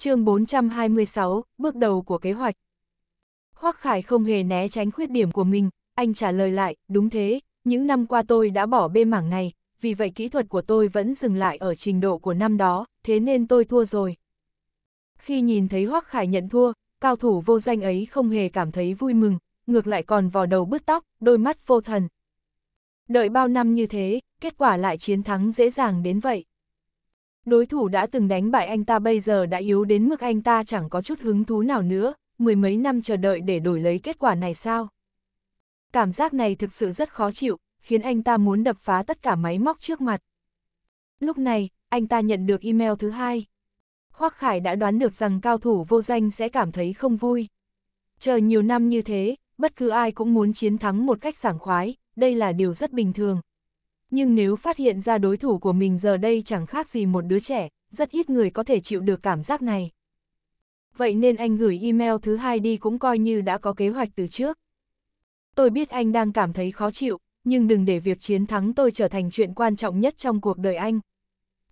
chương 426, bước đầu của kế hoạch. Hoắc Khải không hề né tránh khuyết điểm của mình, anh trả lời lại, đúng thế, những năm qua tôi đã bỏ bê mảng này, vì vậy kỹ thuật của tôi vẫn dừng lại ở trình độ của năm đó, thế nên tôi thua rồi. Khi nhìn thấy Hoắc Khải nhận thua, cao thủ vô danh ấy không hề cảm thấy vui mừng, ngược lại còn vò đầu bứt tóc, đôi mắt vô thần. Đợi bao năm như thế, kết quả lại chiến thắng dễ dàng đến vậy đối thủ đã từng đánh bại anh ta bây giờ đã yếu đến mức anh ta chẳng có chút hứng thú nào nữa, mười mấy năm chờ đợi để đổi lấy kết quả này sao? Cảm giác này thực sự rất khó chịu, khiến anh ta muốn đập phá tất cả máy móc trước mặt. Lúc này, anh ta nhận được email thứ hai. Hoắc Khải đã đoán được rằng cao thủ vô danh sẽ cảm thấy không vui. Chờ nhiều năm như thế, bất cứ ai cũng muốn chiến thắng một cách sảng khoái, đây là điều rất bình thường, nhưng nếu phát hiện ra đối thủ của mình giờ đây chẳng khác gì một đứa trẻ, rất ít người có thể chịu được cảm giác này. Vậy nên anh gửi email thứ hai đi cũng coi như đã có kế hoạch từ trước. Tôi biết anh đang cảm thấy khó chịu, nhưng đừng để việc chiến thắng tôi trở thành chuyện quan trọng nhất trong cuộc đời anh.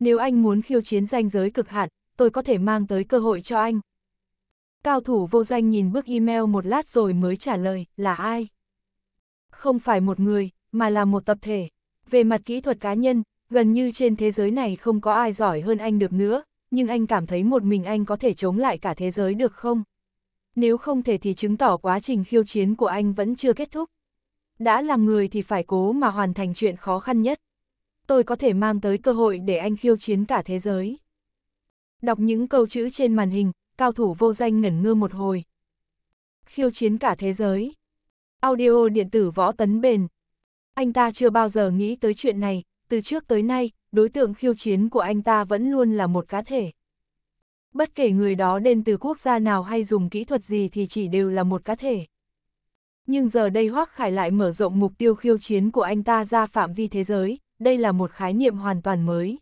Nếu anh muốn khiêu chiến danh giới cực hạn, tôi có thể mang tới cơ hội cho anh. Cao thủ vô danh nhìn bức email một lát rồi mới trả lời, là ai? Không phải một người, mà là một tập thể. Về mặt kỹ thuật cá nhân, gần như trên thế giới này không có ai giỏi hơn anh được nữa, nhưng anh cảm thấy một mình anh có thể chống lại cả thế giới được không? Nếu không thể thì chứng tỏ quá trình khiêu chiến của anh vẫn chưa kết thúc. Đã làm người thì phải cố mà hoàn thành chuyện khó khăn nhất. Tôi có thể mang tới cơ hội để anh khiêu chiến cả thế giới. Đọc những câu chữ trên màn hình, cao thủ vô danh ngẩn ngơ một hồi. Khiêu chiến cả thế giới. Audio điện tử võ tấn bền, anh ta chưa bao giờ nghĩ tới chuyện này, từ trước tới nay, đối tượng khiêu chiến của anh ta vẫn luôn là một cá thể. Bất kể người đó đến từ quốc gia nào hay dùng kỹ thuật gì thì chỉ đều là một cá thể. Nhưng giờ đây Hoác Khải lại mở rộng mục tiêu khiêu chiến của anh ta ra phạm vi thế giới, đây là một khái niệm hoàn toàn mới.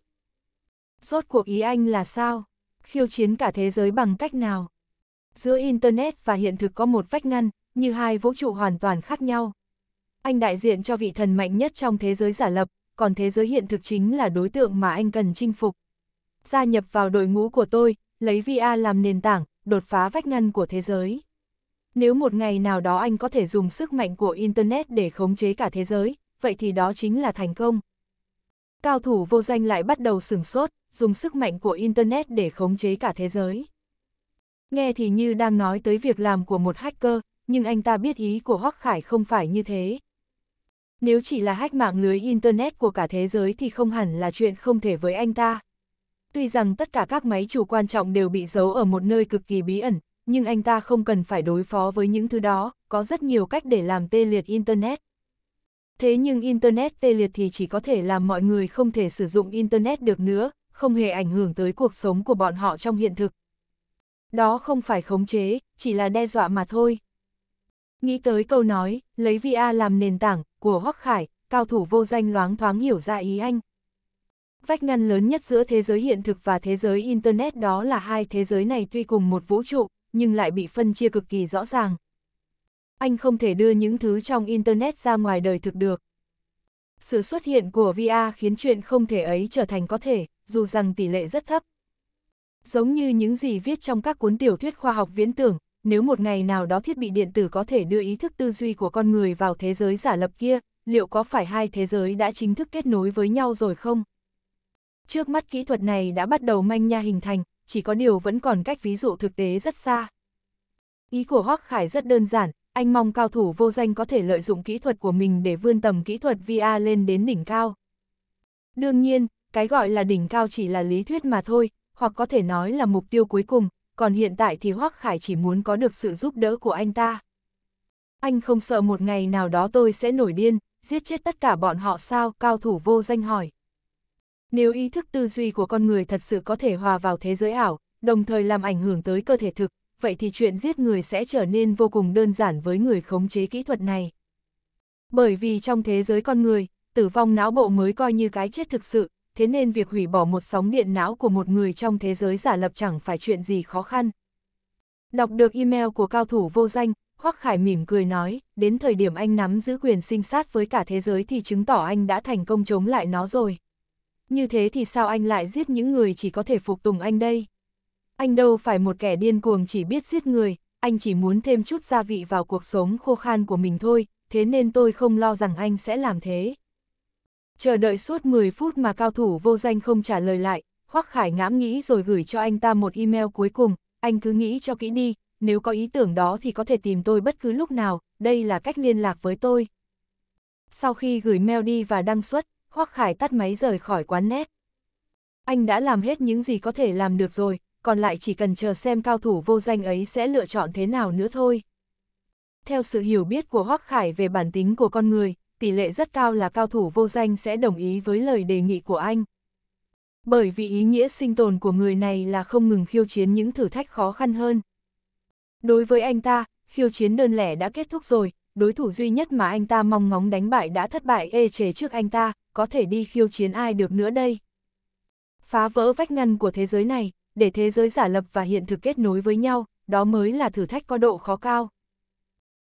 Rốt cuộc ý anh là sao? Khiêu chiến cả thế giới bằng cách nào? Giữa Internet và hiện thực có một vách ngăn, như hai vũ trụ hoàn toàn khác nhau, anh đại diện cho vị thần mạnh nhất trong thế giới giả lập, còn thế giới hiện thực chính là đối tượng mà anh cần chinh phục. Gia nhập vào đội ngũ của tôi, lấy VR làm nền tảng, đột phá vách ngăn của thế giới. Nếu một ngày nào đó anh có thể dùng sức mạnh của Internet để khống chế cả thế giới, vậy thì đó chính là thành công. Cao thủ vô danh lại bắt đầu sửng sốt, dùng sức mạnh của Internet để khống chế cả thế giới. Nghe thì như đang nói tới việc làm của một hacker, nhưng anh ta biết ý của Hoắc Khải không phải như thế. Nếu chỉ là hách mạng lưới Internet của cả thế giới thì không hẳn là chuyện không thể với anh ta. Tuy rằng tất cả các máy chủ quan trọng đều bị giấu ở một nơi cực kỳ bí ẩn, nhưng anh ta không cần phải đối phó với những thứ đó, có rất nhiều cách để làm tê liệt Internet. Thế nhưng Internet tê liệt thì chỉ có thể làm mọi người không thể sử dụng Internet được nữa, không hề ảnh hưởng tới cuộc sống của bọn họ trong hiện thực. Đó không phải khống chế, chỉ là đe dọa mà thôi. Nghĩ tới câu nói, lấy VR làm nền tảng, của Hoắc Khải, cao thủ vô danh loáng thoáng hiểu ra ý anh. Vách ngăn lớn nhất giữa thế giới hiện thực và thế giới Internet đó là hai thế giới này tuy cùng một vũ trụ, nhưng lại bị phân chia cực kỳ rõ ràng. Anh không thể đưa những thứ trong Internet ra ngoài đời thực được. Sự xuất hiện của VR khiến chuyện không thể ấy trở thành có thể, dù rằng tỷ lệ rất thấp. Giống như những gì viết trong các cuốn tiểu thuyết khoa học viễn tưởng, nếu một ngày nào đó thiết bị điện tử có thể đưa ý thức tư duy của con người vào thế giới giả lập kia, liệu có phải hai thế giới đã chính thức kết nối với nhau rồi không? Trước mắt kỹ thuật này đã bắt đầu manh nha hình thành, chỉ có điều vẫn còn cách ví dụ thực tế rất xa. Ý của Hoác Khải rất đơn giản, anh mong cao thủ vô danh có thể lợi dụng kỹ thuật của mình để vươn tầm kỹ thuật VR lên đến đỉnh cao. Đương nhiên, cái gọi là đỉnh cao chỉ là lý thuyết mà thôi, hoặc có thể nói là mục tiêu cuối cùng, còn hiện tại thì Hoắc Khải chỉ muốn có được sự giúp đỡ của anh ta. Anh không sợ một ngày nào đó tôi sẽ nổi điên, giết chết tất cả bọn họ sao, cao thủ vô danh hỏi. Nếu ý thức tư duy của con người thật sự có thể hòa vào thế giới ảo, đồng thời làm ảnh hưởng tới cơ thể thực, vậy thì chuyện giết người sẽ trở nên vô cùng đơn giản với người khống chế kỹ thuật này. Bởi vì trong thế giới con người, tử vong não bộ mới coi như cái chết thực sự, thế nên việc hủy bỏ một sóng điện não của một người trong thế giới giả lập chẳng phải chuyện gì khó khăn. Đọc được email của cao thủ vô danh, Hoắc Khải mỉm cười nói, đến thời điểm anh nắm giữ quyền sinh sát với cả thế giới thì chứng tỏ anh đã thành công chống lại nó rồi. Như thế thì sao anh lại giết những người chỉ có thể phục tùng anh đây? Anh đâu phải một kẻ điên cuồng chỉ biết giết người, anh chỉ muốn thêm chút gia vị vào cuộc sống khô khan của mình thôi, thế nên tôi không lo rằng anh sẽ làm thế. Chờ đợi suốt 10 phút mà cao thủ vô danh không trả lời lại, Hoắc Khải ngẫm nghĩ rồi gửi cho anh ta một email cuối cùng, anh cứ nghĩ cho kỹ đi, nếu có ý tưởng đó thì có thể tìm tôi bất cứ lúc nào, đây là cách liên lạc với tôi. Sau khi gửi mail đi và đăng xuất, Hoắc Khải tắt máy rời khỏi quán nét. Anh đã làm hết những gì có thể làm được rồi, còn lại chỉ cần chờ xem cao thủ vô danh ấy sẽ lựa chọn thế nào nữa thôi. Theo sự hiểu biết của Hoắc Khải về bản tính của con người, tỷ lệ rất cao là cao thủ vô danh sẽ đồng ý với lời đề nghị của anh. Bởi vì ý nghĩa sinh tồn của người này là không ngừng khiêu chiến những thử thách khó khăn hơn. Đối với anh ta, khiêu chiến đơn lẻ đã kết thúc rồi, đối thủ duy nhất mà anh ta mong ngóng đánh bại đã thất bại ê chế trước anh ta, có thể đi khiêu chiến ai được nữa đây. Phá vỡ vách ngăn của thế giới này, để thế giới giả lập và hiện thực kết nối với nhau, đó mới là thử thách có độ khó cao.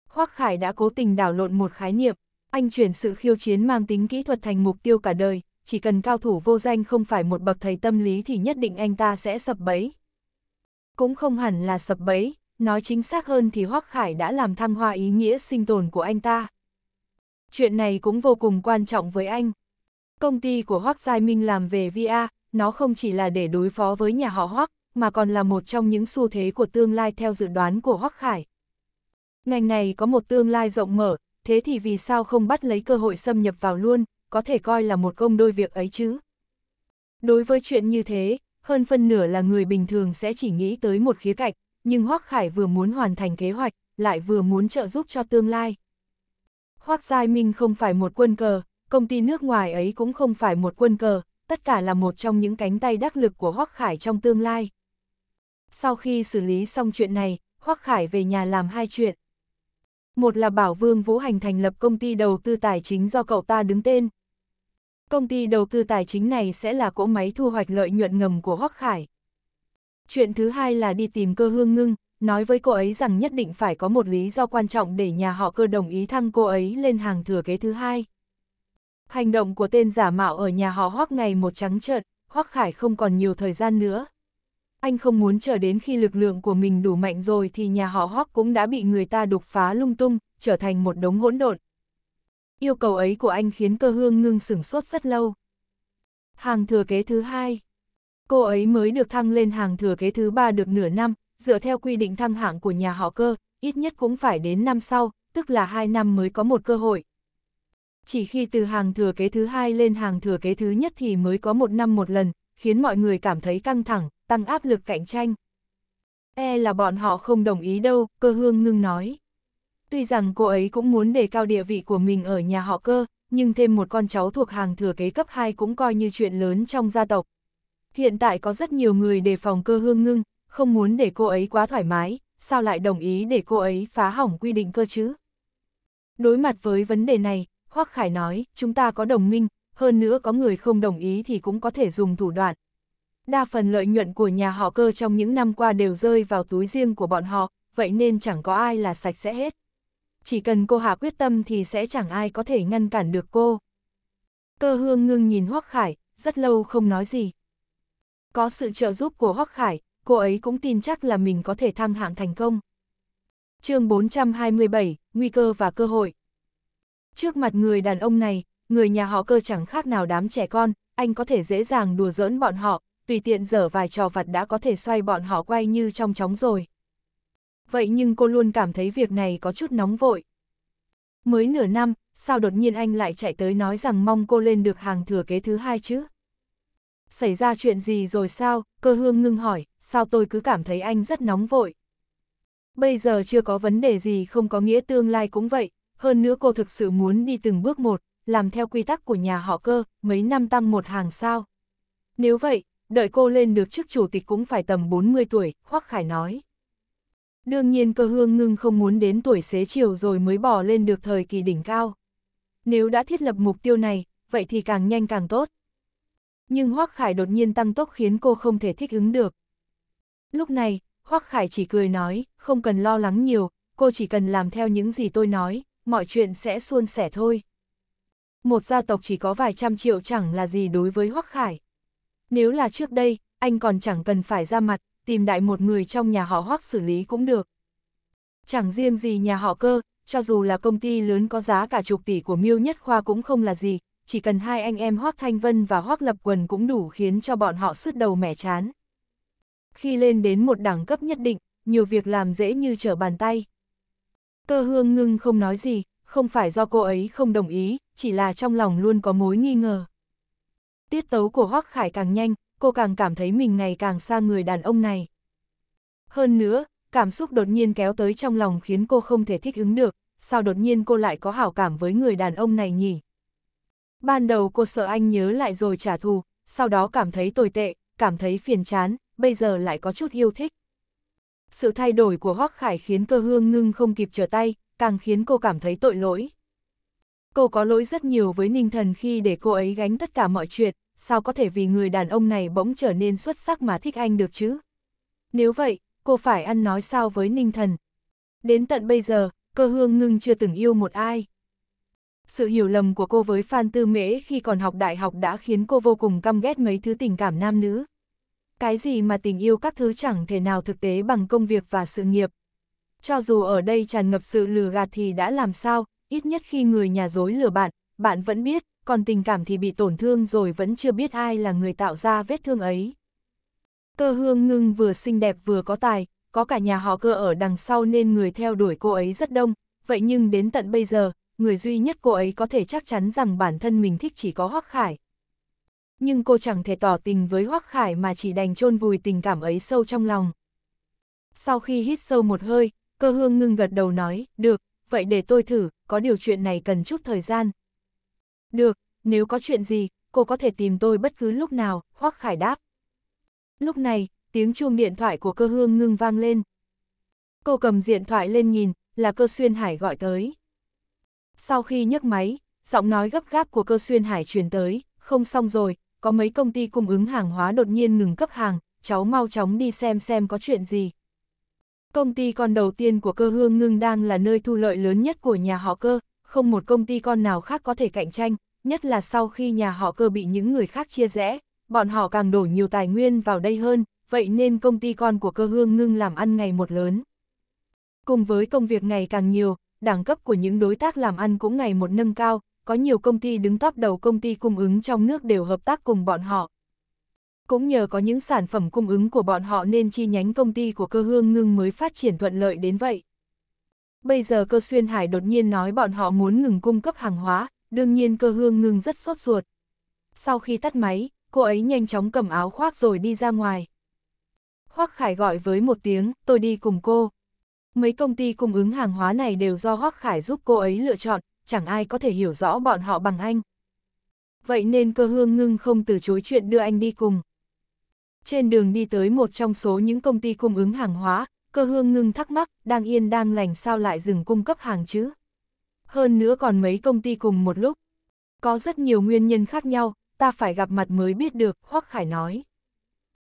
Hoác Khải đã cố tình đảo lộn một khái niệm, anh chuyển sự khiêu chiến mang tính kỹ thuật thành mục tiêu cả đời, chỉ cần cao thủ vô danh không phải một bậc thầy tâm lý thì nhất định anh ta sẽ sập bẫy. Cũng không hẳn là sập bẫy, nói chính xác hơn thì Hoắc Khải đã làm thăng hoa ý nghĩa sinh tồn của anh ta. Chuyện này cũng vô cùng quan trọng với anh. Công ty của Hoắc Giai Minh làm về VA, nó không chỉ là để đối phó với nhà họ Hoắc, mà còn là một trong những xu thế của tương lai theo dự đoán của Hoắc Khải. Ngành này có một tương lai rộng mở, thế thì vì sao không bắt lấy cơ hội xâm nhập vào luôn, có thể coi là một công đôi việc ấy chứ. Đối với chuyện như thế, hơn phân nửa là người bình thường sẽ chỉ nghĩ tới một khía cạnh, nhưng Hoác Khải vừa muốn hoàn thành kế hoạch, lại vừa muốn trợ giúp cho tương lai. Hoác Giai Minh không phải một quân cờ, công ty nước ngoài ấy cũng không phải một quân cờ, tất cả là một trong những cánh tay đắc lực của Hoác Khải trong tương lai. Sau khi xử lý xong chuyện này, Hoác Khải về nhà làm hai chuyện một là bảo Vương Vũ Hành thành lập công ty đầu tư tài chính do cậu ta đứng tên. Công ty đầu tư tài chính này sẽ là cỗ máy thu hoạch lợi nhuận ngầm của Hoắc Khải. Chuyện thứ hai là đi tìm cơ hương ngưng, nói với cô ấy rằng nhất định phải có một lý do quan trọng để nhà họ cơ đồng ý thăng cô ấy lên hàng thừa kế thứ hai. Hành động của tên giả mạo ở nhà họ Hoắc ngày một trắng trợn, Hoắc Khải không còn nhiều thời gian nữa, anh không muốn chờ đến khi lực lượng của mình đủ mạnh rồi thì nhà họ Hawk cũng đã bị người ta đục phá lung tung, trở thành một đống hỗn độn. Yêu cầu ấy của anh khiến cơ hương ngưng sửng sốt rất lâu. Hàng thừa kế thứ hai Cô ấy mới được thăng lên hàng thừa kế thứ ba được nửa năm, dựa theo quy định thăng hạng của nhà họ cơ, ít nhất cũng phải đến năm sau, tức là hai năm mới có một cơ hội. Chỉ khi từ hàng thừa kế thứ hai lên hàng thừa kế thứ nhất thì mới có một năm một lần, khiến mọi người cảm thấy căng thẳng, tăng áp lực cạnh tranh. E là bọn họ không đồng ý đâu, cơ hương ngưng nói. Tuy rằng cô ấy cũng muốn đề cao địa vị của mình ở nhà họ cơ, nhưng thêm một con cháu thuộc hàng thừa kế cấp 2 cũng coi như chuyện lớn trong gia tộc. Hiện tại có rất nhiều người đề phòng cơ hương ngưng, không muốn để cô ấy quá thoải mái, sao lại đồng ý để cô ấy phá hỏng quy định cơ chứ? Đối mặt với vấn đề này, Hoắc Khải nói, chúng ta có đồng minh, hơn nữa có người không đồng ý thì cũng có thể dùng thủ đoạn, Đa phần lợi nhuận của nhà họ cơ trong những năm qua đều rơi vào túi riêng của bọn họ, vậy nên chẳng có ai là sạch sẽ hết. Chỉ cần cô Hà quyết tâm thì sẽ chẳng ai có thể ngăn cản được cô. Cơ hương ngưng nhìn Hoắc Khải, rất lâu không nói gì. Có sự trợ giúp của Hoắc Khải, cô ấy cũng tin chắc là mình có thể thăng hạng thành công. chương 427, Nguy cơ và cơ hội. Trước mặt người đàn ông này, người nhà họ cơ chẳng khác nào đám trẻ con, anh có thể dễ dàng đùa giỡn bọn họ, tùy tiện dở vài trò vặt đã có thể xoay bọn họ quay như trong chóng rồi. Vậy nhưng cô luôn cảm thấy việc này có chút nóng vội. Mới nửa năm, sao đột nhiên anh lại chạy tới nói rằng mong cô lên được hàng thừa kế thứ hai chứ? Xảy ra chuyện gì rồi sao? Cơ hương ngưng hỏi, sao tôi cứ cảm thấy anh rất nóng vội? Bây giờ chưa có vấn đề gì không có nghĩa tương lai cũng vậy, hơn nữa cô thực sự muốn đi từng bước một, làm theo quy tắc của nhà họ cơ, mấy năm tăng một hàng sao. Nếu vậy, đợi cô lên được chức chủ tịch cũng phải tầm 40 tuổi, Hoắc Khải nói. Đương nhiên cơ hương ngưng không muốn đến tuổi xế chiều rồi mới bỏ lên được thời kỳ đỉnh cao. Nếu đã thiết lập mục tiêu này, vậy thì càng nhanh càng tốt. Nhưng Hoắc Khải đột nhiên tăng tốc khiến cô không thể thích ứng được. Lúc này, Hoắc Khải chỉ cười nói, không cần lo lắng nhiều, cô chỉ cần làm theo những gì tôi nói, mọi chuyện sẽ suôn sẻ thôi. Một gia tộc chỉ có vài trăm triệu chẳng là gì đối với Hoắc Khải. Nếu là trước đây, anh còn chẳng cần phải ra mặt, tìm đại một người trong nhà họ hoắc xử lý cũng được. Chẳng riêng gì nhà họ cơ, cho dù là công ty lớn có giá cả chục tỷ của Miêu Nhất Khoa cũng không là gì, chỉ cần hai anh em hoắc Thanh Vân và hoắc Lập Quần cũng đủ khiến cho bọn họ sứt đầu mẻ chán. Khi lên đến một đẳng cấp nhất định, nhiều việc làm dễ như trở bàn tay. Cơ hương ngưng không nói gì, không phải do cô ấy không đồng ý, chỉ là trong lòng luôn có mối nghi ngờ. Tiết tấu của Hoác Khải càng nhanh, cô càng cảm thấy mình ngày càng xa người đàn ông này. Hơn nữa, cảm xúc đột nhiên kéo tới trong lòng khiến cô không thể thích ứng được, sao đột nhiên cô lại có hảo cảm với người đàn ông này nhỉ? Ban đầu cô sợ anh nhớ lại rồi trả thù, sau đó cảm thấy tồi tệ, cảm thấy phiền chán, bây giờ lại có chút yêu thích. Sự thay đổi của Hoác Khải khiến cơ hương ngưng không kịp trở tay, càng khiến cô cảm thấy tội lỗi. Cô có lỗi rất nhiều với Ninh Thần khi để cô ấy gánh tất cả mọi chuyện, sao có thể vì người đàn ông này bỗng trở nên xuất sắc mà thích anh được chứ? Nếu vậy, cô phải ăn nói sao với Ninh Thần? Đến tận bây giờ, cơ hương ngưng chưa từng yêu một ai. Sự hiểu lầm của cô với Phan Tư Mễ khi còn học đại học đã khiến cô vô cùng căm ghét mấy thứ tình cảm nam nữ. Cái gì mà tình yêu các thứ chẳng thể nào thực tế bằng công việc và sự nghiệp. Cho dù ở đây tràn ngập sự lừa gạt thì đã làm sao, ít nhất khi người nhà dối lừa bạn, bạn vẫn biết, còn tình cảm thì bị tổn thương rồi vẫn chưa biết ai là người tạo ra vết thương ấy. Cơ hương ngưng vừa xinh đẹp vừa có tài, có cả nhà họ cơ ở đằng sau nên người theo đuổi cô ấy rất đông, vậy nhưng đến tận bây giờ, người duy nhất cô ấy có thể chắc chắn rằng bản thân mình thích chỉ có Hoắc Khải. Nhưng cô chẳng thể tỏ tình với Hoắc Khải mà chỉ đành chôn vùi tình cảm ấy sâu trong lòng. Sau khi hít sâu một hơi, cơ hương ngưng gật đầu nói, được, vậy để tôi thử, có điều chuyện này cần chút thời gian. Được, nếu có chuyện gì, cô có thể tìm tôi bất cứ lúc nào, Hoắc Khải đáp. Lúc này, tiếng chuông điện thoại của cơ hương ngưng vang lên. Cô cầm điện thoại lên nhìn, là cơ xuyên hải gọi tới. Sau khi nhấc máy, giọng nói gấp gáp của cơ xuyên hải truyền tới, không xong rồi, có mấy công ty cung ứng hàng hóa đột nhiên ngừng cấp hàng, cháu mau chóng đi xem xem có chuyện gì. Công ty con đầu tiên của cơ hương ngưng đang là nơi thu lợi lớn nhất của nhà họ cơ, không một công ty con nào khác có thể cạnh tranh, nhất là sau khi nhà họ cơ bị những người khác chia rẽ, bọn họ càng đổ nhiều tài nguyên vào đây hơn, vậy nên công ty con của cơ hương ngưng làm ăn ngày một lớn. Cùng với công việc ngày càng nhiều, đẳng cấp của những đối tác làm ăn cũng ngày một nâng cao, có nhiều công ty đứng top đầu công ty cung ứng trong nước đều hợp tác cùng bọn họ, cũng nhờ có những sản phẩm cung ứng của bọn họ nên chi nhánh công ty của cơ hương ngưng mới phát triển thuận lợi đến vậy. Bây giờ cơ xuyên hải đột nhiên nói bọn họ muốn ngừng cung cấp hàng hóa, đương nhiên cơ hương ngưng rất sốt ruột. Sau khi tắt máy, cô ấy nhanh chóng cầm áo khoác rồi đi ra ngoài. Hoác Khải gọi với một tiếng, tôi đi cùng cô. Mấy công ty cung ứng hàng hóa này đều do Hoác Khải giúp cô ấy lựa chọn, chẳng ai có thể hiểu rõ bọn họ bằng anh. Vậy nên cơ hương ngưng không từ chối chuyện đưa anh đi cùng trên đường đi tới một trong số những công ty cung ứng hàng hóa, cơ hương ngưng thắc mắc, đang yên đang lành sao lại dừng cung cấp hàng chứ? Hơn nữa còn mấy công ty cùng một lúc. Có rất nhiều nguyên nhân khác nhau, ta phải gặp mặt mới biết được, Hoắc Khải nói.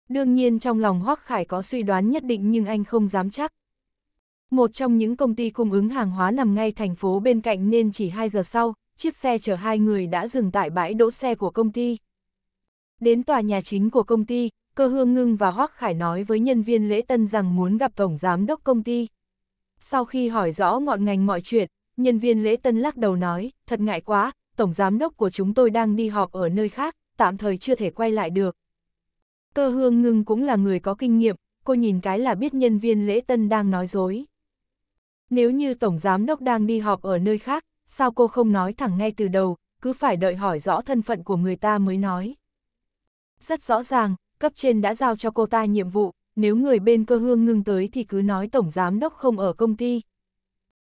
Đương nhiên trong lòng Hoắc Khải có suy đoán nhất định nhưng anh không dám chắc. Một trong những công ty cung ứng hàng hóa nằm ngay thành phố bên cạnh nên chỉ 2 giờ sau, chiếc xe chở hai người đã dừng tại bãi đỗ xe của công ty. Đến tòa nhà chính của công ty, cơ hương ngưng và Hoắc Khải nói với nhân viên lễ tân rằng muốn gặp tổng giám đốc công ty. Sau khi hỏi rõ ngọn ngành mọi chuyện, nhân viên lễ tân lắc đầu nói, thật ngại quá, tổng giám đốc của chúng tôi đang đi họp ở nơi khác, tạm thời chưa thể quay lại được. Cơ hương ngưng cũng là người có kinh nghiệm, cô nhìn cái là biết nhân viên lễ tân đang nói dối. Nếu như tổng giám đốc đang đi họp ở nơi khác, sao cô không nói thẳng ngay từ đầu, cứ phải đợi hỏi rõ thân phận của người ta mới nói. Rất rõ ràng, cấp trên đã giao cho cô ta nhiệm vụ, nếu người bên cơ hương ngưng tới thì cứ nói tổng giám đốc không ở công ty.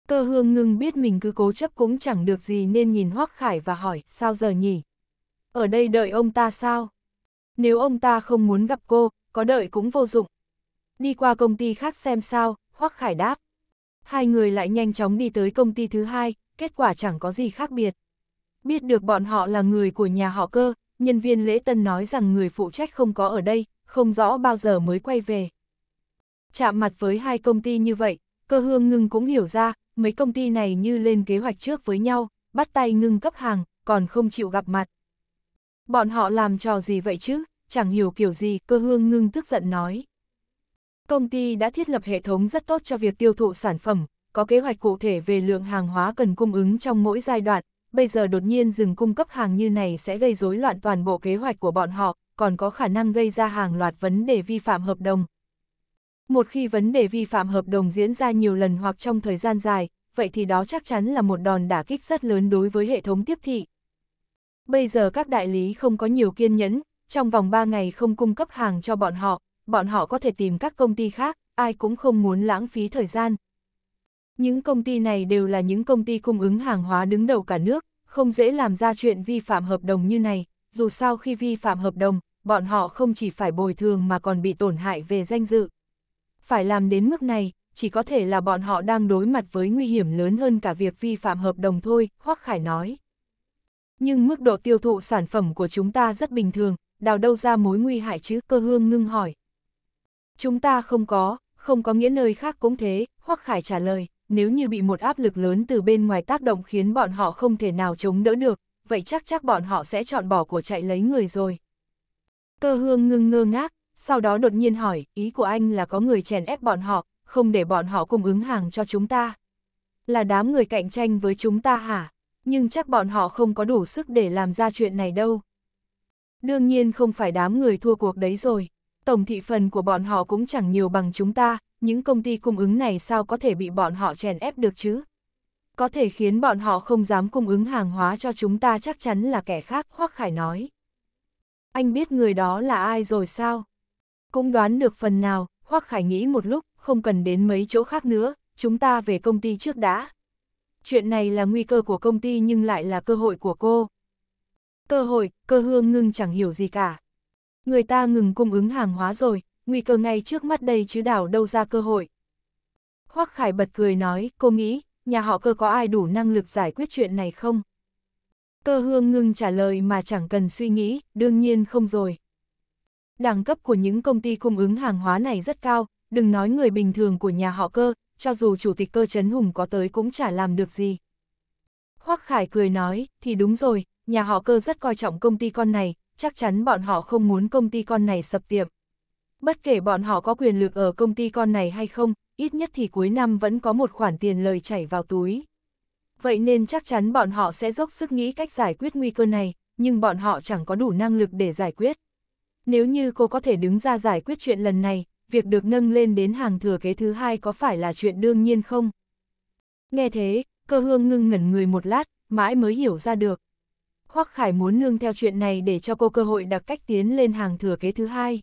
Cơ hương ngưng biết mình cứ cố chấp cũng chẳng được gì nên nhìn Hoác Khải và hỏi, sao giờ nhỉ? Ở đây đợi ông ta sao? Nếu ông ta không muốn gặp cô, có đợi cũng vô dụng. Đi qua công ty khác xem sao, Hoác Khải đáp. Hai người lại nhanh chóng đi tới công ty thứ hai, kết quả chẳng có gì khác biệt. Biết được bọn họ là người của nhà họ cơ, nhân viên lễ tân nói rằng người phụ trách không có ở đây, không rõ bao giờ mới quay về. Chạm mặt với hai công ty như vậy, cơ hương ngưng cũng hiểu ra, mấy công ty này như lên kế hoạch trước với nhau, bắt tay ngưng cấp hàng, còn không chịu gặp mặt. Bọn họ làm trò gì vậy chứ, chẳng hiểu kiểu gì, cơ hương ngưng tức giận nói. Công ty đã thiết lập hệ thống rất tốt cho việc tiêu thụ sản phẩm, có kế hoạch cụ thể về lượng hàng hóa cần cung ứng trong mỗi giai đoạn, bây giờ đột nhiên dừng cung cấp hàng như này sẽ gây rối loạn toàn bộ kế hoạch của bọn họ, còn có khả năng gây ra hàng loạt vấn đề vi phạm hợp đồng. Một khi vấn đề vi phạm hợp đồng diễn ra nhiều lần hoặc trong thời gian dài, vậy thì đó chắc chắn là một đòn đả kích rất lớn đối với hệ thống tiếp thị. Bây giờ các đại lý không có nhiều kiên nhẫn, trong vòng 3 ngày không cung cấp hàng cho bọn họ, bọn họ có thể tìm các công ty khác, ai cũng không muốn lãng phí thời gian, những công ty này đều là những công ty cung ứng hàng hóa đứng đầu cả nước, không dễ làm ra chuyện vi phạm hợp đồng như này, dù sao khi vi phạm hợp đồng, bọn họ không chỉ phải bồi thường mà còn bị tổn hại về danh dự. Phải làm đến mức này, chỉ có thể là bọn họ đang đối mặt với nguy hiểm lớn hơn cả việc vi phạm hợp đồng thôi, Hoắc Khải nói. Nhưng mức độ tiêu thụ sản phẩm của chúng ta rất bình thường, đào đâu ra mối nguy hại chứ, cơ hương ngưng hỏi. Chúng ta không có, không có nghĩa nơi khác cũng thế, Hoắc Khải trả lời, nếu như bị một áp lực lớn từ bên ngoài tác động khiến bọn họ không thể nào chống đỡ được, vậy chắc chắc bọn họ sẽ chọn bỏ của chạy lấy người rồi. Cơ hương ngưng ngơ ngác, sau đó đột nhiên hỏi, ý của anh là có người chèn ép bọn họ, không để bọn họ cung ứng hàng cho chúng ta. Là đám người cạnh tranh với chúng ta hả? Nhưng chắc bọn họ không có đủ sức để làm ra chuyện này đâu. Đương nhiên không phải đám người thua cuộc đấy rồi. Tổng thị phần của bọn họ cũng chẳng nhiều bằng chúng ta, những công ty cung ứng này sao có thể bị bọn họ chèn ép được chứ? Có thể khiến bọn họ không dám cung ứng hàng hóa cho chúng ta chắc chắn là kẻ khác, Hoắc Khải nói. Anh biết người đó là ai rồi sao? Cũng đoán được phần nào, Hoắc Khải nghĩ một lúc, không cần đến mấy chỗ khác nữa, chúng ta về công ty trước đã. Chuyện này là nguy cơ của công ty nhưng lại là cơ hội của cô. Cơ hội, cơ hương ngưng chẳng hiểu gì cả. Người ta ngừng cung ứng hàng hóa rồi, nguy cơ ngay trước mắt đây chứ đảo đâu ra cơ hội. Hoắc Khải bật cười nói, cô nghĩ, nhà họ cơ có ai đủ năng lực giải quyết chuyện này không? Cơ hương ngưng trả lời mà chẳng cần suy nghĩ, đương nhiên không rồi. Đẳng cấp của những công ty cung ứng hàng hóa này rất cao, đừng nói người bình thường của nhà họ cơ, cho dù chủ tịch cơ chấn hùng có tới cũng chả làm được gì. Hoắc Khải cười nói, thì đúng rồi, nhà họ cơ rất coi trọng công ty con này, chắc chắn bọn họ không muốn công ty con này sập tiệm. Bất kể bọn họ có quyền lực ở công ty con này hay không, ít nhất thì cuối năm vẫn có một khoản tiền lời chảy vào túi. Vậy nên chắc chắn bọn họ sẽ dốc sức nghĩ cách giải quyết nguy cơ này, nhưng bọn họ chẳng có đủ năng lực để giải quyết. Nếu như cô có thể đứng ra giải quyết chuyện lần này, việc được nâng lên đến hàng thừa kế thứ hai có phải là chuyện đương nhiên không? Nghe thế, cơ hương ngưng ngẩn người một lát, mãi mới hiểu ra được. Hoắc Khải muốn nương theo chuyện này để cho cô cơ hội đặc cách tiến lên hàng thừa kế thứ hai.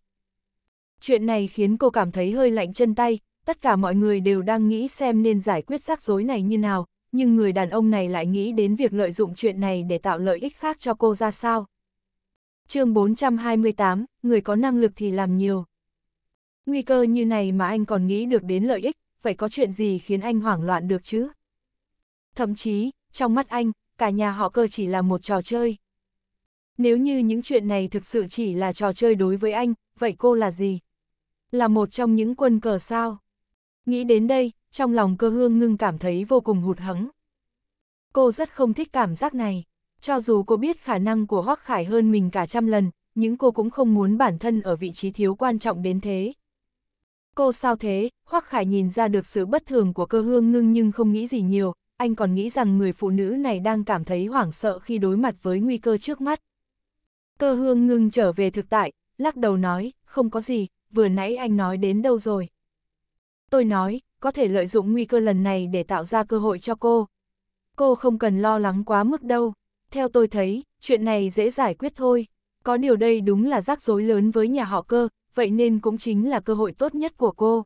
Chuyện này khiến cô cảm thấy hơi lạnh chân tay, tất cả mọi người đều đang nghĩ xem nên giải quyết rắc rối này như nào, nhưng người đàn ông này lại nghĩ đến việc lợi dụng chuyện này để tạo lợi ích khác cho cô ra sao. chương 428, người có năng lực thì làm nhiều. Nguy cơ như này mà anh còn nghĩ được đến lợi ích, vậy có chuyện gì khiến anh hoảng loạn được chứ? Thậm chí, trong mắt anh, cả nhà họ cơ chỉ là một trò chơi. Nếu như những chuyện này thực sự chỉ là trò chơi đối với anh, vậy cô là gì? là một trong những quân cờ sao. Nghĩ đến đây, trong lòng cơ hương ngưng cảm thấy vô cùng hụt hẫng. Cô rất không thích cảm giác này, cho dù cô biết khả năng của Hoắc Khải hơn mình cả trăm lần, nhưng cô cũng không muốn bản thân ở vị trí thiếu quan trọng đến thế. Cô sao thế, Hoắc Khải nhìn ra được sự bất thường của cơ hương ngưng nhưng không nghĩ gì nhiều, anh còn nghĩ rằng người phụ nữ này đang cảm thấy hoảng sợ khi đối mặt với nguy cơ trước mắt. Cơ hương ngưng trở về thực tại, lắc đầu nói, không có gì, vừa nãy anh nói đến đâu rồi? Tôi nói, có thể lợi dụng nguy cơ lần này để tạo ra cơ hội cho cô. Cô không cần lo lắng quá mức đâu. Theo tôi thấy, chuyện này dễ giải quyết thôi. Có điều đây đúng là rắc rối lớn với nhà họ cơ, vậy nên cũng chính là cơ hội tốt nhất của cô.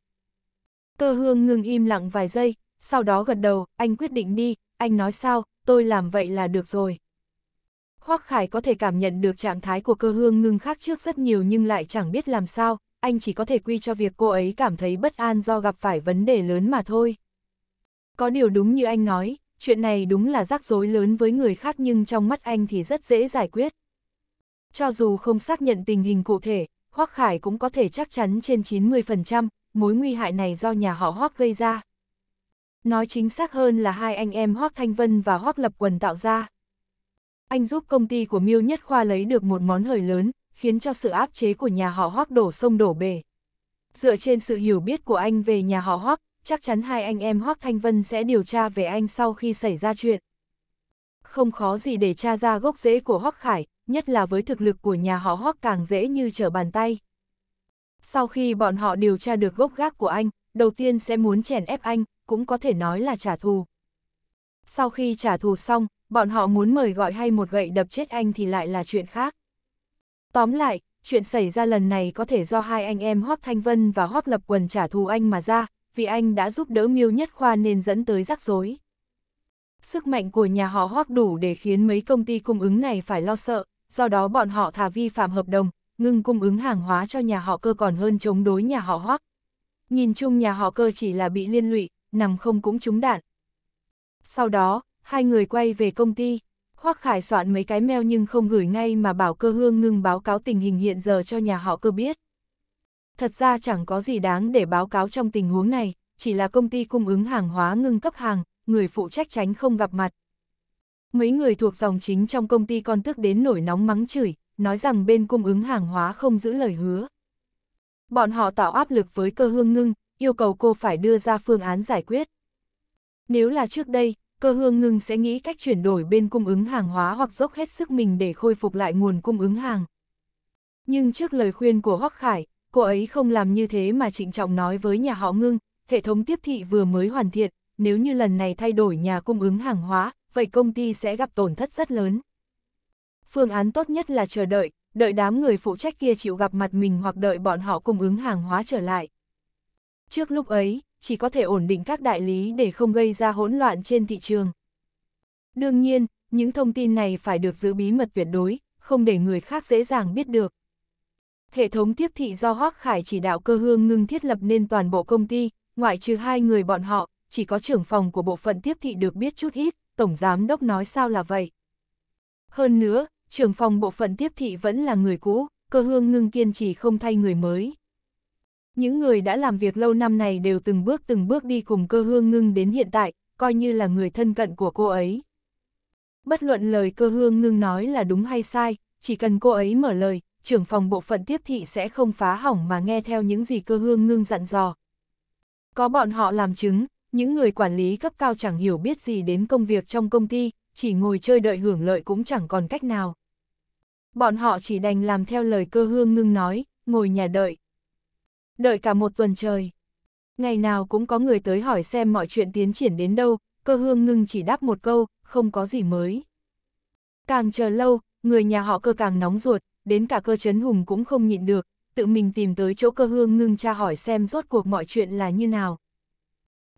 Cơ hương ngừng im lặng vài giây, sau đó gật đầu, anh quyết định đi, anh nói sao, tôi làm vậy là được rồi. Hoác Khải có thể cảm nhận được trạng thái của cơ hương ngưng khác trước rất nhiều nhưng lại chẳng biết làm sao, anh chỉ có thể quy cho việc cô ấy cảm thấy bất an do gặp phải vấn đề lớn mà thôi. Có điều đúng như anh nói, chuyện này đúng là rắc rối lớn với người khác nhưng trong mắt anh thì rất dễ giải quyết. Cho dù không xác nhận tình hình cụ thể, Hoác Khải cũng có thể chắc chắn trên 90% mối nguy hại này do nhà họ Hoác gây ra. Nói chính xác hơn là hai anh em Hoác Thanh Vân và Hoác Lập Quần tạo ra. Anh giúp công ty của Miêu Nhất Khoa lấy được một món hời lớn, khiến cho sự áp chế của nhà họ Hoắc đổ sông đổ bể. Dựa trên sự hiểu biết của anh về nhà họ Hoắc, chắc chắn hai anh em Hoắc Thanh Vân sẽ điều tra về anh sau khi xảy ra chuyện. Không khó gì để tra ra gốc rễ của Hoắc Khải, nhất là với thực lực của nhà họ Hoắc càng dễ như trở bàn tay. Sau khi bọn họ điều tra được gốc gác của anh, đầu tiên sẽ muốn chèn ép anh, cũng có thể nói là trả thù. Sau khi trả thù xong, bọn họ muốn mời gọi hay một gậy đập chết anh thì lại là chuyện khác. Tóm lại, chuyện xảy ra lần này có thể do hai anh em Hoác Thanh Vân và Hoác Lập Quần trả thù anh mà ra, vì anh đã giúp đỡ Miêu Nhất Khoa nên dẫn tới rắc rối. Sức mạnh của nhà họ Hoác đủ để khiến mấy công ty cung ứng này phải lo sợ, do đó bọn họ thà vi phạm hợp đồng, ngưng cung ứng hàng hóa cho nhà họ cơ còn hơn chống đối nhà họ Hoác. Nhìn chung nhà họ cơ chỉ là bị liên lụy, nằm không cũng trúng đạn. Sau đó, hai người quay về công ty. Hoắc Khải soạn mấy cái mail nhưng không gửi ngay mà bảo cơ hương ngưng báo cáo tình hình hiện giờ cho nhà họ cơ biết. Thật ra chẳng có gì đáng để báo cáo trong tình huống này, chỉ là công ty cung ứng hàng hóa ngưng cấp hàng, người phụ trách tránh không gặp mặt. Mấy người thuộc dòng chính trong công ty con tức đến nổi nóng mắng chửi, nói rằng bên cung ứng hàng hóa không giữ lời hứa. Bọn họ tạo áp lực với cơ hương ngưng, yêu cầu cô phải đưa ra phương án giải quyết. Nếu là trước đây, cơ hương ngưng sẽ nghĩ cách chuyển đổi bên cung ứng hàng hóa hoặc dốc hết sức mình để khôi phục lại nguồn cung ứng hàng. Nhưng trước lời khuyên của Hoắc Khải, cô ấy không làm như thế mà trịnh trọng nói với nhà họ ngưng, hệ thống tiếp thị vừa mới hoàn thiện, nếu như lần này thay đổi nhà cung ứng hàng hóa, vậy công ty sẽ gặp tổn thất rất lớn. Phương án tốt nhất là chờ đợi, đợi đám người phụ trách kia chịu gặp mặt mình hoặc đợi bọn họ cung ứng hàng hóa trở lại. Trước lúc ấy, chỉ có thể ổn định các đại lý để không gây ra hỗn loạn trên thị trường. Đương nhiên, những thông tin này phải được giữ bí mật tuyệt đối, không để người khác dễ dàng biết được. Hệ thống tiếp thị do Hoác Khải chỉ đạo cơ hương ngưng thiết lập nên toàn bộ công ty, ngoại trừ hai người bọn họ, chỉ có trưởng phòng của bộ phận tiếp thị được biết chút ít, Tổng Giám Đốc nói sao là vậy. Hơn nữa, trưởng phòng bộ phận tiếp thị vẫn là người cũ, cơ hương ngưng kiên trì không thay người mới. Những người đã làm việc lâu năm này đều từng bước từng bước đi cùng cơ hương ngưng đến hiện tại, coi như là người thân cận của cô ấy. Bất luận lời cơ hương ngưng nói là đúng hay sai, chỉ cần cô ấy mở lời, trưởng phòng bộ phận tiếp thị sẽ không phá hỏng mà nghe theo những gì cơ hương ngưng dặn dò. Có bọn họ làm chứng, những người quản lý cấp cao chẳng hiểu biết gì đến công việc trong công ty, chỉ ngồi chơi đợi hưởng lợi cũng chẳng còn cách nào. Bọn họ chỉ đành làm theo lời cơ hương ngưng nói, ngồi nhà đợi. Đợi cả một tuần trời. Ngày nào cũng có người tới hỏi xem mọi chuyện tiến triển đến đâu, cơ hương ngưng chỉ đáp một câu, không có gì mới. Càng chờ lâu, người nhà họ cơ càng nóng ruột, đến cả cơ chấn hùng cũng không nhịn được, tự mình tìm tới chỗ cơ hương ngưng tra hỏi xem rốt cuộc mọi chuyện là như nào.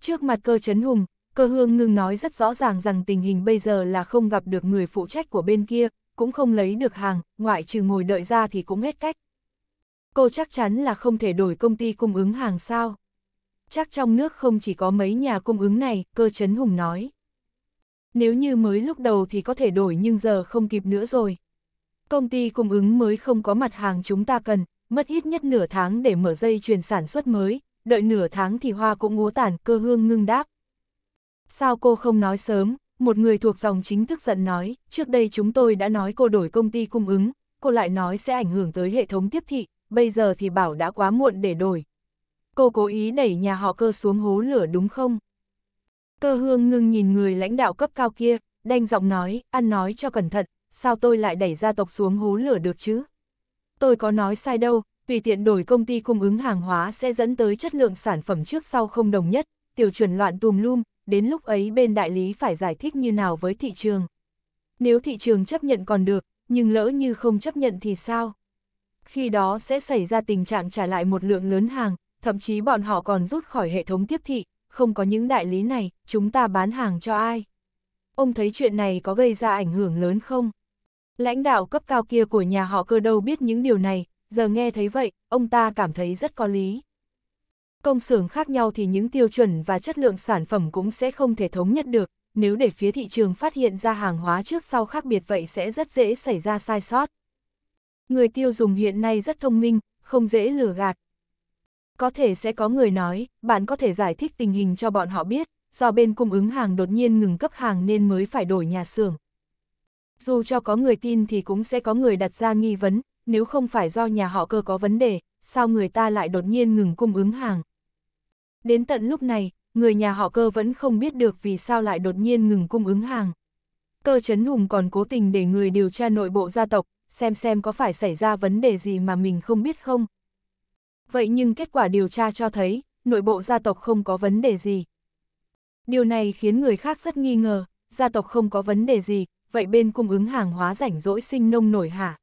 Trước mặt cơ chấn hùng, cơ hương ngưng nói rất rõ ràng rằng tình hình bây giờ là không gặp được người phụ trách của bên kia, cũng không lấy được hàng, ngoại trừ ngồi đợi ra thì cũng hết cách cô chắc chắn là không thể đổi công ty cung ứng hàng sao. Chắc trong nước không chỉ có mấy nhà cung ứng này, cơ chấn hùng nói. Nếu như mới lúc đầu thì có thể đổi nhưng giờ không kịp nữa rồi. Công ty cung ứng mới không có mặt hàng chúng ta cần, mất ít nhất nửa tháng để mở dây chuyền sản xuất mới, đợi nửa tháng thì hoa cũng ngố tản cơ hương ngưng đáp. Sao cô không nói sớm, một người thuộc dòng chính thức giận nói, trước đây chúng tôi đã nói cô đổi công ty cung ứng, cô lại nói sẽ ảnh hưởng tới hệ thống tiếp thị, bây giờ thì bảo đã quá muộn để đổi. Cô cố ý đẩy nhà họ cơ xuống hố lửa đúng không? Cơ hương ngưng nhìn người lãnh đạo cấp cao kia, đanh giọng nói, ăn nói cho cẩn thận, sao tôi lại đẩy gia tộc xuống hố lửa được chứ? Tôi có nói sai đâu, tùy tiện đổi công ty cung ứng hàng hóa sẽ dẫn tới chất lượng sản phẩm trước sau không đồng nhất, tiểu chuẩn loạn tùm lum, đến lúc ấy bên đại lý phải giải thích như nào với thị trường. Nếu thị trường chấp nhận còn được, nhưng lỡ như không chấp nhận thì sao? khi đó sẽ xảy ra tình trạng trả lại một lượng lớn hàng, thậm chí bọn họ còn rút khỏi hệ thống tiếp thị, không có những đại lý này, chúng ta bán hàng cho ai? Ông thấy chuyện này có gây ra ảnh hưởng lớn không? Lãnh đạo cấp cao kia của nhà họ cơ đâu biết những điều này, giờ nghe thấy vậy, ông ta cảm thấy rất có lý. Công xưởng khác nhau thì những tiêu chuẩn và chất lượng sản phẩm cũng sẽ không thể thống nhất được, nếu để phía thị trường phát hiện ra hàng hóa trước sau khác biệt vậy sẽ rất dễ xảy ra sai sót. Người tiêu dùng hiện nay rất thông minh, không dễ lừa gạt. Có thể sẽ có người nói, bạn có thể giải thích tình hình cho bọn họ biết, do bên cung ứng hàng đột nhiên ngừng cấp hàng nên mới phải đổi nhà xưởng. Dù cho có người tin thì cũng sẽ có người đặt ra nghi vấn, nếu không phải do nhà họ cơ có vấn đề, sao người ta lại đột nhiên ngừng cung ứng hàng. Đến tận lúc này, người nhà họ cơ vẫn không biết được vì sao lại đột nhiên ngừng cung ứng hàng. Cơ Trấn Hùng còn cố tình để người điều tra nội bộ gia tộc, xem xem có phải xảy ra vấn đề gì mà mình không biết không. Vậy nhưng kết quả điều tra cho thấy, nội bộ gia tộc không có vấn đề gì. Điều này khiến người khác rất nghi ngờ, gia tộc không có vấn đề gì, vậy bên cung ứng hàng hóa rảnh rỗi sinh nông nổi hả?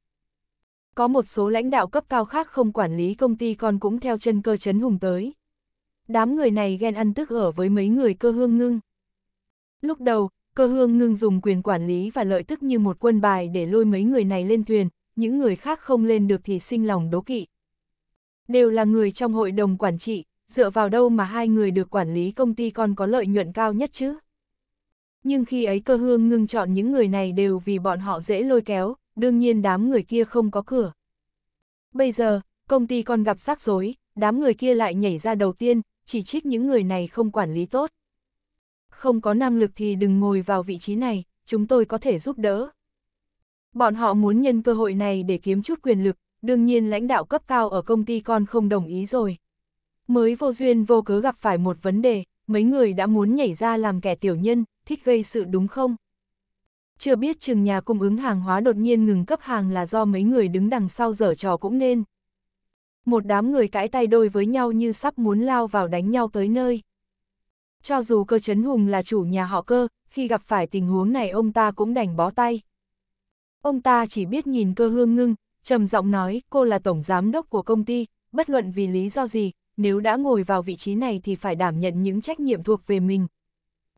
Có một số lãnh đạo cấp cao khác không quản lý công ty còn cũng theo chân cơ chấn hùng tới. Đám người này ghen ăn tức ở với mấy người cơ hương ngưng. Lúc đầu, Cơ hương ngưng dùng quyền quản lý và lợi tức như một quân bài để lôi mấy người này lên thuyền, những người khác không lên được thì sinh lòng đố kỵ. Đều là người trong hội đồng quản trị, dựa vào đâu mà hai người được quản lý công ty còn có lợi nhuận cao nhất chứ? Nhưng khi ấy cơ hương ngưng chọn những người này đều vì bọn họ dễ lôi kéo, đương nhiên đám người kia không có cửa. Bây giờ, công ty còn gặp rắc rối, đám người kia lại nhảy ra đầu tiên, chỉ trích những người này không quản lý tốt không có năng lực thì đừng ngồi vào vị trí này, chúng tôi có thể giúp đỡ. Bọn họ muốn nhân cơ hội này để kiếm chút quyền lực, đương nhiên lãnh đạo cấp cao ở công ty con không đồng ý rồi. Mới vô duyên vô cớ gặp phải một vấn đề, mấy người đã muốn nhảy ra làm kẻ tiểu nhân, thích gây sự đúng không? Chưa biết chừng nhà cung ứng hàng hóa đột nhiên ngừng cấp hàng là do mấy người đứng đằng sau dở trò cũng nên. Một đám người cãi tay đôi với nhau như sắp muốn lao vào đánh nhau tới nơi. Cho dù cơ chấn hùng là chủ nhà họ cơ, khi gặp phải tình huống này ông ta cũng đành bó tay. Ông ta chỉ biết nhìn cơ hương ngưng, trầm giọng nói cô là tổng giám đốc của công ty, bất luận vì lý do gì, nếu đã ngồi vào vị trí này thì phải đảm nhận những trách nhiệm thuộc về mình.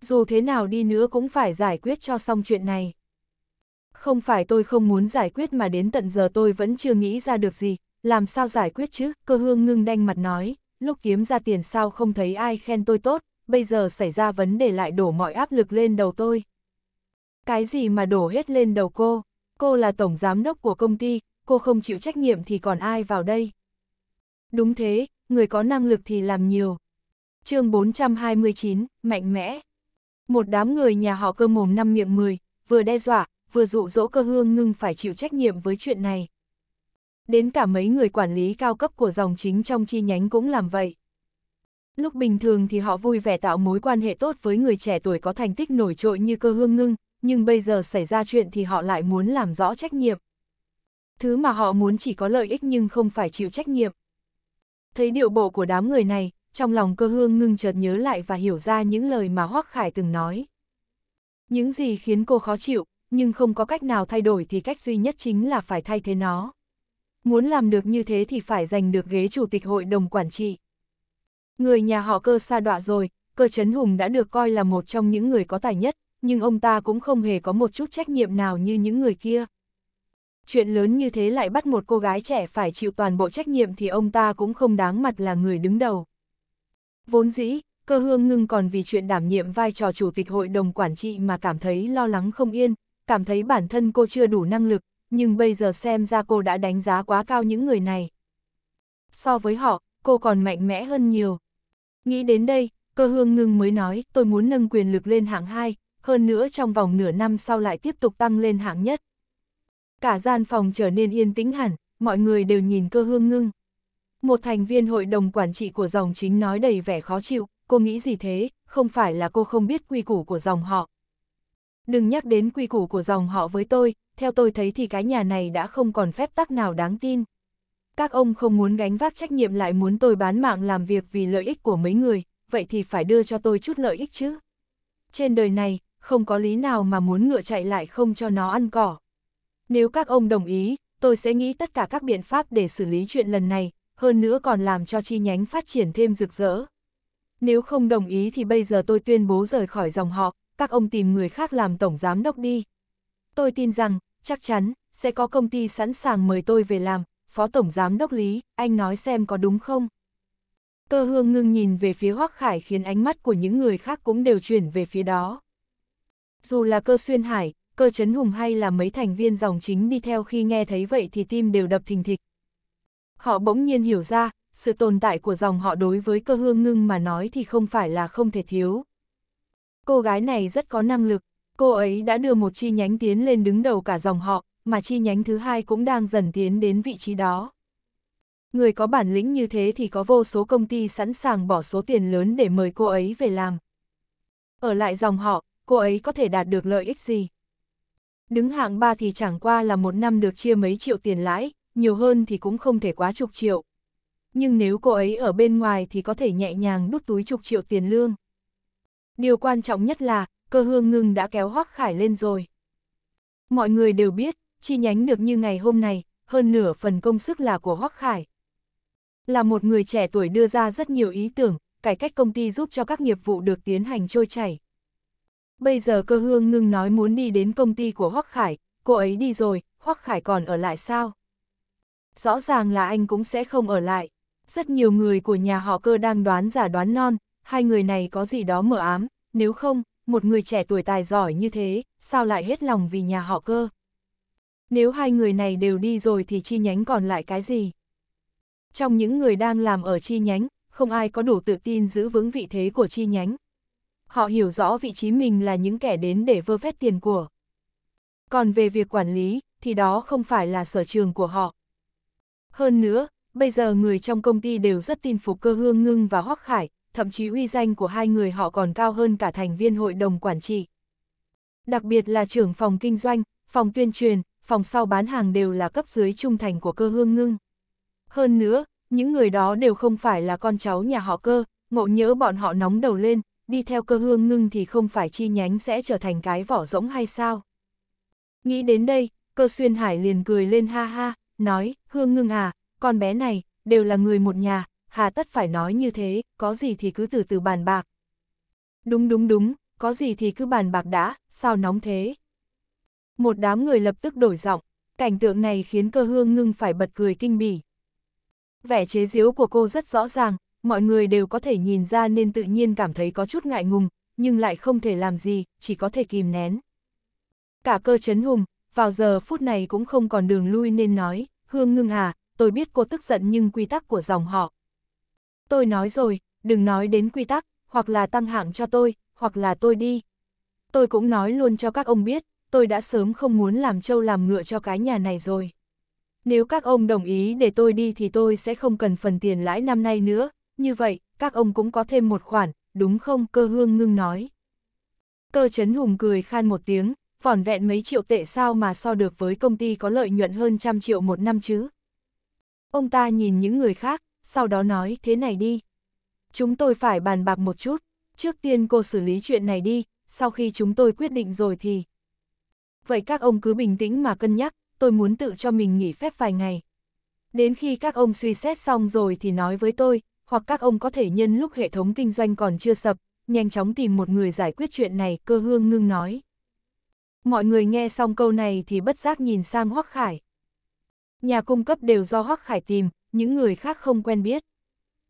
Dù thế nào đi nữa cũng phải giải quyết cho xong chuyện này. Không phải tôi không muốn giải quyết mà đến tận giờ tôi vẫn chưa nghĩ ra được gì, làm sao giải quyết chứ, cơ hương ngưng đanh mặt nói, lúc kiếm ra tiền sao không thấy ai khen tôi tốt, bây giờ xảy ra vấn đề lại đổ mọi áp lực lên đầu tôi. Cái gì mà đổ hết lên đầu cô? Cô là tổng giám đốc của công ty, cô không chịu trách nhiệm thì còn ai vào đây? Đúng thế, người có năng lực thì làm nhiều. chương 429, mạnh mẽ. Một đám người nhà họ cơ mồm năm miệng 10, vừa đe dọa, vừa dụ dỗ cơ hương ngưng phải chịu trách nhiệm với chuyện này. Đến cả mấy người quản lý cao cấp của dòng chính trong chi nhánh cũng làm vậy. Lúc bình thường thì họ vui vẻ tạo mối quan hệ tốt với người trẻ tuổi có thành tích nổi trội như cơ hương ngưng, nhưng bây giờ xảy ra chuyện thì họ lại muốn làm rõ trách nhiệm. Thứ mà họ muốn chỉ có lợi ích nhưng không phải chịu trách nhiệm. Thấy điệu bộ của đám người này, trong lòng cơ hương ngưng chợt nhớ lại và hiểu ra những lời mà Hoác Khải từng nói. Những gì khiến cô khó chịu, nhưng không có cách nào thay đổi thì cách duy nhất chính là phải thay thế nó. Muốn làm được như thế thì phải giành được ghế chủ tịch hội đồng quản trị. Người nhà họ cơ sa đọa rồi, cơ chấn hùng đã được coi là một trong những người có tài nhất, nhưng ông ta cũng không hề có một chút trách nhiệm nào như những người kia. Chuyện lớn như thế lại bắt một cô gái trẻ phải chịu toàn bộ trách nhiệm thì ông ta cũng không đáng mặt là người đứng đầu. Vốn dĩ, cơ hương ngưng còn vì chuyện đảm nhiệm vai trò chủ tịch hội đồng quản trị mà cảm thấy lo lắng không yên, cảm thấy bản thân cô chưa đủ năng lực, nhưng bây giờ xem ra cô đã đánh giá quá cao những người này. So với họ, cô còn mạnh mẽ hơn nhiều. Nghĩ đến đây, cơ hương ngưng mới nói tôi muốn nâng quyền lực lên hạng 2, hơn nữa trong vòng nửa năm sau lại tiếp tục tăng lên hạng nhất. Cả gian phòng trở nên yên tĩnh hẳn, mọi người đều nhìn cơ hương ngưng. Một thành viên hội đồng quản trị của dòng chính nói đầy vẻ khó chịu, cô nghĩ gì thế, không phải là cô không biết quy củ của dòng họ. Đừng nhắc đến quy củ của dòng họ với tôi, theo tôi thấy thì cái nhà này đã không còn phép tắc nào đáng tin. Các ông không muốn gánh vác trách nhiệm lại muốn tôi bán mạng làm việc vì lợi ích của mấy người, vậy thì phải đưa cho tôi chút lợi ích chứ. Trên đời này, không có lý nào mà muốn ngựa chạy lại không cho nó ăn cỏ. Nếu các ông đồng ý, tôi sẽ nghĩ tất cả các biện pháp để xử lý chuyện lần này, hơn nữa còn làm cho chi nhánh phát triển thêm rực rỡ. Nếu không đồng ý thì bây giờ tôi tuyên bố rời khỏi dòng họ, các ông tìm người khác làm tổng giám đốc đi. Tôi tin rằng, chắc chắn, sẽ có công ty sẵn sàng mời tôi về làm, Phó Tổng Giám Đốc Lý, anh nói xem có đúng không? Cơ hương ngưng nhìn về phía Hoắc Khải khiến ánh mắt của những người khác cũng đều chuyển về phía đó. Dù là cơ xuyên hải, cơ chấn hùng hay là mấy thành viên dòng chính đi theo khi nghe thấy vậy thì tim đều đập thình thịch. Họ bỗng nhiên hiểu ra, sự tồn tại của dòng họ đối với cơ hương ngưng mà nói thì không phải là không thể thiếu. Cô gái này rất có năng lực, cô ấy đã đưa một chi nhánh tiến lên đứng đầu cả dòng họ, mà chi nhánh thứ hai cũng đang dần tiến đến vị trí đó. Người có bản lĩnh như thế thì có vô số công ty sẵn sàng bỏ số tiền lớn để mời cô ấy về làm. Ở lại dòng họ, cô ấy có thể đạt được lợi ích gì? Đứng hạng ba thì chẳng qua là một năm được chia mấy triệu tiền lãi, nhiều hơn thì cũng không thể quá chục triệu. Nhưng nếu cô ấy ở bên ngoài thì có thể nhẹ nhàng đút túi chục triệu tiền lương. Điều quan trọng nhất là, cơ hương ngưng đã kéo hoắc khải lên rồi. Mọi người đều biết, chi nhánh được như ngày hôm nay, hơn nửa phần công sức là của Hoắc Khải. Là một người trẻ tuổi đưa ra rất nhiều ý tưởng, cải cách công ty giúp cho các nghiệp vụ được tiến hành trôi chảy. Bây giờ cơ hương ngưng nói muốn đi đến công ty của Hoắc Khải, cô ấy đi rồi, Hoắc Khải còn ở lại sao? Rõ ràng là anh cũng sẽ không ở lại. Rất nhiều người của nhà họ cơ đang đoán giả đoán non, hai người này có gì đó mờ ám, nếu không, một người trẻ tuổi tài giỏi như thế, sao lại hết lòng vì nhà họ cơ? nếu hai người này đều đi rồi thì chi nhánh còn lại cái gì? Trong những người đang làm ở chi nhánh, không ai có đủ tự tin giữ vững vị thế của chi nhánh. Họ hiểu rõ vị trí mình là những kẻ đến để vơ vét tiền của. Còn về việc quản lý, thì đó không phải là sở trường của họ. Hơn nữa, bây giờ người trong công ty đều rất tin phục cơ hương ngưng và hoắc khải, thậm chí uy danh của hai người họ còn cao hơn cả thành viên hội đồng quản trị. Đặc biệt là trưởng phòng kinh doanh, phòng tuyên truyền, phòng sau bán hàng đều là cấp dưới trung thành của cơ hương ngưng. Hơn nữa, những người đó đều không phải là con cháu nhà họ cơ, ngộ nhớ bọn họ nóng đầu lên, đi theo cơ hương ngưng thì không phải chi nhánh sẽ trở thành cái vỏ rỗng hay sao. Nghĩ đến đây, cơ xuyên hải liền cười lên ha ha, nói, hương ngưng à, con bé này, đều là người một nhà, hà tất phải nói như thế, có gì thì cứ từ từ bàn bạc. Đúng đúng đúng, có gì thì cứ bàn bạc đã, sao nóng thế. Một đám người lập tức đổi giọng, cảnh tượng này khiến cơ hương ngưng phải bật cười kinh bỉ. Vẻ chế giễu của cô rất rõ ràng, mọi người đều có thể nhìn ra nên tự nhiên cảm thấy có chút ngại ngùng, nhưng lại không thể làm gì, chỉ có thể kìm nén. Cả cơ chấn hùng, vào giờ phút này cũng không còn đường lui nên nói, hương ngưng à, tôi biết cô tức giận nhưng quy tắc của dòng họ. Tôi nói rồi, đừng nói đến quy tắc, hoặc là tăng hạng cho tôi, hoặc là tôi đi. Tôi cũng nói luôn cho các ông biết, tôi đã sớm không muốn làm trâu làm ngựa cho cái nhà này rồi. Nếu các ông đồng ý để tôi đi thì tôi sẽ không cần phần tiền lãi năm nay nữa, như vậy, các ông cũng có thêm một khoản, đúng không cơ hương ngưng nói. Cơ chấn hùng cười khan một tiếng, vỏn vẹn mấy triệu tệ sao mà so được với công ty có lợi nhuận hơn trăm triệu một năm chứ. Ông ta nhìn những người khác, sau đó nói thế này đi. Chúng tôi phải bàn bạc một chút, trước tiên cô xử lý chuyện này đi, sau khi chúng tôi quyết định rồi thì vậy các ông cứ bình tĩnh mà cân nhắc, tôi muốn tự cho mình nghỉ phép vài ngày. Đến khi các ông suy xét xong rồi thì nói với tôi, hoặc các ông có thể nhân lúc hệ thống kinh doanh còn chưa sập, nhanh chóng tìm một người giải quyết chuyện này, cơ hương ngưng nói. Mọi người nghe xong câu này thì bất giác nhìn sang Hoắc Khải. Nhà cung cấp đều do Hoắc Khải tìm, những người khác không quen biết.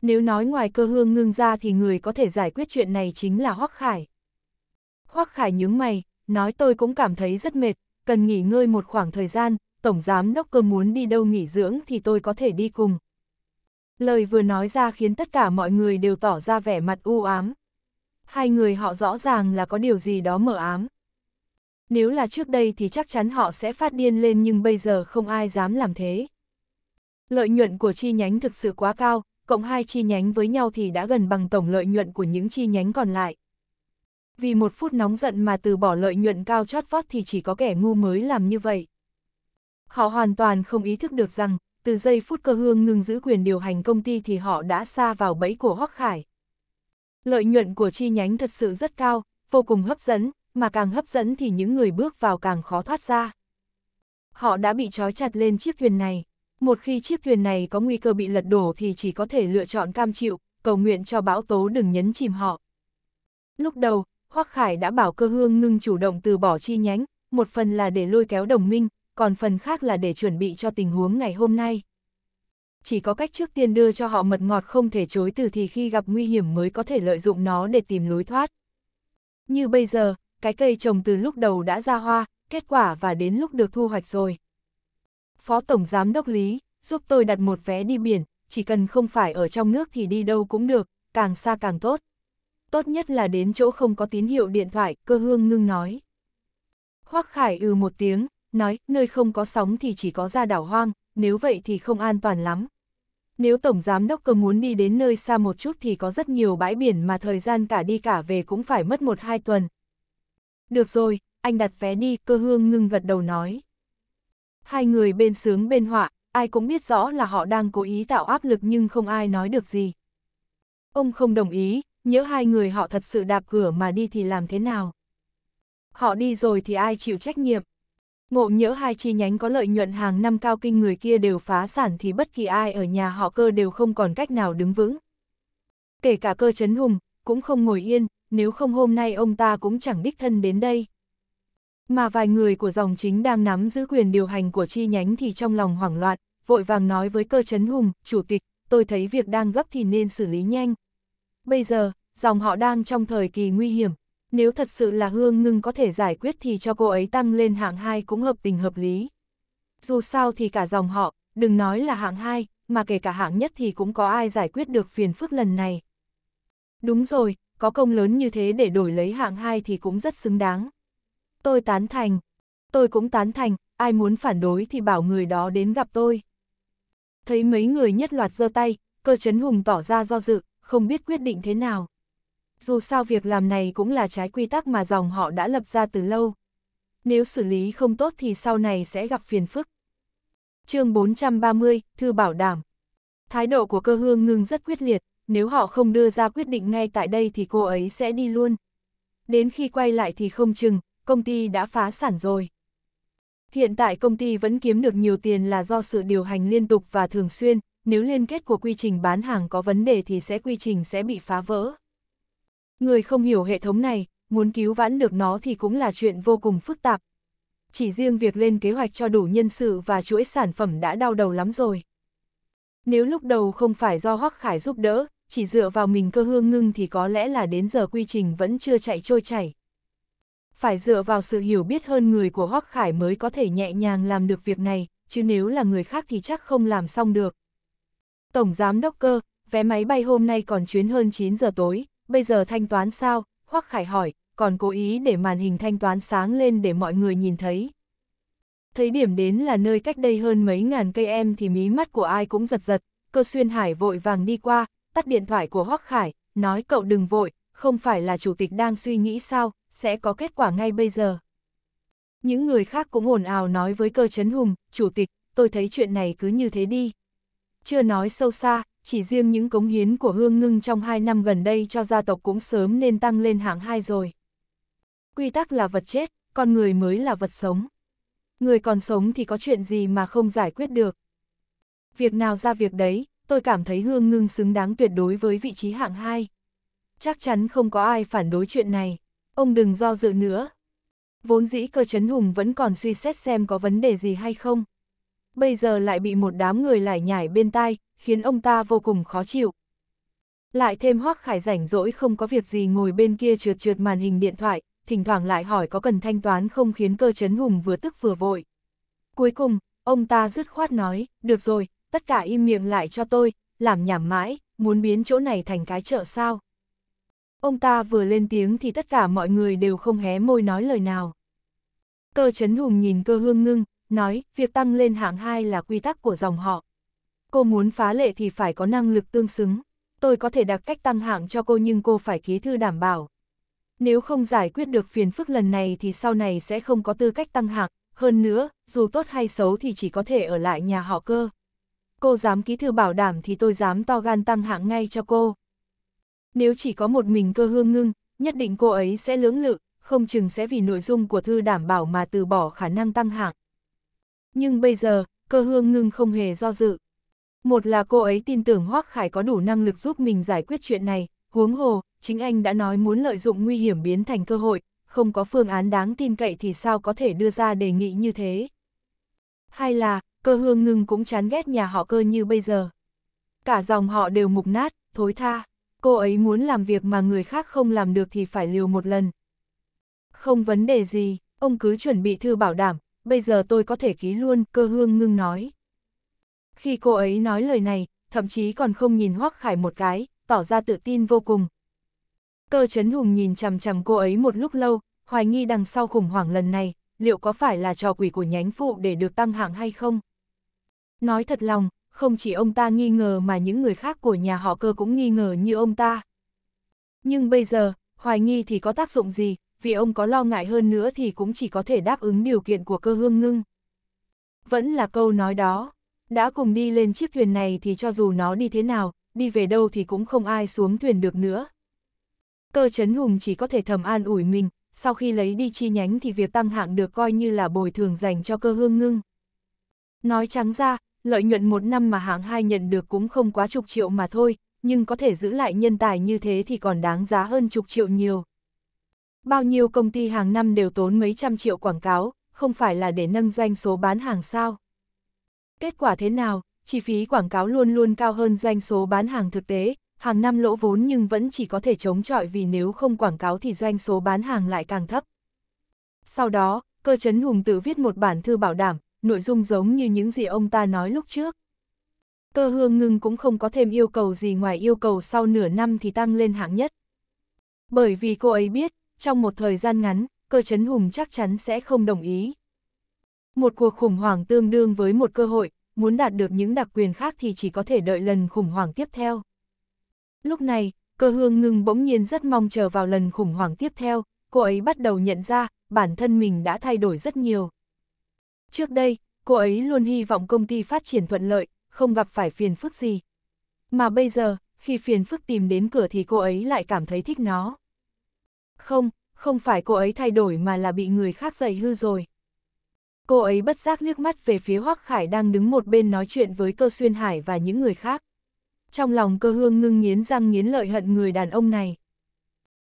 Nếu nói ngoài cơ hương ngưng ra thì người có thể giải quyết chuyện này chính là Hoắc Khải. Hoắc Khải nhướng mày, nói tôi cũng cảm thấy rất mệt, cần nghỉ ngơi một khoảng thời gian, Tổng Giám Đốc cơ muốn đi đâu nghỉ dưỡng thì tôi có thể đi cùng. Lời vừa nói ra khiến tất cả mọi người đều tỏ ra vẻ mặt u ám. Hai người họ rõ ràng là có điều gì đó mờ ám. Nếu là trước đây thì chắc chắn họ sẽ phát điên lên nhưng bây giờ không ai dám làm thế. Lợi nhuận của chi nhánh thực sự quá cao, cộng hai chi nhánh với nhau thì đã gần bằng tổng lợi nhuận của những chi nhánh còn lại vì một phút nóng giận mà từ bỏ lợi nhuận cao chót vót thì chỉ có kẻ ngu mới làm như vậy. Họ hoàn toàn không ý thức được rằng, từ giây phút cơ hương ngừng giữ quyền điều hành công ty thì họ đã xa vào bẫy của Hoắc Khải. Lợi nhuận của chi nhánh thật sự rất cao, vô cùng hấp dẫn, mà càng hấp dẫn thì những người bước vào càng khó thoát ra. Họ đã bị trói chặt lên chiếc thuyền này. Một khi chiếc thuyền này có nguy cơ bị lật đổ thì chỉ có thể lựa chọn cam chịu, cầu nguyện cho bão tố đừng nhấn chìm họ. Lúc đầu, Hoắc Khải đã bảo cơ hương ngưng chủ động từ bỏ chi nhánh, một phần là để lôi kéo đồng minh, còn phần khác là để chuẩn bị cho tình huống ngày hôm nay. Chỉ có cách trước tiên đưa cho họ mật ngọt không thể chối từ thì khi gặp nguy hiểm mới có thể lợi dụng nó để tìm lối thoát. Như bây giờ, cái cây trồng từ lúc đầu đã ra hoa, kết quả và đến lúc được thu hoạch rồi. Phó Tổng Giám Đốc Lý, giúp tôi đặt một vé đi biển, chỉ cần không phải ở trong nước thì đi đâu cũng được, càng xa càng tốt tốt nhất là đến chỗ không có tín hiệu điện thoại, cơ hương ngưng nói. Hoắc Khải ừ một tiếng, nói, nơi không có sóng thì chỉ có ra đảo hoang, nếu vậy thì không an toàn lắm. Nếu Tổng Giám Đốc cơ muốn đi đến nơi xa một chút thì có rất nhiều bãi biển mà thời gian cả đi cả về cũng phải mất một hai tuần. Được rồi, anh đặt vé đi, cơ hương ngưng gật đầu nói. Hai người bên sướng bên họa, ai cũng biết rõ là họ đang cố ý tạo áp lực nhưng không ai nói được gì. Ông không đồng ý, nhớ hai người họ thật sự đạp cửa mà đi thì làm thế nào? Họ đi rồi thì ai chịu trách nhiệm? Ngộ nhớ hai chi nhánh có lợi nhuận hàng năm cao kinh người kia đều phá sản thì bất kỳ ai ở nhà họ cơ đều không còn cách nào đứng vững. Kể cả cơ chấn hùng, cũng không ngồi yên, nếu không hôm nay ông ta cũng chẳng đích thân đến đây. Mà vài người của dòng chính đang nắm giữ quyền điều hành của chi nhánh thì trong lòng hoảng loạn, vội vàng nói với cơ chấn hùng, chủ tịch, tôi thấy việc đang gấp thì nên xử lý nhanh. Bây giờ, dòng họ đang trong thời kỳ nguy hiểm. Nếu thật sự là Hương Ngưng có thể giải quyết thì cho cô ấy tăng lên hạng 2 cũng hợp tình hợp lý. Dù sao thì cả dòng họ, đừng nói là hạng 2, mà kể cả hạng nhất thì cũng có ai giải quyết được phiền phức lần này. Đúng rồi, có công lớn như thế để đổi lấy hạng 2 thì cũng rất xứng đáng. Tôi tán thành. Tôi cũng tán thành, ai muốn phản đối thì bảo người đó đến gặp tôi. Thấy mấy người nhất loạt giơ tay, cơ chấn hùng tỏ ra do dự, không biết quyết định thế nào. Dù sao việc làm này cũng là trái quy tắc mà dòng họ đã lập ra từ lâu. Nếu xử lý không tốt thì sau này sẽ gặp phiền phức. chương 430, Thư bảo đảm. Thái độ của cơ hương ngưng rất quyết liệt, nếu họ không đưa ra quyết định ngay tại đây thì cô ấy sẽ đi luôn. Đến khi quay lại thì không chừng, công ty đã phá sản rồi. Hiện tại công ty vẫn kiếm được nhiều tiền là do sự điều hành liên tục và thường xuyên, nếu liên kết của quy trình bán hàng có vấn đề thì sẽ quy trình sẽ bị phá vỡ. Người không hiểu hệ thống này, muốn cứu vãn được nó thì cũng là chuyện vô cùng phức tạp. Chỉ riêng việc lên kế hoạch cho đủ nhân sự và chuỗi sản phẩm đã đau đầu lắm rồi. Nếu lúc đầu không phải do Hoắc Khải giúp đỡ, chỉ dựa vào mình cơ hương ngưng thì có lẽ là đến giờ quy trình vẫn chưa chạy trôi chảy. Phải dựa vào sự hiểu biết hơn người của Hoắc Khải mới có thể nhẹ nhàng làm được việc này, chứ nếu là người khác thì chắc không làm xong được. Tổng giám đốc cơ, vé máy bay hôm nay còn chuyến hơn 9 giờ tối, bây giờ thanh toán sao? Hoắc Khải hỏi, còn cố ý để màn hình thanh toán sáng lên để mọi người nhìn thấy. Thấy điểm đến là nơi cách đây hơn mấy ngàn cây em thì mí mắt của ai cũng giật giật, cơ xuyên hải vội vàng đi qua, tắt điện thoại của Hoắc Khải, nói cậu đừng vội, không phải là chủ tịch đang suy nghĩ sao, sẽ có kết quả ngay bây giờ. Những người khác cũng ồn ào nói với cơ chấn hùng, chủ tịch, tôi thấy chuyện này cứ như thế đi chưa nói sâu xa, chỉ riêng những cống hiến của Hương Ngưng trong hai năm gần đây cho gia tộc cũng sớm nên tăng lên hạng hai rồi. Quy tắc là vật chết, con người mới là vật sống. Người còn sống thì có chuyện gì mà không giải quyết được. Việc nào ra việc đấy, tôi cảm thấy Hương Ngưng xứng đáng tuyệt đối với vị trí hạng hai Chắc chắn không có ai phản đối chuyện này, ông đừng do dự nữa. Vốn dĩ cơ chấn hùng vẫn còn suy xét xem có vấn đề gì hay không bây giờ lại bị một đám người lải nhải bên tai, khiến ông ta vô cùng khó chịu. Lại thêm Hoắc Khải rảnh rỗi không có việc gì ngồi bên kia trượt trượt màn hình điện thoại, thỉnh thoảng lại hỏi có cần thanh toán không khiến cơ chấn hùng vừa tức vừa vội. Cuối cùng, ông ta dứt khoát nói, được rồi, tất cả im miệng lại cho tôi, làm nhảm mãi, muốn biến chỗ này thành cái chợ sao. Ông ta vừa lên tiếng thì tất cả mọi người đều không hé môi nói lời nào. Cơ chấn hùng nhìn cơ hương ngưng, nói, việc tăng lên hạng 2 là quy tắc của dòng họ. Cô muốn phá lệ thì phải có năng lực tương xứng, tôi có thể đặt cách tăng hạng cho cô nhưng cô phải ký thư đảm bảo. Nếu không giải quyết được phiền phức lần này thì sau này sẽ không có tư cách tăng hạng, hơn nữa, dù tốt hay xấu thì chỉ có thể ở lại nhà họ cơ. Cô dám ký thư bảo đảm thì tôi dám to gan tăng hạng ngay cho cô. Nếu chỉ có một mình cơ hương ngưng, nhất định cô ấy sẽ lưỡng lự, không chừng sẽ vì nội dung của thư đảm bảo mà từ bỏ khả năng tăng hạng. Nhưng bây giờ, cơ hương ngưng không hề do dự. Một là cô ấy tin tưởng Hoác Khải có đủ năng lực giúp mình giải quyết chuyện này, huống hồ, chính anh đã nói muốn lợi dụng nguy hiểm biến thành cơ hội, không có phương án đáng tin cậy thì sao có thể đưa ra đề nghị như thế. Hai là, cơ hương ngưng cũng chán ghét nhà họ cơ như bây giờ. Cả dòng họ đều mục nát, thối tha, cô ấy muốn làm việc mà người khác không làm được thì phải liều một lần. Không vấn đề gì, ông cứ chuẩn bị thư bảo đảm, bây giờ tôi có thể ký luôn, cơ hương ngưng nói. Khi cô ấy nói lời này, thậm chí còn không nhìn Hoắc Khải một cái, tỏ ra tự tin vô cùng. Cơ chấn hùng nhìn chằm chằm cô ấy một lúc lâu, hoài nghi đằng sau khủng hoảng lần này, liệu có phải là trò quỷ của nhánh phụ để được tăng hạng hay không? Nói thật lòng, không chỉ ông ta nghi ngờ mà những người khác của nhà họ cơ cũng nghi ngờ như ông ta. Nhưng bây giờ, hoài nghi thì có tác dụng gì, vì ông có lo ngại hơn nữa thì cũng chỉ có thể đáp ứng điều kiện của cơ hương ngưng. Vẫn là câu nói đó, đã cùng đi lên chiếc thuyền này thì cho dù nó đi thế nào, đi về đâu thì cũng không ai xuống thuyền được nữa. Cơ chấn hùng chỉ có thể thầm an ủi mình, sau khi lấy đi chi nhánh thì việc tăng hạng được coi như là bồi thường dành cho cơ hương ngưng. Nói trắng ra, lợi nhuận một năm mà hạng hai nhận được cũng không quá chục triệu mà thôi, nhưng có thể giữ lại nhân tài như thế thì còn đáng giá hơn chục triệu nhiều. Bao nhiêu công ty hàng năm đều tốn mấy trăm triệu quảng cáo, không phải là để nâng doanh số bán hàng sao. Kết quả thế nào, chi phí quảng cáo luôn luôn cao hơn doanh số bán hàng thực tế, hàng năm lỗ vốn nhưng vẫn chỉ có thể chống chọi vì nếu không quảng cáo thì doanh số bán hàng lại càng thấp. Sau đó, cơ chấn hùng tự viết một bản thư bảo đảm, nội dung giống như những gì ông ta nói lúc trước. Cơ hương ngưng cũng không có thêm yêu cầu gì ngoài yêu cầu sau nửa năm thì tăng lên hạng nhất. Bởi vì cô ấy biết, trong một thời gian ngắn, cơ chấn hùng chắc chắn sẽ không đồng ý. Một cuộc khủng hoảng tương đương với một cơ hội, muốn đạt được những đặc quyền khác thì chỉ có thể đợi lần khủng hoảng tiếp theo. Lúc này, cơ hương ngưng bỗng nhiên rất mong chờ vào lần khủng hoảng tiếp theo, cô ấy bắt đầu nhận ra, bản thân mình đã thay đổi rất nhiều. Trước đây, cô ấy luôn hy vọng công ty phát triển thuận lợi, không gặp phải phiền phức gì. Mà bây giờ, khi phiền phức tìm đến cửa thì cô ấy lại cảm thấy thích nó. Không, không phải cô ấy thay đổi mà là bị người khác dạy hư rồi. Cô ấy bất giác liếc mắt về phía Hoắc Khải đang đứng một bên nói chuyện với cơ xuyên hải và những người khác. Trong lòng cơ hương ngưng nghiến răng nghiến lợi hận người đàn ông này.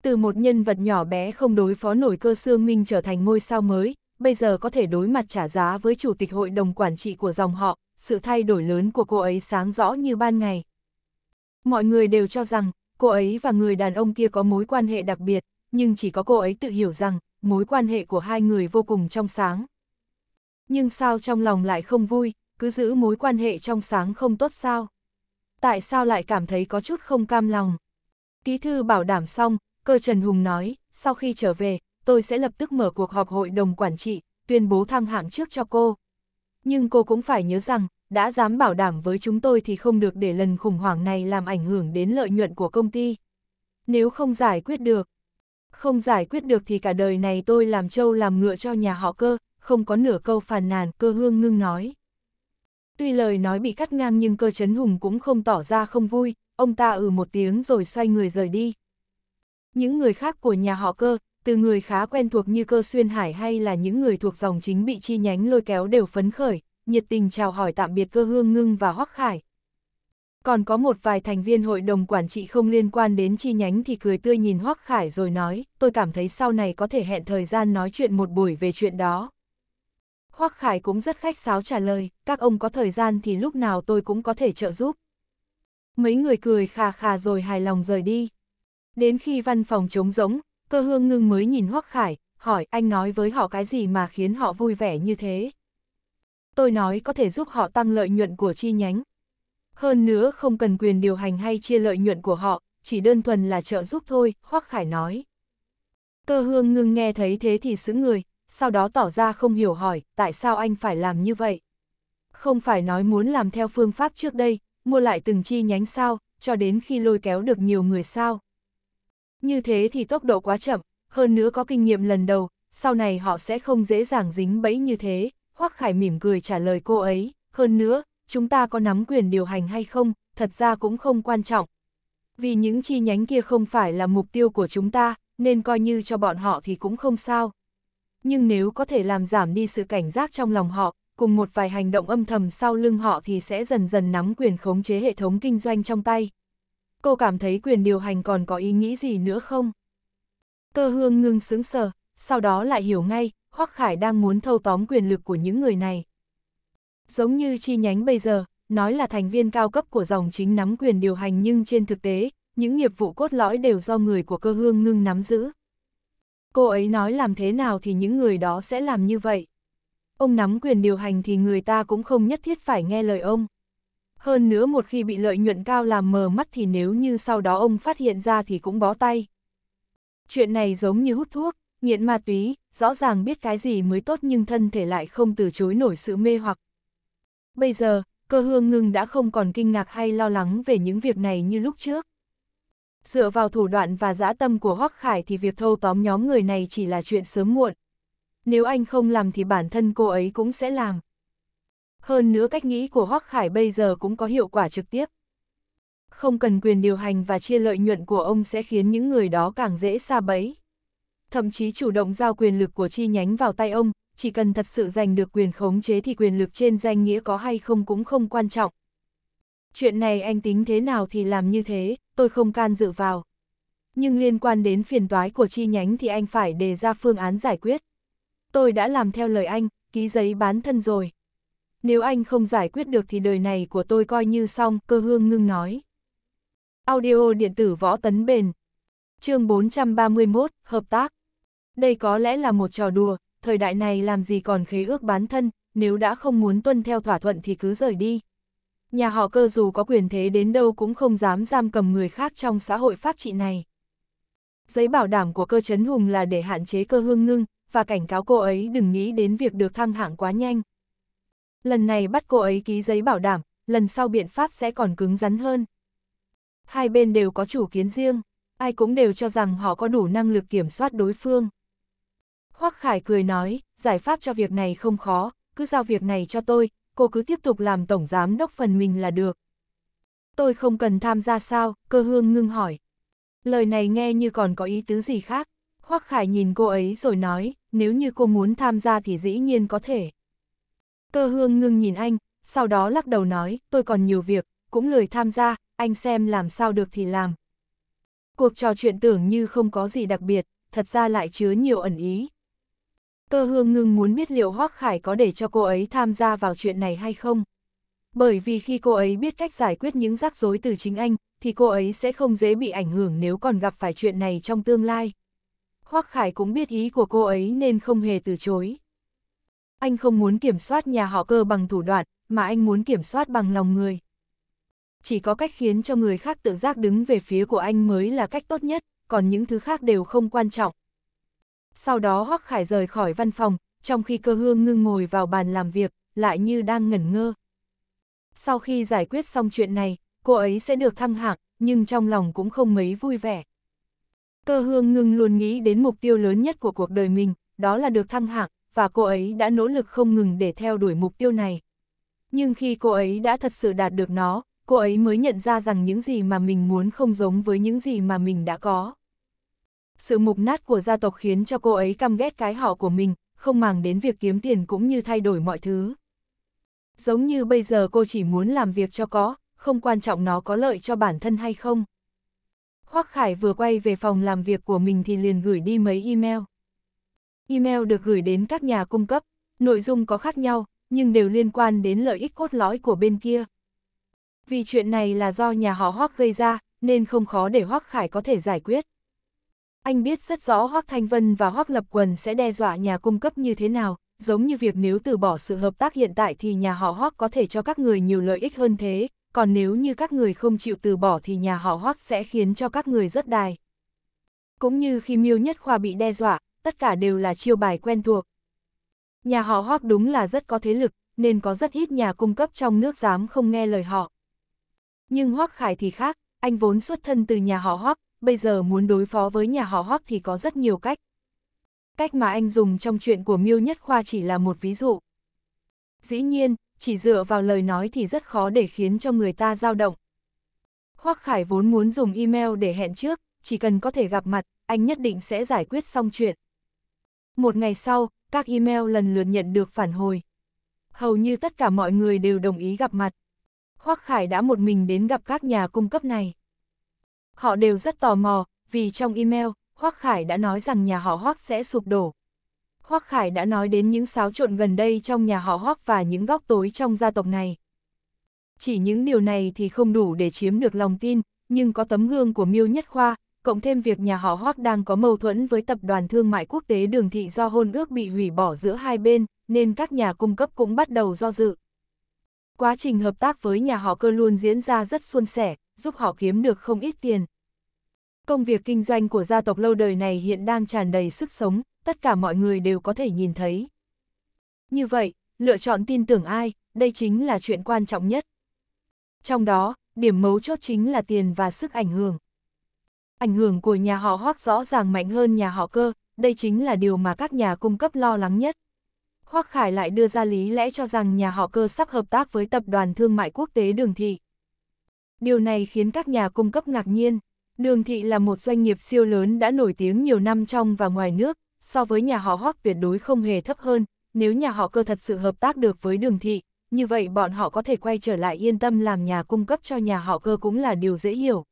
Từ một nhân vật nhỏ bé không đối phó nổi cơ xương minh trở thành ngôi sao mới, bây giờ có thể đối mặt trả giá với chủ tịch hội đồng quản trị của dòng họ, sự thay đổi lớn của cô ấy sáng rõ như ban ngày. Mọi người đều cho rằng, cô ấy và người đàn ông kia có mối quan hệ đặc biệt, nhưng chỉ có cô ấy tự hiểu rằng, mối quan hệ của hai người vô cùng trong sáng. Nhưng sao trong lòng lại không vui, cứ giữ mối quan hệ trong sáng không tốt sao? Tại sao lại cảm thấy có chút không cam lòng? Ký thư bảo đảm xong, cơ Trần Hùng nói, sau khi trở về, tôi sẽ lập tức mở cuộc họp hội đồng quản trị, tuyên bố thăng hạng trước cho cô. Nhưng cô cũng phải nhớ rằng, đã dám bảo đảm với chúng tôi thì không được để lần khủng hoảng này làm ảnh hưởng đến lợi nhuận của công ty. Nếu không giải quyết được, không giải quyết được thì cả đời này tôi làm trâu làm ngựa cho nhà họ cơ, không có nửa câu phàn nàn cơ hương ngưng nói. Tuy lời nói bị cắt ngang nhưng cơ chấn hùng cũng không tỏ ra không vui, ông ta ừ một tiếng rồi xoay người rời đi. Những người khác của nhà họ cơ, từ người khá quen thuộc như cơ xuyên hải hay là những người thuộc dòng chính bị chi nhánh lôi kéo đều phấn khởi, nhiệt tình chào hỏi tạm biệt cơ hương ngưng và hoắc khải, còn có một vài thành viên hội đồng quản trị không liên quan đến chi nhánh thì cười tươi nhìn Hoắc Khải rồi nói, tôi cảm thấy sau này có thể hẹn thời gian nói chuyện một buổi về chuyện đó. Hoắc Khải cũng rất khách sáo trả lời, các ông có thời gian thì lúc nào tôi cũng có thể trợ giúp. Mấy người cười khà khà rồi hài lòng rời đi. Đến khi văn phòng trống rỗng, cơ hương ngưng mới nhìn Hoắc Khải, hỏi anh nói với họ cái gì mà khiến họ vui vẻ như thế. Tôi nói có thể giúp họ tăng lợi nhuận của chi nhánh, hơn nữa không cần quyền điều hành hay chia lợi nhuận của họ, chỉ đơn thuần là trợ giúp thôi, Hoắc Khải nói. Cơ hương ngưng nghe thấy thế thì sững người, sau đó tỏ ra không hiểu hỏi, tại sao anh phải làm như vậy? Không phải nói muốn làm theo phương pháp trước đây, mua lại từng chi nhánh sao, cho đến khi lôi kéo được nhiều người sao. Như thế thì tốc độ quá chậm, hơn nữa có kinh nghiệm lần đầu, sau này họ sẽ không dễ dàng dính bẫy như thế, Hoắc Khải mỉm cười trả lời cô ấy, hơn nữa, chúng ta có nắm quyền điều hành hay không, thật ra cũng không quan trọng. Vì những chi nhánh kia không phải là mục tiêu của chúng ta, nên coi như cho bọn họ thì cũng không sao. Nhưng nếu có thể làm giảm đi sự cảnh giác trong lòng họ, cùng một vài hành động âm thầm sau lưng họ thì sẽ dần dần nắm quyền khống chế hệ thống kinh doanh trong tay. Cô cảm thấy quyền điều hành còn có ý nghĩ gì nữa không? Cơ hương ngưng sướng sờ, sau đó lại hiểu ngay, Hoắc Khải đang muốn thâu tóm quyền lực của những người này. Giống như chi nhánh bây giờ, nói là thành viên cao cấp của dòng chính nắm quyền điều hành nhưng trên thực tế, những nghiệp vụ cốt lõi đều do người của cơ hương ngưng nắm giữ. Cô ấy nói làm thế nào thì những người đó sẽ làm như vậy. Ông nắm quyền điều hành thì người ta cũng không nhất thiết phải nghe lời ông. Hơn nữa một khi bị lợi nhuận cao làm mờ mắt thì nếu như sau đó ông phát hiện ra thì cũng bó tay. Chuyện này giống như hút thuốc, nghiện ma túy, rõ ràng biết cái gì mới tốt nhưng thân thể lại không từ chối nổi sự mê hoặc Bây giờ, cơ hương ngưng đã không còn kinh ngạc hay lo lắng về những việc này như lúc trước. Dựa vào thủ đoạn và dã tâm của Hoắc Khải thì việc thâu tóm nhóm người này chỉ là chuyện sớm muộn. Nếu anh không làm thì bản thân cô ấy cũng sẽ làm. Hơn nữa cách nghĩ của Hoắc Khải bây giờ cũng có hiệu quả trực tiếp. Không cần quyền điều hành và chia lợi nhuận của ông sẽ khiến những người đó càng dễ xa bẫy. Thậm chí chủ động giao quyền lực của chi nhánh vào tay ông, chỉ cần thật sự giành được quyền khống chế thì quyền lực trên danh nghĩa có hay không cũng không quan trọng. Chuyện này anh tính thế nào thì làm như thế, tôi không can dự vào. Nhưng liên quan đến phiền toái của chi nhánh thì anh phải đề ra phương án giải quyết. Tôi đã làm theo lời anh, ký giấy bán thân rồi. Nếu anh không giải quyết được thì đời này của tôi coi như xong, cơ hương ngưng nói. Audio điện tử võ tấn bền. Chương 431, Hợp tác. Đây có lẽ là một trò đùa, thời đại này làm gì còn khế ước bán thân, nếu đã không muốn tuân theo thỏa thuận thì cứ rời đi. Nhà họ cơ dù có quyền thế đến đâu cũng không dám giam cầm người khác trong xã hội pháp trị này. Giấy bảo đảm của cơ chấn hùng là để hạn chế cơ hương ngưng, và cảnh cáo cô ấy đừng nghĩ đến việc được thăng hạng quá nhanh. Lần này bắt cô ấy ký giấy bảo đảm, lần sau biện pháp sẽ còn cứng rắn hơn. Hai bên đều có chủ kiến riêng, ai cũng đều cho rằng họ có đủ năng lực kiểm soát đối phương. Hoắc Khải cười nói, giải pháp cho việc này không khó, cứ giao việc này cho tôi, cô cứ tiếp tục làm tổng giám đốc phần mình là được. Tôi không cần tham gia sao, cơ hương ngưng hỏi. Lời này nghe như còn có ý tứ gì khác. Hoắc Khải nhìn cô ấy rồi nói, nếu như cô muốn tham gia thì dĩ nhiên có thể. Cơ hương ngưng nhìn anh, sau đó lắc đầu nói, tôi còn nhiều việc, cũng lười tham gia, anh xem làm sao được thì làm. Cuộc trò chuyện tưởng như không có gì đặc biệt, thật ra lại chứa nhiều ẩn ý. Cơ hương ngưng muốn biết liệu Hoác Khải có để cho cô ấy tham gia vào chuyện này hay không. Bởi vì khi cô ấy biết cách giải quyết những rắc rối từ chính anh, thì cô ấy sẽ không dễ bị ảnh hưởng nếu còn gặp phải chuyện này trong tương lai. Hoác Khải cũng biết ý của cô ấy nên không hề từ chối. Anh không muốn kiểm soát nhà họ cơ bằng thủ đoạn, mà anh muốn kiểm soát bằng lòng người. Chỉ có cách khiến cho người khác tự giác đứng về phía của anh mới là cách tốt nhất, còn những thứ khác đều không quan trọng sau đó Hoắc Khải rời khỏi văn phòng, trong khi cơ hương ngưng ngồi vào bàn làm việc, lại như đang ngẩn ngơ. Sau khi giải quyết xong chuyện này, cô ấy sẽ được thăng hạng, nhưng trong lòng cũng không mấy vui vẻ. Cơ hương ngưng luôn nghĩ đến mục tiêu lớn nhất của cuộc đời mình, đó là được thăng hạng, và cô ấy đã nỗ lực không ngừng để theo đuổi mục tiêu này. Nhưng khi cô ấy đã thật sự đạt được nó, cô ấy mới nhận ra rằng những gì mà mình muốn không giống với những gì mà mình đã có. Sự mục nát của gia tộc khiến cho cô ấy căm ghét cái họ của mình, không màng đến việc kiếm tiền cũng như thay đổi mọi thứ. Giống như bây giờ cô chỉ muốn làm việc cho có, không quan trọng nó có lợi cho bản thân hay không. Hoắc Khải vừa quay về phòng làm việc của mình thì liền gửi đi mấy email. Email được gửi đến các nhà cung cấp, nội dung có khác nhau, nhưng đều liên quan đến lợi ích cốt lõi của bên kia. Vì chuyện này là do nhà họ Hoắc gây ra, nên không khó để Hoắc Khải có thể giải quyết. Anh biết rất rõ Hoác Thanh Vân và Hoác Lập Quần sẽ đe dọa nhà cung cấp như thế nào, giống như việc nếu từ bỏ sự hợp tác hiện tại thì nhà họ Hoác có thể cho các người nhiều lợi ích hơn thế, còn nếu như các người không chịu từ bỏ thì nhà họ Hoác sẽ khiến cho các người rất đài. Cũng như khi Miêu Nhất Khoa bị đe dọa, tất cả đều là chiêu bài quen thuộc. Nhà họ Hoác đúng là rất có thế lực, nên có rất ít nhà cung cấp trong nước dám không nghe lời họ. Nhưng Hoác Khải thì khác, anh vốn xuất thân từ nhà họ Hoác, bây giờ muốn đối phó với nhà họ Hoắc thì có rất nhiều cách. Cách mà anh dùng trong chuyện của Miêu Nhất Khoa chỉ là một ví dụ. Dĩ nhiên, chỉ dựa vào lời nói thì rất khó để khiến cho người ta dao động. Hoắc Khải vốn muốn dùng email để hẹn trước, chỉ cần có thể gặp mặt, anh nhất định sẽ giải quyết xong chuyện. Một ngày sau, các email lần lượt nhận được phản hồi. Hầu như tất cả mọi người đều đồng ý gặp mặt. Hoắc Khải đã một mình đến gặp các nhà cung cấp này. Họ đều rất tò mò, vì trong email, Hoác Khải đã nói rằng nhà họ Hoác sẽ sụp đổ. Hoác Khải đã nói đến những xáo trộn gần đây trong nhà họ Hoác và những góc tối trong gia tộc này. Chỉ những điều này thì không đủ để chiếm được lòng tin, nhưng có tấm gương của Miêu Nhất Khoa, cộng thêm việc nhà họ Hoác đang có mâu thuẫn với tập đoàn thương mại quốc tế đường thị do hôn ước bị hủy bỏ giữa hai bên, nên các nhà cung cấp cũng bắt đầu do dự. Quá trình hợp tác với nhà họ cơ luôn diễn ra rất suôn sẻ, giúp họ kiếm được không ít tiền. Công việc kinh doanh của gia tộc lâu đời này hiện đang tràn đầy sức sống, tất cả mọi người đều có thể nhìn thấy. Như vậy, lựa chọn tin tưởng ai, đây chính là chuyện quan trọng nhất. Trong đó, điểm mấu chốt chính là tiền và sức ảnh hưởng. Ảnh hưởng của nhà họ Hoác rõ ràng mạnh hơn nhà họ cơ, đây chính là điều mà các nhà cung cấp lo lắng nhất. Hoác Khải lại đưa ra lý lẽ cho rằng nhà họ cơ sắp hợp tác với tập đoàn thương mại quốc tế Đường Thị. Điều này khiến các nhà cung cấp ngạc nhiên. Đường thị là một doanh nghiệp siêu lớn đã nổi tiếng nhiều năm trong và ngoài nước, so với nhà họ Hoắc tuyệt đối không hề thấp hơn, nếu nhà họ cơ thật sự hợp tác được với đường thị, như vậy bọn họ có thể quay trở lại yên tâm làm nhà cung cấp cho nhà họ cơ cũng là điều dễ hiểu.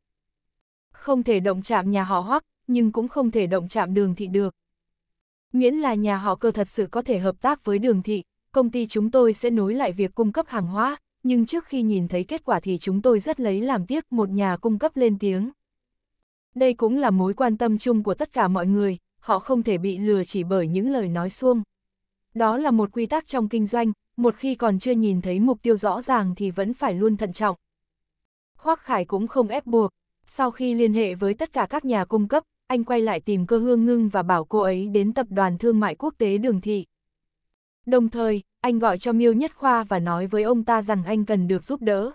Không thể động chạm nhà họ Hoắc, nhưng cũng không thể động chạm đường thị được. Miễn là nhà họ cơ thật sự có thể hợp tác với đường thị, công ty chúng tôi sẽ nối lại việc cung cấp hàng hóa, nhưng trước khi nhìn thấy kết quả thì chúng tôi rất lấy làm tiếc một nhà cung cấp lên tiếng. Đây cũng là mối quan tâm chung của tất cả mọi người, họ không thể bị lừa chỉ bởi những lời nói suông. Đó là một quy tắc trong kinh doanh, một khi còn chưa nhìn thấy mục tiêu rõ ràng thì vẫn phải luôn thận trọng. Hoác Khải cũng không ép buộc, sau khi liên hệ với tất cả các nhà cung cấp, anh quay lại tìm cơ hương ngưng và bảo cô ấy đến tập đoàn thương mại quốc tế đường thị đồng thời, anh gọi cho Miêu Nhất Khoa và nói với ông ta rằng anh cần được giúp đỡ.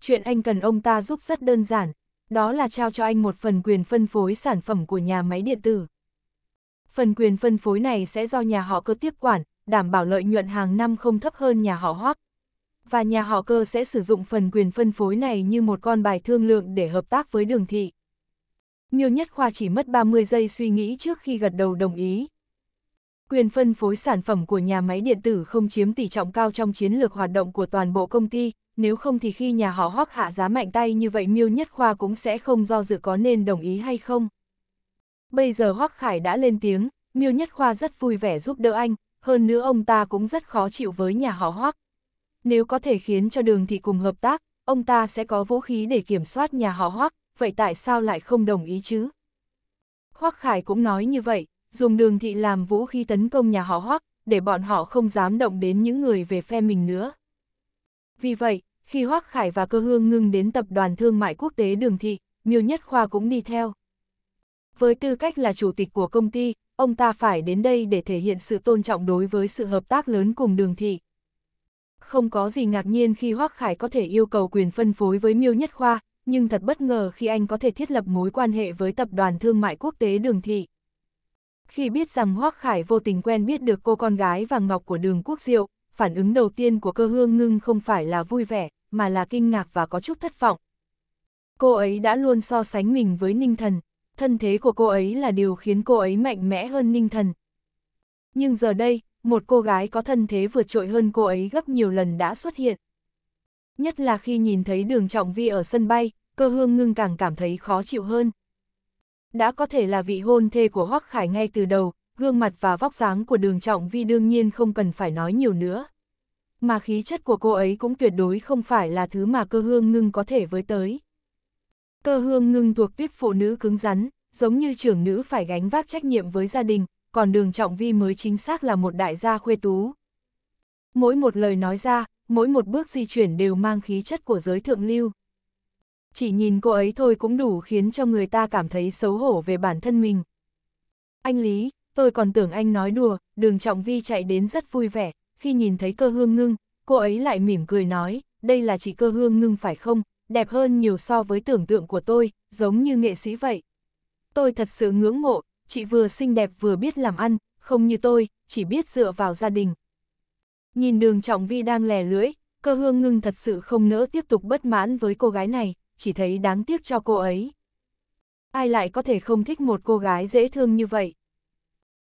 Chuyện anh cần ông ta giúp rất đơn giản, đó là trao cho anh một phần quyền phân phối sản phẩm của nhà máy điện tử. Phần quyền phân phối này sẽ do nhà họ cơ tiếp quản, đảm bảo lợi nhuận hàng năm không thấp hơn nhà họ hoác. Và nhà họ cơ sẽ sử dụng phần quyền phân phối này như một con bài thương lượng để hợp tác với đường thị. Miêu Nhất Khoa chỉ mất 30 giây suy nghĩ trước khi gật đầu đồng ý, quyền phân phối sản phẩm của nhà máy điện tử không chiếm tỷ trọng cao trong chiến lược hoạt động của toàn bộ công ty, nếu không thì khi nhà họ hoác hạ giá mạnh tay như vậy Miêu Nhất Khoa cũng sẽ không do dự có nên đồng ý hay không. Bây giờ Hoác Khải đã lên tiếng, Miêu Nhất Khoa rất vui vẻ giúp đỡ anh, hơn nữa ông ta cũng rất khó chịu với nhà họ Hoác. Nếu có thể khiến cho đường thì cùng hợp tác, ông ta sẽ có vũ khí để kiểm soát nhà họ Hoác, vậy tại sao lại không đồng ý chứ? Hoác Khải cũng nói như vậy, dùng đường thị làm vũ khí tấn công nhà họ Hoắc, để bọn họ không dám động đến những người về phe mình nữa. Vì vậy, khi Hoắc Khải và Cơ Hương ngưng đến tập đoàn thương mại quốc tế Đường Thị, Miêu Nhất Khoa cũng đi theo. Với tư cách là chủ tịch của công ty, ông ta phải đến đây để thể hiện sự tôn trọng đối với sự hợp tác lớn cùng Đường Thị. Không có gì ngạc nhiên khi Hoắc Khải có thể yêu cầu quyền phân phối với Miêu Nhất Khoa, nhưng thật bất ngờ khi anh có thể thiết lập mối quan hệ với tập đoàn thương mại quốc tế Đường Thị. Khi biết rằng Hoác Khải vô tình quen biết được cô con gái và ngọc của đường quốc diệu, phản ứng đầu tiên của cơ hương ngưng không phải là vui vẻ, mà là kinh ngạc và có chút thất vọng. Cô ấy đã luôn so sánh mình với Ninh Thần, thân thế của cô ấy là điều khiến cô ấy mạnh mẽ hơn Ninh Thần. Nhưng giờ đây, một cô gái có thân thế vượt trội hơn cô ấy gấp nhiều lần đã xuất hiện. Nhất là khi nhìn thấy đường trọng vi ở sân bay, cơ hương ngưng càng cảm thấy khó chịu hơn. Đã có thể là vị hôn thê của Hoắc Khải ngay từ đầu, gương mặt và vóc dáng của đường trọng vi đương nhiên không cần phải nói nhiều nữa. Mà khí chất của cô ấy cũng tuyệt đối không phải là thứ mà cơ hương ngưng có thể với tới. Cơ hương ngưng thuộc tuyết phụ nữ cứng rắn, giống như trưởng nữ phải gánh vác trách nhiệm với gia đình, còn đường trọng vi mới chính xác là một đại gia khuê tú. Mỗi một lời nói ra, mỗi một bước di chuyển đều mang khí chất của giới thượng lưu chỉ nhìn cô ấy thôi cũng đủ khiến cho người ta cảm thấy xấu hổ về bản thân mình. Anh Lý, tôi còn tưởng anh nói đùa, đường Trọng Vi chạy đến rất vui vẻ, khi nhìn thấy cơ hương ngưng, cô ấy lại mỉm cười nói, đây là chị cơ hương ngưng phải không, đẹp hơn nhiều so với tưởng tượng của tôi, giống như nghệ sĩ vậy. Tôi thật sự ngưỡng mộ, chị vừa xinh đẹp vừa biết làm ăn, không như tôi, chỉ biết dựa vào gia đình. Nhìn đường Trọng Vi đang lè lưỡi, cơ hương ngưng thật sự không nỡ tiếp tục bất mãn với cô gái này chỉ thấy đáng tiếc cho cô ấy. Ai lại có thể không thích một cô gái dễ thương như vậy?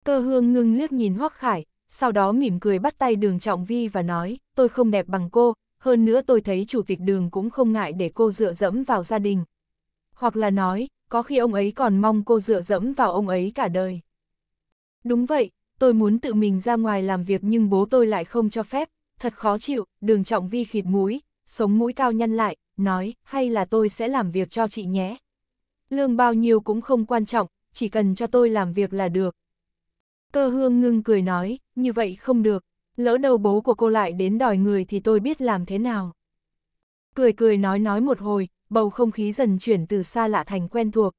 Cơ hương ngưng liếc nhìn Hoắc Khải, sau đó mỉm cười bắt tay đường Trọng Vi và nói, tôi không đẹp bằng cô, hơn nữa tôi thấy chủ tịch đường cũng không ngại để cô dựa dẫm vào gia đình. Hoặc là nói, có khi ông ấy còn mong cô dựa dẫm vào ông ấy cả đời. Đúng vậy, tôi muốn tự mình ra ngoài làm việc nhưng bố tôi lại không cho phép, thật khó chịu, đường trọng vi khịt mũi, sống mũi cao nhăn lại, nói, hay là tôi sẽ làm việc cho chị nhé. Lương bao nhiêu cũng không quan trọng, chỉ cần cho tôi làm việc là được. Cơ hương ngưng cười nói, như vậy không được, lỡ đầu bố của cô lại đến đòi người thì tôi biết làm thế nào. Cười cười nói nói một hồi, bầu không khí dần chuyển từ xa lạ thành quen thuộc.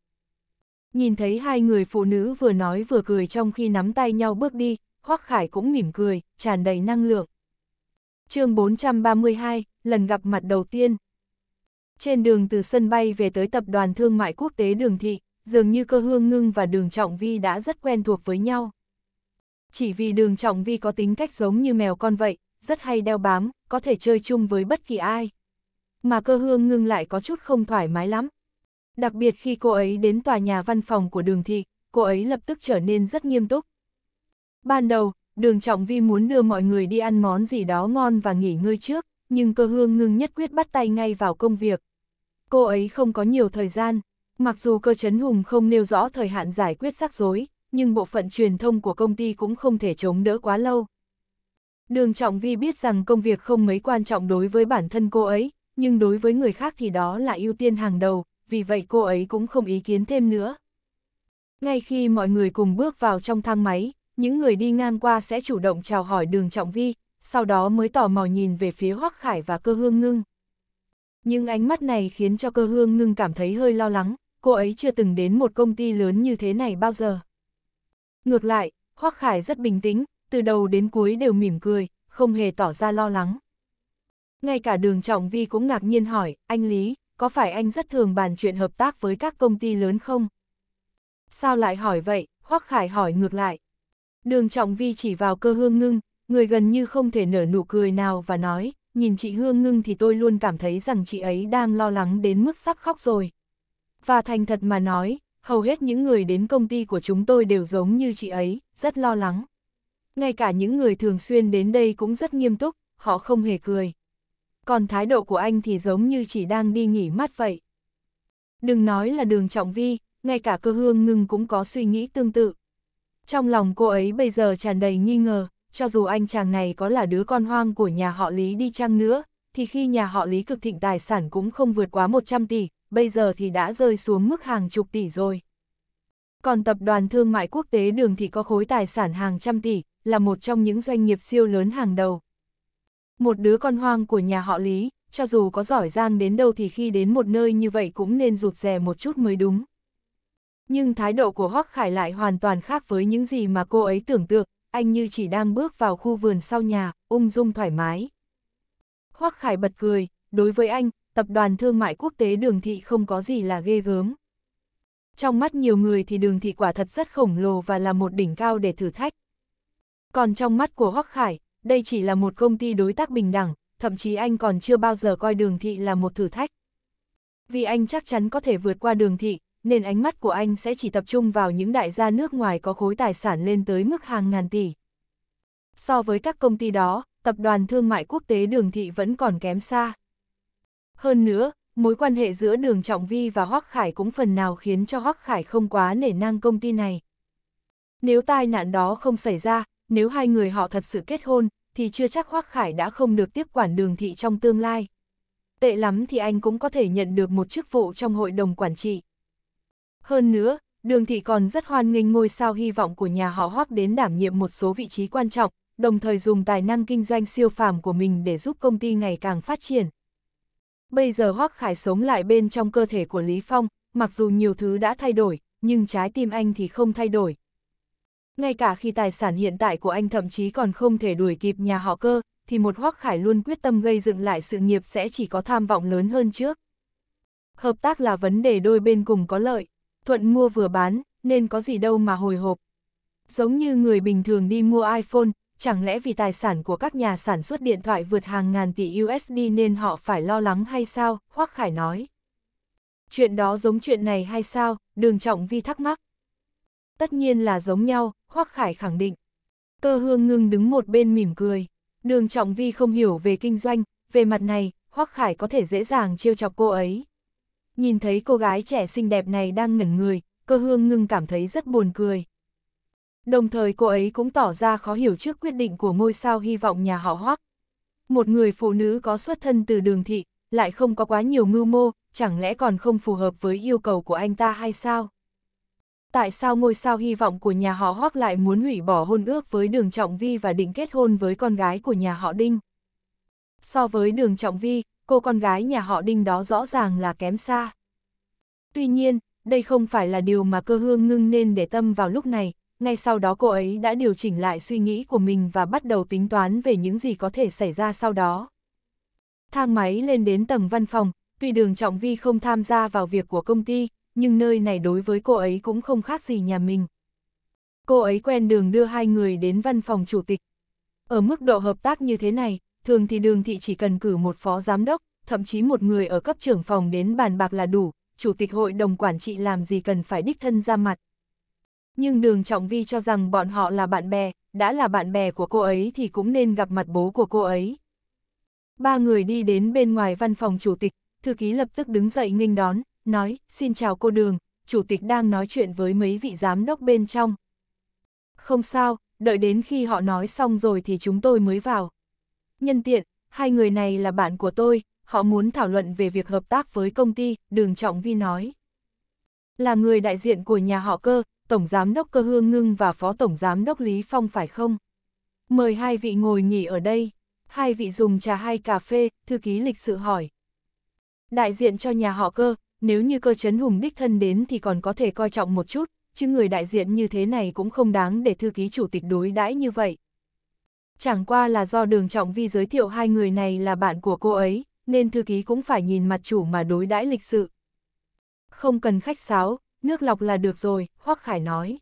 Nhìn thấy hai người phụ nữ vừa nói vừa cười trong khi nắm tay nhau bước đi, Hoắc Khải cũng mỉm cười, tràn đầy năng lượng. chương 432, lần gặp mặt đầu tiên, trên đường từ sân bay về tới tập đoàn thương mại quốc tế đường thị, dường như cơ hương ngưng và đường trọng vi đã rất quen thuộc với nhau. Chỉ vì đường trọng vi có tính cách giống như mèo con vậy, rất hay đeo bám, có thể chơi chung với bất kỳ ai. Mà cơ hương ngưng lại có chút không thoải mái lắm. Đặc biệt khi cô ấy đến tòa nhà văn phòng của đường thị, cô ấy lập tức trở nên rất nghiêm túc. Ban đầu, đường trọng vi muốn đưa mọi người đi ăn món gì đó ngon và nghỉ ngơi trước, nhưng cơ hương ngưng nhất quyết bắt tay ngay vào công việc, cô ấy không có nhiều thời gian. Mặc dù cơ chấn hùng không nêu rõ thời hạn giải quyết rắc rối, nhưng bộ phận truyền thông của công ty cũng không thể chống đỡ quá lâu. Đường Trọng Vi biết rằng công việc không mấy quan trọng đối với bản thân cô ấy, nhưng đối với người khác thì đó là ưu tiên hàng đầu, vì vậy cô ấy cũng không ý kiến thêm nữa. Ngay khi mọi người cùng bước vào trong thang máy, những người đi ngang qua sẽ chủ động chào hỏi đường Trọng Vi, sau đó mới tò mò nhìn về phía Hoắc Khải và cơ hương ngưng. Nhưng ánh mắt này khiến cho cơ hương ngưng cảm thấy hơi lo lắng, cô ấy chưa từng đến một công ty lớn như thế này bao giờ. Ngược lại, Hoác Khải rất bình tĩnh, từ đầu đến cuối đều mỉm cười, không hề tỏ ra lo lắng. Ngay cả đường Trọng Vi cũng ngạc nhiên hỏi, anh Lý, có phải anh rất thường bàn chuyện hợp tác với các công ty lớn không? Sao lại hỏi vậy? Hoác Khải hỏi ngược lại. Đường Trọng Vi chỉ vào cơ hương ngưng, người gần như không thể nở nụ cười nào và nói, nhìn chị Hương Ngưng thì tôi luôn cảm thấy rằng chị ấy đang lo lắng đến mức sắp khóc rồi. Và thành thật mà nói, hầu hết những người đến công ty của chúng tôi đều giống như chị ấy, rất lo lắng. Ngay cả những người thường xuyên đến đây cũng rất nghiêm túc, họ không hề cười. Còn thái độ của anh thì giống như chỉ đang đi nghỉ mát vậy. Đừng nói là đường trọng vi, ngay cả cơ hương ngưng cũng có suy nghĩ tương tự. Trong lòng cô ấy bây giờ tràn đầy nghi ngờ, cho dù anh chàng này có là đứa con hoang của nhà họ Lý đi chăng nữa, thì khi nhà họ Lý cực thịnh tài sản cũng không vượt quá 100 tỷ, bây giờ thì đã rơi xuống mức hàng chục tỷ rồi. Còn Tập đoàn Thương mại Quốc tế Đường thì có khối tài sản hàng trăm tỷ, là một trong những doanh nghiệp siêu lớn hàng đầu. Một đứa con hoang của nhà họ Lý, cho dù có giỏi giang đến đâu thì khi đến một nơi như vậy cũng nên rụt rè một chút mới đúng. Nhưng thái độ của Hoắc Khải lại hoàn toàn khác với những gì mà cô ấy tưởng tượng, anh như chỉ đang bước vào khu vườn sau nhà, ung dung thoải mái. Hoắc Khải bật cười, đối với anh, tập đoàn thương mại quốc tế đường thị không có gì là ghê gớm. Trong mắt nhiều người thì đường thị quả thật rất khổng lồ và là một đỉnh cao để thử thách. Còn trong mắt của Hoắc Khải, đây chỉ là một công ty đối tác bình đẳng, thậm chí anh còn chưa bao giờ coi đường thị là một thử thách. Vì anh chắc chắn có thể vượt qua đường thị, nên ánh mắt của anh sẽ chỉ tập trung vào những đại gia nước ngoài có khối tài sản lên tới mức hàng ngàn tỷ. So với các công ty đó, tập đoàn thương mại quốc tế đường thị vẫn còn kém xa. Hơn nữa, mối quan hệ giữa đường Trọng Vi và Hoắc Khải cũng phần nào khiến cho Hoắc Khải không quá nể năng công ty này. Nếu tai nạn đó không xảy ra, nếu hai người họ thật sự kết hôn, thì chưa chắc Hoắc Khải đã không được tiếp quản đường thị trong tương lai. Tệ lắm thì anh cũng có thể nhận được một chức vụ trong hội đồng quản trị. Hơn nữa, Đường Thị còn rất hoan nghênh ngôi sao hy vọng của nhà họ Hoắc đến đảm nhiệm một số vị trí quan trọng, đồng thời dùng tài năng kinh doanh siêu phàm của mình để giúp công ty ngày càng phát triển. Bây giờ Hoắc Khải sống lại bên trong cơ thể của Lý Phong, mặc dù nhiều thứ đã thay đổi, nhưng trái tim anh thì không thay đổi. Ngay cả khi tài sản hiện tại của anh thậm chí còn không thể đuổi kịp nhà họ cơ, thì một Hoắc Khải luôn quyết tâm gây dựng lại sự nghiệp sẽ chỉ có tham vọng lớn hơn trước. Hợp tác là vấn đề đôi bên cùng có lợi thuận mua vừa bán, nên có gì đâu mà hồi hộp. Giống như người bình thường đi mua iPhone, chẳng lẽ vì tài sản của các nhà sản xuất điện thoại vượt hàng ngàn tỷ USD nên họ phải lo lắng hay sao, Hoác Khải nói. Chuyện đó giống chuyện này hay sao, đường trọng vi thắc mắc. Tất nhiên là giống nhau, Hoác Khải khẳng định. Cơ hương ngưng đứng một bên mỉm cười. Đường trọng vi không hiểu về kinh doanh, về mặt này, Hoác Khải có thể dễ dàng trêu chọc cô ấy nhìn thấy cô gái trẻ xinh đẹp này đang ngẩn người, cơ hương ngưng cảm thấy rất buồn cười. Đồng thời cô ấy cũng tỏ ra khó hiểu trước quyết định của ngôi sao hy vọng nhà họ hoắc. Một người phụ nữ có xuất thân từ đường thị, lại không có quá nhiều mưu mô, chẳng lẽ còn không phù hợp với yêu cầu của anh ta hay sao? Tại sao ngôi sao hy vọng của nhà họ hoắc lại muốn hủy bỏ hôn ước với đường Trọng Vi và định kết hôn với con gái của nhà họ Đinh? So với đường Trọng Vi, cô con gái nhà họ Đinh đó rõ ràng là kém xa. Tuy nhiên, đây không phải là điều mà cơ hương ngưng nên để tâm vào lúc này, ngay sau đó cô ấy đã điều chỉnh lại suy nghĩ của mình và bắt đầu tính toán về những gì có thể xảy ra sau đó. Thang máy lên đến tầng văn phòng, tuy đường Trọng Vi không tham gia vào việc của công ty, nhưng nơi này đối với cô ấy cũng không khác gì nhà mình. Cô ấy quen đường đưa hai người đến văn phòng chủ tịch. Ở mức độ hợp tác như thế này, thường thì đường thị chỉ cần cử một phó giám đốc, thậm chí một người ở cấp trưởng phòng đến bàn bạc là đủ, chủ tịch hội đồng quản trị làm gì cần phải đích thân ra mặt. Nhưng đường trọng vi cho rằng bọn họ là bạn bè, đã là bạn bè của cô ấy thì cũng nên gặp mặt bố của cô ấy. Ba người đi đến bên ngoài văn phòng chủ tịch, thư ký lập tức đứng dậy nghênh đón, nói, xin chào cô đường, chủ tịch đang nói chuyện với mấy vị giám đốc bên trong. Không sao, đợi đến khi họ nói xong rồi thì chúng tôi mới vào nhân tiện, hai người này là bạn của tôi, họ muốn thảo luận về việc hợp tác với công ty, đường Trọng Vi nói. Là người đại diện của nhà họ cơ, Tổng Giám đốc Cơ Hương Ngưng và Phó Tổng Giám đốc Lý Phong phải không? Mời hai vị ngồi nghỉ ở đây. Hai vị dùng trà hay cà phê, thư ký lịch sự hỏi. Đại diện cho nhà họ cơ, nếu như cơ chấn hùng đích thân đến thì còn có thể coi trọng một chút, chứ người đại diện như thế này cũng không đáng để thư ký chủ tịch đối đãi như vậy chẳng qua là do đường trọng vi giới thiệu hai người này là bạn của cô ấy, nên thư ký cũng phải nhìn mặt chủ mà đối đãi lịch sự. Không cần khách sáo, nước lọc là được rồi, Hoắc Khải nói.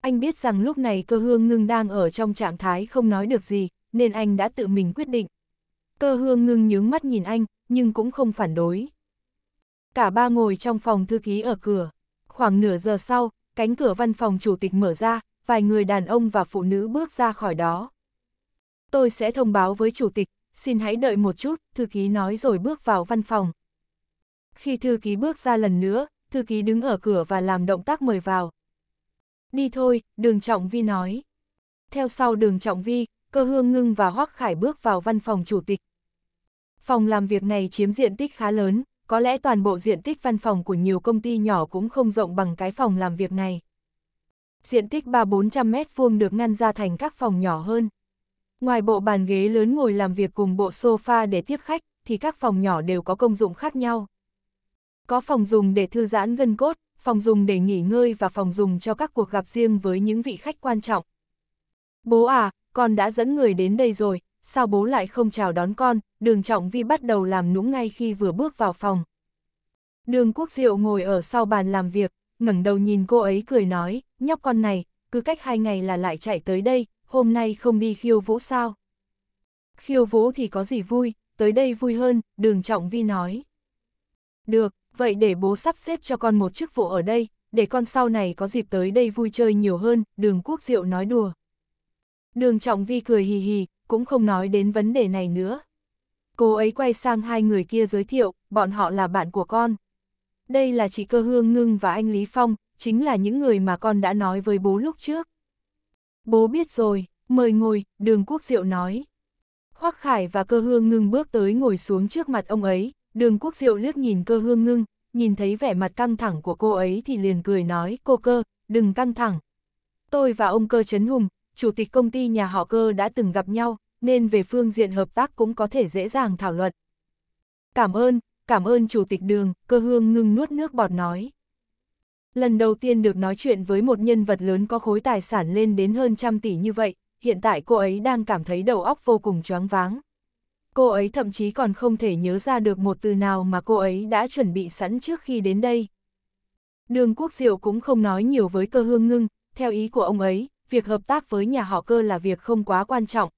Anh biết rằng lúc này cơ hương ngưng đang ở trong trạng thái không nói được gì, nên anh đã tự mình quyết định. Cơ hương ngưng nhướng mắt nhìn anh, nhưng cũng không phản đối. Cả ba ngồi trong phòng thư ký ở cửa. Khoảng nửa giờ sau, cánh cửa văn phòng chủ tịch mở ra, vài người đàn ông và phụ nữ bước ra khỏi đó tôi sẽ thông báo với chủ tịch, xin hãy đợi một chút, thư ký nói rồi bước vào văn phòng. Khi thư ký bước ra lần nữa, thư ký đứng ở cửa và làm động tác mời vào. Đi thôi, đường trọng vi nói. Theo sau đường trọng vi, cơ hương ngưng và hoắc khải bước vào văn phòng chủ tịch. Phòng làm việc này chiếm diện tích khá lớn, có lẽ toàn bộ diện tích văn phòng của nhiều công ty nhỏ cũng không rộng bằng cái phòng làm việc này. Diện tích 3-400 mét vuông được ngăn ra thành các phòng nhỏ hơn. Ngoài bộ bàn ghế lớn ngồi làm việc cùng bộ sofa để tiếp khách, thì các phòng nhỏ đều có công dụng khác nhau. Có phòng dùng để thư giãn gân cốt, phòng dùng để nghỉ ngơi và phòng dùng cho các cuộc gặp riêng với những vị khách quan trọng. Bố à, con đã dẫn người đến đây rồi, sao bố lại không chào đón con, đường trọng vi bắt đầu làm nũng ngay khi vừa bước vào phòng. Đường quốc diệu ngồi ở sau bàn làm việc, ngẩng đầu nhìn cô ấy cười nói, nhóc con này, cứ cách hai ngày là lại chạy tới đây, hôm nay không đi khiêu vũ sao? Khiêu vũ thì có gì vui, tới đây vui hơn, đường trọng vi nói. Được, vậy để bố sắp xếp cho con một chức vụ ở đây, để con sau này có dịp tới đây vui chơi nhiều hơn, đường quốc diệu nói đùa. Đường trọng vi cười hì hì, cũng không nói đến vấn đề này nữa. Cô ấy quay sang hai người kia giới thiệu, bọn họ là bạn của con. Đây là chị Cơ Hương Ngưng và anh Lý Phong, chính là những người mà con đã nói với bố lúc trước. Bố biết rồi, mời ngồi, đường quốc diệu nói. Hoắc Khải và cơ hương ngưng bước tới ngồi xuống trước mặt ông ấy, đường quốc diệu liếc nhìn cơ hương ngưng, nhìn thấy vẻ mặt căng thẳng của cô ấy thì liền cười nói, cô cơ, đừng căng thẳng. Tôi và ông cơ Trấn Hùng, chủ tịch công ty nhà họ cơ đã từng gặp nhau, nên về phương diện hợp tác cũng có thể dễ dàng thảo luận. Cảm ơn, cảm ơn chủ tịch đường, cơ hương ngưng nuốt nước bọt nói. Lần đầu tiên được nói chuyện với một nhân vật lớn có khối tài sản lên đến hơn trăm tỷ như vậy, hiện tại cô ấy đang cảm thấy đầu óc vô cùng choáng váng. Cô ấy thậm chí còn không thể nhớ ra được một từ nào mà cô ấy đã chuẩn bị sẵn trước khi đến đây. Đường Quốc Diệu cũng không nói nhiều với cơ hương ngưng, theo ý của ông ấy, việc hợp tác với nhà họ cơ là việc không quá quan trọng.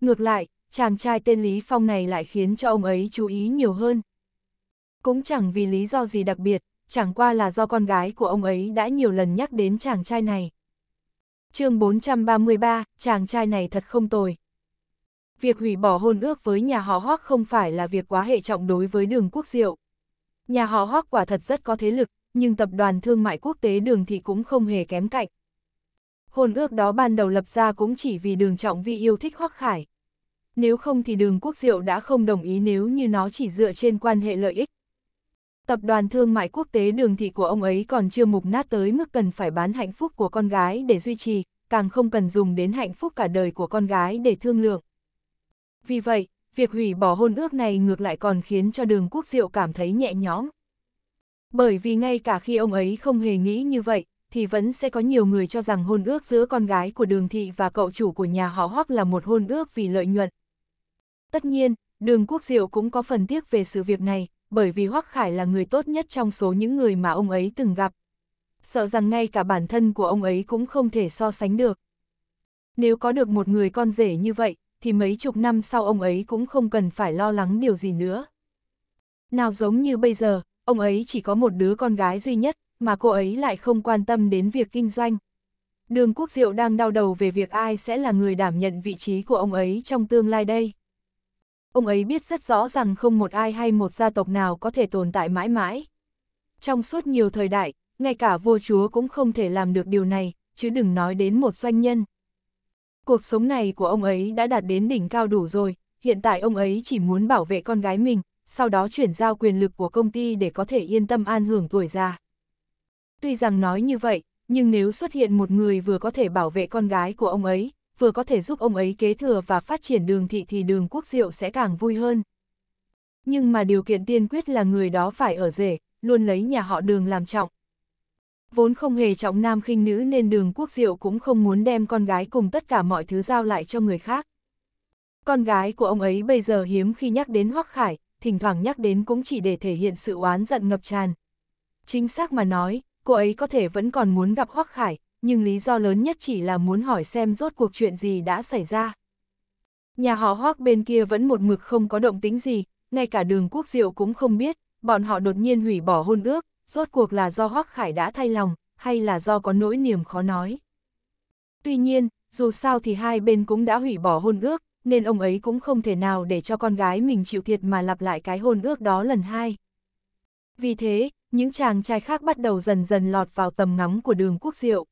Ngược lại, chàng trai tên Lý Phong này lại khiến cho ông ấy chú ý nhiều hơn. Cũng chẳng vì lý do gì đặc biệt, chẳng qua là do con gái của ông ấy đã nhiều lần nhắc đến chàng trai này. chương 433, chàng trai này thật không tồi. Việc hủy bỏ hôn ước với nhà họ Hoác không phải là việc quá hệ trọng đối với đường quốc diệu. Nhà họ Hoác quả thật rất có thế lực, nhưng tập đoàn thương mại quốc tế đường thì cũng không hề kém cạnh. Hôn ước đó ban đầu lập ra cũng chỉ vì đường trọng vi yêu thích Hoác Khải. Nếu không thì đường quốc diệu đã không đồng ý nếu như nó chỉ dựa trên quan hệ lợi ích tập đoàn thương mại quốc tế đường thị của ông ấy còn chưa mục nát tới mức cần phải bán hạnh phúc của con gái để duy trì, càng không cần dùng đến hạnh phúc cả đời của con gái để thương lượng. Vì vậy, việc hủy bỏ hôn ước này ngược lại còn khiến cho đường quốc diệu cảm thấy nhẹ nhõm. Bởi vì ngay cả khi ông ấy không hề nghĩ như vậy, thì vẫn sẽ có nhiều người cho rằng hôn ước giữa con gái của đường thị và cậu chủ của nhà họ hoắc là một hôn ước vì lợi nhuận. Tất nhiên, đường quốc diệu cũng có phần tiếc về sự việc này, bởi vì Hoắc Khải là người tốt nhất trong số những người mà ông ấy từng gặp. Sợ rằng ngay cả bản thân của ông ấy cũng không thể so sánh được. Nếu có được một người con rể như vậy, thì mấy chục năm sau ông ấy cũng không cần phải lo lắng điều gì nữa. Nào giống như bây giờ, ông ấy chỉ có một đứa con gái duy nhất, mà cô ấy lại không quan tâm đến việc kinh doanh. Đường Quốc Diệu đang đau đầu về việc ai sẽ là người đảm nhận vị trí của ông ấy trong tương lai đây. Ông ấy biết rất rõ rằng không một ai hay một gia tộc nào có thể tồn tại mãi mãi. Trong suốt nhiều thời đại, ngay cả vua chúa cũng không thể làm được điều này, chứ đừng nói đến một doanh nhân. Cuộc sống này của ông ấy đã đạt đến đỉnh cao đủ rồi, hiện tại ông ấy chỉ muốn bảo vệ con gái mình, sau đó chuyển giao quyền lực của công ty để có thể yên tâm an hưởng tuổi già. Tuy rằng nói như vậy, nhưng nếu xuất hiện một người vừa có thể bảo vệ con gái của ông ấy, vừa có thể giúp ông ấy kế thừa và phát triển đường thị thì đường quốc diệu sẽ càng vui hơn. Nhưng mà điều kiện tiên quyết là người đó phải ở rể, luôn lấy nhà họ đường làm trọng. Vốn không hề trọng nam khinh nữ nên đường quốc diệu cũng không muốn đem con gái cùng tất cả mọi thứ giao lại cho người khác. Con gái của ông ấy bây giờ hiếm khi nhắc đến Hoắc Khải, thỉnh thoảng nhắc đến cũng chỉ để thể hiện sự oán giận ngập tràn. Chính xác mà nói, cô ấy có thể vẫn còn muốn gặp Hoắc Khải, nhưng lý do lớn nhất chỉ là muốn hỏi xem rốt cuộc chuyện gì đã xảy ra. Nhà họ hoác bên kia vẫn một mực không có động tính gì, ngay cả đường quốc diệu cũng không biết, bọn họ đột nhiên hủy bỏ hôn ước, rốt cuộc là do hoác khải đã thay lòng, hay là do có nỗi niềm khó nói. Tuy nhiên, dù sao thì hai bên cũng đã hủy bỏ hôn ước, nên ông ấy cũng không thể nào để cho con gái mình chịu thiệt mà lặp lại cái hôn ước đó lần hai. Vì thế, những chàng trai khác bắt đầu dần dần lọt vào tầm ngắm của đường quốc diệu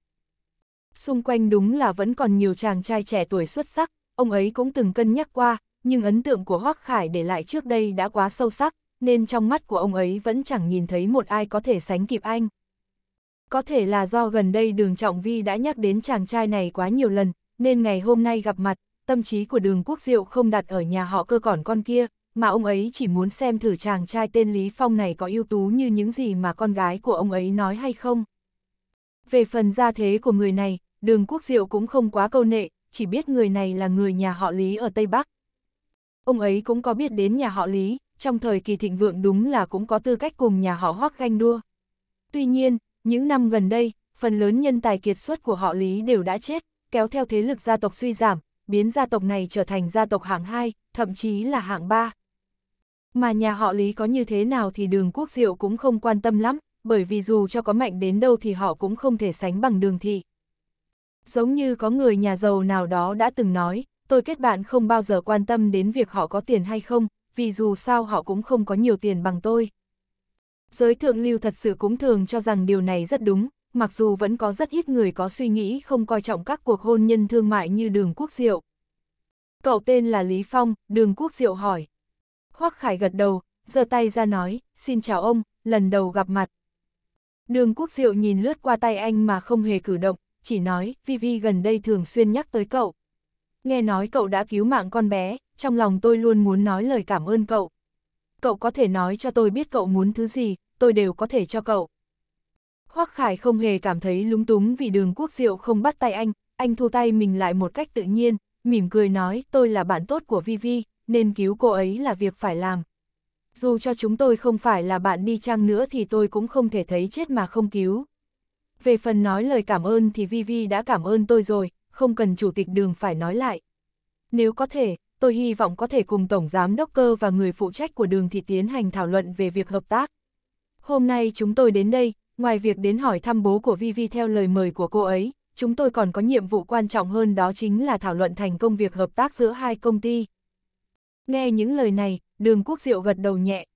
xung quanh đúng là vẫn còn nhiều chàng trai trẻ tuổi xuất sắc, ông ấy cũng từng cân nhắc qua, nhưng ấn tượng của Hoác Khải để lại trước đây đã quá sâu sắc, nên trong mắt của ông ấy vẫn chẳng nhìn thấy một ai có thể sánh kịp anh. Có thể là do gần đây đường Trọng Vi đã nhắc đến chàng trai này quá nhiều lần, nên ngày hôm nay gặp mặt, tâm trí của đường Quốc Diệu không đặt ở nhà họ cơ còn con kia, mà ông ấy chỉ muốn xem thử chàng trai tên Lý Phong này có ưu tú như những gì mà con gái của ông ấy nói hay không. Về phần gia thế của người này, đường quốc diệu cũng không quá câu nệ, chỉ biết người này là người nhà họ Lý ở Tây Bắc. Ông ấy cũng có biết đến nhà họ Lý, trong thời kỳ thịnh vượng đúng là cũng có tư cách cùng nhà họ Hoác ganh đua. Tuy nhiên, những năm gần đây, phần lớn nhân tài kiệt xuất của họ Lý đều đã chết, kéo theo thế lực gia tộc suy giảm, biến gia tộc này trở thành gia tộc hạng 2, thậm chí là hạng 3. Mà nhà họ Lý có như thế nào thì đường quốc diệu cũng không quan tâm lắm, bởi vì dù cho có mạnh đến đâu thì họ cũng không thể sánh bằng đường thị giống như có người nhà giàu nào đó đã từng nói, tôi kết bạn không bao giờ quan tâm đến việc họ có tiền hay không, vì dù sao họ cũng không có nhiều tiền bằng tôi. Giới thượng lưu thật sự cũng thường cho rằng điều này rất đúng, mặc dù vẫn có rất ít người có suy nghĩ không coi trọng các cuộc hôn nhân thương mại như đường quốc diệu. Cậu tên là Lý Phong, đường quốc diệu hỏi. Hoắc Khải gật đầu, giơ tay ra nói, xin chào ông, lần đầu gặp mặt. Đường quốc diệu nhìn lướt qua tay anh mà không hề cử động, chỉ nói, Vivi gần đây thường xuyên nhắc tới cậu. Nghe nói cậu đã cứu mạng con bé, trong lòng tôi luôn muốn nói lời cảm ơn cậu. Cậu có thể nói cho tôi biết cậu muốn thứ gì, tôi đều có thể cho cậu. Hoắc Khải không hề cảm thấy lúng túng vì đường quốc diệu không bắt tay anh, anh thu tay mình lại một cách tự nhiên, mỉm cười nói tôi là bạn tốt của Vivi, nên cứu cô ấy là việc phải làm. Dù cho chúng tôi không phải là bạn đi chăng nữa thì tôi cũng không thể thấy chết mà không cứu. Về phần nói lời cảm ơn thì Vivi đã cảm ơn tôi rồi, không cần chủ tịch đường phải nói lại. Nếu có thể, tôi hy vọng có thể cùng Tổng Giám Đốc Cơ và người phụ trách của đường thì tiến hành thảo luận về việc hợp tác. Hôm nay chúng tôi đến đây, ngoài việc đến hỏi thăm bố của Vivi theo lời mời của cô ấy, chúng tôi còn có nhiệm vụ quan trọng hơn đó chính là thảo luận thành công việc hợp tác giữa hai công ty. Nghe những lời này, đường quốc diệu gật đầu nhẹ.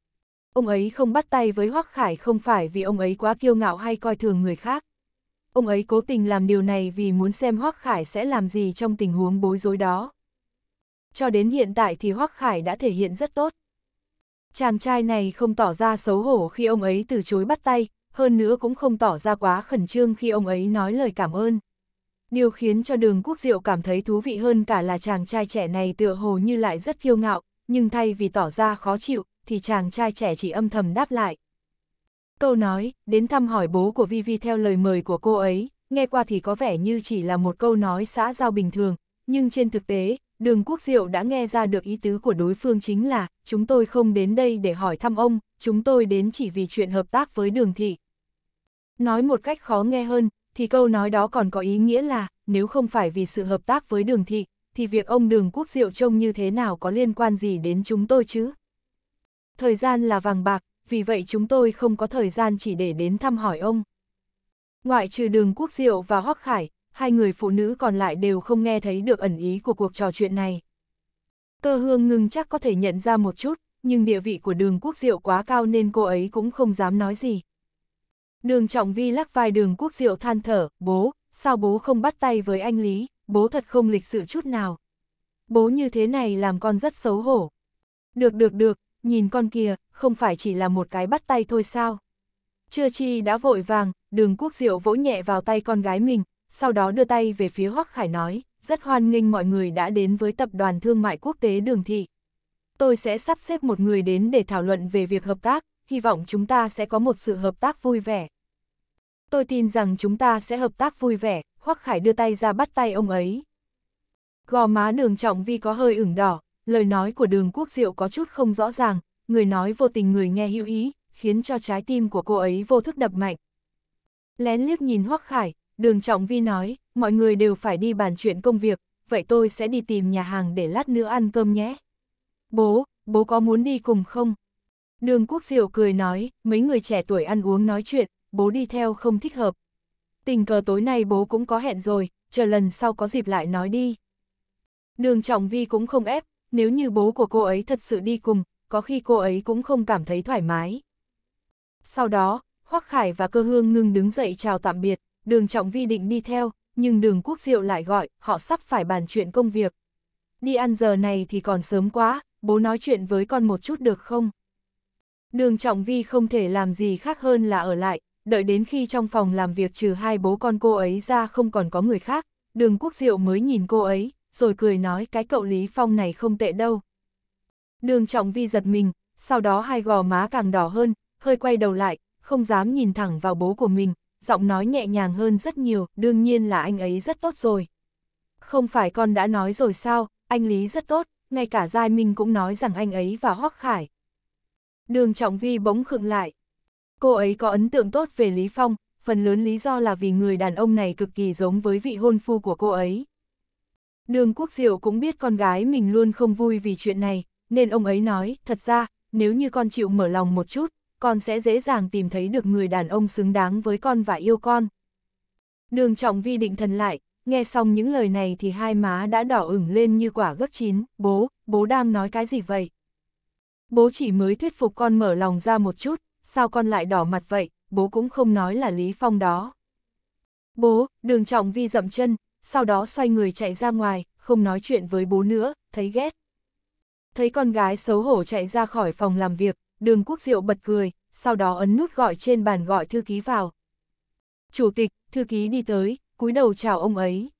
Ông ấy không bắt tay với Hoắc Khải không phải vì ông ấy quá kiêu ngạo hay coi thường người khác ông ấy cố tình làm điều này vì muốn xem Hoắc Khải sẽ làm gì trong tình huống bối rối đó. Cho đến hiện tại thì Hoắc Khải đã thể hiện rất tốt. Chàng trai này không tỏ ra xấu hổ khi ông ấy từ chối bắt tay, hơn nữa cũng không tỏ ra quá khẩn trương khi ông ấy nói lời cảm ơn. Điều khiến cho đường quốc diệu cảm thấy thú vị hơn cả là chàng trai trẻ này tựa hồ như lại rất kiêu ngạo, nhưng thay vì tỏ ra khó chịu, thì chàng trai trẻ chỉ âm thầm đáp lại, Câu nói, đến thăm hỏi bố của Vivi theo lời mời của cô ấy, nghe qua thì có vẻ như chỉ là một câu nói xã giao bình thường, nhưng trên thực tế, đường quốc diệu đã nghe ra được ý tứ của đối phương chính là, chúng tôi không đến đây để hỏi thăm ông, chúng tôi đến chỉ vì chuyện hợp tác với đường thị. Nói một cách khó nghe hơn, thì câu nói đó còn có ý nghĩa là, nếu không phải vì sự hợp tác với đường thị, thì việc ông đường quốc diệu trông như thế nào có liên quan gì đến chúng tôi chứ? Thời gian là vàng bạc, vì vậy chúng tôi không có thời gian chỉ để đến thăm hỏi ông. Ngoại trừ đường Quốc Diệu và Hóc Khải, hai người phụ nữ còn lại đều không nghe thấy được ẩn ý của cuộc trò chuyện này. Cơ hương ngưng chắc có thể nhận ra một chút, nhưng địa vị của đường Quốc Diệu quá cao nên cô ấy cũng không dám nói gì. Đường Trọng Vi lắc vai đường Quốc Diệu than thở, bố, sao bố không bắt tay với anh Lý, bố thật không lịch sự chút nào. Bố như thế này làm con rất xấu hổ. Được được được, nhìn con kia, không phải chỉ là một cái bắt tay thôi sao. Chưa chi đã vội vàng, đường quốc diệu vỗ nhẹ vào tay con gái mình, sau đó đưa tay về phía Hoắc Khải nói, rất hoan nghênh mọi người đã đến với Tập đoàn Thương mại Quốc tế Đường Thị. Tôi sẽ sắp xếp một người đến để thảo luận về việc hợp tác, hy vọng chúng ta sẽ có một sự hợp tác vui vẻ. Tôi tin rằng chúng ta sẽ hợp tác vui vẻ, Hoắc Khải đưa tay ra bắt tay ông ấy. Gò má đường trọng vi có hơi ửng đỏ, lời nói của đường quốc diệu có chút không rõ ràng, người nói vô tình người nghe hữu ý, khiến cho trái tim của cô ấy vô thức đập mạnh. Lén liếc nhìn Hoắc Khải, đường trọng vi nói, mọi người đều phải đi bàn chuyện công việc, vậy tôi sẽ đi tìm nhà hàng để lát nữa ăn cơm nhé. Bố, bố có muốn đi cùng không? Đường Quốc Diệu cười nói, mấy người trẻ tuổi ăn uống nói chuyện, bố đi theo không thích hợp. Tình cờ tối nay bố cũng có hẹn rồi, chờ lần sau có dịp lại nói đi. Đường Trọng Vi cũng không ép, nếu như bố của cô ấy thật sự đi cùng, có khi cô ấy cũng không cảm thấy thoải mái. Sau đó, Hoắc Khải và cơ hương ngưng đứng dậy chào tạm biệt, đường trọng vi định đi theo, nhưng đường quốc diệu lại gọi, họ sắp phải bàn chuyện công việc. Đi ăn giờ này thì còn sớm quá, bố nói chuyện với con một chút được không? Đường trọng vi không thể làm gì khác hơn là ở lại, đợi đến khi trong phòng làm việc trừ hai bố con cô ấy ra không còn có người khác, đường quốc diệu mới nhìn cô ấy, rồi cười nói cái cậu Lý Phong này không tệ đâu. Đường trọng vi giật mình, sau đó hai gò má càng đỏ hơn, hơi quay đầu lại, không dám nhìn thẳng vào bố của mình, giọng nói nhẹ nhàng hơn rất nhiều, đương nhiên là anh ấy rất tốt rồi. Không phải con đã nói rồi sao, anh Lý rất tốt, ngay cả Giai Minh cũng nói rằng anh ấy và Hoắc Khải. Đường Trọng Vi bỗng khựng lại. Cô ấy có ấn tượng tốt về Lý Phong, phần lớn lý do là vì người đàn ông này cực kỳ giống với vị hôn phu của cô ấy. Đường Quốc Diệu cũng biết con gái mình luôn không vui vì chuyện này, nên ông ấy nói, thật ra, nếu như con chịu mở lòng một chút, con sẽ dễ dàng tìm thấy được người đàn ông xứng đáng với con và yêu con. Đường Trọng Vi định thần lại, nghe xong những lời này thì hai má đã đỏ ửng lên như quả gấc chín, bố, bố đang nói cái gì vậy? Bố chỉ mới thuyết phục con mở lòng ra một chút, sao con lại đỏ mặt vậy, bố cũng không nói là Lý Phong đó. Bố, đường Trọng Vi dậm chân, sau đó xoay người chạy ra ngoài, không nói chuyện với bố nữa, thấy ghét. Thấy con gái xấu hổ chạy ra khỏi phòng làm việc, đường quốc diệu bật cười, sau đó ấn nút gọi trên bàn gọi thư ký vào. Chủ tịch, thư ký đi tới, cúi đầu chào ông ấy.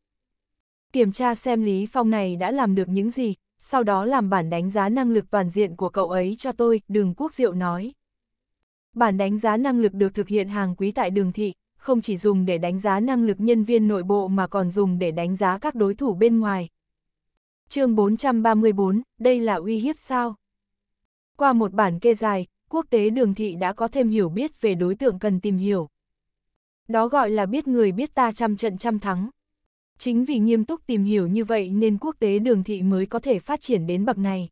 Kiểm tra xem Lý Phong này đã làm được những gì, sau đó làm bản đánh giá năng lực toàn diện của cậu ấy cho tôi, đường quốc diệu nói. Bản đánh giá năng lực được thực hiện hàng quý tại đường thị, không chỉ dùng để đánh giá năng lực nhân viên nội bộ mà còn dùng để đánh giá các đối thủ bên ngoài. chương 434, đây là uy hiếp sao? Qua một bản kê dài, quốc tế đường thị đã có thêm hiểu biết về đối tượng cần tìm hiểu. Đó gọi là biết người biết ta trăm trận trăm thắng. Chính vì nghiêm túc tìm hiểu như vậy nên quốc tế đường thị mới có thể phát triển đến bậc này.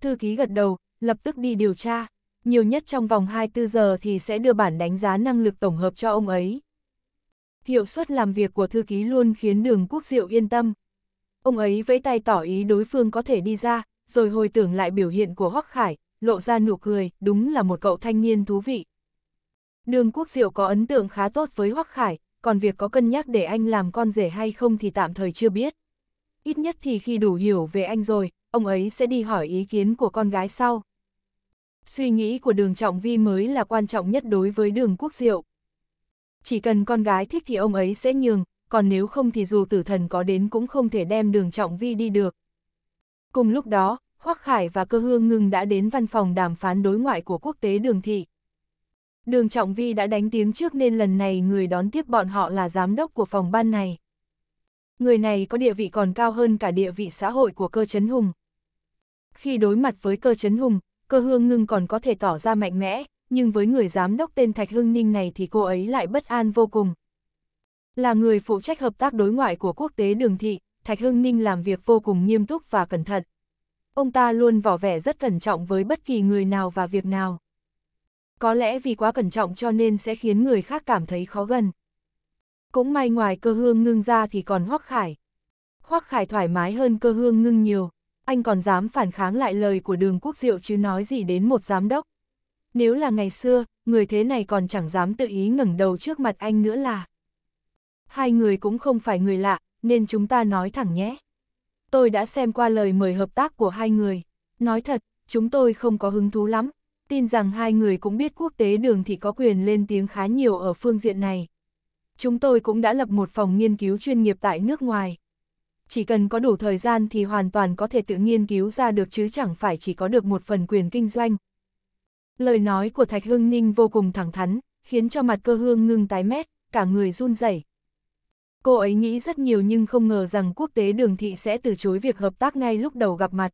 Thư ký gật đầu, lập tức đi điều tra nhiều nhất trong vòng 24 giờ thì sẽ đưa bản đánh giá năng lực tổng hợp cho ông ấy. Hiệu suất làm việc của thư ký luôn khiến đường quốc diệu yên tâm. Ông ấy vẫy tay tỏ ý đối phương có thể đi ra, rồi hồi tưởng lại biểu hiện của Hoắc Khải, lộ ra nụ cười, đúng là một cậu thanh niên thú vị. Đường quốc diệu có ấn tượng khá tốt với Hoắc Khải, còn việc có cân nhắc để anh làm con rể hay không thì tạm thời chưa biết. Ít nhất thì khi đủ hiểu về anh rồi, ông ấy sẽ đi hỏi ý kiến của con gái sau. Suy nghĩ của đường trọng vi mới là quan trọng nhất đối với đường quốc diệu. Chỉ cần con gái thích thì ông ấy sẽ nhường, còn nếu không thì dù tử thần có đến cũng không thể đem đường trọng vi đi được. Cùng lúc đó, Hoắc Khải và cơ hương ngưng đã đến văn phòng đàm phán đối ngoại của quốc tế đường thị. Đường Trọng Vi đã đánh tiếng trước nên lần này người đón tiếp bọn họ là giám đốc của phòng ban này. Người này có địa vị còn cao hơn cả địa vị xã hội của cơ chấn hùng. Khi đối mặt với cơ chấn hùng, cơ hương ngưng còn có thể tỏ ra mạnh mẽ, nhưng với người giám đốc tên Thạch Hưng Ninh này thì cô ấy lại bất an vô cùng. Là người phụ trách hợp tác đối ngoại của quốc tế đường thị, Thạch Hưng Ninh làm việc vô cùng nghiêm túc và cẩn thận. Ông ta luôn vỏ vẻ rất cẩn trọng với bất kỳ người nào và việc nào. Có lẽ vì quá cẩn trọng cho nên sẽ khiến người khác cảm thấy khó gần. Cũng may ngoài cơ hương ngưng ra thì còn Hoắc Khải. Hoắc Khải thoải mái hơn cơ hương ngưng nhiều anh còn dám phản kháng lại lời của đường quốc diệu chứ nói gì đến một giám đốc. Nếu là ngày xưa, người thế này còn chẳng dám tự ý ngẩng đầu trước mặt anh nữa là. Hai người cũng không phải người lạ, nên chúng ta nói thẳng nhé. Tôi đã xem qua lời mời hợp tác của hai người. Nói thật, chúng tôi không có hứng thú lắm. Tin rằng hai người cũng biết quốc tế đường thì có quyền lên tiếng khá nhiều ở phương diện này. Chúng tôi cũng đã lập một phòng nghiên cứu chuyên nghiệp tại nước ngoài, chỉ cần có đủ thời gian thì hoàn toàn có thể tự nghiên cứu ra được chứ chẳng phải chỉ có được một phần quyền kinh doanh. Lời nói của Thạch Hưng Ninh vô cùng thẳng thắn, khiến cho mặt cơ hương ngưng tái mét, cả người run rẩy. Cô ấy nghĩ rất nhiều nhưng không ngờ rằng quốc tế đường thị sẽ từ chối việc hợp tác ngay lúc đầu gặp mặt.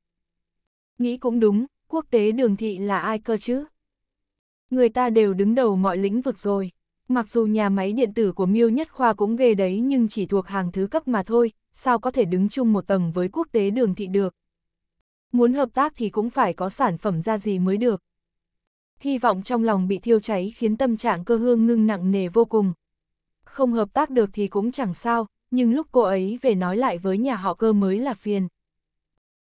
Nghĩ cũng đúng, quốc tế đường thị là ai cơ chứ? Người ta đều đứng đầu mọi lĩnh vực rồi. Mặc dù nhà máy điện tử của Miêu Nhất Khoa cũng ghê đấy nhưng chỉ thuộc hàng thứ cấp mà thôi, sao có thể đứng chung một tầng với quốc tế đường thị được. Muốn hợp tác thì cũng phải có sản phẩm ra gì mới được. Hy vọng trong lòng bị thiêu cháy khiến tâm trạng cơ hương ngưng nặng nề vô cùng. Không hợp tác được thì cũng chẳng sao, nhưng lúc cô ấy về nói lại với nhà họ cơ mới là phiền.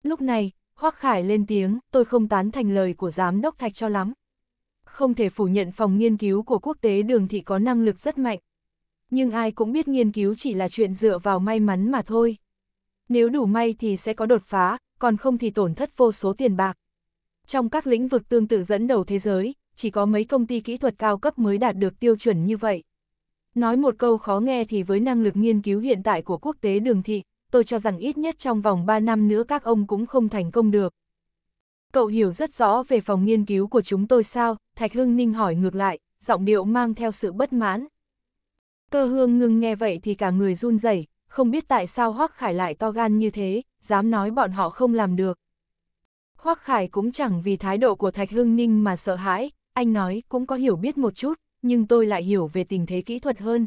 Lúc này, Hoác Khải lên tiếng, tôi không tán thành lời của giám đốc Thạch cho lắm. Không thể phủ nhận phòng nghiên cứu của quốc tế đường thị có năng lực rất mạnh, nhưng ai cũng biết nghiên cứu chỉ là chuyện dựa vào may mắn mà thôi. Nếu đủ may thì sẽ có đột phá, còn không thì tổn thất vô số tiền bạc. Trong các lĩnh vực tương tự dẫn đầu thế giới, chỉ có mấy công ty kỹ thuật cao cấp mới đạt được tiêu chuẩn như vậy. Nói một câu khó nghe thì với năng lực nghiên cứu hiện tại của quốc tế đường thị, tôi cho rằng ít nhất trong vòng 3 năm nữa các ông cũng không thành công được. Cậu hiểu rất rõ về phòng nghiên cứu của chúng tôi sao? Thạch Hưng Ninh hỏi ngược lại, giọng điệu mang theo sự bất mãn. Cơ hương ngưng nghe vậy thì cả người run rẩy, không biết tại sao Hoắc Khải lại to gan như thế, dám nói bọn họ không làm được. Hoắc Khải cũng chẳng vì thái độ của Thạch Hưng Ninh mà sợ hãi, anh nói cũng có hiểu biết một chút, nhưng tôi lại hiểu về tình thế kỹ thuật hơn.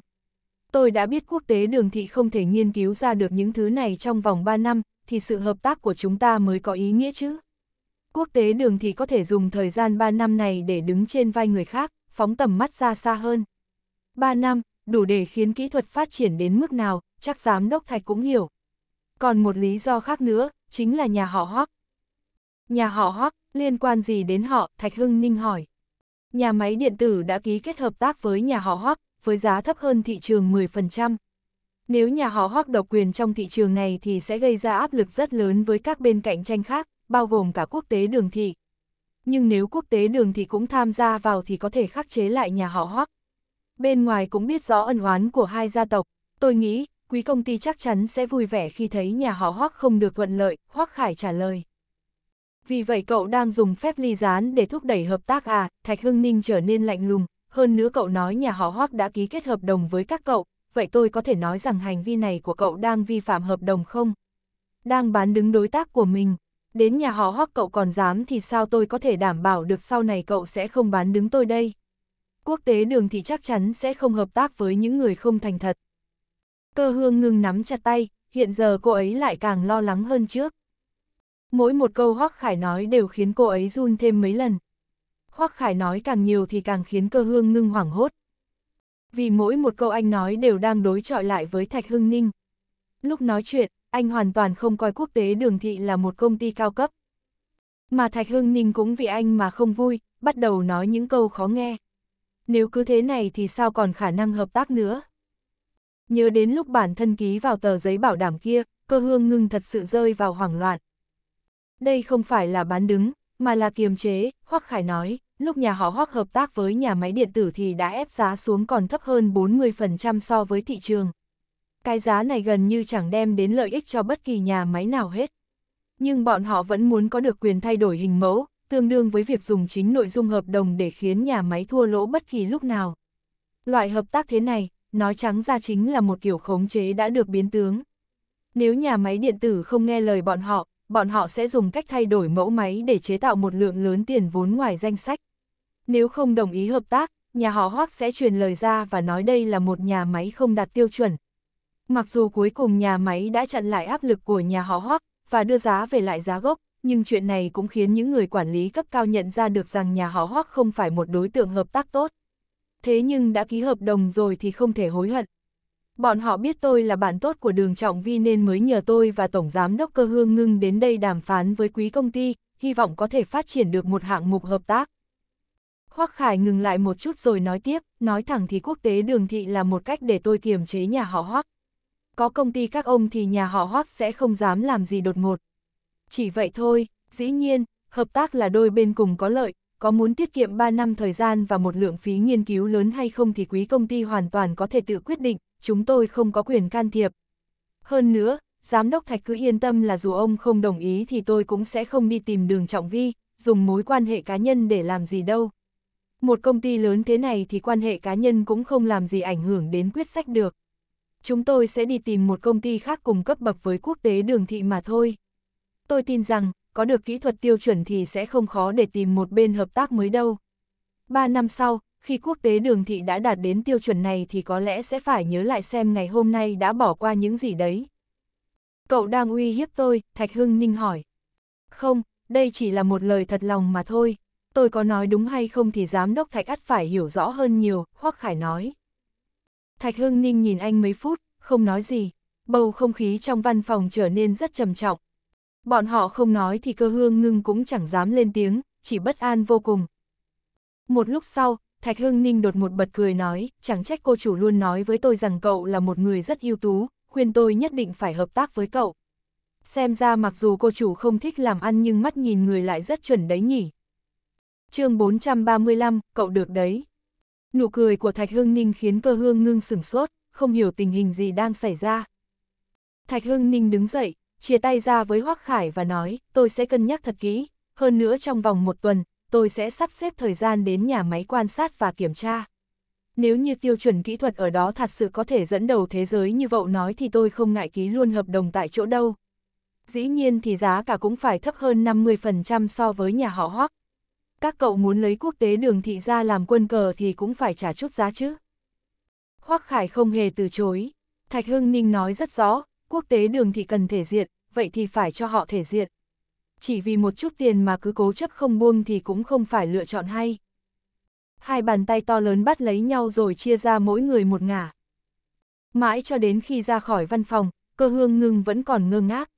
Tôi đã biết quốc tế đường thị không thể nghiên cứu ra được những thứ này trong vòng 3 năm, thì sự hợp tác của chúng ta mới có ý nghĩa chứ. Quốc tế đường thị có thể dùng thời gian 3 năm này để đứng trên vai người khác, phóng tầm mắt ra xa hơn. 3 năm, đủ để khiến kỹ thuật phát triển đến mức nào, chắc giám đốc Thạch cũng hiểu. Còn một lý do khác nữa, chính là nhà họ Hoắc. Nhà họ Hoắc, liên quan gì đến họ, Thạch Hưng Ninh hỏi. Nhà máy điện tử đã ký kết hợp tác với nhà họ Hoắc, với giá thấp hơn thị trường 10%. Nếu nhà họ Hoắc độc quyền trong thị trường này thì sẽ gây ra áp lực rất lớn với các bên cạnh tranh khác, bao gồm cả quốc tế đường thị. Nhưng nếu quốc tế đường thị cũng tham gia vào thì có thể khắc chế lại nhà họ Hoắc bên ngoài cũng biết rõ ân oán của hai gia tộc, tôi nghĩ, quý công ty chắc chắn sẽ vui vẻ khi thấy nhà họ Hoắc không được thuận lợi, Hoắc Khải trả lời. Vì vậy cậu đang dùng phép ly gián để thúc đẩy hợp tác à, Thạch Hưng Ninh trở nên lạnh lùng, hơn nữa cậu nói nhà họ Hoắc đã ký kết hợp đồng với các cậu, vậy tôi có thể nói rằng hành vi này của cậu đang vi phạm hợp đồng không? Đang bán đứng đối tác của mình, đến nhà họ Hoắc cậu còn dám thì sao tôi có thể đảm bảo được sau này cậu sẽ không bán đứng tôi đây? quốc tế đường thì chắc chắn sẽ không hợp tác với những người không thành thật. Cơ hương ngưng nắm chặt tay, hiện giờ cô ấy lại càng lo lắng hơn trước. Mỗi một câu Hoắc Khải nói đều khiến cô ấy run thêm mấy lần. Hoắc Khải nói càng nhiều thì càng khiến cơ hương ngưng hoảng hốt. Vì mỗi một câu anh nói đều đang đối chọi lại với Thạch Hưng Ninh. Lúc nói chuyện, anh hoàn toàn không coi quốc tế đường thị là một công ty cao cấp. Mà Thạch Hưng Ninh cũng vì anh mà không vui, bắt đầu nói những câu khó nghe nếu cứ thế này thì sao còn khả năng hợp tác nữa. Nhớ đến lúc bản thân ký vào tờ giấy bảo đảm kia, cơ hương ngưng thật sự rơi vào hoảng loạn. Đây không phải là bán đứng, mà là kiềm chế, Hoắc Khải nói, lúc nhà họ Hoắc hợp tác với nhà máy điện tử thì đã ép giá xuống còn thấp hơn 40% so với thị trường. Cái giá này gần như chẳng đem đến lợi ích cho bất kỳ nhà máy nào hết. Nhưng bọn họ vẫn muốn có được quyền thay đổi hình mẫu, tương đương với việc dùng chính nội dung hợp đồng để khiến nhà máy thua lỗ bất kỳ lúc nào. Loại hợp tác thế này, nói trắng ra chính là một kiểu khống chế đã được biến tướng. Nếu nhà máy điện tử không nghe lời bọn họ, bọn họ sẽ dùng cách thay đổi mẫu máy để chế tạo một lượng lớn tiền vốn ngoài danh sách. Nếu không đồng ý hợp tác, nhà họ Hoác sẽ truyền lời ra và nói đây là một nhà máy không đạt tiêu chuẩn. Mặc dù cuối cùng nhà máy đã chặn lại áp lực của nhà họ Hoác và đưa giá về lại giá gốc, nhưng chuyện này cũng khiến những người quản lý cấp cao nhận ra được rằng nhà họ Hoắc không phải một đối tượng hợp tác tốt. Thế nhưng đã ký hợp đồng rồi thì không thể hối hận. Bọn họ biết tôi là bạn tốt của đường Trọng Vi nên mới nhờ tôi và Tổng Giám đốc Cơ Hương Ngưng đến đây đàm phán với quý công ty, hy vọng có thể phát triển được một hạng mục hợp tác. Hoắc Khải ngừng lại một chút rồi nói tiếp, nói thẳng thì quốc tế đường thị là một cách để tôi kiềm chế nhà họ Hoắc. Có công ty các ông thì nhà họ Hoắc sẽ không dám làm gì đột ngột, chỉ vậy thôi, dĩ nhiên, hợp tác là đôi bên cùng có lợi, có muốn tiết kiệm 3 năm thời gian và một lượng phí nghiên cứu lớn hay không thì quý công ty hoàn toàn có thể tự quyết định, chúng tôi không có quyền can thiệp. Hơn nữa, giám đốc Thạch cứ yên tâm là dù ông không đồng ý thì tôi cũng sẽ không đi tìm đường trọng vi, dùng mối quan hệ cá nhân để làm gì đâu. Một công ty lớn thế này thì quan hệ cá nhân cũng không làm gì ảnh hưởng đến quyết sách được. Chúng tôi sẽ đi tìm một công ty khác cùng cấp bậc với quốc tế đường thị mà thôi. Tôi tin rằng, có được kỹ thuật tiêu chuẩn thì sẽ không khó để tìm một bên hợp tác mới đâu. Ba năm sau, khi quốc tế đường thị đã đạt đến tiêu chuẩn này thì có lẽ sẽ phải nhớ lại xem ngày hôm nay đã bỏ qua những gì đấy. Cậu đang uy hiếp tôi, Thạch Hưng Ninh hỏi. Không, đây chỉ là một lời thật lòng mà thôi. Tôi có nói đúng hay không thì giám đốc Thạch ắt phải hiểu rõ hơn nhiều, Hoắc Khải nói. Thạch Hưng Ninh nhìn anh mấy phút, không nói gì. Bầu không khí trong văn phòng trở nên rất trầm trọng, bọn họ không nói thì cơ hương ngưng cũng chẳng dám lên tiếng, chỉ bất an vô cùng. Một lúc sau, Thạch Hưng Ninh đột một bật cười nói, chẳng trách cô chủ luôn nói với tôi rằng cậu là một người rất ưu tú, khuyên tôi nhất định phải hợp tác với cậu. Xem ra mặc dù cô chủ không thích làm ăn nhưng mắt nhìn người lại rất chuẩn đấy nhỉ. chương 435, cậu được đấy. Nụ cười của Thạch Hưng Ninh khiến cơ hương ngưng sửng sốt, không hiểu tình hình gì đang xảy ra. Thạch Hưng Ninh đứng dậy, chia tay ra với Hoác Khải và nói, tôi sẽ cân nhắc thật kỹ, hơn nữa trong vòng một tuần, tôi sẽ sắp xếp thời gian đến nhà máy quan sát và kiểm tra. Nếu như tiêu chuẩn kỹ thuật ở đó thật sự có thể dẫn đầu thế giới như vậu nói thì tôi không ngại ký luôn hợp đồng tại chỗ đâu. Dĩ nhiên thì giá cả cũng phải thấp hơn 50% so với nhà họ Hoác. Các cậu muốn lấy quốc tế đường thị ra làm quân cờ thì cũng phải trả chút giá chứ. Hoác Khải không hề từ chối. Thạch Hưng Ninh nói rất rõ, quốc tế đường thì cần thể diện, vậy thì phải cho họ thể diện. Chỉ vì một chút tiền mà cứ cố chấp không buông thì cũng không phải lựa chọn hay. Hai bàn tay to lớn bắt lấy nhau rồi chia ra mỗi người một ngả. Mãi cho đến khi ra khỏi văn phòng, cơ hương ngưng vẫn còn ngơ ngác.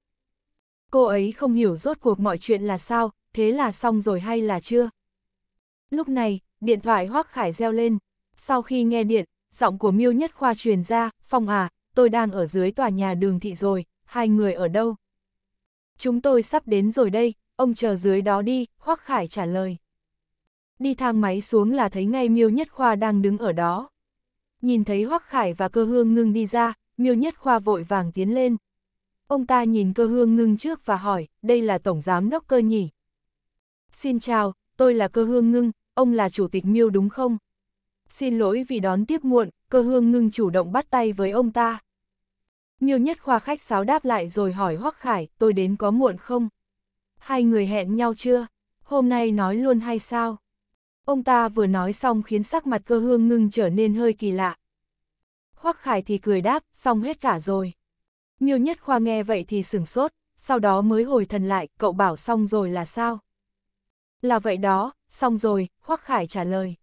Cô ấy không hiểu rốt cuộc mọi chuyện là sao, thế là xong rồi hay là chưa. Lúc này, điện thoại hoác khải reo lên. Sau khi nghe điện, giọng của miêu nhất khoa truyền ra, Phong à, tôi đang ở dưới tòa nhà đường thị rồi, hai người ở đâu? Chúng tôi sắp đến rồi đây, ông chờ dưới đó đi, Hoắc Khải trả lời. Đi thang máy xuống là thấy ngay Miêu Nhất Khoa đang đứng ở đó. Nhìn thấy Hoắc Khải và cơ hương ngưng đi ra, Miêu Nhất Khoa vội vàng tiến lên. Ông ta nhìn cơ hương ngưng trước và hỏi, đây là Tổng Giám Đốc cơ nhỉ? Xin chào, tôi là cơ hương ngưng, ông là Chủ tịch Miêu đúng không? Xin lỗi vì đón tiếp muộn, cơ hương ngưng chủ động bắt tay với ông ta. Miêu nhất khoa khách sáo đáp lại rồi hỏi Hoắc Khải, tôi đến có muộn không? Hai người hẹn nhau chưa? Hôm nay nói luôn hay sao? Ông ta vừa nói xong khiến sắc mặt cơ hương ngưng trở nên hơi kỳ lạ. Hoắc Khải thì cười đáp, xong hết cả rồi. Miêu nhất khoa nghe vậy thì sửng sốt, sau đó mới hồi thần lại, cậu bảo xong rồi là sao? Là vậy đó, xong rồi, Hoắc Khải trả lời.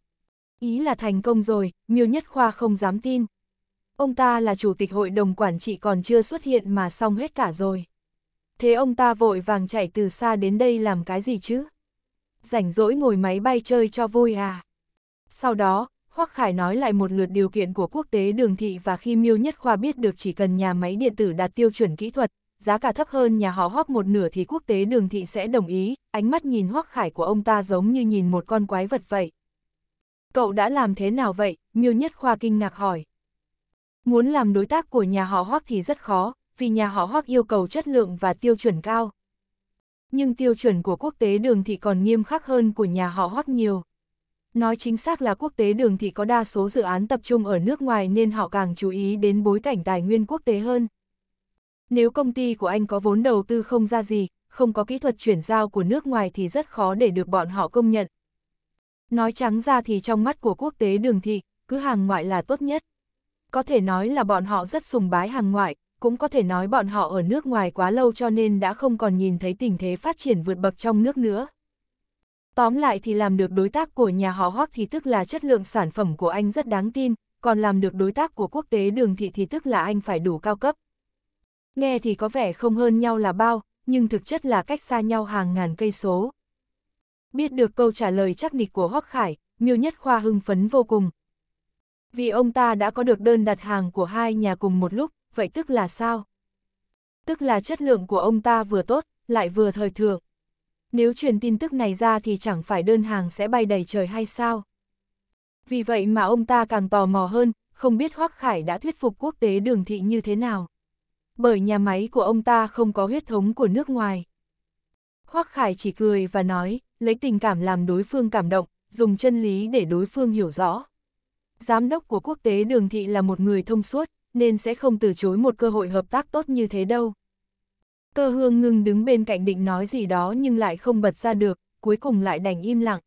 Ý là thành công rồi, Miêu Nhất Khoa không dám tin. Ông ta là chủ tịch hội đồng quản trị còn chưa xuất hiện mà xong hết cả rồi. Thế ông ta vội vàng chạy từ xa đến đây làm cái gì chứ? Rảnh rỗi ngồi máy bay chơi cho vui à? Sau đó, Hoắc Khải nói lại một lượt điều kiện của quốc tế đường thị và khi Miêu Nhất Khoa biết được chỉ cần nhà máy điện tử đạt tiêu chuẩn kỹ thuật, giá cả thấp hơn nhà họ Hoắc một nửa thì quốc tế đường thị sẽ đồng ý, ánh mắt nhìn Hoắc Khải của ông ta giống như nhìn một con quái vật vậy. Cậu đã làm thế nào vậy? Miêu Nhất Khoa kinh ngạc hỏi. Muốn làm đối tác của nhà họ Hoắc thì rất khó, vì nhà họ Hoắc yêu cầu chất lượng và tiêu chuẩn cao. Nhưng tiêu chuẩn của quốc tế đường thị còn nghiêm khắc hơn của nhà họ Hoắc nhiều. Nói chính xác là quốc tế đường thị có đa số dự án tập trung ở nước ngoài nên họ càng chú ý đến bối cảnh tài nguyên quốc tế hơn. Nếu công ty của anh có vốn đầu tư không ra gì, không có kỹ thuật chuyển giao của nước ngoài thì rất khó để được bọn họ công nhận. Nói trắng ra thì trong mắt của quốc tế đường thị, cứ hàng ngoại là tốt nhất có thể nói là bọn họ rất sùng bái hàng ngoại, cũng có thể nói bọn họ ở nước ngoài quá lâu cho nên đã không còn nhìn thấy tình thế phát triển vượt bậc trong nước nữa. Tóm lại thì làm được đối tác của nhà họ Hoắc thì tức là chất lượng sản phẩm của anh rất đáng tin, còn làm được đối tác của quốc tế đường thị thì tức là anh phải đủ cao cấp. Nghe thì có vẻ không hơn nhau là bao, nhưng thực chất là cách xa nhau hàng ngàn cây số. Biết được câu trả lời chắc nịch của Hoắc Khải, Miêu Nhất Khoa hưng phấn vô cùng, vì ông ta đã có được đơn đặt hàng của hai nhà cùng một lúc, vậy tức là sao? Tức là chất lượng của ông ta vừa tốt, lại vừa thời thượng. Nếu truyền tin tức này ra thì chẳng phải đơn hàng sẽ bay đầy trời hay sao? Vì vậy mà ông ta càng tò mò hơn, không biết Hoác Khải đã thuyết phục quốc tế đường thị như thế nào. Bởi nhà máy của ông ta không có huyết thống của nước ngoài. Hoác Khải chỉ cười và nói, lấy tình cảm làm đối phương cảm động, dùng chân lý để đối phương hiểu rõ giám đốc của quốc tế đường thị là một người thông suốt, nên sẽ không từ chối một cơ hội hợp tác tốt như thế đâu. Cơ hương ngưng đứng bên cạnh định nói gì đó nhưng lại không bật ra được, cuối cùng lại đành im lặng.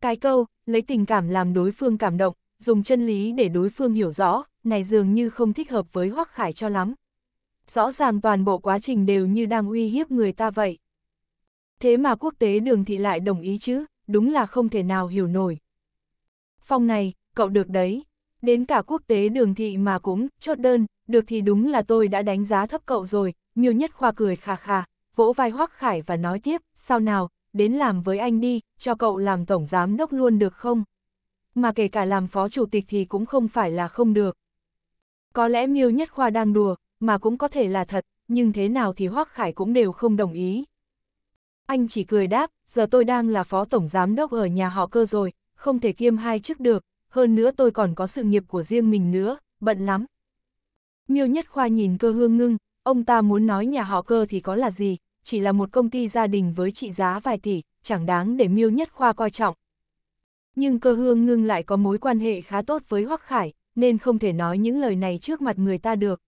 Cái câu, lấy tình cảm làm đối phương cảm động, dùng chân lý để đối phương hiểu rõ, này dường như không thích hợp với Hoắc Khải cho lắm. Rõ ràng toàn bộ quá trình đều như đang uy hiếp người ta vậy. Thế mà quốc tế đường thị lại đồng ý chứ, đúng là không thể nào hiểu nổi. phong này, cậu được đấy. Đến cả quốc tế đường thị mà cũng, chốt đơn, được thì đúng là tôi đã đánh giá thấp cậu rồi, miêu nhất khoa cười khà khà, vỗ vai hoắc khải và nói tiếp, sao nào, đến làm với anh đi, cho cậu làm tổng giám đốc luôn được không? Mà kể cả làm phó chủ tịch thì cũng không phải là không được. Có lẽ miêu nhất khoa đang đùa, mà cũng có thể là thật, nhưng thế nào thì hoắc khải cũng đều không đồng ý. Anh chỉ cười đáp, giờ tôi đang là phó tổng giám đốc ở nhà họ cơ rồi, không thể kiêm hai chức được, hơn nữa tôi còn có sự nghiệp của riêng mình nữa, bận lắm. Miêu Nhất Khoa nhìn cơ hương ngưng, ông ta muốn nói nhà họ cơ thì có là gì, chỉ là một công ty gia đình với trị giá vài tỷ, chẳng đáng để Miêu Nhất Khoa coi trọng. Nhưng cơ hương ngưng lại có mối quan hệ khá tốt với Hoắc Khải, nên không thể nói những lời này trước mặt người ta được.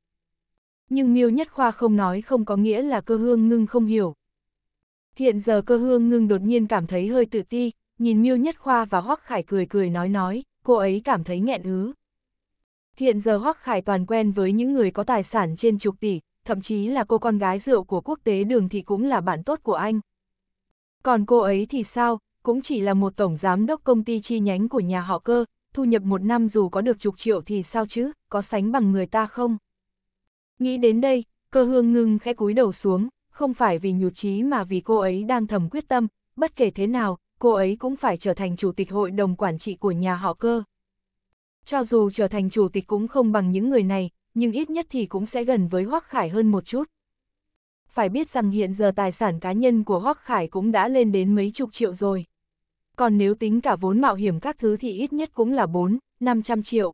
Nhưng Miêu Nhất Khoa không nói không có nghĩa là cơ hương ngưng không hiểu. Hiện giờ cơ hương ngưng đột nhiên cảm thấy hơi tự ti, nhìn Miêu Nhất Khoa và Hoắc Khải cười cười nói nói, cô ấy cảm thấy nghẹn ứ. Hiện giờ Hoắc Khải Toàn quen với những người có tài sản trên chục tỷ, thậm chí là cô con gái rượu của quốc tế đường thì cũng là bạn tốt của anh. Còn cô ấy thì sao, cũng chỉ là một tổng giám đốc công ty chi nhánh của nhà họ cơ, thu nhập một năm dù có được chục triệu thì sao chứ, có sánh bằng người ta không? Nghĩ đến đây, cơ hương ngưng khẽ cúi đầu xuống, không phải vì nhụt chí mà vì cô ấy đang thầm quyết tâm, bất kể thế nào, cô ấy cũng phải trở thành chủ tịch hội đồng quản trị của nhà họ cơ. Cho dù trở thành chủ tịch cũng không bằng những người này, nhưng ít nhất thì cũng sẽ gần với Hoắc Khải hơn một chút. Phải biết rằng hiện giờ tài sản cá nhân của Hoắc Khải cũng đã lên đến mấy chục triệu rồi. Còn nếu tính cả vốn mạo hiểm các thứ thì ít nhất cũng là 4, 500 triệu.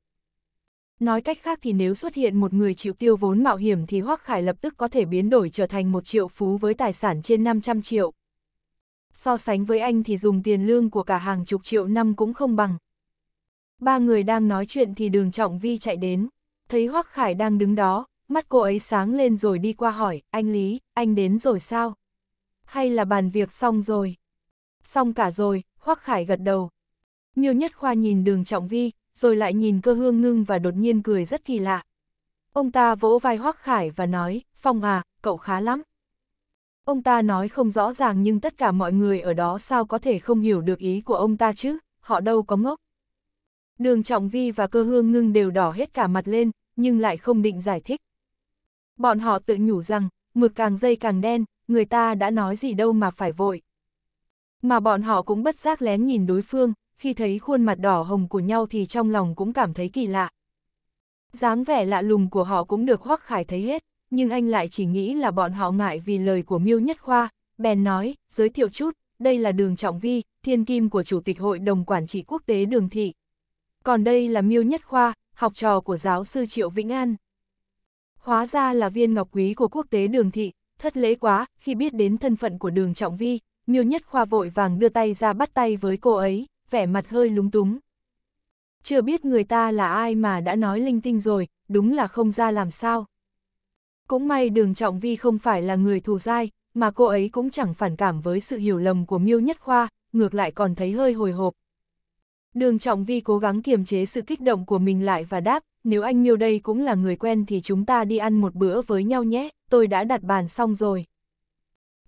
Nói cách khác thì nếu xuất hiện một người chịu tiêu vốn mạo hiểm thì Hoắc Khải lập tức có thể biến đổi trở thành một triệu phú với tài sản trên 500 triệu so sánh với anh thì dùng tiền lương của cả hàng chục triệu năm cũng không bằng. Ba người đang nói chuyện thì đường Trọng Vi chạy đến, thấy Hoắc Khải đang đứng đó, mắt cô ấy sáng lên rồi đi qua hỏi, anh Lý, anh đến rồi sao? Hay là bàn việc xong rồi? Xong cả rồi, Hoắc Khải gật đầu. Miêu Nhất Khoa nhìn đường Trọng Vi, rồi lại nhìn cơ hương ngưng và đột nhiên cười rất kỳ lạ. Ông ta vỗ vai Hoắc Khải và nói, Phong à, cậu khá lắm. Ông ta nói không rõ ràng nhưng tất cả mọi người ở đó sao có thể không hiểu được ý của ông ta chứ, họ đâu có ngốc. Đường Trọng Vi và cơ hương ngưng đều đỏ hết cả mặt lên, nhưng lại không định giải thích. Bọn họ tự nhủ rằng, mực càng dây càng đen, người ta đã nói gì đâu mà phải vội. Mà bọn họ cũng bất giác lén nhìn đối phương, khi thấy khuôn mặt đỏ hồng của nhau thì trong lòng cũng cảm thấy kỳ lạ. dáng vẻ lạ lùng của họ cũng được Hoắc Khải thấy hết nhưng anh lại chỉ nghĩ là bọn họ ngại vì lời của Miêu Nhất Khoa, bèn nói, giới thiệu chút, đây là đường Trọng Vi, thiên kim của Chủ tịch Hội đồng Quản trị Quốc tế Đường Thị. Còn đây là Miêu Nhất Khoa, học trò của giáo sư Triệu Vĩnh An. Hóa ra là viên ngọc quý của quốc tế Đường Thị, thất lễ quá, khi biết đến thân phận của đường Trọng Vi, Miêu Nhất Khoa vội vàng đưa tay ra bắt tay với cô ấy, vẻ mặt hơi lúng túng. Chưa biết người ta là ai mà đã nói linh tinh rồi, đúng là không ra làm sao. Cũng may đường Trọng Vi không phải là người thù dai, mà cô ấy cũng chẳng phản cảm với sự hiểu lầm của Miêu Nhất Khoa, ngược lại còn thấy hơi hồi hộp. Đường Trọng Vi cố gắng kiềm chế sự kích động của mình lại và đáp, nếu anh Miêu đây cũng là người quen thì chúng ta đi ăn một bữa với nhau nhé, tôi đã đặt bàn xong rồi.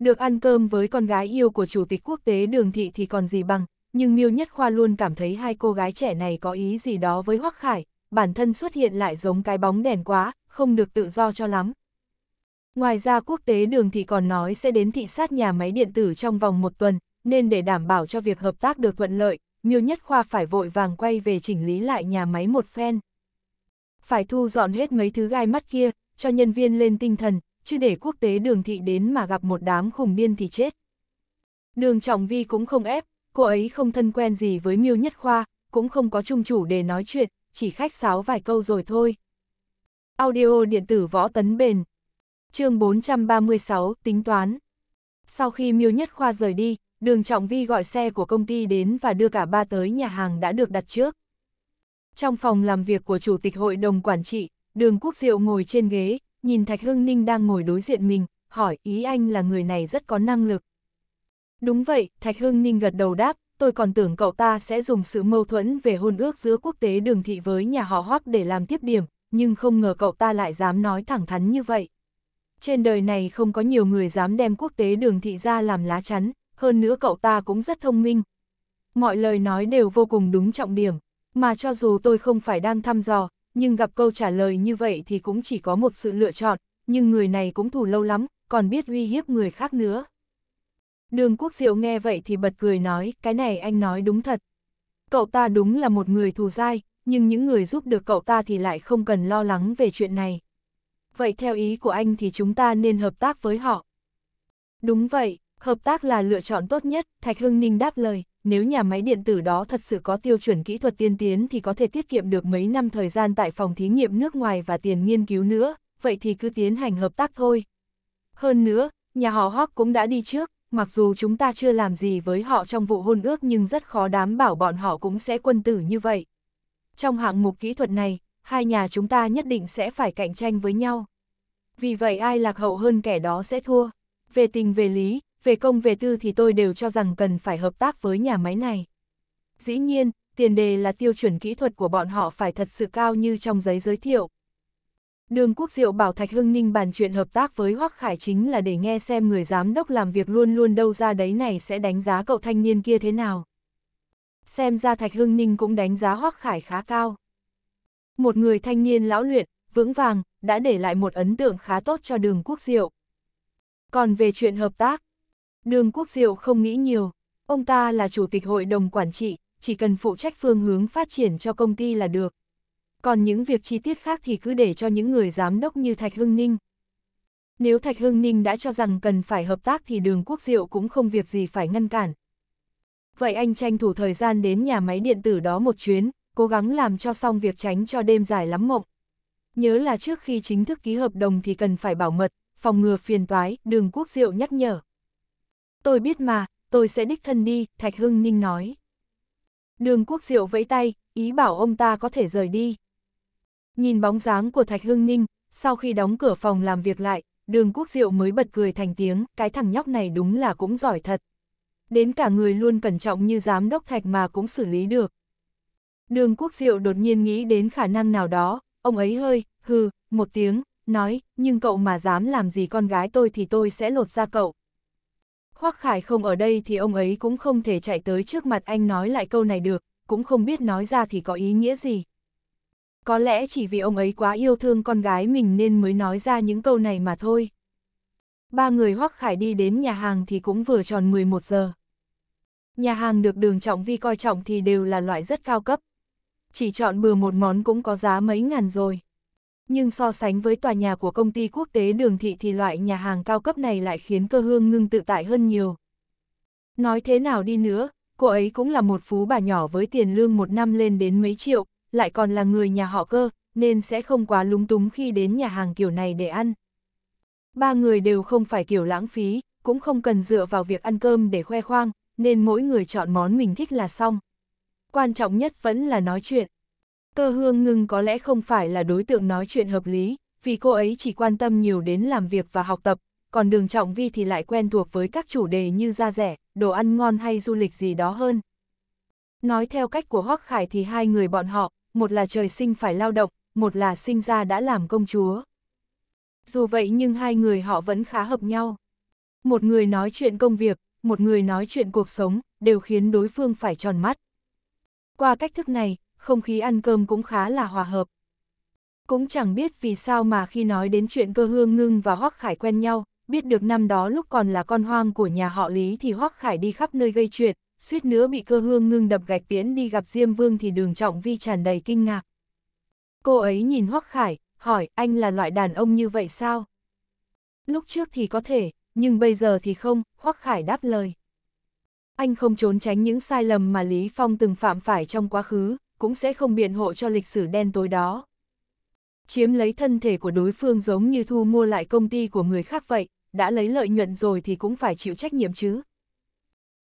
Được ăn cơm với con gái yêu của Chủ tịch Quốc tế Đường Thị thì còn gì bằng, nhưng Miêu Nhất Khoa luôn cảm thấy hai cô gái trẻ này có ý gì đó với Hoắc Khải, bản thân xuất hiện lại giống cái bóng đèn quá, không được tự do cho lắm. Ngoài ra quốc tế đường thị còn nói sẽ đến thị sát nhà máy điện tử trong vòng một tuần, nên để đảm bảo cho việc hợp tác được thuận lợi, Miêu Nhất Khoa phải vội vàng quay về chỉnh lý lại nhà máy một phen. Phải thu dọn hết mấy thứ gai mắt kia, cho nhân viên lên tinh thần, chứ để quốc tế đường thị đến mà gặp một đám khủng điên thì chết. Đường Trọng Vi cũng không ép, cô ấy không thân quen gì với Miêu Nhất Khoa, cũng không có chung chủ để nói chuyện, chỉ khách sáo vài câu rồi thôi. Audio điện tử võ tấn bền, chương 436, tính toán. Sau khi Miêu Nhất Khoa rời đi, Đường Trọng Vi gọi xe của công ty đến và đưa cả ba tới nhà hàng đã được đặt trước. Trong phòng làm việc của Chủ tịch Hội đồng Quản trị, Đường Quốc Diệu ngồi trên ghế, nhìn Thạch Hưng Ninh đang ngồi đối diện mình, hỏi ý anh là người này rất có năng lực. Đúng vậy, Thạch Hưng Ninh gật đầu đáp, tôi còn tưởng cậu ta sẽ dùng sự mâu thuẫn về hôn ước giữa quốc tế đường thị với nhà họ Hoắc để làm tiếp điểm, nhưng không ngờ cậu ta lại dám nói thẳng thắn như vậy trên đời này không có nhiều người dám đem quốc tế đường thị ra làm lá chắn, hơn nữa cậu ta cũng rất thông minh. Mọi lời nói đều vô cùng đúng trọng điểm, mà cho dù tôi không phải đang thăm dò, nhưng gặp câu trả lời như vậy thì cũng chỉ có một sự lựa chọn, nhưng người này cũng thủ lâu lắm, còn biết uy hiếp người khác nữa. Đường Quốc Diệu nghe vậy thì bật cười nói, cái này anh nói đúng thật. Cậu ta đúng là một người thù dai, nhưng những người giúp được cậu ta thì lại không cần lo lắng về chuyện này vậy theo ý của anh thì chúng ta nên hợp tác với họ. Đúng vậy, hợp tác là lựa chọn tốt nhất, Thạch Hưng Ninh đáp lời, nếu nhà máy điện tử đó thật sự có tiêu chuẩn kỹ thuật tiên tiến thì có thể tiết kiệm được mấy năm thời gian tại phòng thí nghiệm nước ngoài và tiền nghiên cứu nữa, vậy thì cứ tiến hành hợp tác thôi. Hơn nữa, nhà họ Hawk cũng đã đi trước, mặc dù chúng ta chưa làm gì với họ trong vụ hôn ước nhưng rất khó đảm bảo bọn họ cũng sẽ quân tử như vậy. Trong hạng mục kỹ thuật này, hai nhà chúng ta nhất định sẽ phải cạnh tranh với nhau. Vì vậy ai lạc hậu hơn kẻ đó sẽ thua. Về tình về lý, về công về tư thì tôi đều cho rằng cần phải hợp tác với nhà máy này. Dĩ nhiên, tiền đề là tiêu chuẩn kỹ thuật của bọn họ phải thật sự cao như trong giấy giới thiệu. Đường Quốc Diệu bảo Thạch Hưng Ninh bàn chuyện hợp tác với Hoắc Khải chính là để nghe xem người giám đốc làm việc luôn luôn đâu ra đấy này sẽ đánh giá cậu thanh niên kia thế nào. Xem ra Thạch Hưng Ninh cũng đánh giá Hoắc Khải khá cao. Một người thanh niên lão luyện, vững vàng, đã để lại một ấn tượng khá tốt cho đường quốc diệu. Còn về chuyện hợp tác, đường quốc diệu không nghĩ nhiều, ông ta là chủ tịch hội đồng quản trị, chỉ cần phụ trách phương hướng phát triển cho công ty là được. Còn những việc chi tiết khác thì cứ để cho những người giám đốc như Thạch Hưng Ninh. Nếu Thạch Hưng Ninh đã cho rằng cần phải hợp tác thì đường quốc diệu cũng không việc gì phải ngăn cản. Vậy anh tranh thủ thời gian đến nhà máy điện tử đó một chuyến, cố gắng làm cho xong việc tránh cho đêm dài lắm mộng. Nhớ là trước khi chính thức ký hợp đồng thì cần phải bảo mật, phòng ngừa phiền toái, đường quốc diệu nhắc nhở. Tôi biết mà, tôi sẽ đích thân đi, Thạch Hưng Ninh nói. Đường quốc diệu vẫy tay, ý bảo ông ta có thể rời đi. Nhìn bóng dáng của Thạch Hưng Ninh, sau khi đóng cửa phòng làm việc lại, đường quốc diệu mới bật cười thành tiếng, cái thằng nhóc này đúng là cũng giỏi thật. Đến cả người luôn cẩn trọng như giám đốc Thạch mà cũng xử lý được. Đường quốc diệu đột nhiên nghĩ đến khả năng nào đó, ông ấy hơi, hừ, một tiếng, nói, nhưng cậu mà dám làm gì con gái tôi thì tôi sẽ lột ra cậu. Hoắc Khải không ở đây thì ông ấy cũng không thể chạy tới trước mặt anh nói lại câu này được, cũng không biết nói ra thì có ý nghĩa gì. Có lẽ chỉ vì ông ấy quá yêu thương con gái mình nên mới nói ra những câu này mà thôi. Ba người Hoắc Khải đi đến nhà hàng thì cũng vừa tròn 11 giờ. Nhà hàng được đường trọng vi coi trọng thì đều là loại rất cao cấp, chỉ chọn bừa một món cũng có giá mấy ngàn rồi. Nhưng so sánh với tòa nhà của công ty quốc tế đường thị thì loại nhà hàng cao cấp này lại khiến cơ hương ngưng tự tại hơn nhiều. Nói thế nào đi nữa, cô ấy cũng là một phú bà nhỏ với tiền lương một năm lên đến mấy triệu, lại còn là người nhà họ cơ, nên sẽ không quá lúng túng khi đến nhà hàng kiểu này để ăn. Ba người đều không phải kiểu lãng phí, cũng không cần dựa vào việc ăn cơm để khoe khoang, nên mỗi người chọn món mình thích là xong quan trọng nhất vẫn là nói chuyện. Cơ hương ngưng có lẽ không phải là đối tượng nói chuyện hợp lý, vì cô ấy chỉ quan tâm nhiều đến làm việc và học tập, còn đường trọng vi thì lại quen thuộc với các chủ đề như da rẻ, đồ ăn ngon hay du lịch gì đó hơn. Nói theo cách của Hoắc Khải thì hai người bọn họ, một là trời sinh phải lao động, một là sinh ra đã làm công chúa. Dù vậy nhưng hai người họ vẫn khá hợp nhau. Một người nói chuyện công việc, một người nói chuyện cuộc sống, đều khiến đối phương phải tròn mắt. Qua cách thức này, không khí ăn cơm cũng khá là hòa hợp. Cũng chẳng biết vì sao mà khi nói đến chuyện cơ hương ngưng và Hoắc Khải quen nhau, biết được năm đó lúc còn là con hoang của nhà họ Lý thì Hoắc Khải đi khắp nơi gây chuyện, suýt nữa bị cơ hương ngưng đập gạch tiến đi gặp Diêm Vương thì đường trọng vi tràn đầy kinh ngạc. Cô ấy nhìn Hoắc Khải, hỏi anh là loại đàn ông như vậy sao? Lúc trước thì có thể, nhưng bây giờ thì không, Hoắc Khải đáp lời. Anh không trốn tránh những sai lầm mà Lý Phong từng phạm phải trong quá khứ, cũng sẽ không biện hộ cho lịch sử đen tối đó. Chiếm lấy thân thể của đối phương giống như thu mua lại công ty của người khác vậy, đã lấy lợi nhuận rồi thì cũng phải chịu trách nhiệm chứ.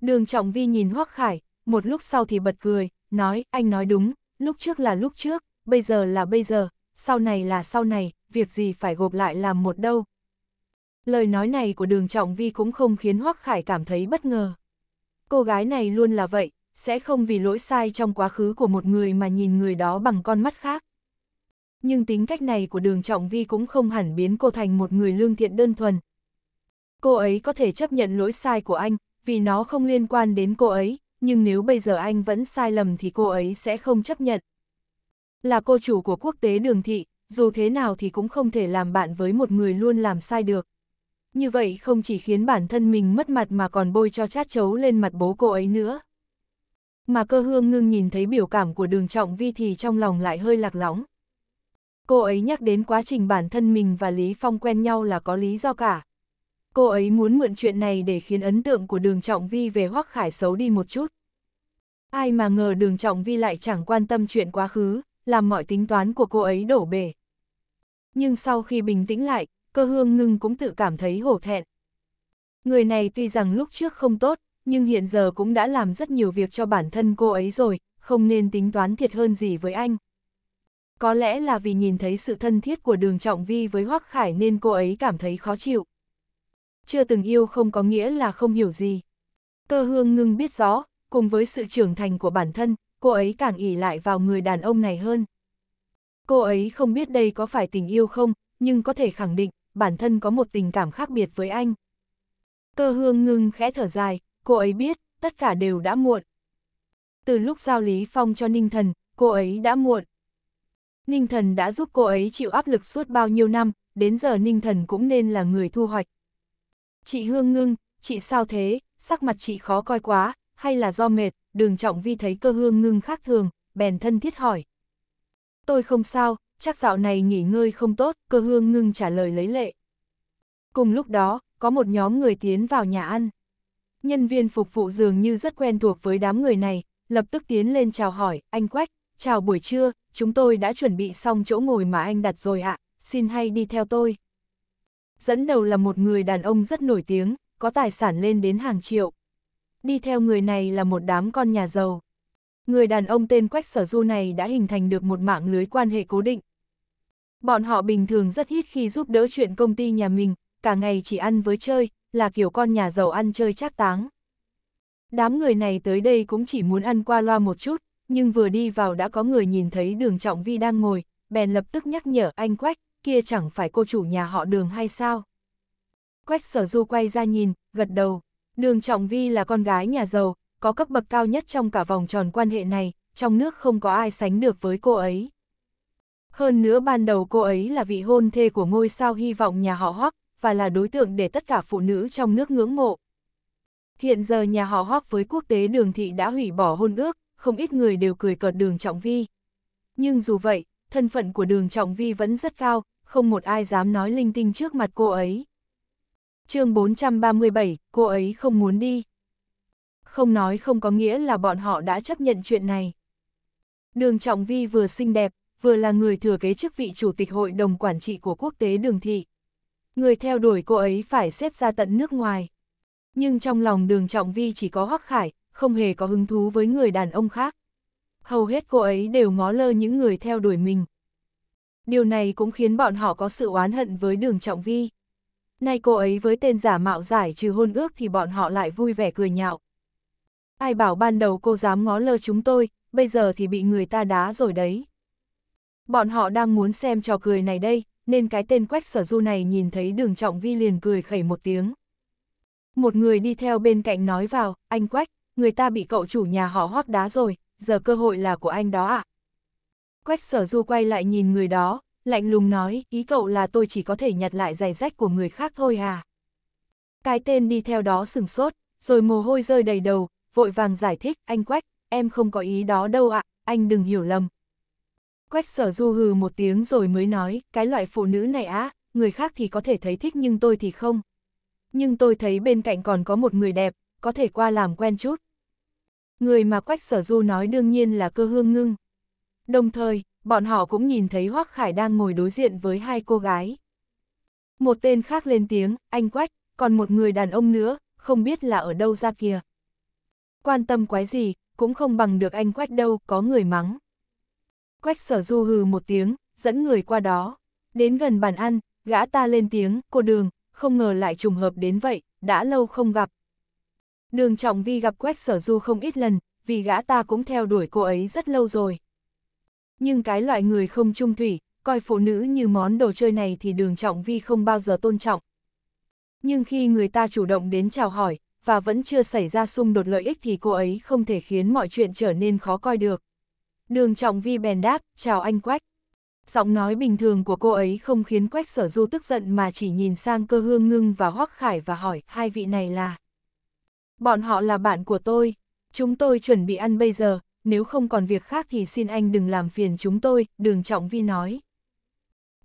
Đường Trọng Vi nhìn Hoắc Khải, một lúc sau thì bật cười, nói, anh nói đúng, lúc trước là lúc trước, bây giờ là bây giờ, sau này là sau này, việc gì phải gộp lại làm một đâu. Lời nói này của đường Trọng Vi cũng không khiến Hoắc Khải cảm thấy bất ngờ cô gái này luôn là vậy, sẽ không vì lỗi sai trong quá khứ của một người mà nhìn người đó bằng con mắt khác. Nhưng tính cách này của đường Trọng Vi cũng không hẳn biến cô thành một người lương thiện đơn thuần. Cô ấy có thể chấp nhận lỗi sai của anh, vì nó không liên quan đến cô ấy, nhưng nếu bây giờ anh vẫn sai lầm thì cô ấy sẽ không chấp nhận. Là cô chủ của quốc tế đường thị, dù thế nào thì cũng không thể làm bạn với một người luôn làm sai được như vậy không chỉ khiến bản thân mình mất mặt mà còn bôi cho chát chấu lên mặt bố cô ấy nữa. Mà cơ hương ngưng nhìn thấy biểu cảm của đường trọng vi thì trong lòng lại hơi lạc lõng. Cô ấy nhắc đến quá trình bản thân mình và Lý Phong quen nhau là có lý do cả. Cô ấy muốn mượn chuyện này để khiến ấn tượng của đường trọng vi về hoắc khải xấu đi một chút. Ai mà ngờ đường trọng vi lại chẳng quan tâm chuyện quá khứ, làm mọi tính toán của cô ấy đổ bể. Nhưng sau khi bình tĩnh lại, cơ hương ngưng cũng tự cảm thấy hổ thẹn. Người này tuy rằng lúc trước không tốt, nhưng hiện giờ cũng đã làm rất nhiều việc cho bản thân cô ấy rồi, không nên tính toán thiệt hơn gì với anh. Có lẽ là vì nhìn thấy sự thân thiết của đường trọng vi với Hoác Khải nên cô ấy cảm thấy khó chịu. Chưa từng yêu không có nghĩa là không hiểu gì. Cơ hương ngưng biết rõ, cùng với sự trưởng thành của bản thân, cô ấy càng ỉ lại vào người đàn ông này hơn. Cô ấy không biết đây có phải tình yêu không, nhưng có thể khẳng định, bản thân có một tình cảm khác biệt với anh. Cơ hương ngưng khẽ thở dài, cô ấy biết, tất cả đều đã muộn. Từ lúc giao Lý Phong cho Ninh Thần, cô ấy đã muộn. Ninh Thần đã giúp cô ấy chịu áp lực suốt bao nhiêu năm, đến giờ Ninh Thần cũng nên là người thu hoạch. Chị Hương ngưng, chị sao thế, sắc mặt chị khó coi quá, hay là do mệt, đường trọng vi thấy cơ hương ngưng khác thường, bèn thân thiết hỏi. Tôi không sao, chắc dạo này nghỉ ngơi không tốt, cơ hương ngưng trả lời lấy lệ. Cùng lúc đó, có một nhóm người tiến vào nhà ăn. Nhân viên phục vụ dường như rất quen thuộc với đám người này, lập tức tiến lên chào hỏi, anh Quách, chào buổi trưa, chúng tôi đã chuẩn bị xong chỗ ngồi mà anh đặt rồi ạ, xin hay đi theo tôi. Dẫn đầu là một người đàn ông rất nổi tiếng, có tài sản lên đến hàng triệu. Đi theo người này là một đám con nhà giàu. Người đàn ông tên Quách Sở Du này đã hình thành được một mạng lưới quan hệ cố định, Bọn họ bình thường rất ít khi giúp đỡ chuyện công ty nhà mình, cả ngày chỉ ăn với chơi, là kiểu con nhà giàu ăn chơi chắc táng. Đám người này tới đây cũng chỉ muốn ăn qua loa một chút, nhưng vừa đi vào đã có người nhìn thấy đường trọng vi đang ngồi, bèn lập tức nhắc nhở anh Quách, kia chẳng phải cô chủ nhà họ đường hay sao. Quách sở du quay ra nhìn, gật đầu, đường trọng vi là con gái nhà giàu, có cấp bậc cao nhất trong cả vòng tròn quan hệ này, trong nước không có ai sánh được với cô ấy. Hơn nữa ban đầu cô ấy là vị hôn thê của ngôi sao hy vọng nhà họ Hoắc và là đối tượng để tất cả phụ nữ trong nước ngưỡng mộ. Hiện giờ nhà họ Hoắc với quốc tế đường thị đã hủy bỏ hôn ước, không ít người đều cười cợt đường Trọng Vi. Nhưng dù vậy, thân phận của đường Trọng Vi vẫn rất cao, không một ai dám nói linh tinh trước mặt cô ấy. chương 437, cô ấy không muốn đi. Không nói không có nghĩa là bọn họ đã chấp nhận chuyện này. Đường Trọng Vi vừa xinh đẹp, vừa là người thừa kế chức vị Chủ tịch Hội đồng Quản trị của quốc tế đường thị. Người theo đuổi cô ấy phải xếp ra tận nước ngoài. Nhưng trong lòng đường Trọng Vi chỉ có Hoắc Khải, không hề có hứng thú với người đàn ông khác. Hầu hết cô ấy đều ngó lơ những người theo đuổi mình. Điều này cũng khiến bọn họ có sự oán hận với đường Trọng Vi. Nay cô ấy với tên giả mạo giải trừ hôn ước thì bọn họ lại vui vẻ cười nhạo. Ai bảo ban đầu cô dám ngó lơ chúng tôi, bây giờ thì bị người ta đá rồi đấy bọn họ đang muốn xem trò cười này đây, nên cái tên quách sở du này nhìn thấy đường trọng vi liền cười khẩy một tiếng. Một người đi theo bên cạnh nói vào, anh quách, người ta bị cậu chủ nhà họ hót đá rồi, giờ cơ hội là của anh đó ạ. À? Quách sở du quay lại nhìn người đó, lạnh lùng nói, ý cậu là tôi chỉ có thể nhặt lại giày rách của người khác thôi à. Cái tên đi theo đó sừng sốt, rồi mồ hôi rơi đầy đầu, vội vàng giải thích, anh Quách, em không có ý đó đâu ạ, à, anh đừng hiểu lầm, Quách sở du hừ một tiếng rồi mới nói, cái loại phụ nữ này á, người khác thì có thể thấy thích nhưng tôi thì không. Nhưng tôi thấy bên cạnh còn có một người đẹp, có thể qua làm quen chút. Người mà Quách sở du nói đương nhiên là cơ hương ngưng. Đồng thời, bọn họ cũng nhìn thấy Hoác Khải đang ngồi đối diện với hai cô gái. Một tên khác lên tiếng, anh Quách, còn một người đàn ông nữa, không biết là ở đâu ra kìa. Quan tâm quái gì, cũng không bằng được anh Quách đâu, có người mắng. Quách sở du hừ một tiếng, dẫn người qua đó. Đến gần bàn ăn, gã ta lên tiếng, cô đường, không ngờ lại trùng hợp đến vậy, đã lâu không gặp. Đường trọng vi gặp quách sở du không ít lần, vì gã ta cũng theo đuổi cô ấy rất lâu rồi. Nhưng cái loại người không trung thủy, coi phụ nữ như món đồ chơi này thì đường trọng vi không bao giờ tôn trọng. Nhưng khi người ta chủ động đến chào hỏi, và vẫn chưa xảy ra xung đột lợi ích thì cô ấy không thể khiến mọi chuyện trở nên khó coi được. Đường Trọng Vi bèn đáp, chào anh Quách. Giọng nói bình thường của cô ấy không khiến Quách Sở Du tức giận mà chỉ nhìn sang cơ hương ngưng và Hoắc Khải và hỏi, hai vị này là... Bọn họ là bạn của tôi, chúng tôi chuẩn bị ăn bây giờ, nếu không còn việc khác thì xin anh đừng làm phiền chúng tôi, đường Trọng Vi nói.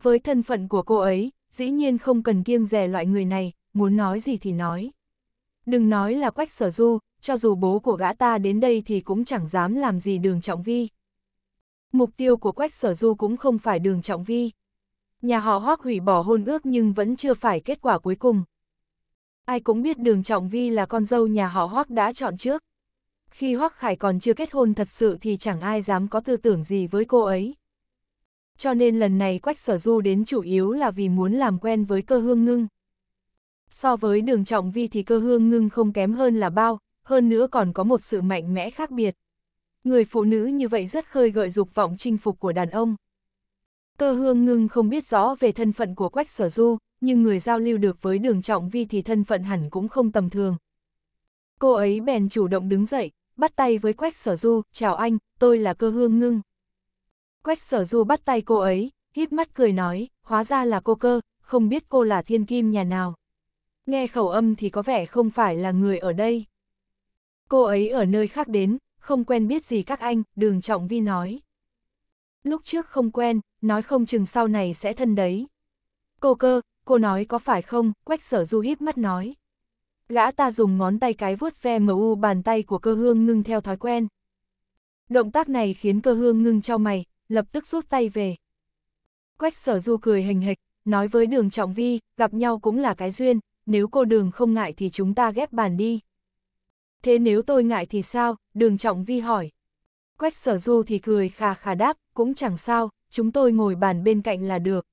Với thân phận của cô ấy, dĩ nhiên không cần kiêng rẻ loại người này, muốn nói gì thì nói. Đừng nói là Quách Sở Du, cho dù bố của gã ta đến đây thì cũng chẳng dám làm gì đường Trọng Vi mục tiêu của Quách Sở Du cũng không phải đường trọng vi. Nhà họ hoác hủy bỏ hôn ước nhưng vẫn chưa phải kết quả cuối cùng. Ai cũng biết đường trọng vi là con dâu nhà họ hoác đã chọn trước. Khi hoác khải còn chưa kết hôn thật sự thì chẳng ai dám có tư tưởng gì với cô ấy. Cho nên lần này Quách Sở Du đến chủ yếu là vì muốn làm quen với cơ hương ngưng. So với đường trọng vi thì cơ hương ngưng không kém hơn là bao, hơn nữa còn có một sự mạnh mẽ khác biệt người phụ nữ như vậy rất khơi gợi dục vọng chinh phục của đàn ông. Cơ hương ngưng không biết rõ về thân phận của Quách Sở Du, nhưng người giao lưu được với đường trọng vi thì thân phận hẳn cũng không tầm thường. Cô ấy bèn chủ động đứng dậy, bắt tay với Quách Sở Du, chào anh, tôi là cơ hương ngưng. Quách Sở Du bắt tay cô ấy, híp mắt cười nói, hóa ra là cô cơ, không biết cô là thiên kim nhà nào. Nghe khẩu âm thì có vẻ không phải là người ở đây. Cô ấy ở nơi khác đến, không quen biết gì các anh, đường trọng vi nói. Lúc trước không quen, nói không chừng sau này sẽ thân đấy. Cô cơ, cô nói có phải không, quách sở du híp mắt nói. Gã ta dùng ngón tay cái vuốt ve mu bàn tay của cơ hương ngưng theo thói quen. Động tác này khiến cơ hương ngưng cho mày, lập tức rút tay về. Quách sở du cười hình hịch, nói với đường trọng vi, gặp nhau cũng là cái duyên, nếu cô đường không ngại thì chúng ta ghép bàn đi. Thế nếu tôi ngại thì sao? Đường Trọng Vi hỏi. Quách sở du thì cười khà khà đáp, cũng chẳng sao, chúng tôi ngồi bàn bên cạnh là được.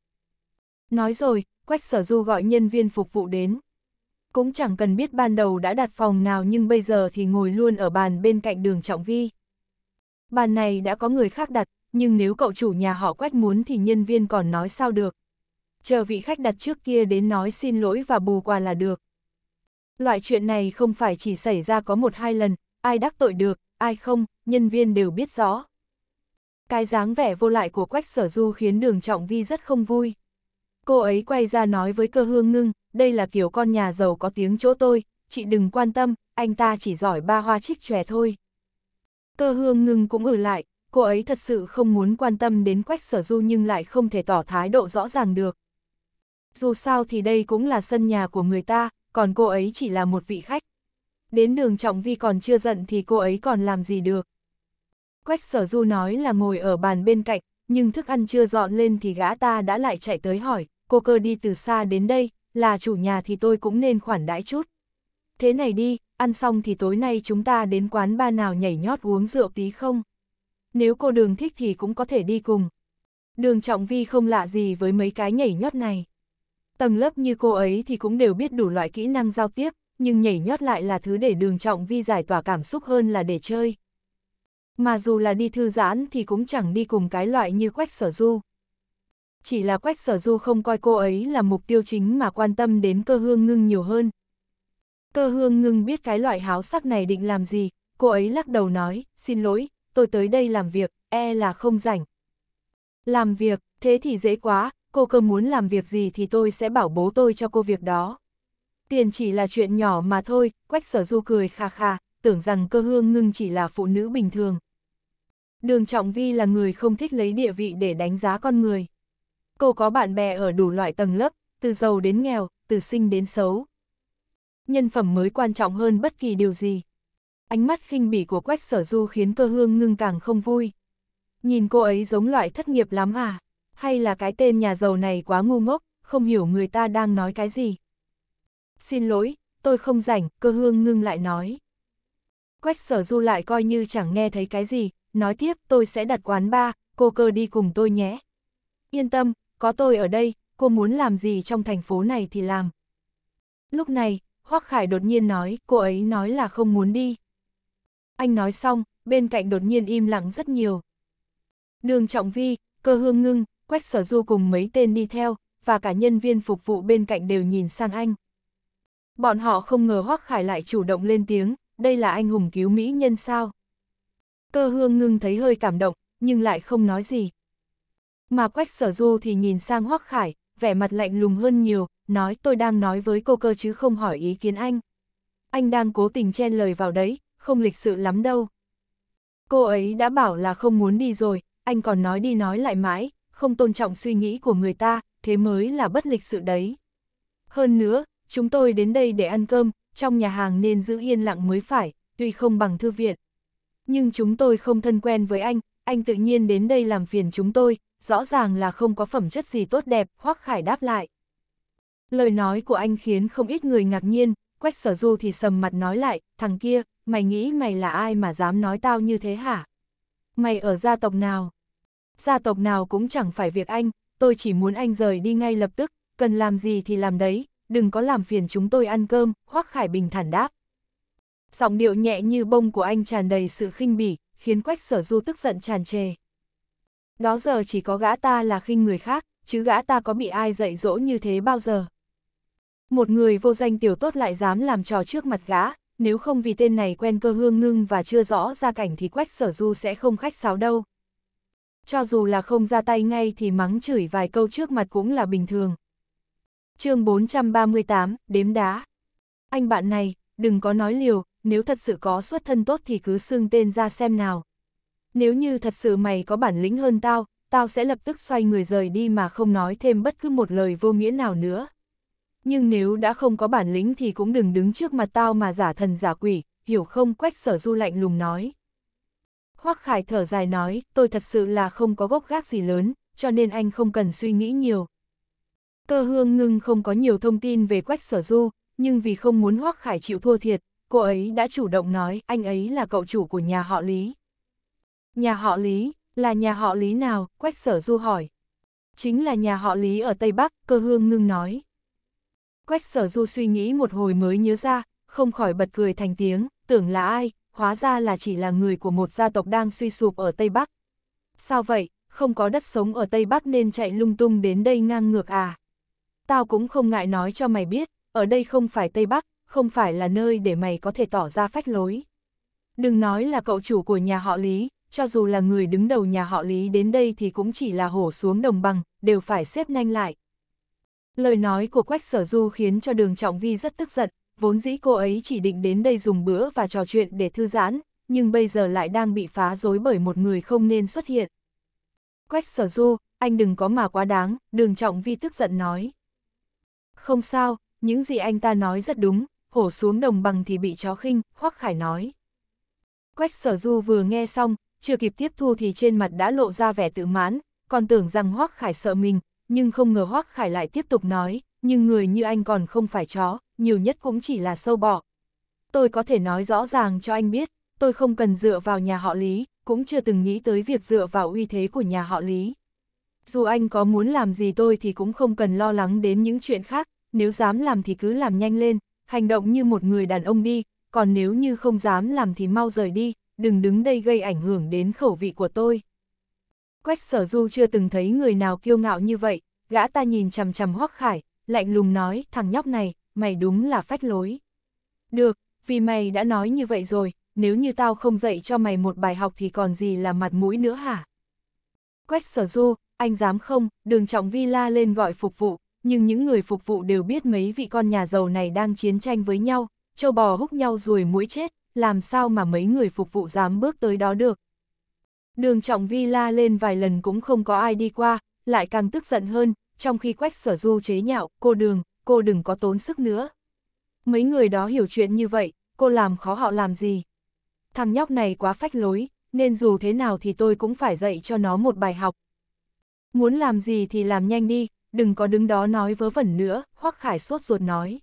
Nói rồi, Quách sở du gọi nhân viên phục vụ đến. Cũng chẳng cần biết ban đầu đã đặt phòng nào nhưng bây giờ thì ngồi luôn ở bàn bên cạnh đường Trọng Vi. Bàn này đã có người khác đặt, nhưng nếu cậu chủ nhà họ Quách muốn thì nhân viên còn nói sao được. Chờ vị khách đặt trước kia đến nói xin lỗi và bù quà là được. Loại chuyện này không phải chỉ xảy ra có một hai lần, ai đắc tội được, ai không, nhân viên đều biết rõ. Cái dáng vẻ vô lại của Quách Sở Du khiến đường Trọng Vi rất không vui. Cô ấy quay ra nói với cơ hương ngưng, đây là kiểu con nhà giàu có tiếng chỗ tôi, chị đừng quan tâm, anh ta chỉ giỏi ba hoa trích chòe thôi. Cơ hương ngưng cũng ở lại, cô ấy thật sự không muốn quan tâm đến Quách Sở Du nhưng lại không thể tỏ thái độ rõ ràng được. Dù sao thì đây cũng là sân nhà của người ta, còn cô ấy chỉ là một vị khách. Đến đường Trọng Vi còn chưa giận thì cô ấy còn làm gì được. Quách sở du nói là ngồi ở bàn bên cạnh, nhưng thức ăn chưa dọn lên thì gã ta đã lại chạy tới hỏi, cô cơ đi từ xa đến đây, là chủ nhà thì tôi cũng nên khoản đãi chút. Thế này đi, ăn xong thì tối nay chúng ta đến quán ba nào nhảy nhót uống rượu tí không? Nếu cô đường thích thì cũng có thể đi cùng. Đường Trọng Vi không lạ gì với mấy cái nhảy nhót này tầng lớp như cô ấy thì cũng đều biết đủ loại kỹ năng giao tiếp, nhưng nhảy nhót lại là thứ để đường trọng vi giải tỏa cảm xúc hơn là để chơi. Mà dù là đi thư giãn thì cũng chẳng đi cùng cái loại như quách sở du. Chỉ là quách sở du không coi cô ấy là mục tiêu chính mà quan tâm đến cơ hương ngưng nhiều hơn. Cơ hương ngưng biết cái loại háo sắc này định làm gì, cô ấy lắc đầu nói, xin lỗi, tôi tới đây làm việc, e là không rảnh. Làm việc, thế thì dễ quá, cô cơ muốn làm việc gì thì tôi sẽ bảo bố tôi cho cô việc đó. Tiền chỉ là chuyện nhỏ mà thôi, quách sở du cười kha kha, tưởng rằng cơ hương ngưng chỉ là phụ nữ bình thường. Đường Trọng Vi là người không thích lấy địa vị để đánh giá con người. Cô có bạn bè ở đủ loại tầng lớp, từ giàu đến nghèo, từ sinh đến xấu. Nhân phẩm mới quan trọng hơn bất kỳ điều gì. Ánh mắt khinh bỉ của Quách Sở Du khiến cơ hương ngưng càng không vui. Nhìn cô ấy giống loại thất nghiệp lắm à? hay là cái tên nhà giàu này quá ngu ngốc, không hiểu người ta đang nói cái gì. Xin lỗi, tôi không rảnh, cơ hương ngưng lại nói. Quách sở du lại coi như chẳng nghe thấy cái gì, nói tiếp tôi sẽ đặt quán ba, cô cơ đi cùng tôi nhé. Yên tâm, có tôi ở đây, cô muốn làm gì trong thành phố này thì làm. Lúc này, Hoắc Khải đột nhiên nói, cô ấy nói là không muốn đi. Anh nói xong, bên cạnh đột nhiên im lặng rất nhiều. Đường Trọng Vi, cơ hương ngưng, Quách Sở Du cùng mấy tên đi theo, và cả nhân viên phục vụ bên cạnh đều nhìn sang anh. Bọn họ không ngờ Hoắc Khải lại chủ động lên tiếng, đây là anh hùng cứu mỹ nhân sao. Cơ hương ngưng thấy hơi cảm động, nhưng lại không nói gì. Mà Quách Sở Du thì nhìn sang Hoắc Khải, vẻ mặt lạnh lùng hơn nhiều, nói tôi đang nói với cô cơ chứ không hỏi ý kiến anh. Anh đang cố tình chen lời vào đấy, không lịch sự lắm đâu. Cô ấy đã bảo là không muốn đi rồi, anh còn nói đi nói lại mãi, không tôn trọng suy nghĩ của người ta, thế mới là bất lịch sự đấy. Hơn nữa, chúng tôi đến đây để ăn cơm, trong nhà hàng nên giữ yên lặng mới phải, tuy không bằng thư viện. Nhưng chúng tôi không thân quen với anh, anh tự nhiên đến đây làm phiền chúng tôi, rõ ràng là không có phẩm chất gì tốt đẹp, Hoắc Khải đáp lại. Lời nói của anh khiến không ít người ngạc nhiên, Quách Sở Du thì sầm mặt nói lại, thằng kia, mày nghĩ mày là ai mà dám nói tao như thế hả? Mày ở gia tộc nào? gia tộc nào cũng chẳng phải việc anh, tôi chỉ muốn anh rời đi ngay lập tức, cần làm gì thì làm đấy, đừng có làm phiền chúng tôi ăn cơm, Hoắc Khải Bình thản đáp. Giọng điệu nhẹ như bông của anh tràn đầy sự khinh bỉ, khiến Quách Sở Du tức giận tràn trề. Đó giờ chỉ có gã ta là khinh người khác, chứ gã ta có bị ai dạy dỗ như thế bao giờ. Một người vô danh tiểu tốt lại dám làm trò trước mặt gã, nếu không vì tên này quen cơ hương ngưng và chưa rõ ra cảnh thì Quách Sở Du sẽ không khách sáo đâu cho dù là không ra tay ngay thì mắng chửi vài câu trước mặt cũng là bình thường. chương 438, đếm đá. Anh bạn này, đừng có nói liều, nếu thật sự có xuất thân tốt thì cứ xưng tên ra xem nào. Nếu như thật sự mày có bản lĩnh hơn tao, tao sẽ lập tức xoay người rời đi mà không nói thêm bất cứ một lời vô nghĩa nào nữa. Nhưng nếu đã không có bản lĩnh thì cũng đừng đứng trước mặt tao mà giả thần giả quỷ, hiểu không quách sở du lạnh lùng nói. Hoắc Khải thở dài nói, tôi thật sự là không có gốc gác gì lớn, cho nên anh không cần suy nghĩ nhiều. Cơ hương ngưng không có nhiều thông tin về Quách Sở Du, nhưng vì không muốn Hoắc Khải chịu thua thiệt, cô ấy đã chủ động nói anh ấy là cậu chủ của nhà họ Lý. Nhà họ Lý, là nhà họ Lý nào? Quách Sở Du hỏi. Chính là nhà họ Lý ở Tây Bắc, cơ hương ngưng nói. Quách Sở Du suy nghĩ một hồi mới nhớ ra, không khỏi bật cười thành tiếng, tưởng là ai, hóa ra là chỉ là người của một gia tộc đang suy sụp ở Tây Bắc. Sao vậy, không có đất sống ở Tây Bắc nên chạy lung tung đến đây ngang ngược à? Tao cũng không ngại nói cho mày biết, ở đây không phải Tây Bắc, không phải là nơi để mày có thể tỏ ra phách lối. Đừng nói là cậu chủ của nhà họ Lý, cho dù là người đứng đầu nhà họ Lý đến đây thì cũng chỉ là hổ xuống đồng bằng, đều phải xếp nhanh lại. Lời nói của Quách Sở Du khiến cho đường Trọng Vi rất tức giận, vốn dĩ cô ấy chỉ định đến đây dùng bữa và trò chuyện để thư giãn, nhưng bây giờ lại đang bị phá rối bởi một người không nên xuất hiện. Quách sở du, anh đừng có mà quá đáng, đường trọng vi tức giận nói. Không sao, những gì anh ta nói rất đúng, hổ xuống đồng bằng thì bị chó khinh, hoắc khải nói. Quách sở du vừa nghe xong, chưa kịp tiếp thu thì trên mặt đã lộ ra vẻ tự mãn, còn tưởng rằng hoắc khải sợ mình, nhưng không ngờ hoắc khải lại tiếp tục nói, nhưng người như anh còn không phải chó, nhiều nhất cũng chỉ là sâu bọ. Tôi có thể nói rõ ràng cho anh biết, tôi không cần dựa vào nhà họ Lý, cũng chưa từng nghĩ tới việc dựa vào uy thế của nhà họ Lý. Dù anh có muốn làm gì tôi thì cũng không cần lo lắng đến những chuyện khác, nếu dám làm thì cứ làm nhanh lên, hành động như một người đàn ông đi, còn nếu như không dám làm thì mau rời đi, đừng đứng đây gây ảnh hưởng đến khẩu vị của tôi. Quách sở du chưa từng thấy người nào kiêu ngạo như vậy, gã ta nhìn chằm chằm hoắc khải, lạnh lùng nói, thằng nhóc này, mày đúng là phách lối. Được, vì mày đã nói như vậy rồi, nếu như tao không dạy cho mày một bài học thì còn gì là mặt mũi nữa hả? Quách sở du, anh dám không, đường trọng vi la lên gọi phục vụ, nhưng những người phục vụ đều biết mấy vị con nhà giàu này đang chiến tranh với nhau, châu bò húc nhau rồi mũi chết, làm sao mà mấy người phục vụ dám bước tới đó được. Đường trọng vi la lên vài lần cũng không có ai đi qua, lại càng tức giận hơn, trong khi quách sở du chế nhạo, cô đường, cô đừng có tốn sức nữa. Mấy người đó hiểu chuyện như vậy, cô làm khó họ làm gì. Thằng nhóc này quá phách lối, nên dù thế nào thì tôi cũng phải dạy cho nó một bài học. Muốn làm gì thì làm nhanh đi, đừng có đứng đó nói vớ vẩn nữa, Hoắc Khải sốt ruột nói.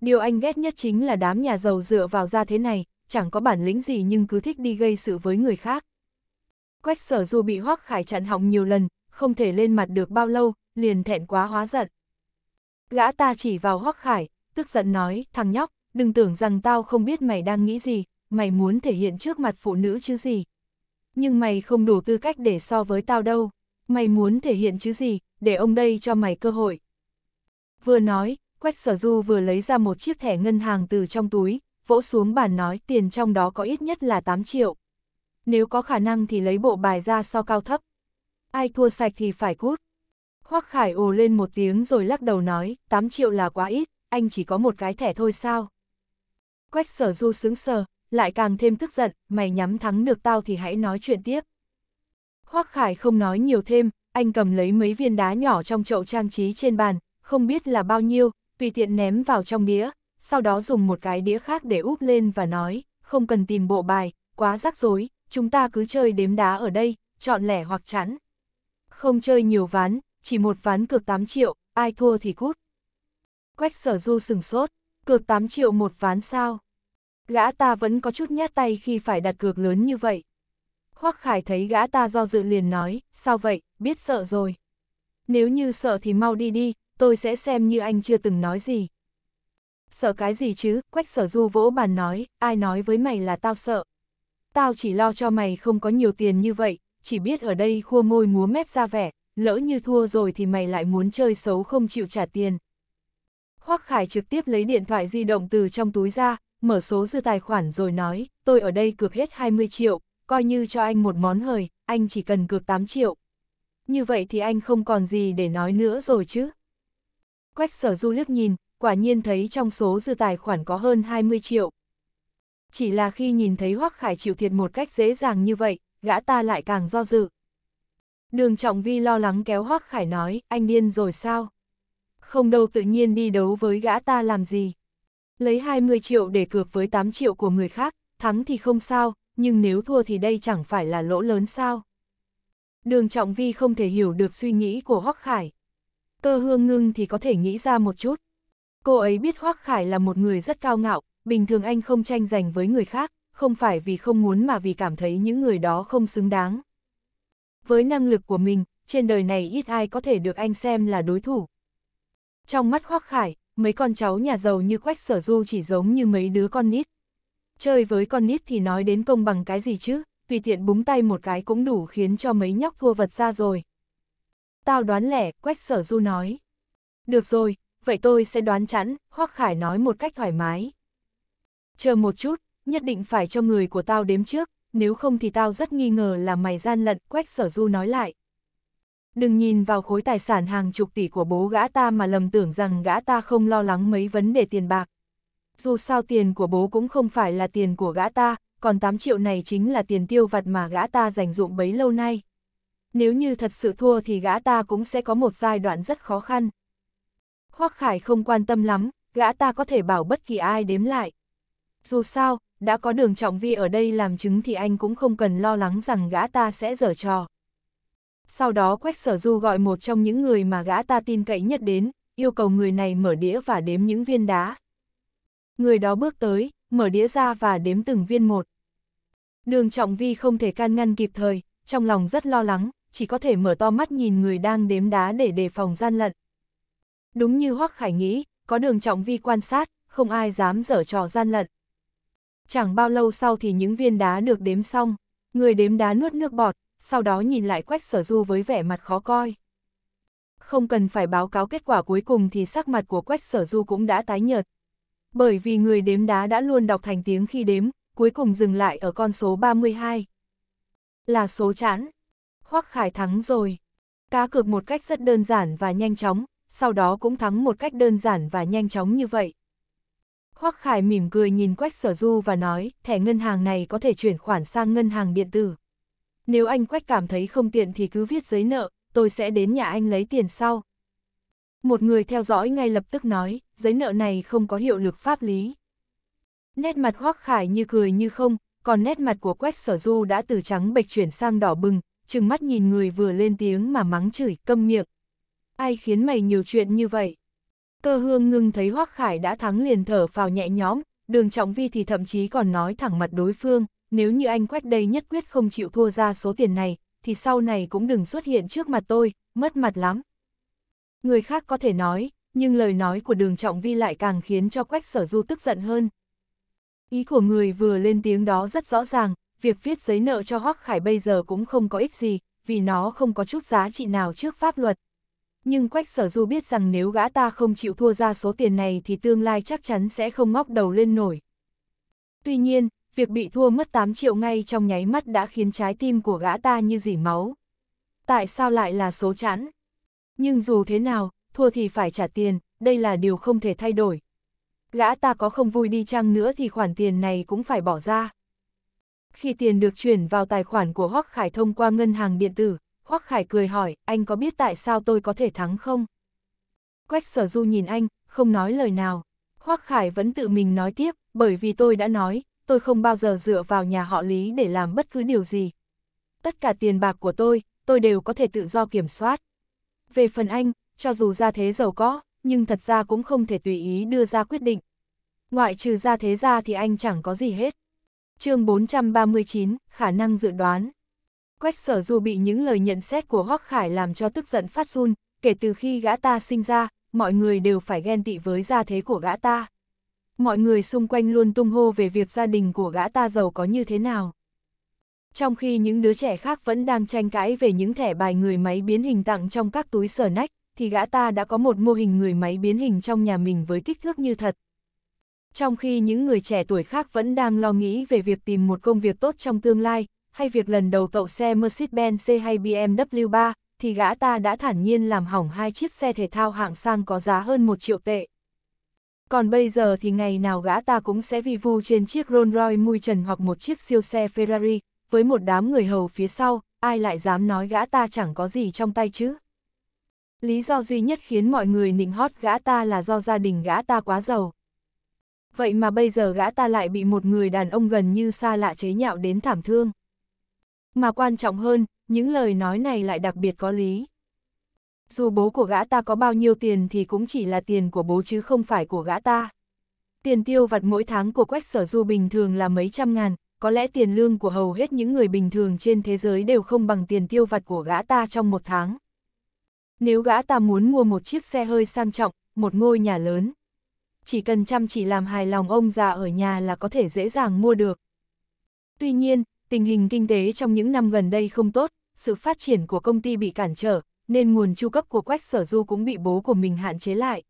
Điều anh ghét nhất chính là đám nhà giàu dựa vào ra thế này, chẳng có bản lĩnh gì nhưng cứ thích đi gây sự với người khác. Quách sở du bị Hoắc Khải chặn họng nhiều lần, không thể lên mặt được bao lâu, liền thẹn quá hóa giận. Gã ta chỉ vào hoắc khải, tức giận nói, thằng nhóc, đừng tưởng rằng tao không biết mày đang nghĩ gì, mày muốn thể hiện trước mặt phụ nữ chứ gì. Nhưng mày không đủ tư cách để so với tao đâu, mày muốn thể hiện chứ gì, để ông đây cho mày cơ hội. Vừa nói, Quách Sở Du vừa lấy ra một chiếc thẻ ngân hàng từ trong túi, vỗ xuống bàn nói tiền trong đó có ít nhất là 8 triệu. Nếu có khả năng thì lấy bộ bài ra so cao thấp. Ai thua sạch thì phải cút. Hoắc Khải ồ lên một tiếng rồi lắc đầu nói, 8 triệu là quá ít, anh chỉ có một cái thẻ thôi sao? Quách sở du sướng sờ, lại càng thêm tức giận, mày nhắm thắng được tao thì hãy nói chuyện tiếp. Hoắc Khải không nói nhiều thêm, anh cầm lấy mấy viên đá nhỏ trong chậu trang trí trên bàn, không biết là bao nhiêu, tùy tiện ném vào trong đĩa, sau đó dùng một cái đĩa khác để úp lên và nói, không cần tìm bộ bài, quá rắc rối, chúng ta cứ chơi đếm đá ở đây, chọn lẻ hoặc chẵn. Không chơi nhiều ván, chỉ một ván cược 8 triệu, ai thua thì cút. Quách sở du sừng sốt, cược 8 triệu một ván sao. Gã ta vẫn có chút nhát tay khi phải đặt cược lớn như vậy. Hoắc Khải thấy gã ta do dự liền nói, sao vậy, biết sợ rồi. Nếu như sợ thì mau đi đi, tôi sẽ xem như anh chưa từng nói gì. Sợ cái gì chứ, Quách sở du vỗ bàn nói, ai nói với mày là tao sợ. Tao chỉ lo cho mày không có nhiều tiền như vậy, chỉ biết ở đây khua môi múa mép ra vẻ, lỡ như thua rồi thì mày lại muốn chơi xấu không chịu trả tiền. Hoắc Khải trực tiếp lấy điện thoại di động từ trong túi ra, mở số dư tài khoản rồi nói, tôi ở đây cược hết 20 triệu, coi như cho anh một món hời, anh chỉ cần cược 8 triệu. Như vậy thì anh không còn gì để nói nữa rồi chứ. Quách sở du liếc nhìn, quả nhiên thấy trong số dư tài khoản có hơn 20 triệu. Chỉ là khi nhìn thấy Hoắc Khải chịu thiệt một cách dễ dàng như vậy, gã ta lại càng do dự. Đường Trọng Vi lo lắng kéo Hoác Khải nói, anh điên rồi sao? Không đâu tự nhiên đi đấu với gã ta làm gì. Lấy 20 triệu để cược với 8 triệu của người khác, thắng thì không sao, nhưng nếu thua thì đây chẳng phải là lỗ lớn sao. Đường Trọng Vi không thể hiểu được suy nghĩ của Hoác Khải. Cơ hương ngưng thì có thể nghĩ ra một chút. Cô ấy biết Hoác Khải là một người rất cao ngạo, bình thường anh không tranh giành với người khác, không phải vì không muốn mà vì cảm thấy những người đó không xứng đáng với năng lực của mình, trên đời này ít ai có thể được anh xem là đối thủ. Trong mắt Hoác Khải, mấy con cháu nhà giàu như Quách Sở Du chỉ giống như mấy đứa con nít. Chơi với con nít thì nói đến công bằng cái gì chứ, tùy tiện búng tay một cái cũng đủ khiến cho mấy nhóc thua vật ra rồi. Tao đoán lẻ, Quách Sở Du nói. Được rồi, vậy tôi sẽ đoán chắn Hoác Khải nói một cách thoải mái. Chờ một chút, nhất định phải cho người của tao đếm trước, nếu không thì tao rất nghi ngờ là mày gian lận, quách sở du nói lại. Đừng nhìn vào khối tài sản hàng chục tỷ của bố gã ta mà lầm tưởng rằng gã ta không lo lắng mấy vấn đề tiền bạc. Dù sao tiền của bố cũng không phải là tiền của gã ta, còn 8 triệu này chính là tiền tiêu vặt mà gã ta dành dụng bấy lâu nay. Nếu như thật sự thua thì gã ta cũng sẽ có một giai đoạn rất khó khăn. Hoắc Khải không quan tâm lắm, gã ta có thể bảo bất kỳ ai đếm lại. Dù sao, đã có đường trọng vi ở đây làm chứng thì anh cũng không cần lo lắng rằng gã ta sẽ dở trò. Sau đó Quách Sở Du gọi một trong những người mà gã ta tin cậy nhất đến, yêu cầu người này mở đĩa và đếm những viên đá. Người đó bước tới, mở đĩa ra và đếm từng viên một. Đường Trọng Vi không thể can ngăn kịp thời, trong lòng rất lo lắng, chỉ có thể mở to mắt nhìn người đang đếm đá để đề phòng gian lận. Đúng như Hoắc Khải nghĩ, có đường Trọng Vi quan sát, không ai dám dở trò gian lận. Chẳng bao lâu sau thì những viên đá được đếm xong, người đếm đá nuốt nước bọt, sau đó nhìn lại quách sở du với vẻ mặt khó coi. Không cần phải báo cáo kết quả cuối cùng thì sắc mặt của quách sở du cũng đã tái nhợt. Bởi vì người đếm đá đã luôn đọc thành tiếng khi đếm, cuối cùng dừng lại ở con số 32. Là số chẵn. Hoắc Khải thắng rồi. Cá cược một cách rất đơn giản và nhanh chóng, sau đó cũng thắng một cách đơn giản và nhanh chóng như vậy. Hoắc Khải mỉm cười nhìn Quách Sở Du và nói, thẻ ngân hàng này có thể chuyển khoản sang ngân hàng điện tử. Nếu anh Quách cảm thấy không tiện thì cứ viết giấy nợ, tôi sẽ đến nhà anh lấy tiền sau. Một người theo dõi ngay lập tức nói, giấy nợ này không có hiệu lực pháp lý. Nét mặt Hoắc Khải như cười như không, còn nét mặt của Quách Sở Du đã từ trắng bệch chuyển sang đỏ bừng, trừng mắt nhìn người vừa lên tiếng mà mắng chửi câm miệng. Ai khiến mày nhiều chuyện như vậy? Cơ hương ngưng thấy Hoắc Khải đã thắng liền thở phào nhẹ nhõm, đường trọng vi thì thậm chí còn nói thẳng mặt đối phương, nếu như anh quách đây nhất quyết không chịu thua ra số tiền này, thì sau này cũng đừng xuất hiện trước mặt tôi, mất mặt lắm. Người khác có thể nói, nhưng lời nói của đường trọng vi lại càng khiến cho quách sở du tức giận hơn. Ý của người vừa lên tiếng đó rất rõ ràng, việc viết giấy nợ cho Hoắc Khải bây giờ cũng không có ích gì, vì nó không có chút giá trị nào trước pháp luật nhưng Quách Sở Du biết rằng nếu gã ta không chịu thua ra số tiền này thì tương lai chắc chắn sẽ không ngóc đầu lên nổi. Tuy nhiên, việc bị thua mất 8 triệu ngay trong nháy mắt đã khiến trái tim của gã ta như dỉ máu. Tại sao lại là số chẵn? Nhưng dù thế nào, thua thì phải trả tiền, đây là điều không thể thay đổi. Gã ta có không vui đi chăng nữa thì khoản tiền này cũng phải bỏ ra. Khi tiền được chuyển vào tài khoản của Hoắc Khải thông qua ngân hàng điện tử, Hoắc Khải cười hỏi, anh có biết tại sao tôi có thể thắng không? Quách sở du nhìn anh, không nói lời nào. Hoắc Khải vẫn tự mình nói tiếp, bởi vì tôi đã nói, tôi không bao giờ dựa vào nhà họ Lý để làm bất cứ điều gì. Tất cả tiền bạc của tôi, tôi đều có thể tự do kiểm soát. Về phần anh, cho dù gia thế giàu có, nhưng thật ra cũng không thể tùy ý đưa ra quyết định. Ngoại trừ gia thế ra thì anh chẳng có gì hết. chương 439, khả năng dự đoán. Quách sở du bị những lời nhận xét của Hoắc Khải làm cho tức giận phát run, kể từ khi gã ta sinh ra, mọi người đều phải ghen tị với gia thế của gã ta. Mọi người xung quanh luôn tung hô về việc gia đình của gã ta giàu có như thế nào. Trong khi những đứa trẻ khác vẫn đang tranh cãi về những thẻ bài người máy biến hình tặng trong các túi sở nách, thì gã ta đã có một mô hình người máy biến hình trong nhà mình với kích thước như thật. Trong khi những người trẻ tuổi khác vẫn đang lo nghĩ về việc tìm một công việc tốt trong tương lai, hay việc lần đầu cậu xe Mercedes-Benz C hay BMW 3, thì gã ta đã thản nhiên làm hỏng hai chiếc xe thể thao hạng sang có giá hơn 1 triệu tệ. Còn bây giờ thì ngày nào gã ta cũng sẽ vi vu trên chiếc Rolls Royce mui trần hoặc một chiếc siêu xe Ferrari, với một đám người hầu phía sau, ai lại dám nói gã ta chẳng có gì trong tay chứ. Lý do duy nhất khiến mọi người nịnh hót gã ta là do gia đình gã ta quá giàu. Vậy mà bây giờ gã ta lại bị một người đàn ông gần như xa lạ chế nhạo đến thảm thương. Mà quan trọng hơn, những lời nói này lại đặc biệt có lý. Dù bố của gã ta có bao nhiêu tiền thì cũng chỉ là tiền của bố chứ không phải của gã ta. Tiền tiêu vặt mỗi tháng của quách sở du bình thường là mấy trăm ngàn, có lẽ tiền lương của hầu hết những người bình thường trên thế giới đều không bằng tiền tiêu vặt của gã ta trong một tháng. Nếu gã ta muốn mua một chiếc xe hơi sang trọng, một ngôi nhà lớn, chỉ cần chăm chỉ làm hài lòng ông già ở nhà là có thể dễ dàng mua được. Tuy nhiên, tình hình kinh tế trong những năm gần đây không tốt, sự phát triển của công ty bị cản trở, nên nguồn chu cấp của Quách Sở Du cũng bị bố của mình hạn chế lại.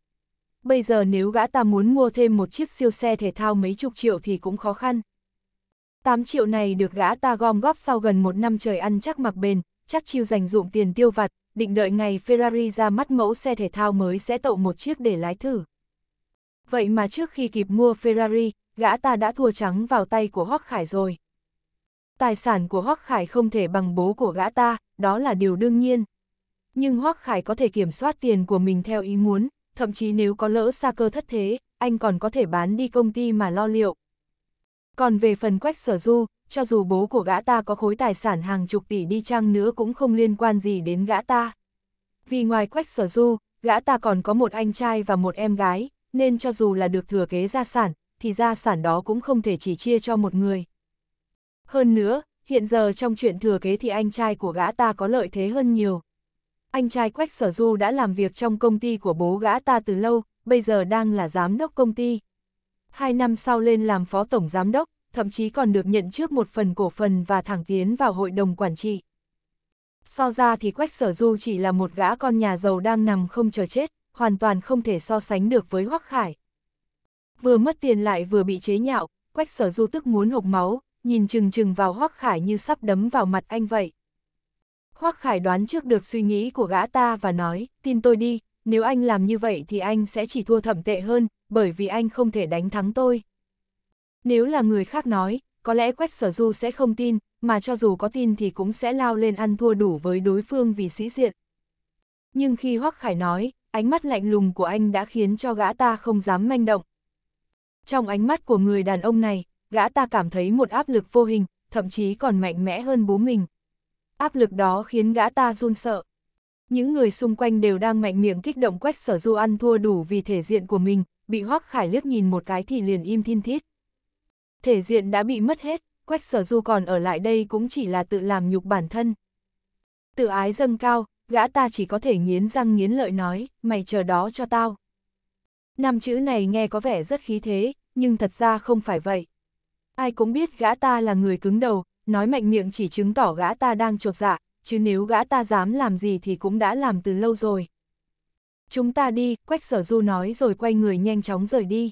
Bây giờ nếu gã ta muốn mua thêm một chiếc siêu xe thể thao mấy chục triệu thì cũng khó khăn. 8 triệu này được gã ta gom góp sau gần một năm trời ăn chắc mặc bền, chắc chiêu dành dụng tiền tiêu vặt, định đợi ngày Ferrari ra mắt mẫu xe thể thao mới sẽ tậu một chiếc để lái thử. Vậy mà trước khi kịp mua Ferrari, gã ta đã thua trắng vào tay của Hoắc Khải rồi tài sản của Hoắc Khải không thể bằng bố của gã ta, đó là điều đương nhiên. Nhưng Hoắc Khải có thể kiểm soát tiền của mình theo ý muốn, thậm chí nếu có lỡ xa cơ thất thế, anh còn có thể bán đi công ty mà lo liệu. Còn về phần quách sở du, cho dù bố của gã ta có khối tài sản hàng chục tỷ đi chăng nữa cũng không liên quan gì đến gã ta. Vì ngoài quách sở du, gã ta còn có một anh trai và một em gái, nên cho dù là được thừa kế gia sản, thì gia sản đó cũng không thể chỉ chia cho một người. Hơn nữa, hiện giờ trong chuyện thừa kế thì anh trai của gã ta có lợi thế hơn nhiều. Anh trai Quách Sở Du đã làm việc trong công ty của bố gã ta từ lâu, bây giờ đang là giám đốc công ty. Hai năm sau lên làm phó tổng giám đốc, thậm chí còn được nhận trước một phần cổ phần và thẳng tiến vào hội đồng quản trị. So ra thì Quách Sở Du chỉ là một gã con nhà giàu đang nằm không chờ chết, hoàn toàn không thể so sánh được với Hoắc Khải. Vừa mất tiền lại vừa bị chế nhạo, Quách Sở Du tức muốn hộc máu, nhìn chừng chừng vào Hoắc Khải như sắp đấm vào mặt anh vậy. Hoắc Khải đoán trước được suy nghĩ của gã ta và nói, tin tôi đi, nếu anh làm như vậy thì anh sẽ chỉ thua thẩm tệ hơn, bởi vì anh không thể đánh thắng tôi. Nếu là người khác nói, có lẽ Quách Sở Du sẽ không tin, mà cho dù có tin thì cũng sẽ lao lên ăn thua đủ với đối phương vì sĩ diện. Nhưng khi Hoắc Khải nói, ánh mắt lạnh lùng của anh đã khiến cho gã ta không dám manh động. Trong ánh mắt của người đàn ông này, gã ta cảm thấy một áp lực vô hình, thậm chí còn mạnh mẽ hơn bố mình. Áp lực đó khiến gã ta run sợ. Những người xung quanh đều đang mạnh miệng kích động quách sở du ăn thua đủ vì thể diện của mình, bị hoắc khải liếc nhìn một cái thì liền im thiên thiết. Thể diện đã bị mất hết, quách sở du còn ở lại đây cũng chỉ là tự làm nhục bản thân. Tự ái dâng cao, gã ta chỉ có thể nghiến răng nghiến lợi nói, mày chờ đó cho tao. Năm chữ này nghe có vẻ rất khí thế, nhưng thật ra không phải vậy. Ai cũng biết gã ta là người cứng đầu, nói mạnh miệng chỉ chứng tỏ gã ta đang chuột dạ, chứ nếu gã ta dám làm gì thì cũng đã làm từ lâu rồi. Chúng ta đi, Quách Sở Du nói rồi quay người nhanh chóng rời đi.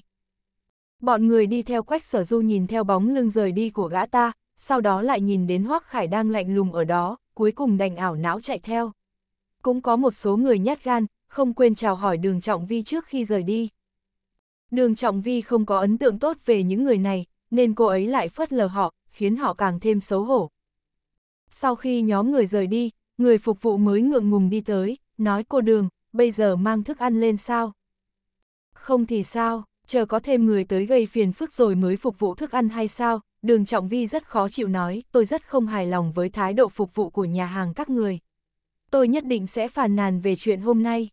Bọn người đi theo Quách Sở Du nhìn theo bóng lưng rời đi của gã ta, sau đó lại nhìn đến Hoác Khải đang lạnh lùng ở đó, cuối cùng đành ảo não chạy theo. Cũng có một số người nhát gan, không quên chào hỏi đường Trọng Vi trước khi rời đi. Đường Trọng Vi không có ấn tượng tốt về những người này, nên cô ấy lại phớt lờ họ, khiến họ càng thêm xấu hổ. Sau khi nhóm người rời đi, người phục vụ mới ngượng ngùng đi tới, nói cô đường, bây giờ mang thức ăn lên sao? Không thì sao, chờ có thêm người tới gây phiền phức rồi mới phục vụ thức ăn hay sao? Đường Trọng Vi rất khó chịu nói, tôi rất không hài lòng với thái độ phục vụ của nhà hàng các người. Tôi nhất định sẽ phàn nàn về chuyện hôm nay.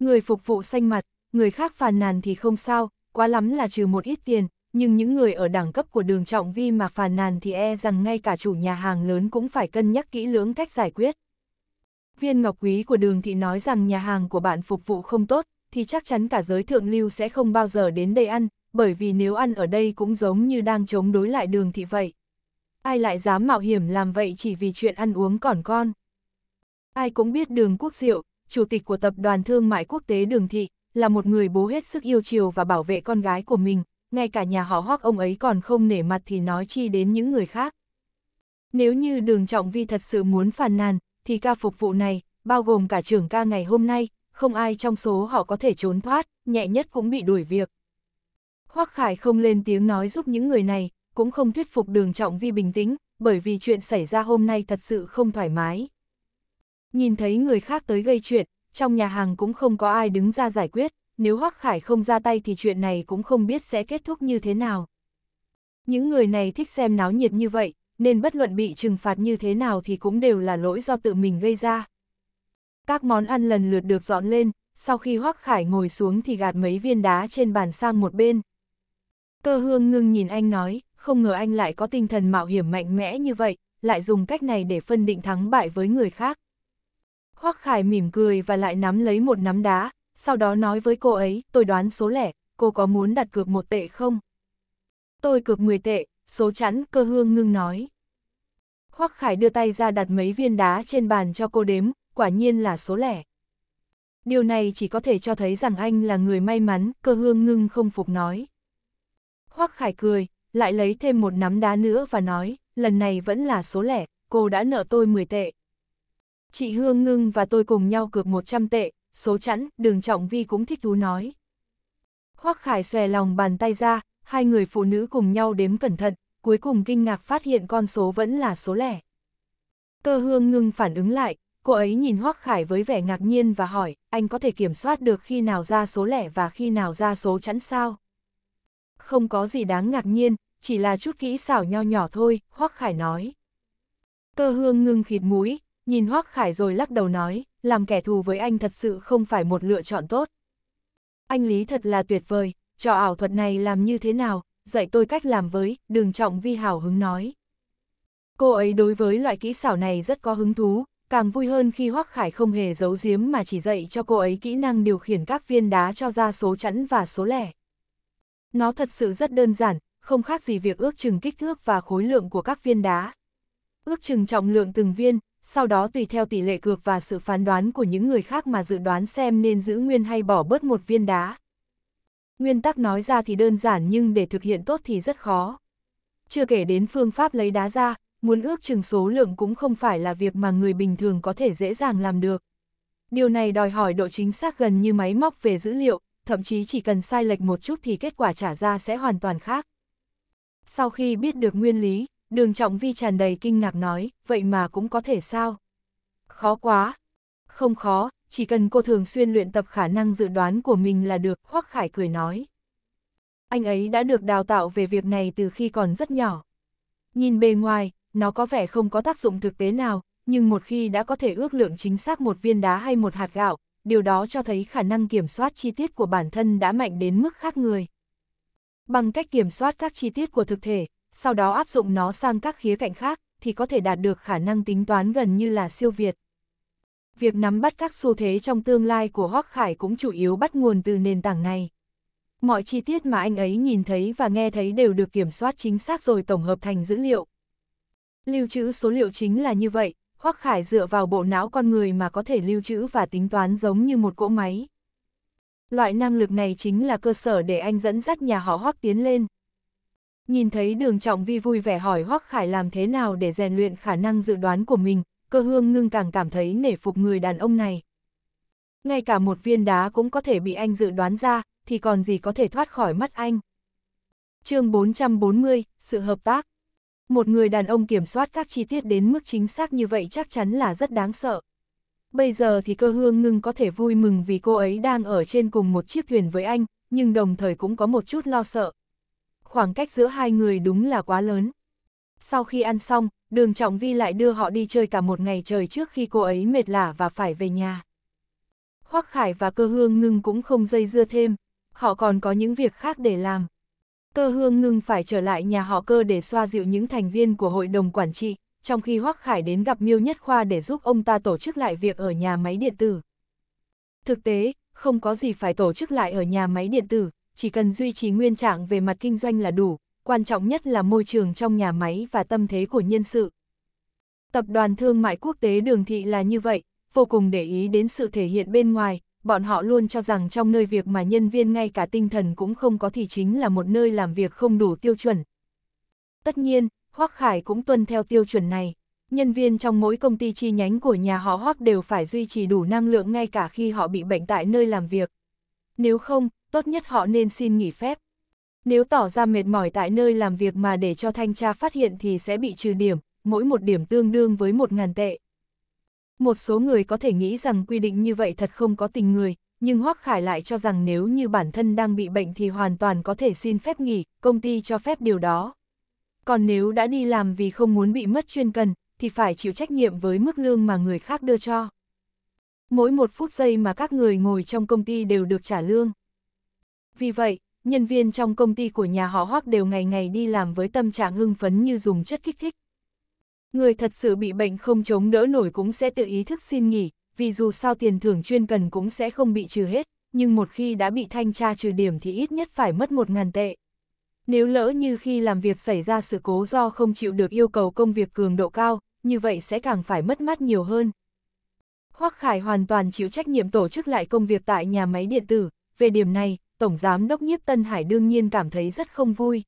Người phục vụ xanh mặt, người khác phàn nàn thì không sao, quá lắm là trừ một ít tiền, nhưng những người ở đẳng cấp của đường trọng vi mà phàn nàn thì e rằng ngay cả chủ nhà hàng lớn cũng phải cân nhắc kỹ lưỡng cách giải quyết. Viên ngọc quý của đường thị nói rằng nhà hàng của bạn phục vụ không tốt, thì chắc chắn cả giới thượng lưu sẽ không bao giờ đến đây ăn, bởi vì nếu ăn ở đây cũng giống như đang chống đối lại đường thị vậy. Ai lại dám mạo hiểm làm vậy chỉ vì chuyện ăn uống còn con. Ai cũng biết đường quốc diệu, chủ tịch của tập đoàn thương mại quốc tế đường thị, là một người bố hết sức yêu chiều và bảo vệ con gái của mình, ngay cả nhà họ hoác ông ấy còn không nể mặt thì nói chi đến những người khác. Nếu như đường trọng vi thật sự muốn phàn nàn, thì ca phục vụ này, bao gồm cả trưởng ca ngày hôm nay, không ai trong số họ có thể trốn thoát, nhẹ nhất cũng bị đuổi việc. Hoác Khải không lên tiếng nói giúp những người này, cũng không thuyết phục đường trọng vi bình tĩnh, bởi vì chuyện xảy ra hôm nay thật sự không thoải mái. Nhìn thấy người khác tới gây chuyện, trong nhà hàng cũng không có ai đứng ra giải quyết nếu Hoắc Khải không ra tay thì chuyện này cũng không biết sẽ kết thúc như thế nào. Những người này thích xem náo nhiệt như vậy, nên bất luận bị trừng phạt như thế nào thì cũng đều là lỗi do tự mình gây ra. Các món ăn lần lượt được dọn lên, sau khi Hoắc Khải ngồi xuống thì gạt mấy viên đá trên bàn sang một bên. Cơ hương ngưng nhìn anh nói, không ngờ anh lại có tinh thần mạo hiểm mạnh mẽ như vậy, lại dùng cách này để phân định thắng bại với người khác. Hoắc Khải mỉm cười và lại nắm lấy một nắm đá, sau đó nói với cô ấy, tôi đoán số lẻ, cô có muốn đặt cược một tệ không? Tôi cược 10 tệ, số chẵn, cơ hương ngưng nói. Hoắc Khải đưa tay ra đặt mấy viên đá trên bàn cho cô đếm, quả nhiên là số lẻ. Điều này chỉ có thể cho thấy rằng anh là người may mắn, cơ hương ngưng không phục nói. Hoắc Khải cười, lại lấy thêm một nắm đá nữa và nói, lần này vẫn là số lẻ, cô đã nợ tôi 10 tệ. Chị Hương Ngưng và tôi cùng nhau cược 100 tệ, số chẵn, đường trọng vi cũng thích thú nói. Hoắc Khải xòe lòng bàn tay ra, hai người phụ nữ cùng nhau đếm cẩn thận, cuối cùng kinh ngạc phát hiện con số vẫn là số lẻ. Cơ hương ngưng phản ứng lại, cô ấy nhìn Hoắc Khải với vẻ ngạc nhiên và hỏi, anh có thể kiểm soát được khi nào ra số lẻ và khi nào ra số chẵn sao? Không có gì đáng ngạc nhiên, chỉ là chút kỹ xảo nho nhỏ thôi, Hoắc Khải nói. Cơ hương ngưng khịt mũi, nhìn Hoác Khải rồi lắc đầu nói, làm kẻ thù với anh thật sự không phải một lựa chọn tốt. Anh Lý thật là tuyệt vời, trò ảo thuật này làm như thế nào, dạy tôi cách làm với, đường trọng vi hào hứng nói. Cô ấy đối với loại kỹ xảo này rất có hứng thú, càng vui hơn khi Hoắc Khải không hề giấu giếm mà chỉ dạy cho cô ấy kỹ năng điều khiển các viên đá cho ra số chẵn và số lẻ. Nó thật sự rất đơn giản, không khác gì việc ước chừng kích thước và khối lượng của các viên đá. Ước chừng trọng lượng từng viên, sau đó tùy theo tỷ lệ cược và sự phán đoán của những người khác mà dự đoán xem nên giữ nguyên hay bỏ bớt một viên đá. Nguyên tắc nói ra thì đơn giản nhưng để thực hiện tốt thì rất khó. Chưa kể đến phương pháp lấy đá ra, muốn ước chừng số lượng cũng không phải là việc mà người bình thường có thể dễ dàng làm được. Điều này đòi hỏi độ chính xác gần như máy móc về dữ liệu, thậm chí chỉ cần sai lệch một chút thì kết quả trả ra sẽ hoàn toàn khác. Sau khi biết được nguyên lý, Đường trọng vi tràn đầy kinh ngạc nói, vậy mà cũng có thể sao? Khó quá. Không khó, chỉ cần cô thường xuyên luyện tập khả năng dự đoán của mình là được, Hoắc Khải cười nói. Anh ấy đã được đào tạo về việc này từ khi còn rất nhỏ. Nhìn bề ngoài, nó có vẻ không có tác dụng thực tế nào, nhưng một khi đã có thể ước lượng chính xác một viên đá hay một hạt gạo, điều đó cho thấy khả năng kiểm soát chi tiết của bản thân đã mạnh đến mức khác người. Bằng cách kiểm soát các chi tiết của thực thể, sau đó áp dụng nó sang các khía cạnh khác, thì có thể đạt được khả năng tính toán gần như là siêu việt. Việc nắm bắt các xu thế trong tương lai của Hoác Khải cũng chủ yếu bắt nguồn từ nền tảng này. Mọi chi tiết mà anh ấy nhìn thấy và nghe thấy đều được kiểm soát chính xác rồi tổng hợp thành dữ liệu. Lưu trữ số liệu chính là như vậy, Hoác Khải dựa vào bộ não con người mà có thể lưu trữ và tính toán giống như một cỗ máy. Loại năng lực này chính là cơ sở để anh dẫn dắt nhà họ Hoác tiến lên, Nhìn thấy đường trọng vi vui vẻ hỏi Hoắc Khải làm thế nào để rèn luyện khả năng dự đoán của mình, cơ hương ngưng càng cảm thấy nể phục người đàn ông này. Ngay cả một viên đá cũng có thể bị anh dự đoán ra, thì còn gì có thể thoát khỏi mắt anh. chương 440, sự hợp tác. Một người đàn ông kiểm soát các chi tiết đến mức chính xác như vậy chắc chắn là rất đáng sợ. Bây giờ thì cơ hương ngưng có thể vui mừng vì cô ấy đang ở trên cùng một chiếc thuyền với anh, nhưng đồng thời cũng có một chút lo sợ khoảng cách giữa hai người đúng là quá lớn. Sau khi ăn xong, đường Trọng Vi lại đưa họ đi chơi cả một ngày trời trước khi cô ấy mệt lả và phải về nhà. Hoắc Khải và cơ hương ngưng cũng không dây dưa thêm, họ còn có những việc khác để làm. Cơ hương ngưng phải trở lại nhà họ cơ để xoa dịu những thành viên của hội đồng quản trị, trong khi Hoắc Khải đến gặp Miêu Nhất Khoa để giúp ông ta tổ chức lại việc ở nhà máy điện tử. Thực tế, không có gì phải tổ chức lại ở nhà máy điện tử, chỉ cần duy trì nguyên trạng về mặt kinh doanh là đủ, quan trọng nhất là môi trường trong nhà máy và tâm thế của nhân sự. Tập đoàn thương mại quốc tế đường thị là như vậy, vô cùng để ý đến sự thể hiện bên ngoài, bọn họ luôn cho rằng trong nơi việc mà nhân viên ngay cả tinh thần cũng không có thì chính là một nơi làm việc không đủ tiêu chuẩn. Tất nhiên, Hoác Khải cũng tuân theo tiêu chuẩn này. Nhân viên trong mỗi công ty chi nhánh của nhà họ Hoác đều phải duy trì đủ năng lượng ngay cả khi họ bị bệnh tại nơi làm việc. Nếu không, tốt nhất họ nên xin nghỉ phép. Nếu tỏ ra mệt mỏi tại nơi làm việc mà để cho thanh tra phát hiện thì sẽ bị trừ điểm, mỗi một điểm tương đương với một ngàn tệ. Một số người có thể nghĩ rằng quy định như vậy thật không có tình người, nhưng Hoắc Khải lại cho rằng nếu như bản thân đang bị bệnh thì hoàn toàn có thể xin phép nghỉ, công ty cho phép điều đó. Còn nếu đã đi làm vì không muốn bị mất chuyên cần, thì phải chịu trách nhiệm với mức lương mà người khác đưa cho. Mỗi một phút giây mà các người ngồi trong công ty đều được trả lương. Vì vậy, nhân viên trong công ty của nhà họ Hoắc đều ngày ngày đi làm với tâm trạng hưng phấn như dùng chất kích thích. Người thật sự bị bệnh không chống đỡ nổi cũng sẽ tự ý thức xin nghỉ, vì dù sao tiền thưởng chuyên cần cũng sẽ không bị trừ hết, nhưng một khi đã bị thanh tra trừ điểm thì ít nhất phải mất một ngàn tệ. Nếu lỡ như khi làm việc xảy ra sự cố do không chịu được yêu cầu công việc cường độ cao, như vậy sẽ càng phải mất mát nhiều hơn. Hoắc Khải hoàn toàn chịu trách nhiệm tổ chức lại công việc tại nhà máy điện tử, về điểm này, Tổng Giám Đốc Nhiếp Tân Hải đương nhiên cảm thấy rất không vui.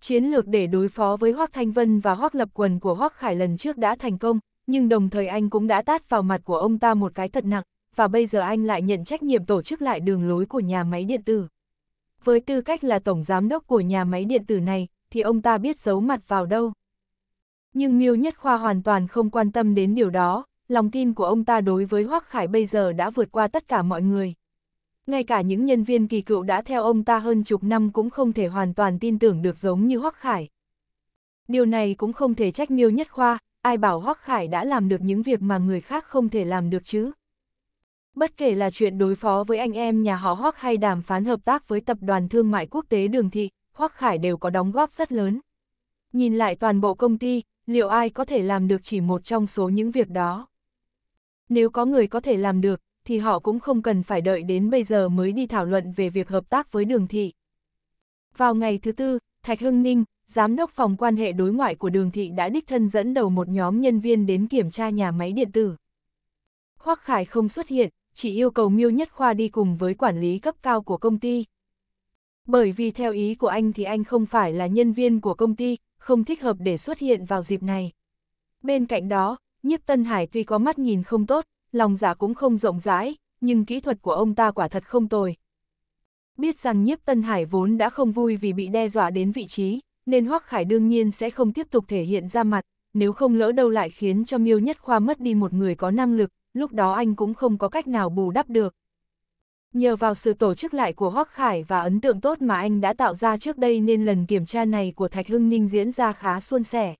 Chiến lược để đối phó với Hoác Thanh Vân và Hoác Lập Quần của Hoác Khải lần trước đã thành công, nhưng đồng thời anh cũng đã tát vào mặt của ông ta một cái thật nặng, và bây giờ anh lại nhận trách nhiệm tổ chức lại đường lối của nhà máy điện tử. Với tư cách là Tổng Giám Đốc của nhà máy điện tử này, thì ông ta biết giấu mặt vào đâu. Nhưng Miêu Nhất Khoa hoàn toàn không quan tâm đến điều đó, lòng tin của ông ta đối với Hoác Khải bây giờ đã vượt qua tất cả mọi người ngay cả những nhân viên kỳ cựu đã theo ông ta hơn chục năm cũng không thể hoàn toàn tin tưởng được giống như Hoắc Khải. Điều này cũng không thể trách Miêu Nhất Khoa, ai bảo Hoắc Khải đã làm được những việc mà người khác không thể làm được chứ. Bất kể là chuyện đối phó với anh em nhà họ Hoắc hay đàm phán hợp tác với Tập đoàn Thương mại Quốc tế Đường Thị, Hoắc Khải đều có đóng góp rất lớn. Nhìn lại toàn bộ công ty, liệu ai có thể làm được chỉ một trong số những việc đó? Nếu có người có thể làm được, thì họ cũng không cần phải đợi đến bây giờ mới đi thảo luận về việc hợp tác với đường thị. Vào ngày thứ tư, Thạch Hưng Ninh, Giám đốc phòng quan hệ đối ngoại của đường thị đã đích thân dẫn đầu một nhóm nhân viên đến kiểm tra nhà máy điện tử. Hoắc Khải không xuất hiện, chỉ yêu cầu Miêu Nhất Khoa đi cùng với quản lý cấp cao của công ty. Bởi vì theo ý của anh thì anh không phải là nhân viên của công ty, không thích hợp để xuất hiện vào dịp này. Bên cạnh đó, Nhiếp Tân Hải tuy có mắt nhìn không tốt, lòng giả dạ cũng không rộng rãi, nhưng kỹ thuật của ông ta quả thật không tồi. Biết rằng nhiếp Tân Hải vốn đã không vui vì bị đe dọa đến vị trí, nên Hoắc Khải đương nhiên sẽ không tiếp tục thể hiện ra mặt, nếu không lỡ đâu lại khiến cho Miêu Nhất Khoa mất đi một người có năng lực, lúc đó anh cũng không có cách nào bù đắp được. Nhờ vào sự tổ chức lại của Hoắc Khải và ấn tượng tốt mà anh đã tạo ra trước đây nên lần kiểm tra này của Thạch Hưng Ninh diễn ra khá suôn sẻ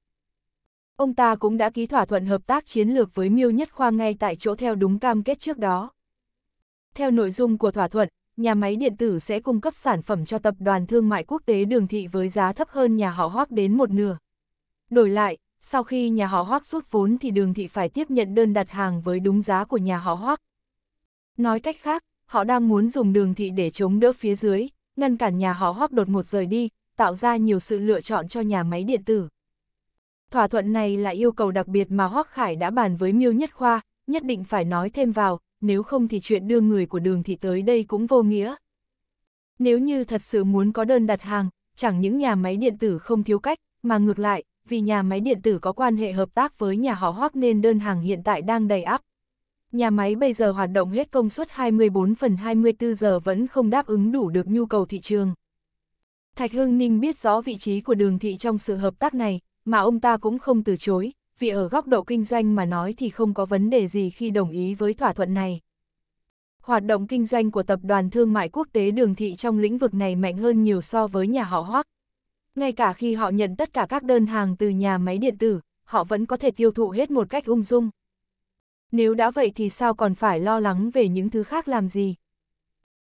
ông ta cũng đã ký thỏa thuận hợp tác chiến lược với Miêu Nhất Khoa ngay tại chỗ theo đúng cam kết trước đó. Theo nội dung của thỏa thuận, nhà máy điện tử sẽ cung cấp sản phẩm cho tập đoàn thương mại quốc tế đường thị với giá thấp hơn nhà họ Hoắc đến một nửa. Đổi lại, sau khi nhà họ Hoắc rút vốn thì đường thị phải tiếp nhận đơn đặt hàng với đúng giá của nhà họ Hoắc. Nói cách khác, họ đang muốn dùng đường thị để chống đỡ phía dưới, ngăn cản nhà họ Hoắc đột ngột rời đi, tạo ra nhiều sự lựa chọn cho nhà máy điện tử. Thỏa thuận này là yêu cầu đặc biệt mà Hoắc Khải đã bàn với Miêu Nhất Khoa, nhất định phải nói thêm vào, nếu không thì chuyện đưa người của đường thị tới đây cũng vô nghĩa. Nếu như thật sự muốn có đơn đặt hàng, chẳng những nhà máy điện tử không thiếu cách, mà ngược lại, vì nhà máy điện tử có quan hệ hợp tác với nhà họ Hoắc nên đơn hàng hiện tại đang đầy áp. Nhà máy bây giờ hoạt động hết công suất 24 phần 24 giờ vẫn không đáp ứng đủ được nhu cầu thị trường. Thạch Hưng Ninh biết rõ vị trí của đường thị trong sự hợp tác này, mà ông ta cũng không từ chối, vì ở góc độ kinh doanh mà nói thì không có vấn đề gì khi đồng ý với thỏa thuận này. Hoạt động kinh doanh của Tập đoàn Thương mại Quốc tế Đường Thị trong lĩnh vực này mạnh hơn nhiều so với nhà họ Hoác. Ngay cả khi họ nhận tất cả các đơn hàng từ nhà máy điện tử, họ vẫn có thể tiêu thụ hết một cách ung dung. Nếu đã vậy thì sao còn phải lo lắng về những thứ khác làm gì?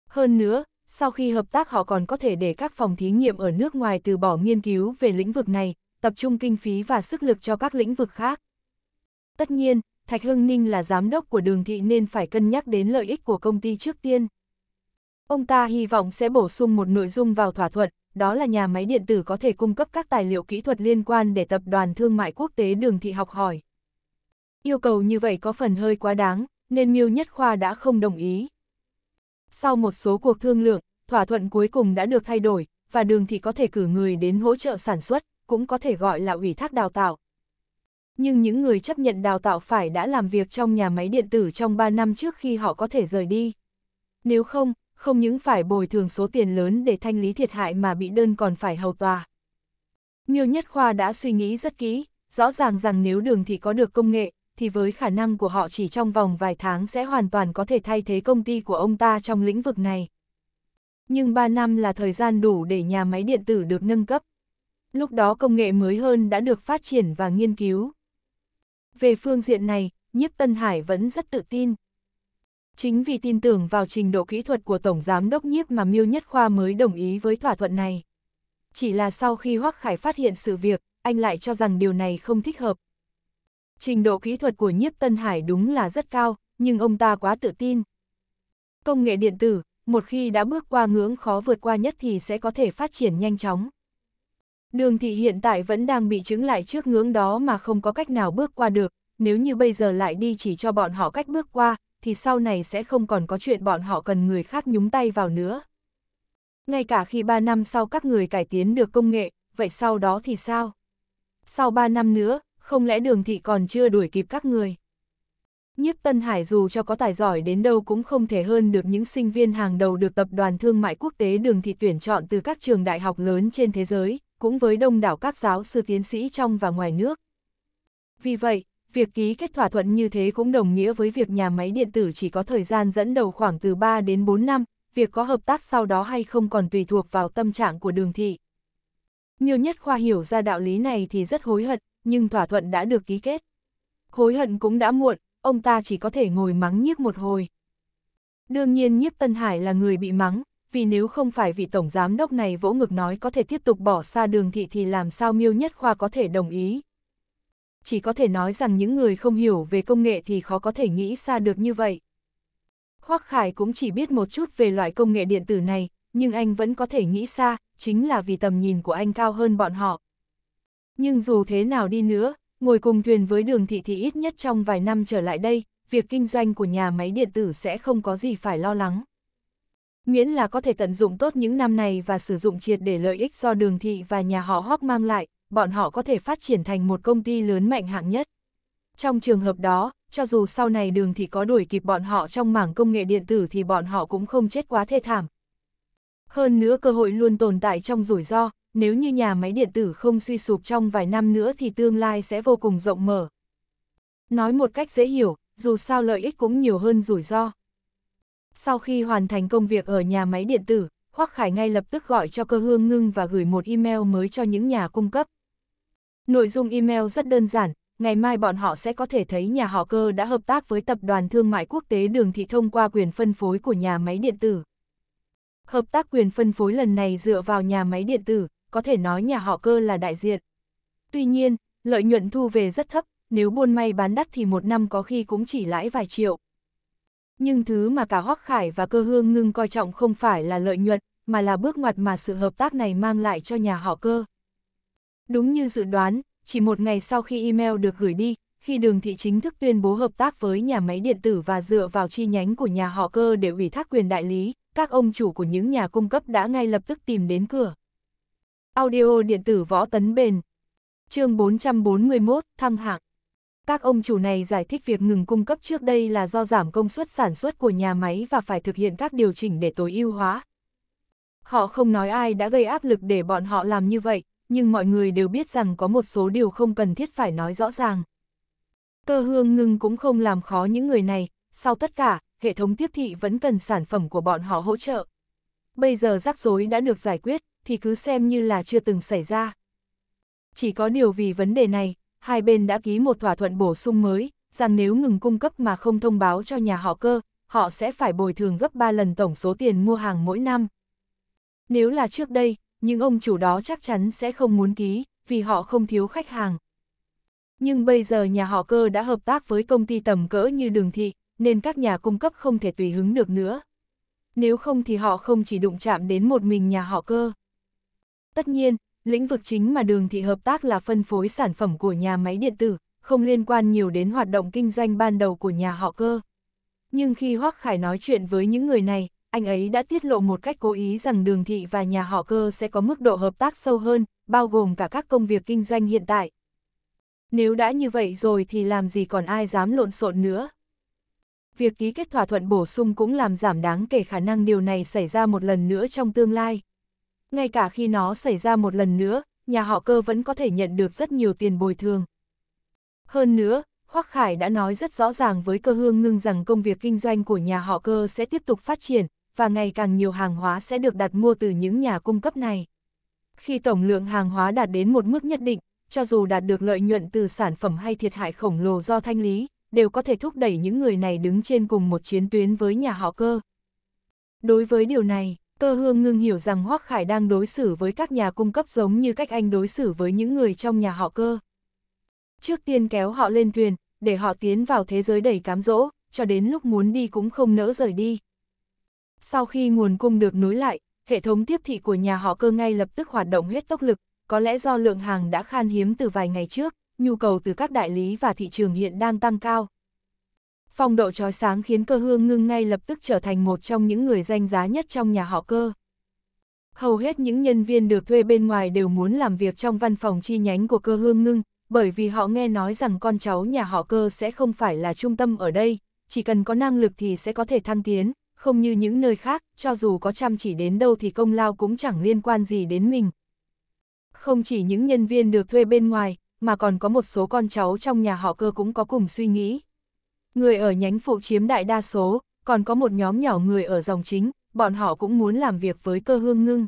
Hơn nữa, sau khi hợp tác họ còn có thể để các phòng thí nghiệm ở nước ngoài từ bỏ nghiên cứu về lĩnh vực này, tập trung kinh phí và sức lực cho các lĩnh vực khác. Tất nhiên, Thạch Hưng Ninh là giám đốc của đường thị nên phải cân nhắc đến lợi ích của công ty trước tiên. Ông ta hy vọng sẽ bổ sung một nội dung vào thỏa thuận, đó là nhà máy điện tử có thể cung cấp các tài liệu kỹ thuật liên quan để Tập đoàn Thương mại Quốc tế Đường Thị học hỏi. Yêu cầu như vậy có phần hơi quá đáng, nên Miêu Nhất Khoa đã không đồng ý. Sau một số cuộc thương lượng, thỏa thuận cuối cùng đã được thay đổi, và Đường Thị có thể cử người đến hỗ trợ sản xuất cũng có thể gọi là ủy thác đào tạo. Nhưng những người chấp nhận đào tạo phải đã làm việc trong nhà máy điện tử trong 3 năm trước khi họ có thể rời đi. Nếu không, không những phải bồi thường số tiền lớn để thanh lý thiệt hại mà bị đơn còn phải hầu tòa. Miêu Nhất Khoa đã suy nghĩ rất kỹ, rõ ràng rằng nếu đường thì có được công nghệ, thì với khả năng của họ chỉ trong vòng vài tháng sẽ hoàn toàn có thể thay thế công ty của ông ta trong lĩnh vực này. Nhưng 3 năm là thời gian đủ để nhà máy điện tử được nâng cấp lúc đó công nghệ mới hơn đã được phát triển và nghiên cứu. Về phương diện này, nhiếp Tân Hải vẫn rất tự tin. Chính vì tin tưởng vào trình độ kỹ thuật của Tổng Giám đốc nhiếp mà Miêu Nhất Khoa mới đồng ý với thỏa thuận này. Chỉ là sau khi Hoắc Khải phát hiện sự việc, anh lại cho rằng điều này không thích hợp. Trình độ kỹ thuật của nhiếp Tân Hải đúng là rất cao, nhưng ông ta quá tự tin. Công nghệ điện tử, một khi đã bước qua ngưỡng khó vượt qua nhất thì sẽ có thể phát triển nhanh chóng. Đường thị hiện tại vẫn đang bị chứng lại trước ngưỡng đó mà không có cách nào bước qua được, nếu như bây giờ lại đi chỉ cho bọn họ cách bước qua, thì sau này sẽ không còn có chuyện bọn họ cần người khác nhúng tay vào nữa. Ngay cả khi 3 năm sau các người cải tiến được công nghệ, vậy sau đó thì sao? Sau 3 năm nữa, không lẽ đường thị còn chưa đuổi kịp các người? Nhiếp Tân Hải dù cho có tài giỏi đến đâu cũng không thể hơn được những sinh viên hàng đầu được Tập đoàn Thương mại Quốc tế Đường Thị tuyển chọn từ các trường đại học lớn trên thế giới, cũng với đông đảo các giáo sư tiến sĩ trong và ngoài nước. Vì vậy, việc ký kết thỏa thuận như thế cũng đồng nghĩa với việc nhà máy điện tử chỉ có thời gian dẫn đầu khoảng từ 3 đến 4 năm, việc có hợp tác sau đó hay không còn tùy thuộc vào tâm trạng của đường thị. Nhiều nhất khoa hiểu ra đạo lý này thì rất hối hận, nhưng thỏa thuận đã được ký kết. Hối hận cũng đã muộn, ông ta chỉ có thể ngồi mắng nhiếc một hồi. Đương nhiên nhiếp Tân Hải là người bị mắng, vì nếu không phải vì tổng giám đốc này vỗ ngực nói có thể tiếp tục bỏ xa đường thị thì làm sao miêu nhất khoa có thể đồng ý. Chỉ có thể nói rằng những người không hiểu về công nghệ thì khó có thể nghĩ xa được như vậy. Hoắc Khải cũng chỉ biết một chút về loại công nghệ điện tử này, nhưng anh vẫn có thể nghĩ xa, chính là vì tầm nhìn của anh cao hơn bọn họ. Nhưng dù thế nào đi nữa, ngồi cùng thuyền với đường thị thì ít nhất trong vài năm trở lại đây, việc kinh doanh của nhà máy điện tử sẽ không có gì phải lo lắng. Miễn là có thể tận dụng tốt những năm này và sử dụng triệt để lợi ích do đường thị và nhà họ Hoắc mang lại, bọn họ có thể phát triển thành một công ty lớn mạnh hạng nhất. Trong trường hợp đó, cho dù sau này đường thị có đuổi kịp bọn họ trong mảng công nghệ điện tử thì bọn họ cũng không chết quá thê thảm. Hơn nữa cơ hội luôn tồn tại trong rủi ro, nếu như nhà máy điện tử không suy sụp trong vài năm nữa thì tương lai sẽ vô cùng rộng mở. Nói một cách dễ hiểu, dù sao lợi ích cũng nhiều hơn rủi ro. Sau khi hoàn thành công việc ở nhà máy điện tử, Hoắc Khải ngay lập tức gọi cho cơ hương ngưng và gửi một email mới cho những nhà cung cấp. Nội dung email rất đơn giản, ngày mai bọn họ sẽ có thể thấy nhà họ cơ đã hợp tác với Tập đoàn Thương mại Quốc tế Đường Thị thông qua quyền phân phối của nhà máy điện tử. Hợp tác quyền phân phối lần này dựa vào nhà máy điện tử, có thể nói nhà họ cơ là đại diện. Tuy nhiên, lợi nhuận thu về rất thấp, nếu buôn may bán đắt thì một năm có khi cũng chỉ lãi vài triệu, nhưng thứ mà cả Hoắc Khải và cơ hương ngưng coi trọng không phải là lợi nhuận, mà là bước ngoặt mà sự hợp tác này mang lại cho nhà họ cơ. Đúng như dự đoán, chỉ một ngày sau khi email được gửi đi, khi đường thị chính thức tuyên bố hợp tác với nhà máy điện tử và dựa vào chi nhánh của nhà họ cơ để ủy thác quyền đại lý, các ông chủ của những nhà cung cấp đã ngay lập tức tìm đến cửa. Audio điện tử võ tấn bền Chương 441 Thăng hạng các ông chủ này giải thích việc ngừng cung cấp trước đây là do giảm công suất sản xuất của nhà máy và phải thực hiện các điều chỉnh để tối ưu hóa. Họ không nói ai đã gây áp lực để bọn họ làm như vậy, nhưng mọi người đều biết rằng có một số điều không cần thiết phải nói rõ ràng. Cơ hương ngừng cũng không làm khó những người này, sau tất cả, hệ thống tiếp thị vẫn cần sản phẩm của bọn họ hỗ trợ. Bây giờ rắc rối đã được giải quyết, thì cứ xem như là chưa từng xảy ra. Chỉ có điều vì vấn đề này, hai bên đã ký một thỏa thuận bổ sung mới, rằng nếu ngừng cung cấp mà không thông báo cho nhà họ cơ, họ sẽ phải bồi thường gấp 3 lần tổng số tiền mua hàng mỗi năm. Nếu là trước đây, những ông chủ đó chắc chắn sẽ không muốn ký, vì họ không thiếu khách hàng. Nhưng bây giờ nhà họ cơ đã hợp tác với công ty tầm cỡ như đường thị, nên các nhà cung cấp không thể tùy hứng được nữa. Nếu không thì họ không chỉ đụng chạm đến một mình nhà họ cơ. Tất nhiên, lĩnh vực chính mà đường thị hợp tác là phân phối sản phẩm của nhà máy điện tử, không liên quan nhiều đến hoạt động kinh doanh ban đầu của nhà họ cơ. Nhưng khi Hoắc Khải nói chuyện với những người này, anh ấy đã tiết lộ một cách cố ý rằng đường thị và nhà họ cơ sẽ có mức độ hợp tác sâu hơn, bao gồm cả các công việc kinh doanh hiện tại. Nếu đã như vậy rồi thì làm gì còn ai dám lộn xộn nữa. Việc ký kết thỏa thuận bổ sung cũng làm giảm đáng kể khả năng điều này xảy ra một lần nữa trong tương lai ngay cả khi nó xảy ra một lần nữa, nhà họ cơ vẫn có thể nhận được rất nhiều tiền bồi thường. Hơn nữa, Hoắc Khải đã nói rất rõ ràng với cơ hương ngưng rằng công việc kinh doanh của nhà họ cơ sẽ tiếp tục phát triển, và ngày càng nhiều hàng hóa sẽ được đặt mua từ những nhà cung cấp này. Khi tổng lượng hàng hóa đạt đến một mức nhất định, cho dù đạt được lợi nhuận từ sản phẩm hay thiệt hại khổng lồ do thanh lý, đều có thể thúc đẩy những người này đứng trên cùng một chiến tuyến với nhà họ cơ. Đối với điều này, Cơ hương ngưng hiểu rằng Hoác Khải đang đối xử với các nhà cung cấp giống như cách anh đối xử với những người trong nhà họ cơ. Trước tiên kéo họ lên thuyền, để họ tiến vào thế giới đầy cám dỗ, cho đến lúc muốn đi cũng không nỡ rời đi. Sau khi nguồn cung được nối lại, hệ thống tiếp thị của nhà họ cơ ngay lập tức hoạt động hết tốc lực, có lẽ do lượng hàng đã khan hiếm từ vài ngày trước, nhu cầu từ các đại lý và thị trường hiện đang tăng cao, Phong độ trói sáng khiến cơ hương ngưng ngay lập tức trở thành một trong những người danh giá nhất trong nhà họ cơ. Hầu hết những nhân viên được thuê bên ngoài đều muốn làm việc trong văn phòng chi nhánh của cơ hương ngưng, bởi vì họ nghe nói rằng con cháu nhà họ cơ sẽ không phải là trung tâm ở đây, chỉ cần có năng lực thì sẽ có thể thăng tiến, không như những nơi khác, cho dù có chăm chỉ đến đâu thì công lao cũng chẳng liên quan gì đến mình. Không chỉ những nhân viên được thuê bên ngoài, mà còn có một số con cháu trong nhà họ cơ cũng có cùng suy nghĩ, Người ở nhánh phụ chiếm đại đa số, còn có một nhóm nhỏ người ở dòng chính, bọn họ cũng muốn làm việc với cơ hương ngưng.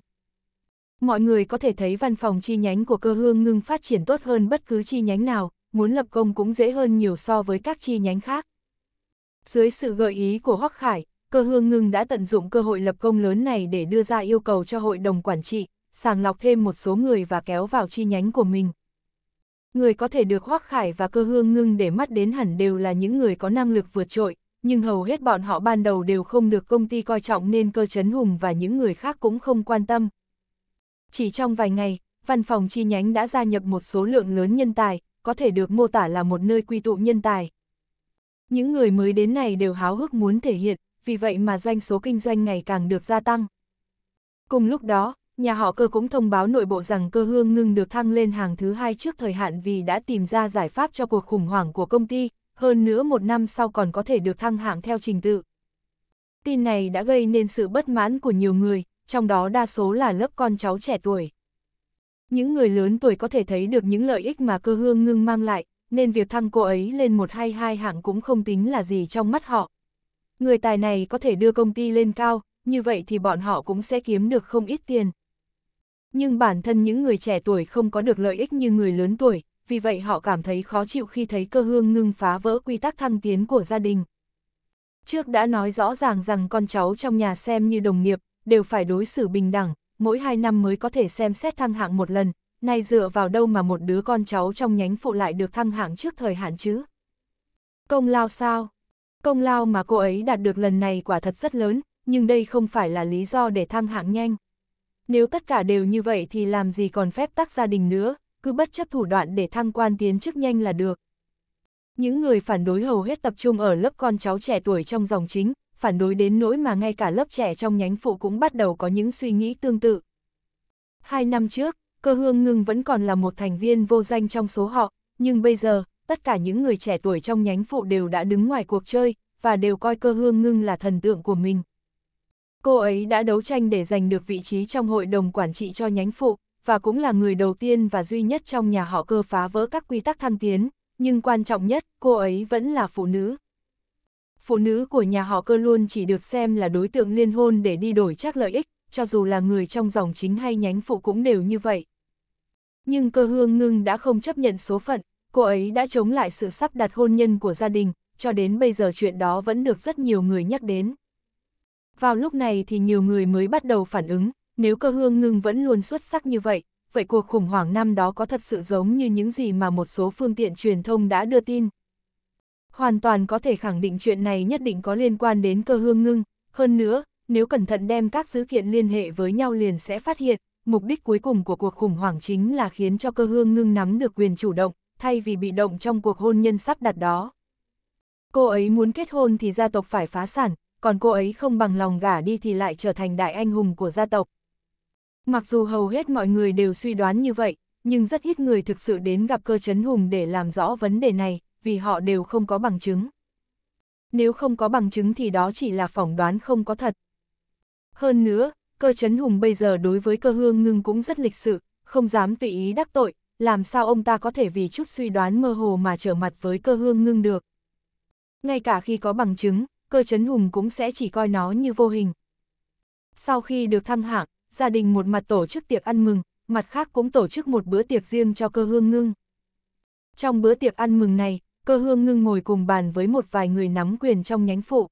Mọi người có thể thấy văn phòng chi nhánh của cơ hương ngưng phát triển tốt hơn bất cứ chi nhánh nào, muốn lập công cũng dễ hơn nhiều so với các chi nhánh khác. Dưới sự gợi ý của Hoắc Khải, cơ hương ngưng đã tận dụng cơ hội lập công lớn này để đưa ra yêu cầu cho hội đồng quản trị, sàng lọc thêm một số người và kéo vào chi nhánh của mình người có thể được Hoắc Khải và Cơ Hương Ngưng để mắt đến hẳn đều là những người có năng lực vượt trội, nhưng hầu hết bọn họ ban đầu đều không được công ty coi trọng nên Cơ Chấn Hùng và những người khác cũng không quan tâm. Chỉ trong vài ngày, văn phòng chi nhánh đã gia nhập một số lượng lớn nhân tài, có thể được mô tả là một nơi quy tụ nhân tài. Những người mới đến này đều háo hức muốn thể hiện, vì vậy mà doanh số kinh doanh ngày càng được gia tăng. Cùng lúc đó, nhà họ cơ cũng thông báo nội bộ rằng cơ hương ngưng được thăng lên hàng thứ hai trước thời hạn vì đã tìm ra giải pháp cho cuộc khủng hoảng của công ty, hơn nữa một năm sau còn có thể được thăng hạng theo trình tự. Tin này đã gây nên sự bất mãn của nhiều người, trong đó đa số là lớp con cháu trẻ tuổi. Những người lớn tuổi có thể thấy được những lợi ích mà cơ hương ngưng mang lại, nên việc thăng cô ấy lên một hay hai hạng cũng không tính là gì trong mắt họ. Người tài này có thể đưa công ty lên cao, như vậy thì bọn họ cũng sẽ kiếm được không ít tiền nhưng bản thân những người trẻ tuổi không có được lợi ích như người lớn tuổi, vì vậy họ cảm thấy khó chịu khi thấy cơ hương ngưng phá vỡ quy tắc thăng tiến của gia đình. Trước đã nói rõ ràng rằng con cháu trong nhà xem như đồng nghiệp, đều phải đối xử bình đẳng, mỗi hai năm mới có thể xem xét thăng hạng một lần, nay dựa vào đâu mà một đứa con cháu trong nhánh phụ lại được thăng hạng trước thời hạn chứ? Công lao sao? Công lao mà cô ấy đạt được lần này quả thật rất lớn, nhưng đây không phải là lý do để thăng hạng nhanh. Nếu tất cả đều như vậy thì làm gì còn phép tắc gia đình nữa, cứ bất chấp thủ đoạn để thăng quan tiến chức nhanh là được. Những người phản đối hầu hết tập trung ở lớp con cháu trẻ tuổi trong dòng chính, phản đối đến nỗi mà ngay cả lớp trẻ trong nhánh phụ cũng bắt đầu có những suy nghĩ tương tự. Hai năm trước, cơ hương ngưng vẫn còn là một thành viên vô danh trong số họ, nhưng bây giờ, tất cả những người trẻ tuổi trong nhánh phụ đều đã đứng ngoài cuộc chơi, và đều coi cơ hương ngưng là thần tượng của mình. Cô ấy đã đấu tranh để giành được vị trí trong hội đồng quản trị cho nhánh phụ, và cũng là người đầu tiên và duy nhất trong nhà họ cơ phá vỡ các quy tắc thăng tiến, nhưng quan trọng nhất, cô ấy vẫn là phụ nữ. Phụ nữ của nhà họ cơ luôn chỉ được xem là đối tượng liên hôn để đi đổi chắc lợi ích, cho dù là người trong dòng chính hay nhánh phụ cũng đều như vậy. Nhưng cơ hương ngưng đã không chấp nhận số phận, cô ấy đã chống lại sự sắp đặt hôn nhân của gia đình, cho đến bây giờ chuyện đó vẫn được rất nhiều người nhắc đến. Vào lúc này thì nhiều người mới bắt đầu phản ứng, nếu cơ hương ngưng vẫn luôn xuất sắc như vậy, vậy cuộc khủng hoảng năm đó có thật sự giống như những gì mà một số phương tiện truyền thông đã đưa tin. Hoàn toàn có thể khẳng định chuyện này nhất định có liên quan đến cơ hương ngưng, hơn nữa, nếu cẩn thận đem các dữ kiện liên hệ với nhau liền sẽ phát hiện, mục đích cuối cùng của cuộc khủng hoảng chính là khiến cho cơ hương ngưng nắm được quyền chủ động, thay vì bị động trong cuộc hôn nhân sắp đặt đó. Cô ấy muốn kết hôn thì gia tộc phải phá sản, còn cô ấy không bằng lòng gả đi thì lại trở thành đại anh hùng của gia tộc. Mặc dù hầu hết mọi người đều suy đoán như vậy, nhưng rất ít người thực sự đến gặp cơ chấn hùng để làm rõ vấn đề này, vì họ đều không có bằng chứng. Nếu không có bằng chứng thì đó chỉ là phỏng đoán không có thật. Hơn nữa, cơ chấn hùng bây giờ đối với cơ hương ngưng cũng rất lịch sự, không dám tùy ý đắc tội, làm sao ông ta có thể vì chút suy đoán mơ hồ mà trở mặt với cơ hương ngưng được. Ngay cả khi có bằng chứng, cơ chấn hùng cũng sẽ chỉ coi nó như vô hình. Sau khi được thăng hạng, gia đình một mặt tổ chức tiệc ăn mừng, mặt khác cũng tổ chức một bữa tiệc riêng cho cơ hương ngưng. Trong bữa tiệc ăn mừng này, cơ hương ngưng ngồi cùng bàn với một vài người nắm quyền trong nhánh phụ.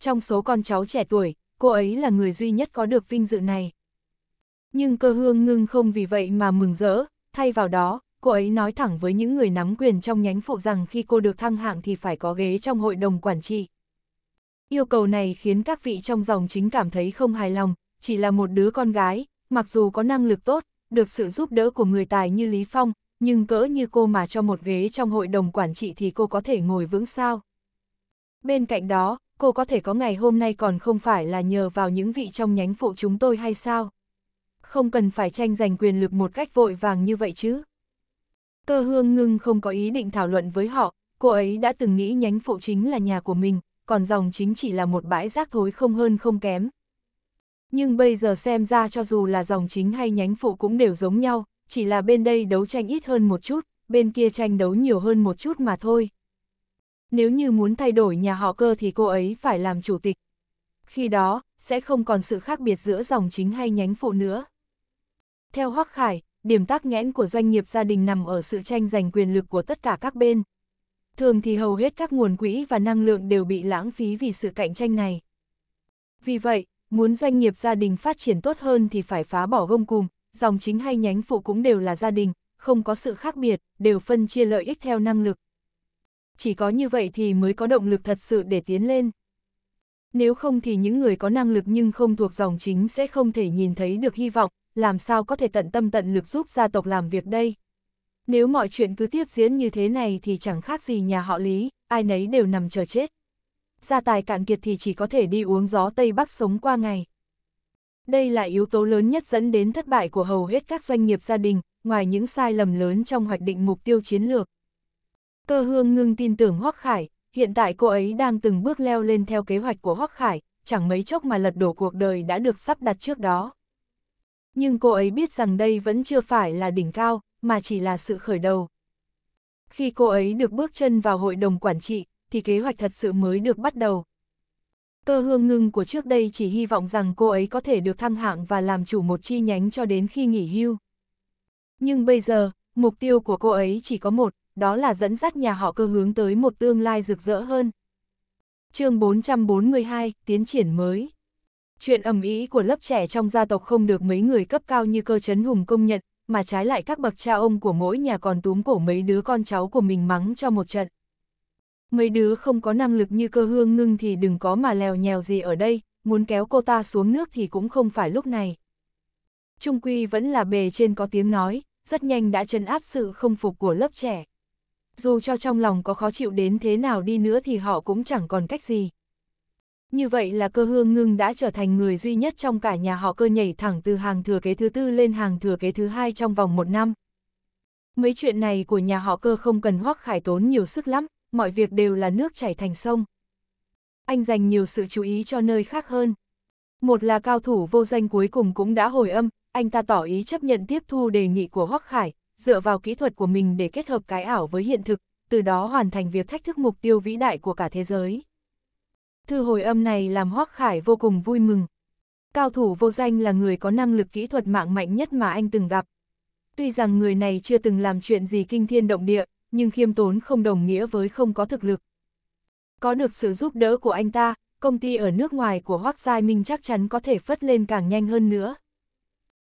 Trong số con cháu trẻ tuổi, cô ấy là người duy nhất có được vinh dự này. Nhưng cơ hương ngưng không vì vậy mà mừng rỡ, thay vào đó, cô ấy nói thẳng với những người nắm quyền trong nhánh phụ rằng khi cô được thăng hạng thì phải có ghế trong hội đồng quản trị. Yêu cầu này khiến các vị trong dòng chính cảm thấy không hài lòng, chỉ là một đứa con gái, mặc dù có năng lực tốt, được sự giúp đỡ của người tài như Lý Phong, nhưng cỡ như cô mà cho một ghế trong hội đồng quản trị thì cô có thể ngồi vững sao. Bên cạnh đó, cô có thể có ngày hôm nay còn không phải là nhờ vào những vị trong nhánh phụ chúng tôi hay sao? Không cần phải tranh giành quyền lực một cách vội vàng như vậy chứ. Cơ hương ngưng không có ý định thảo luận với họ, cô ấy đã từng nghĩ nhánh phụ chính là nhà của mình, còn dòng chính chỉ là một bãi rác thối không hơn không kém. Nhưng bây giờ xem ra cho dù là dòng chính hay nhánh phụ cũng đều giống nhau, chỉ là bên đây đấu tranh ít hơn một chút, bên kia tranh đấu nhiều hơn một chút mà thôi. Nếu như muốn thay đổi nhà họ cơ thì cô ấy phải làm chủ tịch. Khi đó, sẽ không còn sự khác biệt giữa dòng chính hay nhánh phụ nữa. Theo Hoắc Khải, điểm tắc nghẽn của doanh nghiệp gia đình nằm ở sự tranh giành quyền lực của tất cả các bên thường thì hầu hết các nguồn quỹ và năng lượng đều bị lãng phí vì sự cạnh tranh này. Vì vậy, muốn doanh nghiệp gia đình phát triển tốt hơn thì phải phá bỏ gông cùm, dòng chính hay nhánh phụ cũng đều là gia đình, không có sự khác biệt, đều phân chia lợi ích theo năng lực. Chỉ có như vậy thì mới có động lực thật sự để tiến lên. Nếu không thì những người có năng lực nhưng không thuộc dòng chính sẽ không thể nhìn thấy được hy vọng, làm sao có thể tận tâm tận lực giúp gia tộc làm việc đây. Nếu mọi chuyện cứ tiếp diễn như thế này thì chẳng khác gì nhà họ Lý, ai nấy đều nằm chờ chết. Gia tài cạn kiệt thì chỉ có thể đi uống gió Tây Bắc sống qua ngày. Đây là yếu tố lớn nhất dẫn đến thất bại của hầu hết các doanh nghiệp gia đình, ngoài những sai lầm lớn trong hoạch định mục tiêu chiến lược. Cơ hương ngưng tin tưởng Hoắc Khải, hiện tại cô ấy đang từng bước leo lên theo kế hoạch của Hoắc Khải, chẳng mấy chốc mà lật đổ cuộc đời đã được sắp đặt trước đó. Nhưng cô ấy biết rằng đây vẫn chưa phải là đỉnh cao, mà chỉ là sự khởi đầu. Khi cô ấy được bước chân vào hội đồng quản trị, thì kế hoạch thật sự mới được bắt đầu. Cơ hương ngưng của trước đây chỉ hy vọng rằng cô ấy có thể được thăng hạng và làm chủ một chi nhánh cho đến khi nghỉ hưu. Nhưng bây giờ, mục tiêu của cô ấy chỉ có một, đó là dẫn dắt nhà họ cơ hướng tới một tương lai rực rỡ hơn. chương 442, Tiến triển mới Chuyện ẩm ý của lớp trẻ trong gia tộc không được mấy người cấp cao như cơ chấn hùng công nhận, mà trái lại các bậc cha ông của mỗi nhà còn túm cổ mấy đứa con cháu của mình mắng cho một trận. Mấy đứa không có năng lực như cơ hương ngưng thì đừng có mà lèo nhèo gì ở đây, muốn kéo cô ta xuống nước thì cũng không phải lúc này. Trung Quy vẫn là bề trên có tiếng nói, rất nhanh đã chân áp sự không phục của lớp trẻ. Dù cho trong lòng có khó chịu đến thế nào đi nữa thì họ cũng chẳng còn cách gì như vậy là cơ hương ngưng đã trở thành người duy nhất trong cả nhà họ cơ nhảy thẳng từ hàng thừa kế thứ tư lên hàng thừa kế thứ hai trong vòng một năm. Mấy chuyện này của nhà họ cơ không cần hoắc khải tốn nhiều sức lắm, mọi việc đều là nước chảy thành sông. Anh dành nhiều sự chú ý cho nơi khác hơn. Một là cao thủ vô danh cuối cùng cũng đã hồi âm, anh ta tỏ ý chấp nhận tiếp thu đề nghị của hoắc khải, dựa vào kỹ thuật của mình để kết hợp cái ảo với hiện thực, từ đó hoàn thành việc thách thức mục tiêu vĩ đại của cả thế giới. Thư hồi âm này làm Hoắc Khải vô cùng vui mừng. Cao thủ vô danh là người có năng lực kỹ thuật mạng mạnh nhất mà anh từng gặp. Tuy rằng người này chưa từng làm chuyện gì kinh thiên động địa, nhưng khiêm tốn không đồng nghĩa với không có thực lực. Có được sự giúp đỡ của anh ta, công ty ở nước ngoài của Hoắc Giai Minh chắc chắn có thể phất lên càng nhanh hơn nữa.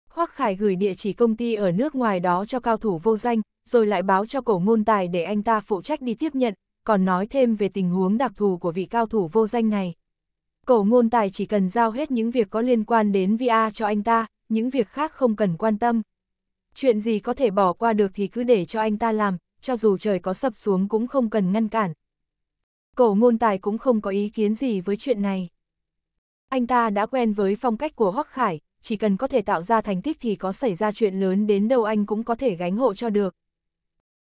Hoắc Khải gửi địa chỉ công ty ở nước ngoài đó cho cao thủ vô danh, rồi lại báo cho cổ ngôn tài để anh ta phụ trách đi tiếp nhận, còn nói thêm về tình huống đặc thù của vị cao thủ vô danh này. Cổ ngôn tài chỉ cần giao hết những việc có liên quan đến VR cho anh ta, những việc khác không cần quan tâm. Chuyện gì có thể bỏ qua được thì cứ để cho anh ta làm, cho dù trời có sập xuống cũng không cần ngăn cản. Cổ ngôn tài cũng không có ý kiến gì với chuyện này. Anh ta đã quen với phong cách của Hoắc Khải, chỉ cần có thể tạo ra thành tích thì có xảy ra chuyện lớn đến đâu anh cũng có thể gánh hộ cho được.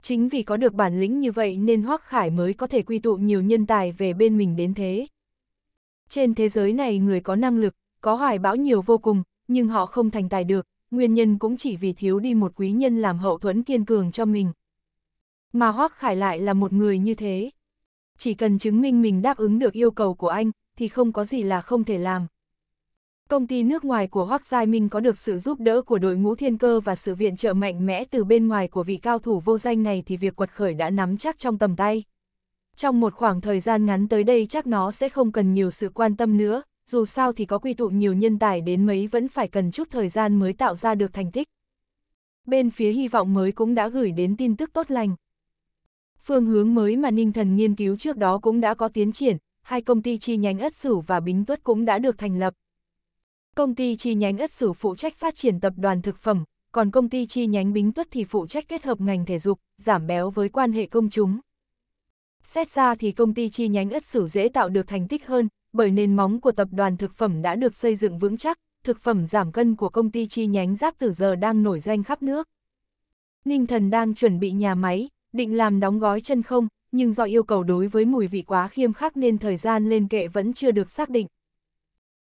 Chính vì có được bản lĩnh như vậy nên Hoắc Khải mới có thể quy tụ nhiều nhân tài về bên mình đến thế. Trên thế giới này người có năng lực, có hoài bão nhiều vô cùng, nhưng họ không thành tài được, nguyên nhân cũng chỉ vì thiếu đi một quý nhân làm hậu thuẫn kiên cường cho mình. Mà Hoắc Khải lại là một người như thế. Chỉ cần chứng minh mình đáp ứng được yêu cầu của anh, thì không có gì là không thể làm. Công ty nước ngoài của Hoác Giai Minh có được sự giúp đỡ của đội ngũ thiên cơ và sự viện trợ mạnh mẽ từ bên ngoài của vị cao thủ vô danh này thì việc quật khởi đã nắm chắc trong tầm tay. Trong một khoảng thời gian ngắn tới đây chắc nó sẽ không cần nhiều sự quan tâm nữa, dù sao thì có quy tụ nhiều nhân tài đến mấy vẫn phải cần chút thời gian mới tạo ra được thành tích. Bên phía hy vọng mới cũng đã gửi đến tin tức tốt lành. Phương hướng mới mà Ninh Thần nghiên cứu trước đó cũng đã có tiến triển, hai công ty chi nhánh Ất Sửu và Bính Tuất cũng đã được thành lập. Công ty chi nhánh Ất Sử phụ trách phát triển tập đoàn thực phẩm, còn công ty chi nhánh Bính Tuất thì phụ trách kết hợp ngành thể dục, giảm béo với quan hệ công chúng. Xét ra thì công ty chi nhánh Ất Sử dễ tạo được thành tích hơn, bởi nền móng của tập đoàn thực phẩm đã được xây dựng vững chắc, thực phẩm giảm cân của công ty chi nhánh Giáp Tử giờ đang nổi danh khắp nước. Ninh Thần đang chuẩn bị nhà máy, định làm đóng gói chân không, nhưng do yêu cầu đối với mùi vị quá khiêm khắc nên thời gian lên kệ vẫn chưa được xác định.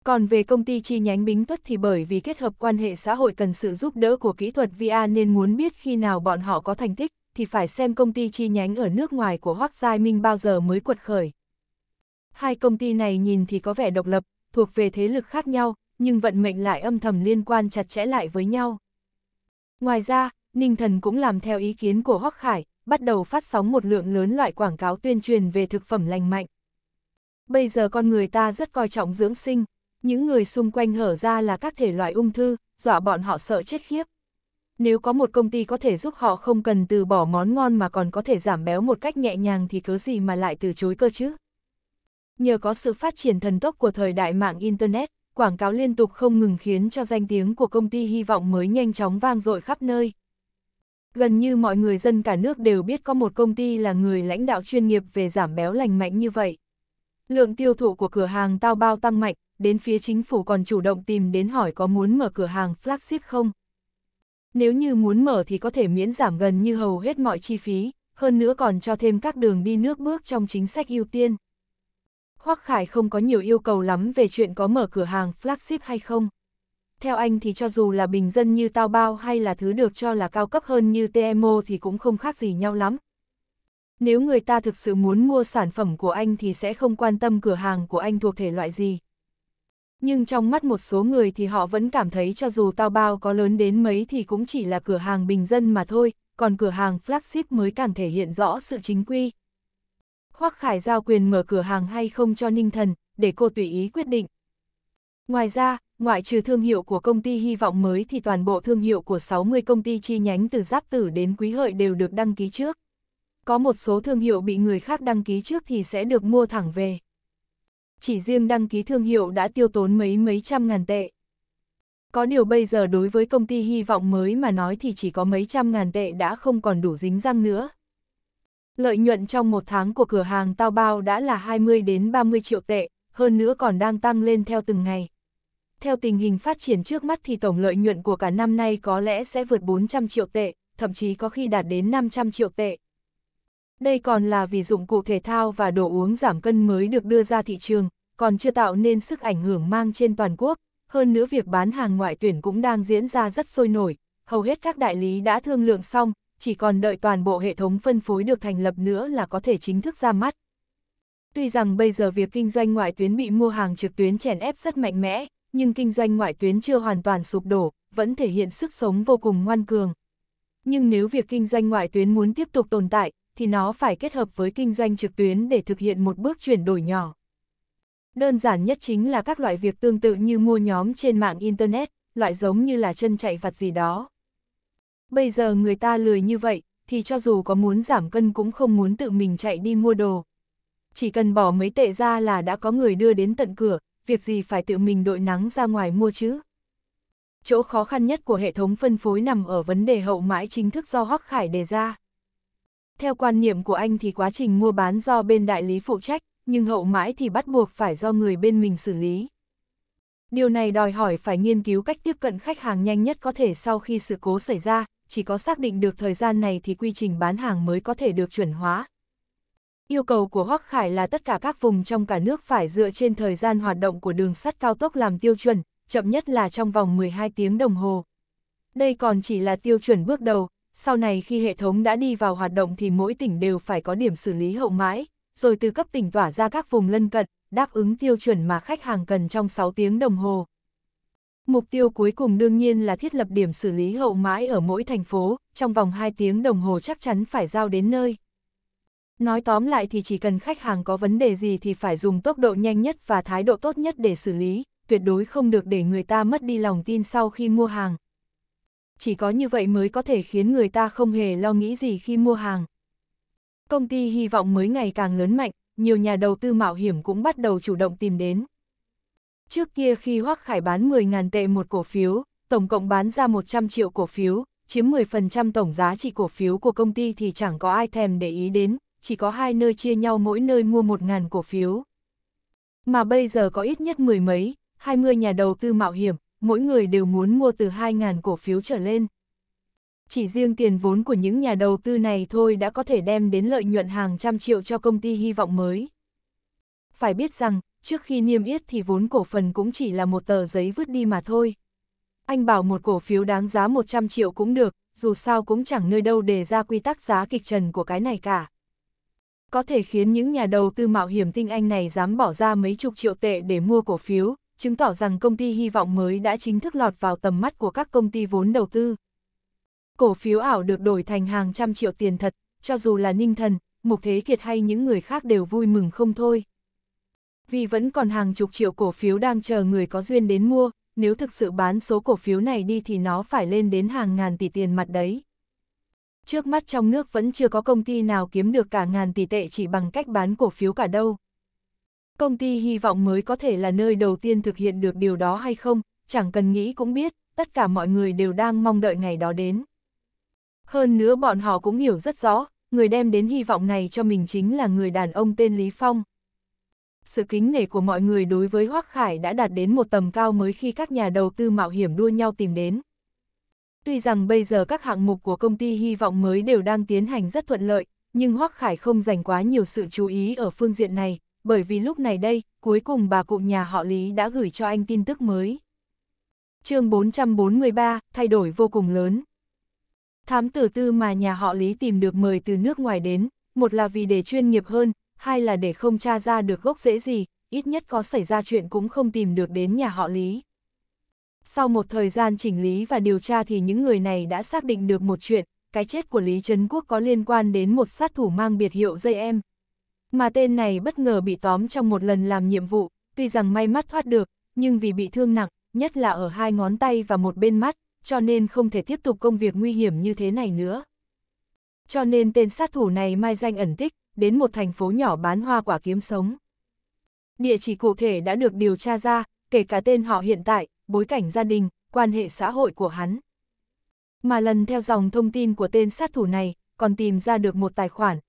Còn về công ty chi nhánh Bính Tuất thì bởi vì kết hợp quan hệ xã hội cần sự giúp đỡ của kỹ thuật VR nên muốn biết khi nào bọn họ có thành tích, thì phải xem công ty chi nhánh ở nước ngoài của Hoác Giai Minh bao giờ mới quật khởi. Hai công ty này nhìn thì có vẻ độc lập, thuộc về thế lực khác nhau, nhưng vận mệnh lại âm thầm liên quan chặt chẽ lại với nhau. Ngoài ra, Ninh Thần cũng làm theo ý kiến của Hoắc Khải, bắt đầu phát sóng một lượng lớn loại quảng cáo tuyên truyền về thực phẩm lành mạnh. Bây giờ con người ta rất coi trọng dưỡng sinh, những người xung quanh hở ra là các thể loại ung thư, dọa bọn họ sợ chết khiếp. Nếu có một công ty có thể giúp họ không cần từ bỏ món ngon mà còn có thể giảm béo một cách nhẹ nhàng thì cớ gì mà lại từ chối cơ chứ? Nhờ có sự phát triển thần tốc của thời đại mạng Internet, quảng cáo liên tục không ngừng khiến cho danh tiếng của công ty hy vọng mới nhanh chóng vang dội khắp nơi. Gần như mọi người dân cả nước đều biết có một công ty là người lãnh đạo chuyên nghiệp về giảm béo lành mạnh như vậy. Lượng tiêu thụ của cửa hàng Tao Bao tăng mạnh, đến phía chính phủ còn chủ động tìm đến hỏi có muốn mở cửa hàng flagship không. Nếu như muốn mở thì có thể miễn giảm gần như hầu hết mọi chi phí, hơn nữa còn cho thêm các đường đi nước bước trong chính sách ưu tiên. Hoắc Khải không có nhiều yêu cầu lắm về chuyện có mở cửa hàng flagship hay không. Theo anh thì cho dù là bình dân như Tao Bao hay là thứ được cho là cao cấp hơn như TMO thì cũng không khác gì nhau lắm. Nếu người ta thực sự muốn mua sản phẩm của anh thì sẽ không quan tâm cửa hàng của anh thuộc thể loại gì. Nhưng trong mắt một số người thì họ vẫn cảm thấy cho dù tao bao có lớn đến mấy thì cũng chỉ là cửa hàng bình dân mà thôi, còn cửa hàng flagship mới càng thể hiện rõ sự chính quy. Hoắc Khải giao quyền mở cửa hàng hay không cho Ninh Thần, để cô tùy ý quyết định. Ngoài ra, ngoại trừ thương hiệu của công ty hy vọng mới thì toàn bộ thương hiệu của 60 công ty chi nhánh từ Giáp Tử đến Quý Hợi đều được đăng ký trước. Có một số thương hiệu bị người khác đăng ký trước thì sẽ được mua thẳng về chỉ riêng đăng ký thương hiệu đã tiêu tốn mấy mấy trăm ngàn tệ. Có điều bây giờ đối với công ty hy vọng mới mà nói thì chỉ có mấy trăm ngàn tệ đã không còn đủ dính răng nữa. Lợi nhuận trong một tháng của cửa hàng Tao Bao đã là 20 đến 30 triệu tệ, hơn nữa còn đang tăng lên theo từng ngày. Theo tình hình phát triển trước mắt thì tổng lợi nhuận của cả năm nay có lẽ sẽ vượt 400 triệu tệ, thậm chí có khi đạt đến 500 triệu tệ. Đây còn là vì dụng cụ thể thao và đồ uống giảm cân mới được đưa ra thị trường, còn chưa tạo nên sức ảnh hưởng mang trên toàn quốc, hơn nữa việc bán hàng ngoại tuyển cũng đang diễn ra rất sôi nổi, hầu hết các đại lý đã thương lượng xong, chỉ còn đợi toàn bộ hệ thống phân phối được thành lập nữa là có thể chính thức ra mắt. Tuy rằng bây giờ việc kinh doanh ngoại tuyến bị mua hàng trực tuyến chèn ép rất mạnh mẽ, nhưng kinh doanh ngoại tuyến chưa hoàn toàn sụp đổ, vẫn thể hiện sức sống vô cùng ngoan cường. Nhưng nếu việc kinh doanh ngoại tuyến muốn tiếp tục tồn tại, thì nó phải kết hợp với kinh doanh trực tuyến để thực hiện một bước chuyển đổi nhỏ đơn giản nhất chính là các loại việc tương tự như mua nhóm trên mạng Internet, loại giống như là chân chạy vặt gì đó. Bây giờ người ta lười như vậy, thì cho dù có muốn giảm cân cũng không muốn tự mình chạy đi mua đồ. Chỉ cần bỏ mấy tệ ra là đã có người đưa đến tận cửa, việc gì phải tự mình đội nắng ra ngoài mua chứ. Chỗ khó khăn nhất của hệ thống phân phối nằm ở vấn đề hậu mãi chính thức do Hoắc Khải đề ra. Theo quan niệm của anh thì quá trình mua bán do bên đại lý phụ trách, nhưng hậu mãi thì bắt buộc phải do người bên mình xử lý. Điều này đòi hỏi phải nghiên cứu cách tiếp cận khách hàng nhanh nhất có thể sau khi sự cố xảy ra, chỉ có xác định được thời gian này thì quy trình bán hàng mới có thể được chuẩn hóa. Yêu cầu của Hoắc Khải là tất cả các vùng trong cả nước phải dựa trên thời gian hoạt động của đường sắt cao tốc làm tiêu chuẩn, chậm nhất là trong vòng 12 tiếng đồng hồ. Đây còn chỉ là tiêu chuẩn bước đầu, sau này khi hệ thống đã đi vào hoạt động thì mỗi tỉnh đều phải có điểm xử lý hậu mãi rồi từ cấp tỉnh tỏa ra các vùng lân cận, đáp ứng tiêu chuẩn mà khách hàng cần trong 6 tiếng đồng hồ. Mục tiêu cuối cùng đương nhiên là thiết lập điểm xử lý hậu mãi ở mỗi thành phố, trong vòng 2 tiếng đồng hồ chắc chắn phải giao đến nơi. Nói tóm lại thì chỉ cần khách hàng có vấn đề gì thì phải dùng tốc độ nhanh nhất và thái độ tốt nhất để xử lý, tuyệt đối không được để người ta mất đi lòng tin sau khi mua hàng. Chỉ có như vậy mới có thể khiến người ta không hề lo nghĩ gì khi mua hàng. Công ty hy vọng mới ngày càng lớn mạnh, nhiều nhà đầu tư mạo hiểm cũng bắt đầu chủ động tìm đến. Trước kia khi Hoắc Khải bán 10.000 tệ một cổ phiếu, tổng cộng bán ra 100 triệu cổ phiếu, chiếm 10% tổng giá trị cổ phiếu của công ty thì chẳng có ai thèm để ý đến, chỉ có hai nơi chia nhau mỗi nơi mua 1.000 cổ phiếu. Mà bây giờ có ít nhất mười mấy, 20 nhà đầu tư mạo hiểm, mỗi người đều muốn mua từ 2.000 cổ phiếu trở lên. Chỉ riêng tiền vốn của những nhà đầu tư này thôi đã có thể đem đến lợi nhuận hàng trăm triệu cho công ty hy vọng mới. Phải biết rằng, trước khi niêm yết thì vốn cổ phần cũng chỉ là một tờ giấy vứt đi mà thôi. Anh bảo một cổ phiếu đáng giá 100 triệu cũng được, dù sao cũng chẳng nơi đâu đề ra quy tắc giá kịch trần của cái này cả. Có thể khiến những nhà đầu tư mạo hiểm tinh anh này dám bỏ ra mấy chục triệu tệ để mua cổ phiếu, chứng tỏ rằng công ty hy vọng mới đã chính thức lọt vào tầm mắt của các công ty vốn đầu tư cổ phiếu ảo được đổi thành hàng trăm triệu tiền thật, cho dù là ninh thần, mục thế kiệt hay những người khác đều vui mừng không thôi. Vì vẫn còn hàng chục triệu cổ phiếu đang chờ người có duyên đến mua, nếu thực sự bán số cổ phiếu này đi thì nó phải lên đến hàng ngàn tỷ tiền mặt đấy. Trước mắt trong nước vẫn chưa có công ty nào kiếm được cả ngàn tỷ tệ chỉ bằng cách bán cổ phiếu cả đâu. Công ty hy vọng mới có thể là nơi đầu tiên thực hiện được điều đó hay không, chẳng cần nghĩ cũng biết, tất cả mọi người đều đang mong đợi ngày đó đến. Hơn nữa bọn họ cũng hiểu rất rõ, người đem đến hy vọng này cho mình chính là người đàn ông tên Lý Phong. Sự kính nể của mọi người đối với Hoác Khải đã đạt đến một tầm cao mới khi các nhà đầu tư mạo hiểm đua nhau tìm đến. Tuy rằng bây giờ các hạng mục của công ty hy vọng mới đều đang tiến hành rất thuận lợi, nhưng Hoác Khải không dành quá nhiều sự chú ý ở phương diện này, bởi vì lúc này đây, cuối cùng bà cụ nhà họ Lý đã gửi cho anh tin tức mới. chương 443, thay đổi vô cùng lớn. Thám tử tư mà nhà họ Lý tìm được mời từ nước ngoài đến, một là vì để chuyên nghiệp hơn, hai là để không tra ra được gốc rễ gì, ít nhất có xảy ra chuyện cũng không tìm được đến nhà họ Lý. Sau một thời gian chỉnh lý và điều tra thì những người này đã xác định được một chuyện, cái chết của Lý Trấn Quốc có liên quan đến một sát thủ mang biệt hiệu dây em. Mà tên này bất ngờ bị tóm trong một lần làm nhiệm vụ, tuy rằng may mắt thoát được, nhưng vì bị thương nặng, nhất là ở hai ngón tay và một bên mắt, cho nên không thể tiếp tục công việc nguy hiểm như thế này nữa. Cho nên tên sát thủ này mai danh ẩn tích, đến một thành phố nhỏ bán hoa quả kiếm sống. Địa chỉ cụ thể đã được điều tra ra, kể cả tên họ hiện tại, bối cảnh gia đình, quan hệ xã hội của hắn. Mà lần theo dòng thông tin của tên sát thủ này, còn tìm ra được một tài khoản.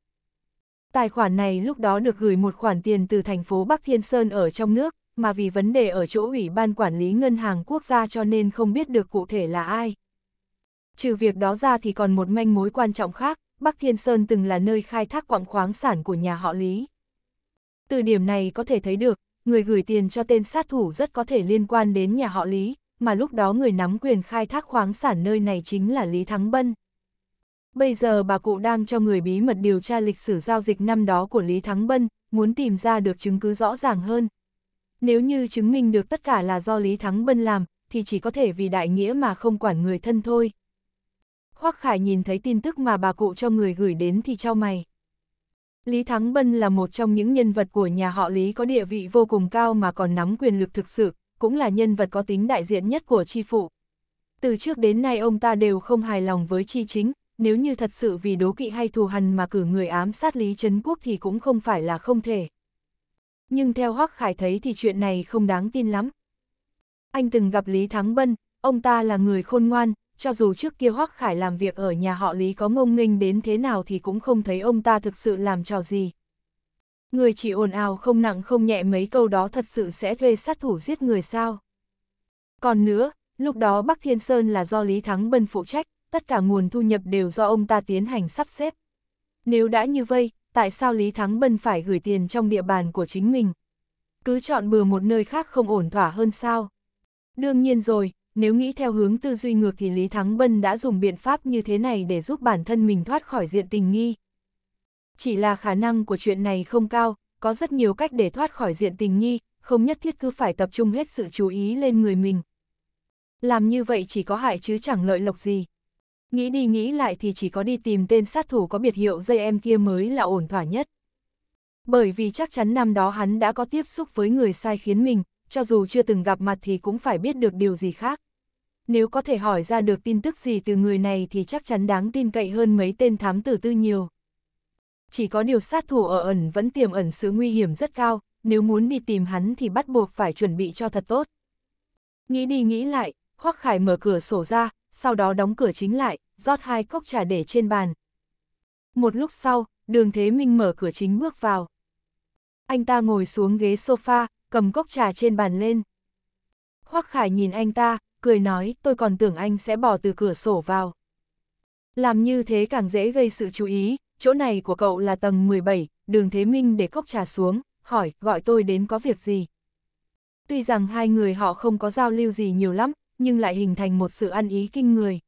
Tài khoản này lúc đó được gửi một khoản tiền từ thành phố Bắc Thiên Sơn ở trong nước, mà vì vấn đề ở chỗ Ủy ban Quản lý Ngân hàng Quốc gia cho nên không biết được cụ thể là ai. Trừ việc đó ra thì còn một manh mối quan trọng khác, Bắc Thiên Sơn từng là nơi khai thác quặng khoáng sản của nhà họ Lý. Từ điểm này có thể thấy được, người gửi tiền cho tên sát thủ rất có thể liên quan đến nhà họ Lý, mà lúc đó người nắm quyền khai thác khoáng sản nơi này chính là Lý Thắng Bân. Bây giờ bà cụ đang cho người bí mật điều tra lịch sử giao dịch năm đó của Lý Thắng Bân, muốn tìm ra được chứng cứ rõ ràng hơn, nếu như chứng minh được tất cả là do Lý Thắng Bân làm, thì chỉ có thể vì đại nghĩa mà không quản người thân thôi. Hoắc Khải nhìn thấy tin tức mà bà cụ cho người gửi đến thì cho mày. Lý Thắng Bân là một trong những nhân vật của nhà họ Lý có địa vị vô cùng cao mà còn nắm quyền lực thực sự, cũng là nhân vật có tính đại diện nhất của chi phụ. Từ trước đến nay ông ta đều không hài lòng với chi chính, nếu như thật sự vì đố kỵ hay thù hằn mà cử người ám sát Lý Trấn Quốc thì cũng không phải là không thể nhưng theo Hoắc Khải thấy thì chuyện này không đáng tin lắm. Anh từng gặp Lý Thắng Bân, ông ta là người khôn ngoan, cho dù trước kia Hoắc Khải làm việc ở nhà họ Lý có ngông nghênh đến thế nào thì cũng không thấy ông ta thực sự làm trò gì. Người chỉ ồn ào không nặng không nhẹ mấy câu đó thật sự sẽ thuê sát thủ giết người sao. Còn nữa, lúc đó Bắc Thiên Sơn là do Lý Thắng Bân phụ trách, tất cả nguồn thu nhập đều do ông ta tiến hành sắp xếp. Nếu đã như vậy, tại sao Lý Thắng Bân phải gửi tiền trong địa bàn của chính mình? Cứ chọn bừa một nơi khác không ổn thỏa hơn sao? Đương nhiên rồi, nếu nghĩ theo hướng tư duy ngược thì Lý Thắng Bân đã dùng biện pháp như thế này để giúp bản thân mình thoát khỏi diện tình nghi. Chỉ là khả năng của chuyện này không cao, có rất nhiều cách để thoát khỏi diện tình nghi, không nhất thiết cứ phải tập trung hết sự chú ý lên người mình. Làm như vậy chỉ có hại chứ chẳng lợi lộc gì nghĩ đi nghĩ lại thì chỉ có đi tìm tên sát thủ có biệt hiệu dây em kia mới là ổn thỏa nhất. Bởi vì chắc chắn năm đó hắn đã có tiếp xúc với người sai khiến mình, cho dù chưa từng gặp mặt thì cũng phải biết được điều gì khác. Nếu có thể hỏi ra được tin tức gì từ người này thì chắc chắn đáng tin cậy hơn mấy tên thám tử tư nhiều. Chỉ có điều sát thủ ở ẩn vẫn tiềm ẩn sự nguy hiểm rất cao, nếu muốn đi tìm hắn thì bắt buộc phải chuẩn bị cho thật tốt. Nghĩ đi nghĩ lại, Hoắc Khải mở cửa sổ ra, sau đó đóng cửa chính lại, rót hai cốc trà để trên bàn. Một lúc sau, đường Thế Minh mở cửa chính bước vào. Anh ta ngồi xuống ghế sofa, cầm cốc trà trên bàn lên. Hoắc Khải nhìn anh ta, cười nói tôi còn tưởng anh sẽ bỏ từ cửa sổ vào. Làm như thế càng dễ gây sự chú ý, chỗ này của cậu là tầng 17, đường Thế Minh để cốc trà xuống, hỏi gọi tôi đến có việc gì. Tuy rằng hai người họ không có giao lưu gì nhiều lắm, nhưng lại hình thành một sự ăn ý kinh người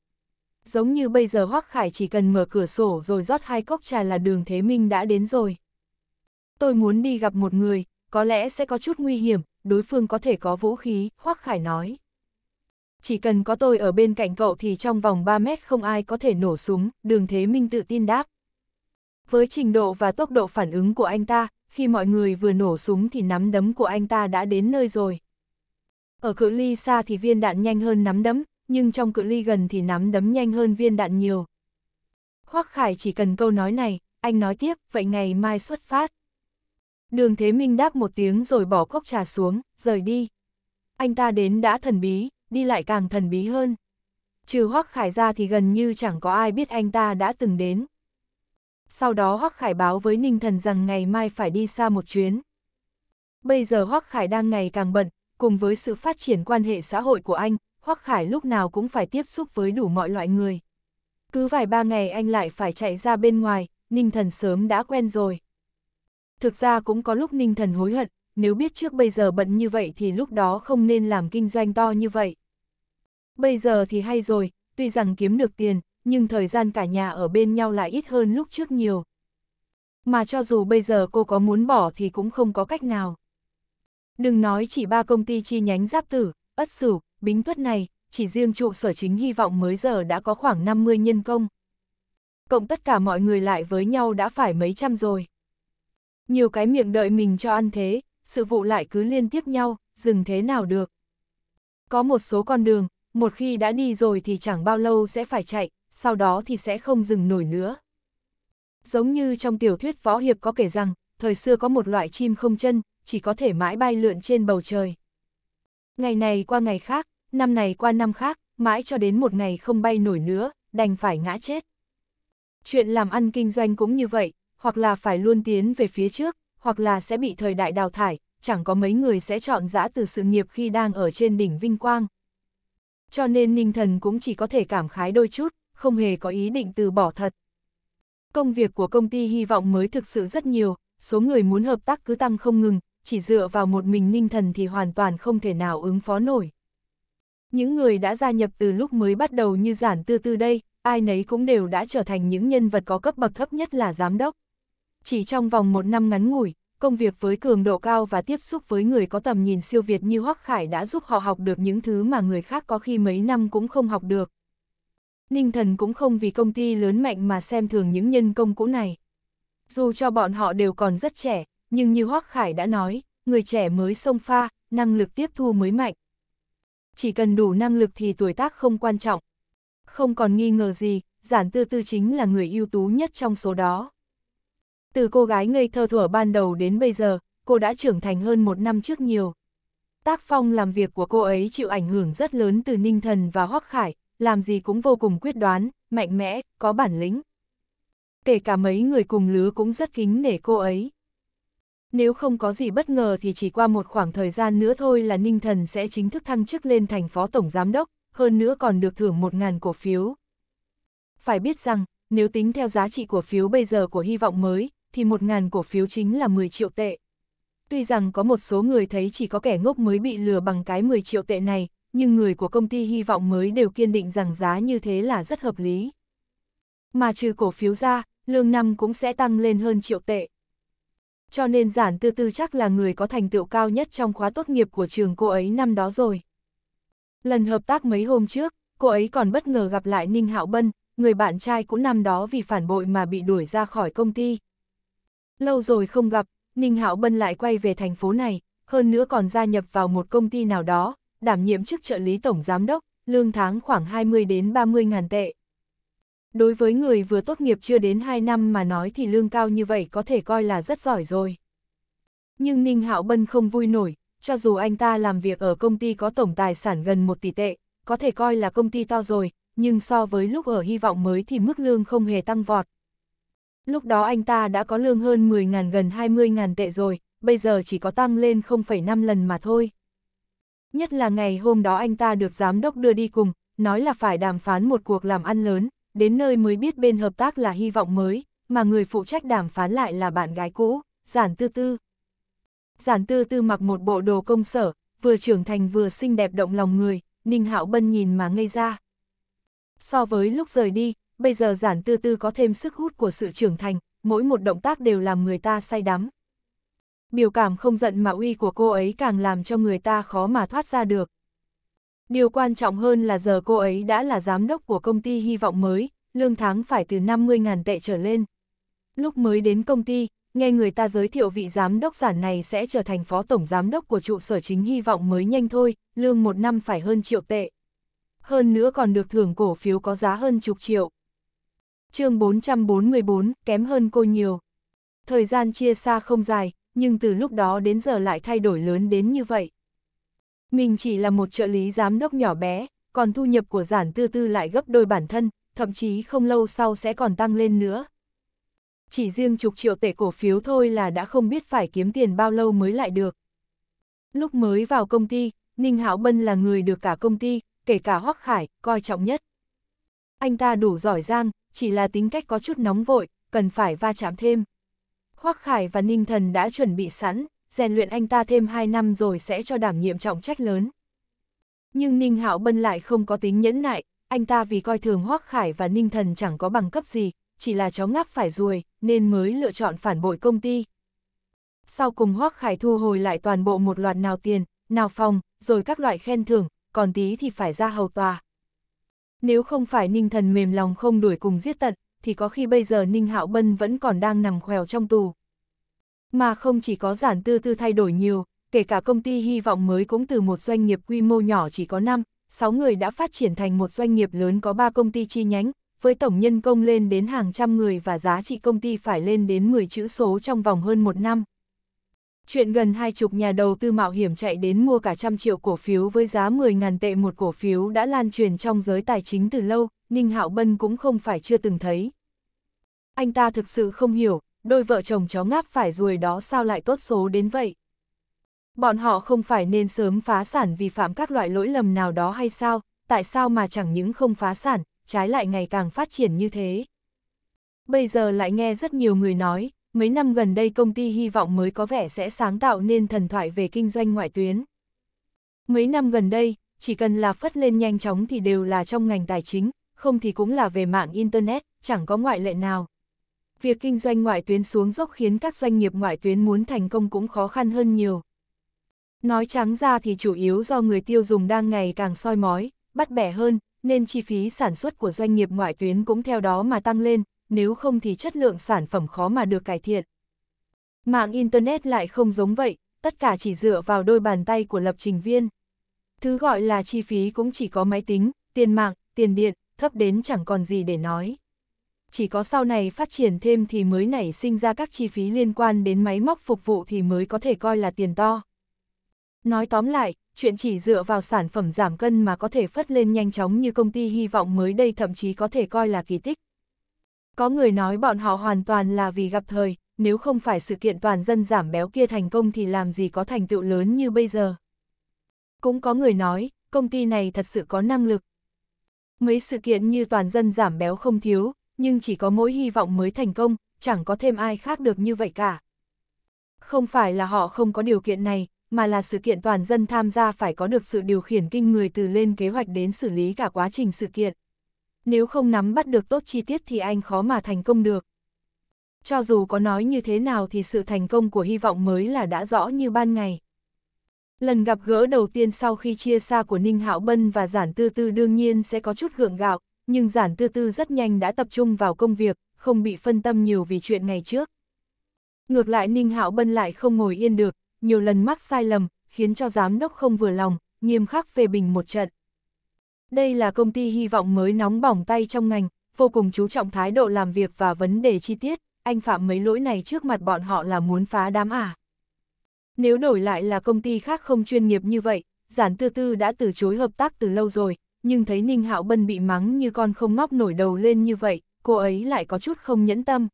giống như bây giờ Hoắc Khải chỉ cần mở cửa sổ rồi rót hai cốc trà là đường Thế Minh đã đến rồi. Tôi muốn đi gặp một người, có lẽ sẽ có chút nguy hiểm, đối phương có thể có vũ khí, Hoắc Khải nói. Chỉ cần có tôi ở bên cạnh cậu thì trong vòng 3 mét không ai có thể nổ súng, đường Thế Minh tự tin đáp. Với trình độ và tốc độ phản ứng của anh ta, khi mọi người vừa nổ súng thì nắm đấm của anh ta đã đến nơi rồi. Ở cự ly xa thì viên đạn nhanh hơn nắm đấm, nhưng trong cự ly gần thì nắm đấm nhanh hơn viên đạn nhiều. Hoắc Khải chỉ cần câu nói này, anh nói tiếp, vậy ngày mai xuất phát. Đường Thế Minh đáp một tiếng rồi bỏ cốc trà xuống, rời đi. Anh ta đến đã thần bí, đi lại càng thần bí hơn. Trừ Hoắc Khải ra thì gần như chẳng có ai biết anh ta đã từng đến. Sau đó Hoắc Khải báo với Ninh Thần rằng ngày mai phải đi xa một chuyến. Bây giờ Hoắc Khải đang ngày càng bận, cùng với sự phát triển quan hệ xã hội của anh, Hoắc Khải lúc nào cũng phải tiếp xúc với đủ mọi loại người. Cứ vài ba ngày anh lại phải chạy ra bên ngoài, Ninh Thần sớm đã quen rồi. Thực ra cũng có lúc Ninh Thần hối hận, nếu biết trước bây giờ bận như vậy thì lúc đó không nên làm kinh doanh to như vậy. Bây giờ thì hay rồi, tuy rằng kiếm được tiền, nhưng thời gian cả nhà ở bên nhau lại ít hơn lúc trước nhiều. Mà cho dù bây giờ cô có muốn bỏ thì cũng không có cách nào. Đừng nói chỉ ba công ty chi nhánh giáp tử, ất sửu, Bính tuất này, chỉ riêng trụ sở chính hy vọng mới giờ đã có khoảng 50 nhân công. Cộng tất cả mọi người lại với nhau đã phải mấy trăm rồi. Nhiều cái miệng đợi mình cho ăn thế, sự vụ lại cứ liên tiếp nhau, dừng thế nào được. Có một số con đường, một khi đã đi rồi thì chẳng bao lâu sẽ phải chạy, sau đó thì sẽ không dừng nổi nữa. Giống như trong tiểu thuyết võ hiệp có kể rằng, thời xưa có một loại chim không chân, chỉ có thể mãi bay lượn trên bầu trời ngày này qua ngày khác, năm này qua năm khác, mãi cho đến một ngày không bay nổi nữa, đành phải ngã chết. Chuyện làm ăn kinh doanh cũng như vậy, hoặc là phải luôn tiến về phía trước, hoặc là sẽ bị thời đại đào thải, chẳng có mấy người sẽ chọn giã từ sự nghiệp khi đang ở trên đỉnh vinh quang. Cho nên Ninh Thần cũng chỉ có thể cảm khái đôi chút, không hề có ý định từ bỏ thật. Công việc của công ty hy vọng mới thực sự rất nhiều, số người muốn hợp tác cứ tăng không ngừng, chỉ dựa vào một mình ninh thần thì hoàn toàn không thể nào ứng phó nổi. Những người đã gia nhập từ lúc mới bắt đầu như giản tư tư đây, ai nấy cũng đều đã trở thành những nhân vật có cấp bậc thấp nhất là giám đốc. Chỉ trong vòng một năm ngắn ngủi, công việc với cường độ cao và tiếp xúc với người có tầm nhìn siêu việt như Hoắc Khải đã giúp họ học được những thứ mà người khác có khi mấy năm cũng không học được. Ninh Thần cũng không vì công ty lớn mạnh mà xem thường những nhân công cũ này. Dù cho bọn họ đều còn rất trẻ, nhưng như Hoắc Khải đã nói, người trẻ mới sông pha, năng lực tiếp thu mới mạnh. Chỉ cần đủ năng lực thì tuổi tác không quan trọng. Không còn nghi ngờ gì, giản tư tư chính là người ưu tú nhất trong số đó. Từ cô gái ngây thơ thuở ban đầu đến bây giờ, cô đã trưởng thành hơn một năm trước nhiều. Tác phong làm việc của cô ấy chịu ảnh hưởng rất lớn từ Ninh Thần và Hoắc Khải, làm gì cũng vô cùng quyết đoán, mạnh mẽ, có bản lĩnh. Kể cả mấy người cùng lứa cũng rất kính nể cô ấy. Nếu không có gì bất ngờ thì chỉ qua một khoảng thời gian nữa thôi là Ninh Thần sẽ chính thức thăng chức lên thành phó tổng giám đốc, hơn nữa còn được thưởng 1.000 cổ phiếu. Phải biết rằng, nếu tính theo giá trị cổ phiếu bây giờ của hy vọng mới, thì 1.000 cổ phiếu chính là 10 triệu tệ. Tuy rằng có một số người thấy chỉ có kẻ ngốc mới bị lừa bằng cái 10 triệu tệ này, nhưng người của công ty hy vọng mới đều kiên định rằng giá như thế là rất hợp lý. Mà trừ cổ phiếu ra, lương năm cũng sẽ tăng lên hơn triệu tệ cho nên giản tư tư chắc là người có thành tựu cao nhất trong khóa tốt nghiệp của trường cô ấy năm đó rồi. Lần hợp tác mấy hôm trước, cô ấy còn bất ngờ gặp lại Ninh Hạo Bân, người bạn trai cũ năm đó vì phản bội mà bị đuổi ra khỏi công ty. Lâu rồi không gặp, Ninh Hạo Bân lại quay về thành phố này, hơn nữa còn gia nhập vào một công ty nào đó, đảm nhiệm chức trợ lý tổng giám đốc, lương tháng khoảng 20 đến 30 ngàn tệ. Đối với người vừa tốt nghiệp chưa đến 2 năm mà nói thì lương cao như vậy có thể coi là rất giỏi rồi. Nhưng Ninh Hạo Bân không vui nổi, cho dù anh ta làm việc ở công ty có tổng tài sản gần 1 tỷ tệ, có thể coi là công ty to rồi, nhưng so với lúc ở hy vọng mới thì mức lương không hề tăng vọt. Lúc đó anh ta đã có lương hơn 10.000 gần 20.000 tệ rồi, bây giờ chỉ có tăng lên 0,5 lần mà thôi. Nhất là ngày hôm đó anh ta được giám đốc đưa đi cùng, nói là phải đàm phán một cuộc làm ăn lớn, đến nơi mới biết bên hợp tác là hy vọng mới, mà người phụ trách đàm phán lại là bạn gái cũ, Giản Tư Tư. Giản Tư Tư mặc một bộ đồ công sở, vừa trưởng thành vừa xinh đẹp động lòng người, Ninh Hạo Bân nhìn mà ngây ra. So với lúc rời đi, bây giờ Giản Tư Tư có thêm sức hút của sự trưởng thành, mỗi một động tác đều làm người ta say đắm. Biểu cảm không giận mà uy của cô ấy càng làm cho người ta khó mà thoát ra được. Điều quan trọng hơn là giờ cô ấy đã là giám đốc của công ty hy vọng mới, lương tháng phải từ 50.000 tệ trở lên. Lúc mới đến công ty, nghe người ta giới thiệu vị giám đốc giản này sẽ trở thành phó tổng giám đốc của trụ sở chính hy vọng mới nhanh thôi, lương một năm phải hơn triệu tệ. Hơn nữa còn được thưởng cổ phiếu có giá hơn chục triệu. chương 444, kém hơn cô nhiều. Thời gian chia xa không dài, nhưng từ lúc đó đến giờ lại thay đổi lớn đến như vậy. Mình chỉ là một trợ lý giám đốc nhỏ bé, còn thu nhập của giản tư tư lại gấp đôi bản thân, thậm chí không lâu sau sẽ còn tăng lên nữa. Chỉ riêng chục triệu tệ cổ phiếu thôi là đã không biết phải kiếm tiền bao lâu mới lại được. Lúc mới vào công ty, Ninh Hảo Bân là người được cả công ty, kể cả Hoắc Khải, coi trọng nhất. Anh ta đủ giỏi giang, chỉ là tính cách có chút nóng vội, cần phải va chạm thêm. Hoắc Khải và Ninh Thần đã chuẩn bị sẵn, rèn luyện anh ta thêm 2 năm rồi sẽ cho đảm nhiệm trọng trách lớn. Nhưng Ninh Hạo Bân lại không có tính nhẫn nại, anh ta vì coi thường Hoắc Khải và Ninh Thần chẳng có bằng cấp gì, chỉ là chó ngáp phải ruồi, nên mới lựa chọn phản bội công ty. Sau cùng Hoắc Khải thu hồi lại toàn bộ một loạt nào tiền, nào phòng, rồi các loại khen thưởng, còn tí thì phải ra hầu tòa. Nếu không phải Ninh Thần mềm lòng không đuổi cùng giết tận, thì có khi bây giờ Ninh Hạo Bân vẫn còn đang nằm khèo trong tù. Mà không chỉ có giản tư tư thay đổi nhiều, kể cả công ty hy vọng mới cũng từ một doanh nghiệp quy mô nhỏ chỉ có 5, 6 người đã phát triển thành một doanh nghiệp lớn có 3 công ty chi nhánh, với tổng nhân công lên đến hàng trăm người và giá trị công ty phải lên đến 10 chữ số trong vòng hơn một năm. Chuyện gần hai chục nhà đầu tư mạo hiểm chạy đến mua cả trăm triệu cổ phiếu với giá 10.000 tệ một cổ phiếu đã lan truyền trong giới tài chính từ lâu, Ninh Hạo Bân cũng không phải chưa từng thấy. Anh ta thực sự không hiểu, đôi vợ chồng chó ngáp phải ruồi đó sao lại tốt số đến vậy? Bọn họ không phải nên sớm phá sản vì phạm các loại lỗi lầm nào đó hay sao, tại sao mà chẳng những không phá sản, trái lại ngày càng phát triển như thế? Bây giờ lại nghe rất nhiều người nói, mấy năm gần đây công ty hy vọng mới có vẻ sẽ sáng tạo nên thần thoại về kinh doanh ngoại tuyến. Mấy năm gần đây, chỉ cần là phất lên nhanh chóng thì đều là trong ngành tài chính, không thì cũng là về mạng Internet, chẳng có ngoại lệ nào việc kinh doanh ngoại tuyến xuống dốc khiến các doanh nghiệp ngoại tuyến muốn thành công cũng khó khăn hơn nhiều. Nói trắng ra thì chủ yếu do người tiêu dùng đang ngày càng soi mói, bắt bẻ hơn, nên chi phí sản xuất của doanh nghiệp ngoại tuyến cũng theo đó mà tăng lên, nếu không thì chất lượng sản phẩm khó mà được cải thiện. Mạng Internet lại không giống vậy, tất cả chỉ dựa vào đôi bàn tay của lập trình viên. Thứ gọi là chi phí cũng chỉ có máy tính, tiền mạng, tiền điện, thấp đến chẳng còn gì để nói chỉ có sau này phát triển thêm thì mới nảy sinh ra các chi phí liên quan đến máy móc phục vụ thì mới có thể coi là tiền to. Nói tóm lại, chuyện chỉ dựa vào sản phẩm giảm cân mà có thể phất lên nhanh chóng như công ty hy vọng mới đây thậm chí có thể coi là kỳ tích. Có người nói bọn họ hoàn toàn là vì gặp thời, nếu không phải sự kiện toàn dân giảm béo kia thành công thì làm gì có thành tựu lớn như bây giờ. Cũng có người nói, công ty này thật sự có năng lực. Mấy sự kiện như toàn dân giảm béo không thiếu, nhưng chỉ có mỗi hy vọng mới thành công, chẳng có thêm ai khác được như vậy cả. Không phải là họ không có điều kiện này, mà là sự kiện toàn dân tham gia phải có được sự điều khiển kinh người từ lên kế hoạch đến xử lý cả quá trình sự kiện. Nếu không nắm bắt được tốt chi tiết thì anh khó mà thành công được. Cho dù có nói như thế nào thì sự thành công của hy vọng mới là đã rõ như ban ngày. Lần gặp gỡ đầu tiên sau khi chia xa của Ninh Hạo Bân và Giản Tư Tư đương nhiên sẽ có chút gượng gạo, nhưng giản tư tư rất nhanh đã tập trung vào công việc, không bị phân tâm nhiều vì chuyện ngày trước. Ngược lại Ninh Hạo Bân lại không ngồi yên được, nhiều lần mắc sai lầm, khiến cho giám đốc không vừa lòng, nghiêm khắc phê bình một trận. Đây là công ty hy vọng mới nóng bỏng tay trong ngành, vô cùng chú trọng thái độ làm việc và vấn đề chi tiết, anh phạm mấy lỗi này trước mặt bọn họ là muốn phá đám à. Nếu đổi lại là công ty khác không chuyên nghiệp như vậy, giản tư tư đã từ chối hợp tác từ lâu rồi, nhưng thấy Ninh Hạo Bân bị mắng như con không ngóc nổi đầu lên như vậy, cô ấy lại có chút không nhẫn tâm.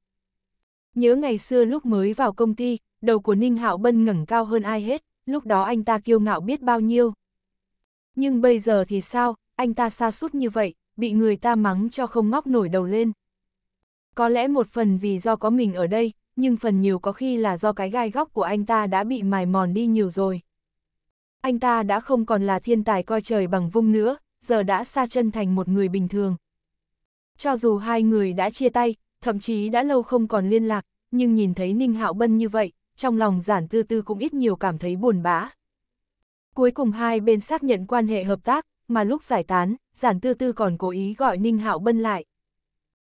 Nhớ ngày xưa lúc mới vào công ty, đầu của Ninh Hạo Bân ngẩng cao hơn ai hết, lúc đó anh ta kiêu ngạo biết bao nhiêu. Nhưng bây giờ thì sao, anh ta xa sút như vậy, bị người ta mắng cho không ngóc nổi đầu lên. Có lẽ một phần vì do có mình ở đây, nhưng phần nhiều có khi là do cái gai góc của anh ta đã bị mài mòn đi nhiều rồi. Anh ta đã không còn là thiên tài coi trời bằng vung nữa, giờ đã xa chân thành một người bình thường. Cho dù hai người đã chia tay, thậm chí đã lâu không còn liên lạc, nhưng nhìn thấy Ninh Hạo Bân như vậy, trong lòng giản tư tư cũng ít nhiều cảm thấy buồn bã. Cuối cùng hai bên xác nhận quan hệ hợp tác, mà lúc giải tán, giản tư tư còn cố ý gọi Ninh Hạo Bân lại.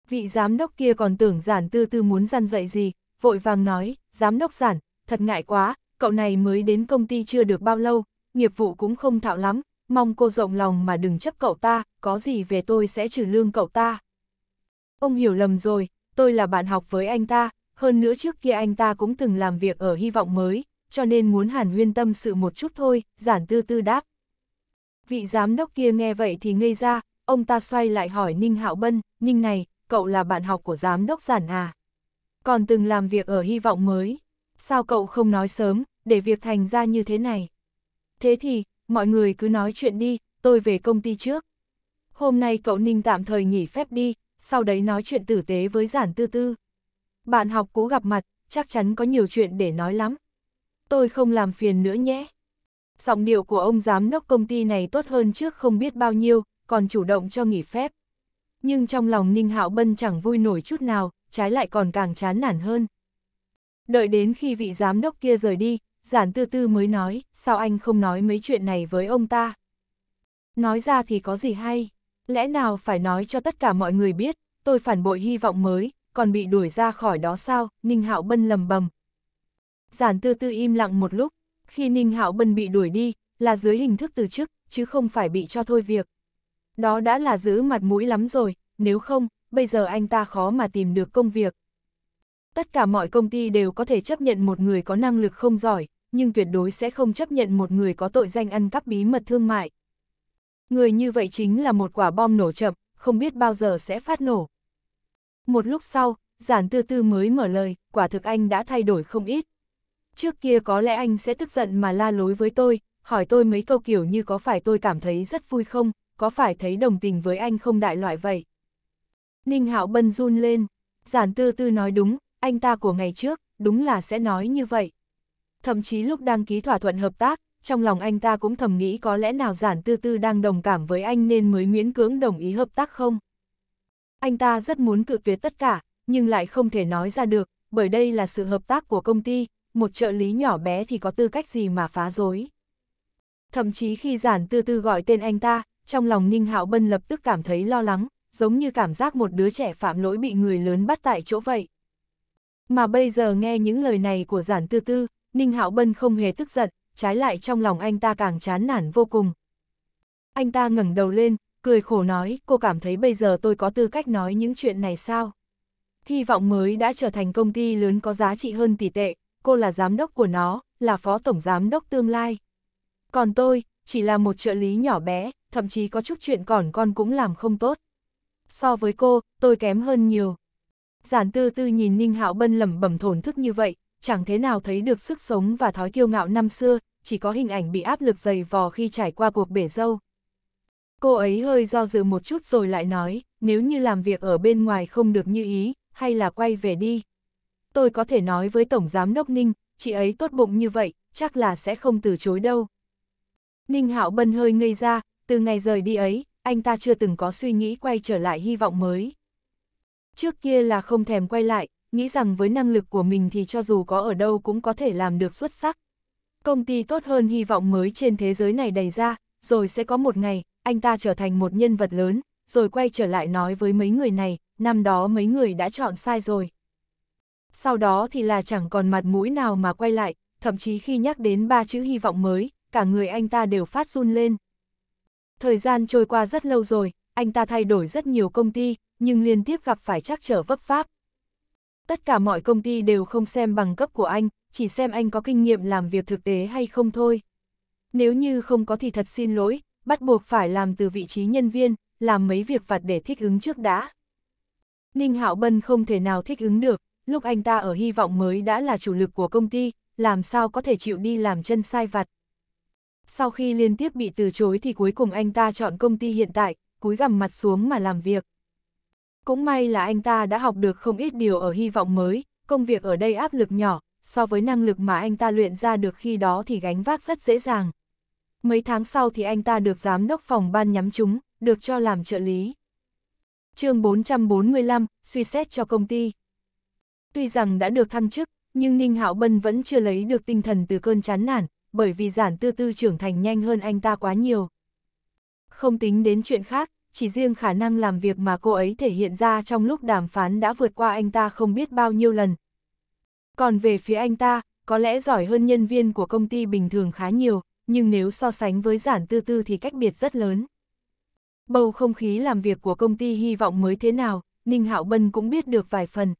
Vị giám đốc kia còn tưởng giản tư tư muốn răn dạy gì, vội vàng nói, giám đốc giản, thật ngại quá, cậu này mới đến công ty chưa được bao lâu, nghiệp vụ cũng không thạo lắm, mong cô rộng lòng mà đừng chấp cậu ta, có gì về tôi sẽ trừ lương cậu ta. Ông hiểu lầm rồi, tôi là bạn học với anh ta, hơn nữa trước kia anh ta cũng từng làm việc ở hy vọng mới, cho nên muốn Hàn Huyên tâm sự một chút thôi, giản tư tư đáp. Vị giám đốc kia nghe vậy thì ngây ra, ông ta xoay lại hỏi Ninh Hạo Bân, Ninh này, cậu là bạn học của giám đốc giản à? Còn từng làm việc ở hy vọng mới, sao cậu không nói sớm, để việc thành ra như thế này? Thế thì, mọi người cứ nói chuyện đi, tôi về công ty trước. Hôm nay cậu Ninh tạm thời nghỉ phép đi, sau đấy nói chuyện tử tế với giản tư tư. Bạn học cũ gặp mặt, chắc chắn có nhiều chuyện để nói lắm. Tôi không làm phiền nữa nhé. Giọng điệu của ông giám đốc công ty này tốt hơn trước không biết bao nhiêu, còn chủ động cho nghỉ phép. Nhưng trong lòng Ninh Hạo Bân chẳng vui nổi chút nào, trái lại còn càng chán nản hơn. Đợi đến khi vị giám đốc kia rời đi, giản tư tư mới nói, sao anh không nói mấy chuyện này với ông ta? Nói ra thì có gì hay, lẽ nào phải nói cho tất cả mọi người biết, tôi phản bội hy vọng mới, còn bị đuổi ra khỏi đó sao, Ninh Hạo Bân lầm bầm. Giản tư tư im lặng một lúc, khi Ninh Hạo Bân bị đuổi đi, là dưới hình thức từ chức, chứ không phải bị cho thôi việc. Đó đã là giữ mặt mũi lắm rồi, nếu không, bây giờ anh ta khó mà tìm được công việc. Tất cả mọi công ty đều có thể chấp nhận một người có năng lực không giỏi, nhưng tuyệt đối sẽ không chấp nhận một người có tội danh ăn cắp bí mật thương mại. Người như vậy chính là một quả bom nổ chậm, không biết bao giờ sẽ phát nổ. Một lúc sau, giản tư tư mới mở lời, quả thực anh đã thay đổi không ít. Trước kia có lẽ anh sẽ tức giận mà la lối với tôi, hỏi tôi mấy câu kiểu như có phải tôi cảm thấy rất vui không, có phải thấy đồng tình với anh không đại loại vậy. Ninh Hạo Bân run lên, giản tư tư nói đúng, anh ta của ngày trước, đúng là sẽ nói như vậy thậm chí lúc đăng ký thỏa thuận hợp tác, trong lòng anh ta cũng thầm nghĩ có lẽ nào giản tư tư đang đồng cảm với anh nên mới miễn cưỡng đồng ý hợp tác không. Anh ta rất muốn cự tuyệt tất cả, nhưng lại không thể nói ra được, bởi đây là sự hợp tác của công ty, một trợ lý nhỏ bé thì có tư cách gì mà phá dối. Thậm chí khi giản tư tư gọi tên anh ta, trong lòng Ninh Hạo Bân lập tức cảm thấy lo lắng, giống như cảm giác một đứa trẻ phạm lỗi bị người lớn bắt tại chỗ vậy. Mà bây giờ nghe những lời này của giản tư tư, Ninh Hạo Bân không hề tức giận, trái lại trong lòng anh ta càng chán nản vô cùng. Anh ta ngẩng đầu lên, cười khổ nói, cô cảm thấy bây giờ tôi có tư cách nói những chuyện này sao? Hy vọng mới đã trở thành công ty lớn có giá trị hơn tỷ tệ, cô là giám đốc của nó, là phó tổng giám đốc tương lai. Còn tôi, chỉ là một trợ lý nhỏ bé, thậm chí có chút chuyện còn con cũng làm không tốt. So với cô, tôi kém hơn nhiều. Giản tư tư nhìn Ninh Hạo Bân lẩm bẩm thổn thức như vậy, chẳng thế nào thấy được sức sống và thói kiêu ngạo năm xưa, chỉ có hình ảnh bị áp lực dày vò khi trải qua cuộc bể dâu. Cô ấy hơi do dự một chút rồi lại nói, nếu như làm việc ở bên ngoài không được như ý, hay là quay về đi. Tôi có thể nói với Tổng Giám Đốc Ninh, chị ấy tốt bụng như vậy, chắc là sẽ không từ chối đâu. Ninh Hạo Bân hơi ngây ra, từ ngày rời đi ấy, anh ta chưa từng có suy nghĩ quay trở lại hy vọng mới. Trước kia là không thèm quay lại, nghĩ rằng với năng lực của mình thì cho dù có ở đâu cũng có thể làm được xuất sắc. Công ty tốt hơn hy vọng mới trên thế giới này đầy ra, rồi sẽ có một ngày, anh ta trở thành một nhân vật lớn, rồi quay trở lại nói với mấy người này, năm đó mấy người đã chọn sai rồi. Sau đó thì là chẳng còn mặt mũi nào mà quay lại, thậm chí khi nhắc đến ba chữ hy vọng mới, cả người anh ta đều phát run lên. Thời gian trôi qua rất lâu rồi, anh ta thay đổi rất nhiều công ty, nhưng liên tiếp gặp phải trắc trở vấp pháp, Tất cả mọi công ty đều không xem bằng cấp của anh, chỉ xem anh có kinh nghiệm làm việc thực tế hay không thôi. Nếu như không có thì thật xin lỗi, bắt buộc phải làm từ vị trí nhân viên, làm mấy việc vặt để thích ứng trước đã. Ninh Hạo Bân không thể nào thích ứng được, lúc anh ta ở hy vọng mới đã là chủ lực của công ty, làm sao có thể chịu đi làm chân sai vặt. Sau khi liên tiếp bị từ chối thì cuối cùng anh ta chọn công ty hiện tại, cúi gằm mặt xuống mà làm việc. Cũng may là anh ta đã học được không ít điều ở hy vọng mới, công việc ở đây áp lực nhỏ, so với năng lực mà anh ta luyện ra được khi đó thì gánh vác rất dễ dàng. Mấy tháng sau thì anh ta được giám đốc phòng ban nhắm chúng, được cho làm trợ lý. chương 445, suy xét cho công ty. Tuy rằng đã được thăng chức, nhưng Ninh Hạo Bân vẫn chưa lấy được tinh thần từ cơn chán nản, bởi vì giản tư tư trưởng thành nhanh hơn anh ta quá nhiều. Không tính đến chuyện khác, chỉ riêng khả năng làm việc mà cô ấy thể hiện ra trong lúc đàm phán đã vượt qua anh ta không biết bao nhiêu lần. Còn về phía anh ta, có lẽ giỏi hơn nhân viên của công ty bình thường khá nhiều, nhưng nếu so sánh với giản tư tư thì cách biệt rất lớn. Bầu không khí làm việc của công ty hy vọng mới thế nào, Ninh Hạo Bân cũng biết được vài phần.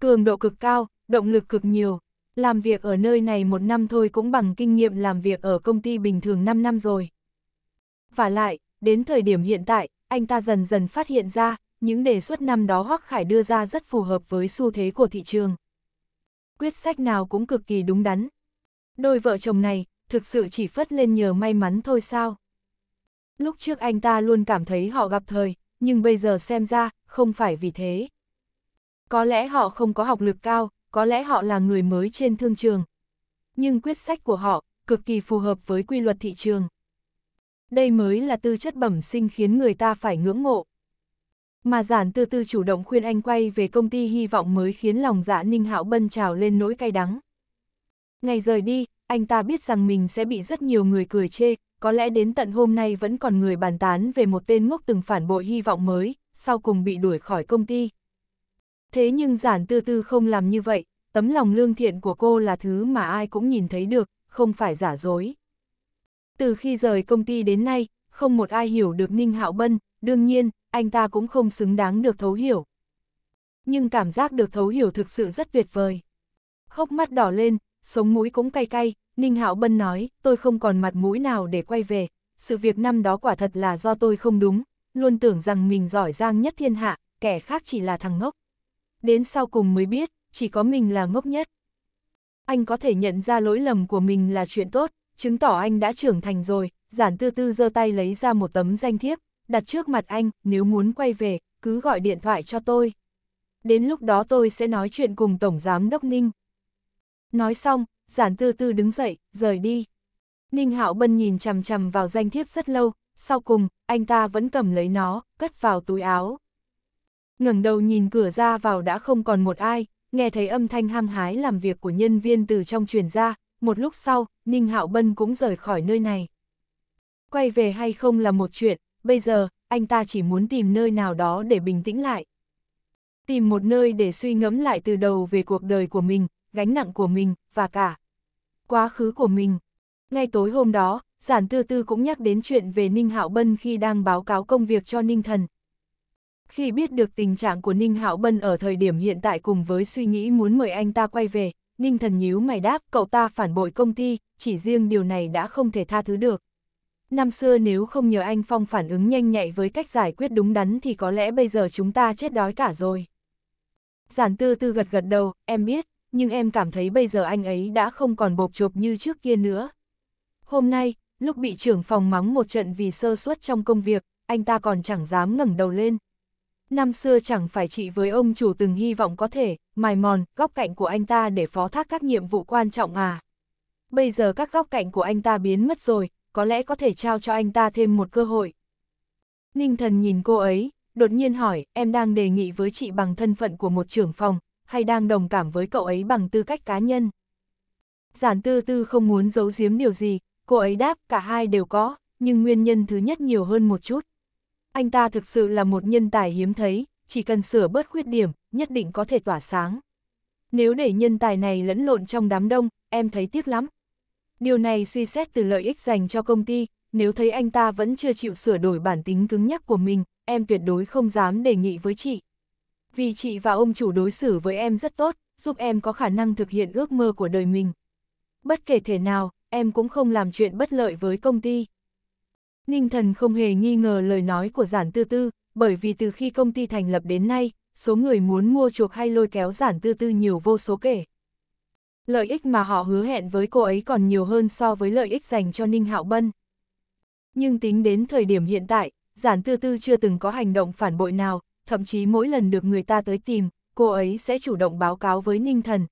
Cường độ cực cao, động lực cực nhiều, làm việc ở nơi này một năm thôi cũng bằng kinh nghiệm làm việc ở công ty bình thường 5 năm rồi. Và lại, đến thời điểm hiện tại, anh ta dần dần phát hiện ra, những đề xuất năm đó Hoắc Khải đưa ra rất phù hợp với xu thế của thị trường. Quyết sách nào cũng cực kỳ đúng đắn. Đôi vợ chồng này, thực sự chỉ phất lên nhờ may mắn thôi sao. Lúc trước anh ta luôn cảm thấy họ gặp thời, nhưng bây giờ xem ra, không phải vì thế. Có lẽ họ không có học lực cao, có lẽ họ là người mới trên thương trường. Nhưng quyết sách của họ, cực kỳ phù hợp với quy luật thị trường đây mới là tư chất bẩm sinh khiến người ta phải ngưỡng mộ. Mà giản từ từ chủ động khuyên anh quay về công ty hy vọng mới khiến lòng dạ ninh hạo bân trào lên nỗi cay đắng. Ngày rời đi, anh ta biết rằng mình sẽ bị rất nhiều người cười chê, có lẽ đến tận hôm nay vẫn còn người bàn tán về một tên ngốc từng phản bội hy vọng mới, sau cùng bị đuổi khỏi công ty. Thế nhưng giản tư tư không làm như vậy, tấm lòng lương thiện của cô là thứ mà ai cũng nhìn thấy được, không phải giả dối. Từ khi rời công ty đến nay, không một ai hiểu được Ninh Hạo Bân, đương nhiên, anh ta cũng không xứng đáng được thấu hiểu. Nhưng cảm giác được thấu hiểu thực sự rất tuyệt vời. Hốc mắt đỏ lên, sống mũi cũng cay cay, Ninh Hạo Bân nói, tôi không còn mặt mũi nào để quay về, sự việc năm đó quả thật là do tôi không đúng, luôn tưởng rằng mình giỏi giang nhất thiên hạ, kẻ khác chỉ là thằng ngốc. Đến sau cùng mới biết, chỉ có mình là ngốc nhất. Anh có thể nhận ra lỗi lầm của mình là chuyện tốt, chứng tỏ anh đã trưởng thành rồi, giản tư tư giơ tay lấy ra một tấm danh thiếp, đặt trước mặt anh, nếu muốn quay về, cứ gọi điện thoại cho tôi. Đến lúc đó tôi sẽ nói chuyện cùng Tổng Giám Đốc Ninh. Nói xong, giản tư tư đứng dậy, rời đi. Ninh Hạo Bân nhìn chằm chằm vào danh thiếp rất lâu, sau cùng, anh ta vẫn cầm lấy nó, cất vào túi áo. ngẩng đầu nhìn cửa ra vào đã không còn một ai, nghe thấy âm thanh hăng hái làm việc của nhân viên từ trong truyền ra, một lúc sau, Ninh Hạo Bân cũng rời khỏi nơi này. Quay về hay không là một chuyện, bây giờ, anh ta chỉ muốn tìm nơi nào đó để bình tĩnh lại. Tìm một nơi để suy ngẫm lại từ đầu về cuộc đời của mình, gánh nặng của mình, và cả quá khứ của mình. Ngay tối hôm đó, Giản Tư Tư cũng nhắc đến chuyện về Ninh Hạo Bân khi đang báo cáo công việc cho Ninh Thần. Khi biết được tình trạng của Ninh Hạo Bân ở thời điểm hiện tại cùng với suy nghĩ muốn mời anh ta quay về, Ninh thần nhíu mày đáp cậu ta phản bội công ty, chỉ riêng điều này đã không thể tha thứ được. Năm xưa nếu không nhờ anh Phong phản ứng nhanh nhạy với cách giải quyết đúng đắn thì có lẽ bây giờ chúng ta chết đói cả rồi. Giản tư tư gật gật đầu, em biết, nhưng em cảm thấy bây giờ anh ấy đã không còn bộp chộp như trước kia nữa. Hôm nay, lúc bị trưởng phòng mắng một trận vì sơ suất trong công việc, anh ta còn chẳng dám ngẩng đầu lên. Năm xưa chẳng phải chị với ông chủ từng hy vọng có thể, mài mòn, góc cạnh của anh ta để phó thác các nhiệm vụ quan trọng à. Bây giờ các góc cạnh của anh ta biến mất rồi, có lẽ có thể trao cho anh ta thêm một cơ hội. Ninh thần nhìn cô ấy, đột nhiên hỏi, em đang đề nghị với chị bằng thân phận của một trưởng phòng, hay đang đồng cảm với cậu ấy bằng tư cách cá nhân? Giản tư tư không muốn giấu giếm điều gì, cô ấy đáp cả hai đều có, nhưng nguyên nhân thứ nhất nhiều hơn một chút. Anh ta thực sự là một nhân tài hiếm thấy, chỉ cần sửa bớt khuyết điểm, nhất định có thể tỏa sáng. Nếu để nhân tài này lẫn lộn trong đám đông, em thấy tiếc lắm. Điều này suy xét từ lợi ích dành cho công ty, nếu thấy anh ta vẫn chưa chịu sửa đổi bản tính cứng nhắc của mình, em tuyệt đối không dám đề nghị với chị. Vì chị và ông chủ đối xử với em rất tốt, giúp em có khả năng thực hiện ước mơ của đời mình. Bất kể thể nào, em cũng không làm chuyện bất lợi với công ty. Ninh thần không hề nghi ngờ lời nói của giản tư tư, bởi vì từ khi công ty thành lập đến nay, số người muốn mua chuộc hay lôi kéo giản tư tư nhiều vô số kể. Lợi ích mà họ hứa hẹn với cô ấy còn nhiều hơn so với lợi ích dành cho Ninh Hạo Bân. Nhưng tính đến thời điểm hiện tại, giản tư tư chưa từng có hành động phản bội nào, thậm chí mỗi lần được người ta tới tìm, cô ấy sẽ chủ động báo cáo với Ninh Thần.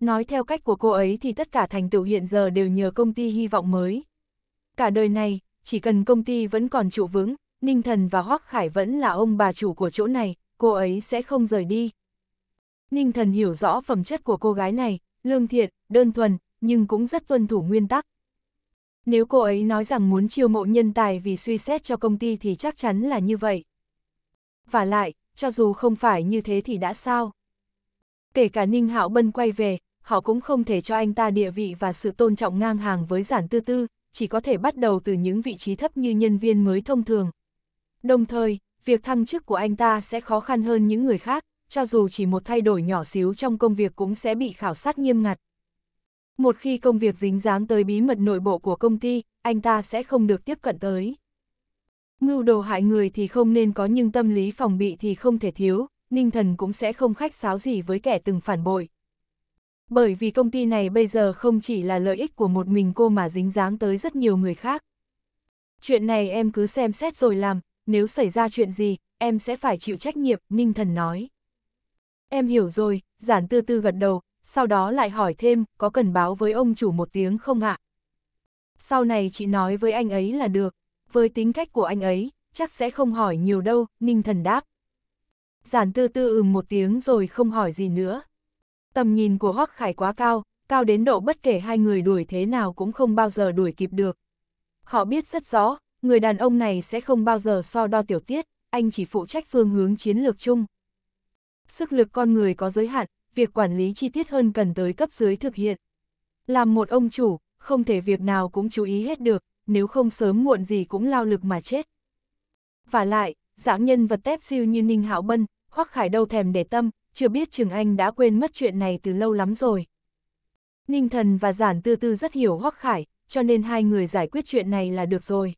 Nói theo cách của cô ấy thì tất cả thành tựu hiện giờ đều nhờ công ty hy vọng mới. Cả đời này, chỉ cần công ty vẫn còn trụ vững, Ninh Thần và Hoắc Khải vẫn là ông bà chủ của chỗ này, cô ấy sẽ không rời đi. Ninh thần hiểu rõ phẩm chất của cô gái này, lương thiện, đơn thuần, nhưng cũng rất tuân thủ nguyên tắc. Nếu cô ấy nói rằng muốn chiêu mộ nhân tài vì suy xét cho công ty thì chắc chắn là như vậy. Và lại, cho dù không phải như thế thì đã sao? Kể cả Ninh Hạo Bân quay về, họ cũng không thể cho anh ta địa vị và sự tôn trọng ngang hàng với giản tư tư, chỉ có thể bắt đầu từ những vị trí thấp như nhân viên mới thông thường. Đồng thời, việc thăng chức của anh ta sẽ khó khăn hơn những người khác, cho dù chỉ một thay đổi nhỏ xíu trong công việc cũng sẽ bị khảo sát nghiêm ngặt. Một khi công việc dính dáng tới bí mật nội bộ của công ty, anh ta sẽ không được tiếp cận tới. Ngưu đồ hại người thì không nên có nhưng tâm lý phòng bị thì không thể thiếu, Ninh Thần cũng sẽ không khách sáo gì với kẻ từng phản bội. Bởi vì công ty này bây giờ không chỉ là lợi ích của một mình cô mà dính dáng tới rất nhiều người khác. Chuyện này em cứ xem xét rồi làm, nếu xảy ra chuyện gì, em sẽ phải chịu trách nhiệm, Ninh Thần nói. Em hiểu rồi, giản tư tư gật đầu, sau đó lại hỏi thêm, có cần báo với ông chủ một tiếng không ạ? Sau này chị nói với anh ấy là được, với tính cách của anh ấy, chắc sẽ không hỏi nhiều đâu, Ninh Thần đáp. Giản tư tư ừm một tiếng rồi không hỏi gì nữa. Tầm nhìn của Hoắc Khải quá cao, cao đến độ bất kể hai người đuổi thế nào cũng không bao giờ đuổi kịp được. Họ biết rất rõ, Người đàn ông này sẽ không bao giờ so đo tiểu tiết, anh chỉ phụ trách phương hướng chiến lược chung. Sức lực con người có giới hạn, việc quản lý chi tiết hơn cần tới cấp dưới thực hiện. Làm một ông chủ, không thể việc nào cũng chú ý hết được, nếu không sớm muộn gì cũng lao lực mà chết. Và lại, dạng nhân vật tép siêu như Ninh Hạo Bân, Hoắc Khải đâu thèm để tâm, chưa biết Trường Anh đã quên mất chuyện này từ lâu lắm rồi. Ninh Thần và Giản Tư Tư rất hiểu Hoắc Khải, cho nên hai người giải quyết chuyện này là được rồi.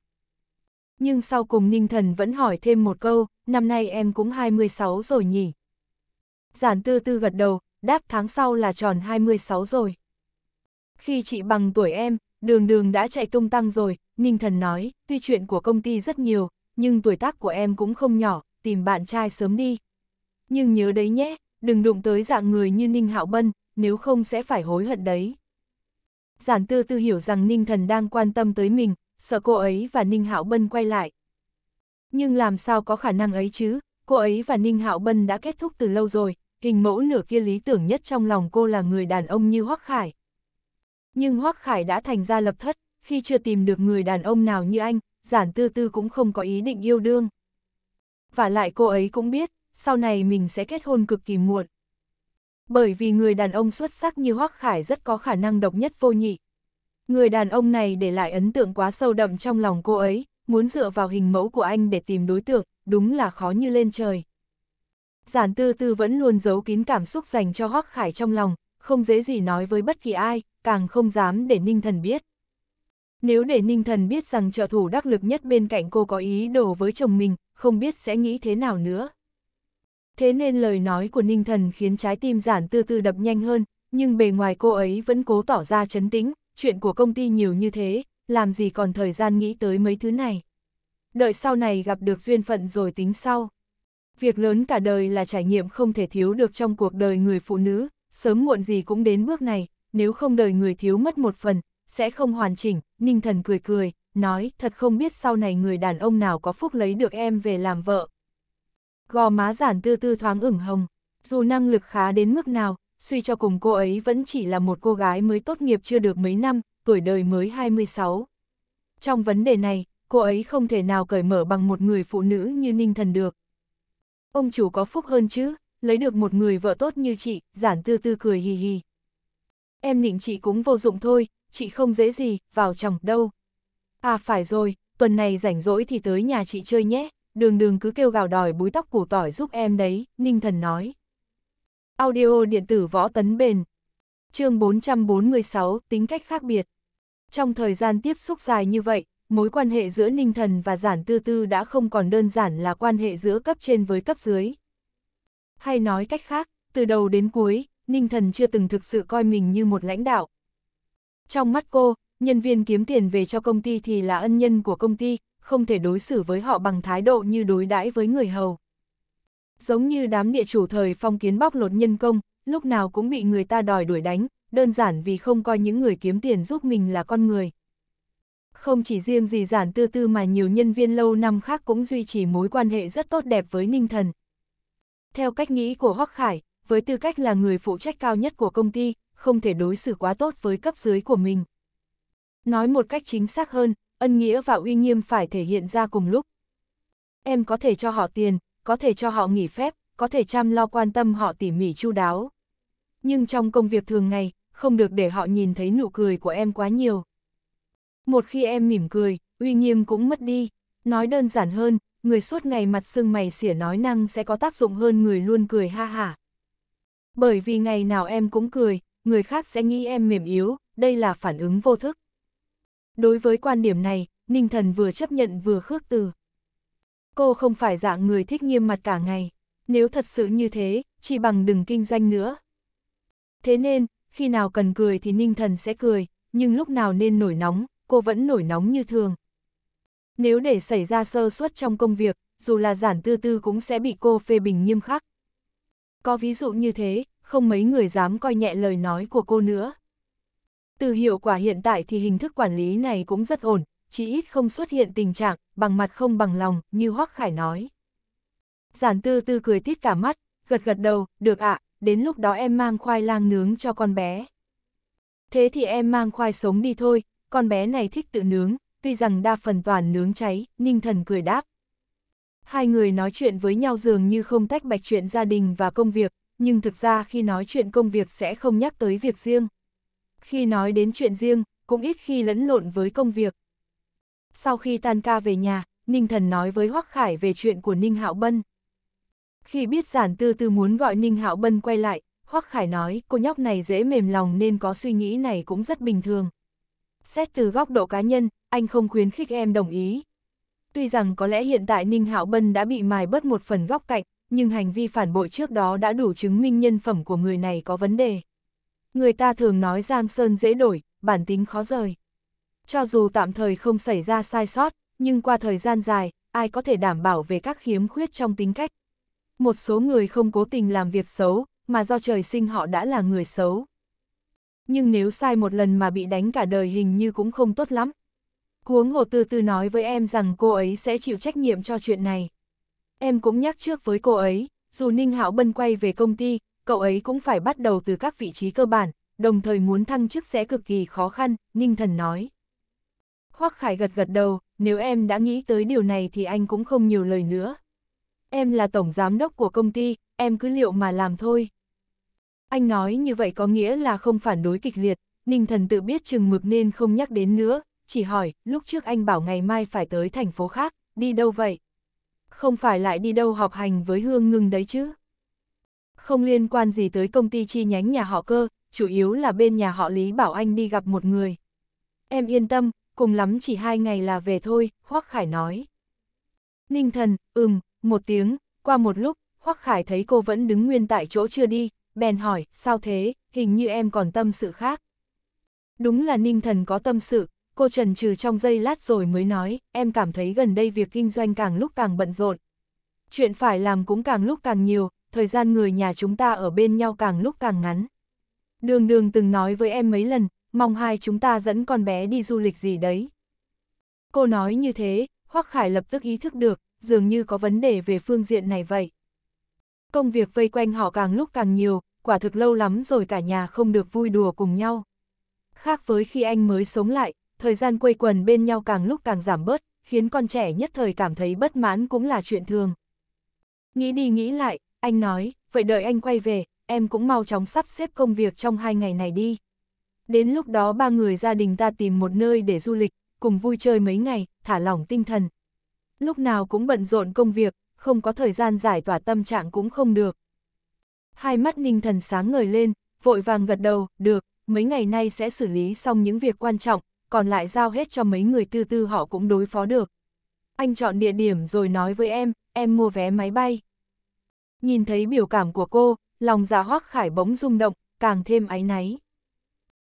Nhưng sau cùng Ninh Thần vẫn hỏi thêm một câu, năm nay em cũng 26 rồi nhỉ? Giản tư tư gật đầu, đáp tháng sau là tròn 26 rồi. Khi chị bằng tuổi em, đường đường đã chạy tung tăng rồi, Ninh Thần nói, tuy chuyện của công ty rất nhiều, nhưng tuổi tác của em cũng không nhỏ, tìm bạn trai sớm đi. Nhưng nhớ đấy nhé, đừng đụng tới dạng người như Ninh Hạo Bân, nếu không sẽ phải hối hận đấy. Giản tư tư hiểu rằng Ninh Thần đang quan tâm tới mình, sợ cô ấy và Ninh Hạo Bân quay lại. Nhưng làm sao có khả năng ấy chứ, cô ấy và Ninh Hạo Bân đã kết thúc từ lâu rồi, hình mẫu nửa kia lý tưởng nhất trong lòng cô là người đàn ông như Hoắc Khải. Nhưng Hoắc Khải đã thành ra lập thất, khi chưa tìm được người đàn ông nào như anh, giản tư tư cũng không có ý định yêu đương. Và lại cô ấy cũng biết, sau này mình sẽ kết hôn cực kỳ muộn. Bởi vì người đàn ông xuất sắc như Hoắc Khải rất có khả năng độc nhất vô nhị, Người đàn ông này để lại ấn tượng quá sâu đậm trong lòng cô ấy, muốn dựa vào hình mẫu của anh để tìm đối tượng, đúng là khó như lên trời. Giản tư tư vẫn luôn giấu kín cảm xúc dành cho Hoắc Khải trong lòng, không dễ gì nói với bất kỳ ai, càng không dám để Ninh Thần biết. Nếu để Ninh Thần biết rằng trợ thủ đắc lực nhất bên cạnh cô có ý đồ với chồng mình, không biết sẽ nghĩ thế nào nữa. Thế nên lời nói của Ninh Thần khiến trái tim giản tư tư đập nhanh hơn, nhưng bề ngoài cô ấy vẫn cố tỏ ra chấn tĩnh, chuyện của công ty nhiều như thế, làm gì còn thời gian nghĩ tới mấy thứ này. Đợi sau này gặp được duyên phận rồi tính sau. Việc lớn cả đời là trải nghiệm không thể thiếu được trong cuộc đời người phụ nữ, sớm muộn gì cũng đến bước này, nếu không đời người thiếu mất một phần, sẽ không hoàn chỉnh, Ninh Thần cười cười, nói thật không biết sau này người đàn ông nào có phúc lấy được em về làm vợ. Gò má giản tư tư thoáng ửng hồng, dù năng lực khá đến mức nào, suy cho cùng cô ấy vẫn chỉ là một cô gái mới tốt nghiệp chưa được mấy năm, tuổi đời mới 26. Trong vấn đề này, cô ấy không thể nào cởi mở bằng một người phụ nữ như Ninh Thần được. Ông chủ có phúc hơn chứ, lấy được một người vợ tốt như chị, giản tư tư cười hì hì. Em định chị cũng vô dụng thôi, chị không dễ gì, vào chồng đâu. À phải rồi, tuần này rảnh rỗi thì tới nhà chị chơi nhé, đường đường cứ kêu gào đòi búi tóc củ tỏi giúp em đấy, Ninh Thần nói. Audio điện tử võ tấn bền. Chương 446, tính cách khác biệt. Trong thời gian tiếp xúc dài như vậy, mối quan hệ giữa Ninh Thần và Giản Tư Tư đã không còn đơn giản là quan hệ giữa cấp trên với cấp dưới. Hay nói cách khác, từ đầu đến cuối, Ninh Thần chưa từng thực sự coi mình như một lãnh đạo. Trong mắt cô, nhân viên kiếm tiền về cho công ty thì là ân nhân của công ty, không thể đối xử với họ bằng thái độ như đối đãi với người hầu. Giống như đám địa chủ thời phong kiến bóc lột nhân công, lúc nào cũng bị người ta đòi đuổi đánh, đơn giản vì không coi những người kiếm tiền giúp mình là con người. Không chỉ riêng gì giản tư tư mà nhiều nhân viên lâu năm khác cũng duy trì mối quan hệ rất tốt đẹp với Ninh Thần. Theo cách nghĩ của Hoắc Khải, với tư cách là người phụ trách cao nhất của công ty, không thể đối xử quá tốt với cấp dưới của mình. Nói một cách chính xác hơn, ân nghĩa và uy nghiêm phải thể hiện ra cùng lúc. Em có thể cho họ tiền, có thể cho họ nghỉ phép, có thể chăm lo quan tâm họ tỉ mỉ chu đáo. Nhưng trong công việc thường ngày, không được để họ nhìn thấy nụ cười của em quá nhiều. Một khi em mỉm cười, uy nghiêm cũng mất đi. Nói đơn giản hơn, người suốt ngày mặt sưng mày xỉa nói năng sẽ có tác dụng hơn người luôn cười ha hả. Bởi vì ngày nào em cũng cười, người khác sẽ nghĩ em mềm yếu, đây là phản ứng vô thức. Đối với quan điểm này, Ninh Thần vừa chấp nhận vừa khước từ cô không phải dạng người thích nghiêm mặt cả ngày, nếu thật sự như thế, chỉ bằng đừng kinh doanh nữa. Thế nên, khi nào cần cười thì ninh thần sẽ cười, nhưng lúc nào nên nổi nóng, cô vẫn nổi nóng như thường. Nếu để xảy ra sơ suất trong công việc, dù là giản tư tư cũng sẽ bị cô phê bình nghiêm khắc. Có ví dụ như thế, không mấy người dám coi nhẹ lời nói của cô nữa. Từ hiệu quả hiện tại thì hình thức quản lý này cũng rất ổn, chí ít không xuất hiện tình trạng, bằng mặt không bằng lòng, như Hoắc Khải nói. Giản tư tư cười tít cả mắt, gật gật đầu, được ạ, đến lúc đó em mang khoai lang nướng cho con bé. Thế thì em mang khoai sống đi thôi, con bé này thích tự nướng, tuy rằng đa phần toàn nướng cháy, Ninh Thần cười đáp. Hai người nói chuyện với nhau dường như không tách bạch chuyện gia đình và công việc, nhưng thực ra khi nói chuyện công việc sẽ không nhắc tới việc riêng. Khi nói đến chuyện riêng, cũng ít khi lẫn lộn với công việc sau khi tan ca về nhà, Ninh Thần nói với Hoắc Khải về chuyện của Ninh Hạo Bân. Khi biết giản tư tư muốn gọi Ninh Hạo Bân quay lại, Hoắc Khải nói cô nhóc này dễ mềm lòng nên có suy nghĩ này cũng rất bình thường. Xét từ góc độ cá nhân, anh không khuyến khích em đồng ý. Tuy rằng có lẽ hiện tại Ninh Hạo Bân đã bị mài bớt một phần góc cạnh, nhưng hành vi phản bội trước đó đã đủ chứng minh nhân phẩm của người này có vấn đề. Người ta thường nói Giang Sơn dễ đổi, bản tính khó rời. Cho dù tạm thời không xảy ra sai sót, nhưng qua thời gian dài, ai có thể đảm bảo về các khiếm khuyết trong tính cách. Một số người không cố tình làm việc xấu, mà do trời sinh họ đã là người xấu. Nhưng nếu sai một lần mà bị đánh cả đời hình như cũng không tốt lắm. Huống hồ tư tư nói với em rằng cô ấy sẽ chịu trách nhiệm cho chuyện này. Em cũng nhắc trước với cô ấy, dù Ninh Hạo Bân quay về công ty, cậu ấy cũng phải bắt đầu từ các vị trí cơ bản, đồng thời muốn thăng chức sẽ cực kỳ khó khăn, Ninh Thần nói. Hoắc Khải gật gật đầu, nếu em đã nghĩ tới điều này thì anh cũng không nhiều lời nữa. Em là tổng giám đốc của công ty, em cứ liệu mà làm thôi. Anh nói như vậy có nghĩa là không phản đối kịch liệt, Ninh Thần tự biết chừng mực nên không nhắc đến nữa, chỉ hỏi, lúc trước anh bảo ngày mai phải tới thành phố khác, đi đâu vậy? Không phải lại đi đâu họp hành với Hương Ngưng đấy chứ? Không liên quan gì tới công ty chi nhánh nhà họ cơ, chủ yếu là bên nhà họ Lý bảo anh đi gặp một người. Em yên tâm, cùng lắm chỉ hai ngày là về thôi, Hoắc Khải nói. Ninh thần, ừm, một tiếng, qua một lúc, Hoắc Khải thấy cô vẫn đứng nguyên tại chỗ chưa đi, bèn hỏi, sao thế, hình như em còn tâm sự khác. Đúng là ninh thần có tâm sự, cô trần trừ trong giây lát rồi mới nói, em cảm thấy gần đây việc kinh doanh càng lúc càng bận rộn. Chuyện phải làm cũng càng lúc càng nhiều, thời gian người nhà chúng ta ở bên nhau càng lúc càng ngắn. Đường đường từng nói với em mấy lần, mong hai chúng ta dẫn con bé đi du lịch gì đấy. Cô nói như thế, Hoắc Khải lập tức ý thức được, dường như có vấn đề về phương diện này vậy. Công việc vây quanh họ càng lúc càng nhiều, quả thực lâu lắm rồi cả nhà không được vui đùa cùng nhau. Khác với khi anh mới sống lại, thời gian quây quần bên nhau càng lúc càng giảm bớt, khiến con trẻ nhất thời cảm thấy bất mãn cũng là chuyện thường. Nghĩ đi nghĩ lại, anh nói, vậy đợi anh quay về, em cũng mau chóng sắp xếp công việc trong hai ngày này đi. Đến lúc đó ba người gia đình ta tìm một nơi để du lịch, cùng vui chơi mấy ngày, thả lỏng tinh thần. Lúc nào cũng bận rộn công việc, không có thời gian giải tỏa tâm trạng cũng không được. Hai mắt ninh thần sáng ngời lên, vội vàng gật đầu, được, mấy ngày nay sẽ xử lý xong những việc quan trọng, còn lại giao hết cho mấy người tư tư họ cũng đối phó được. Anh chọn địa điểm rồi nói với em, em mua vé máy bay. Nhìn thấy biểu cảm của cô, lòng già dạ hoác khải bỗng rung động, càng thêm áy náy.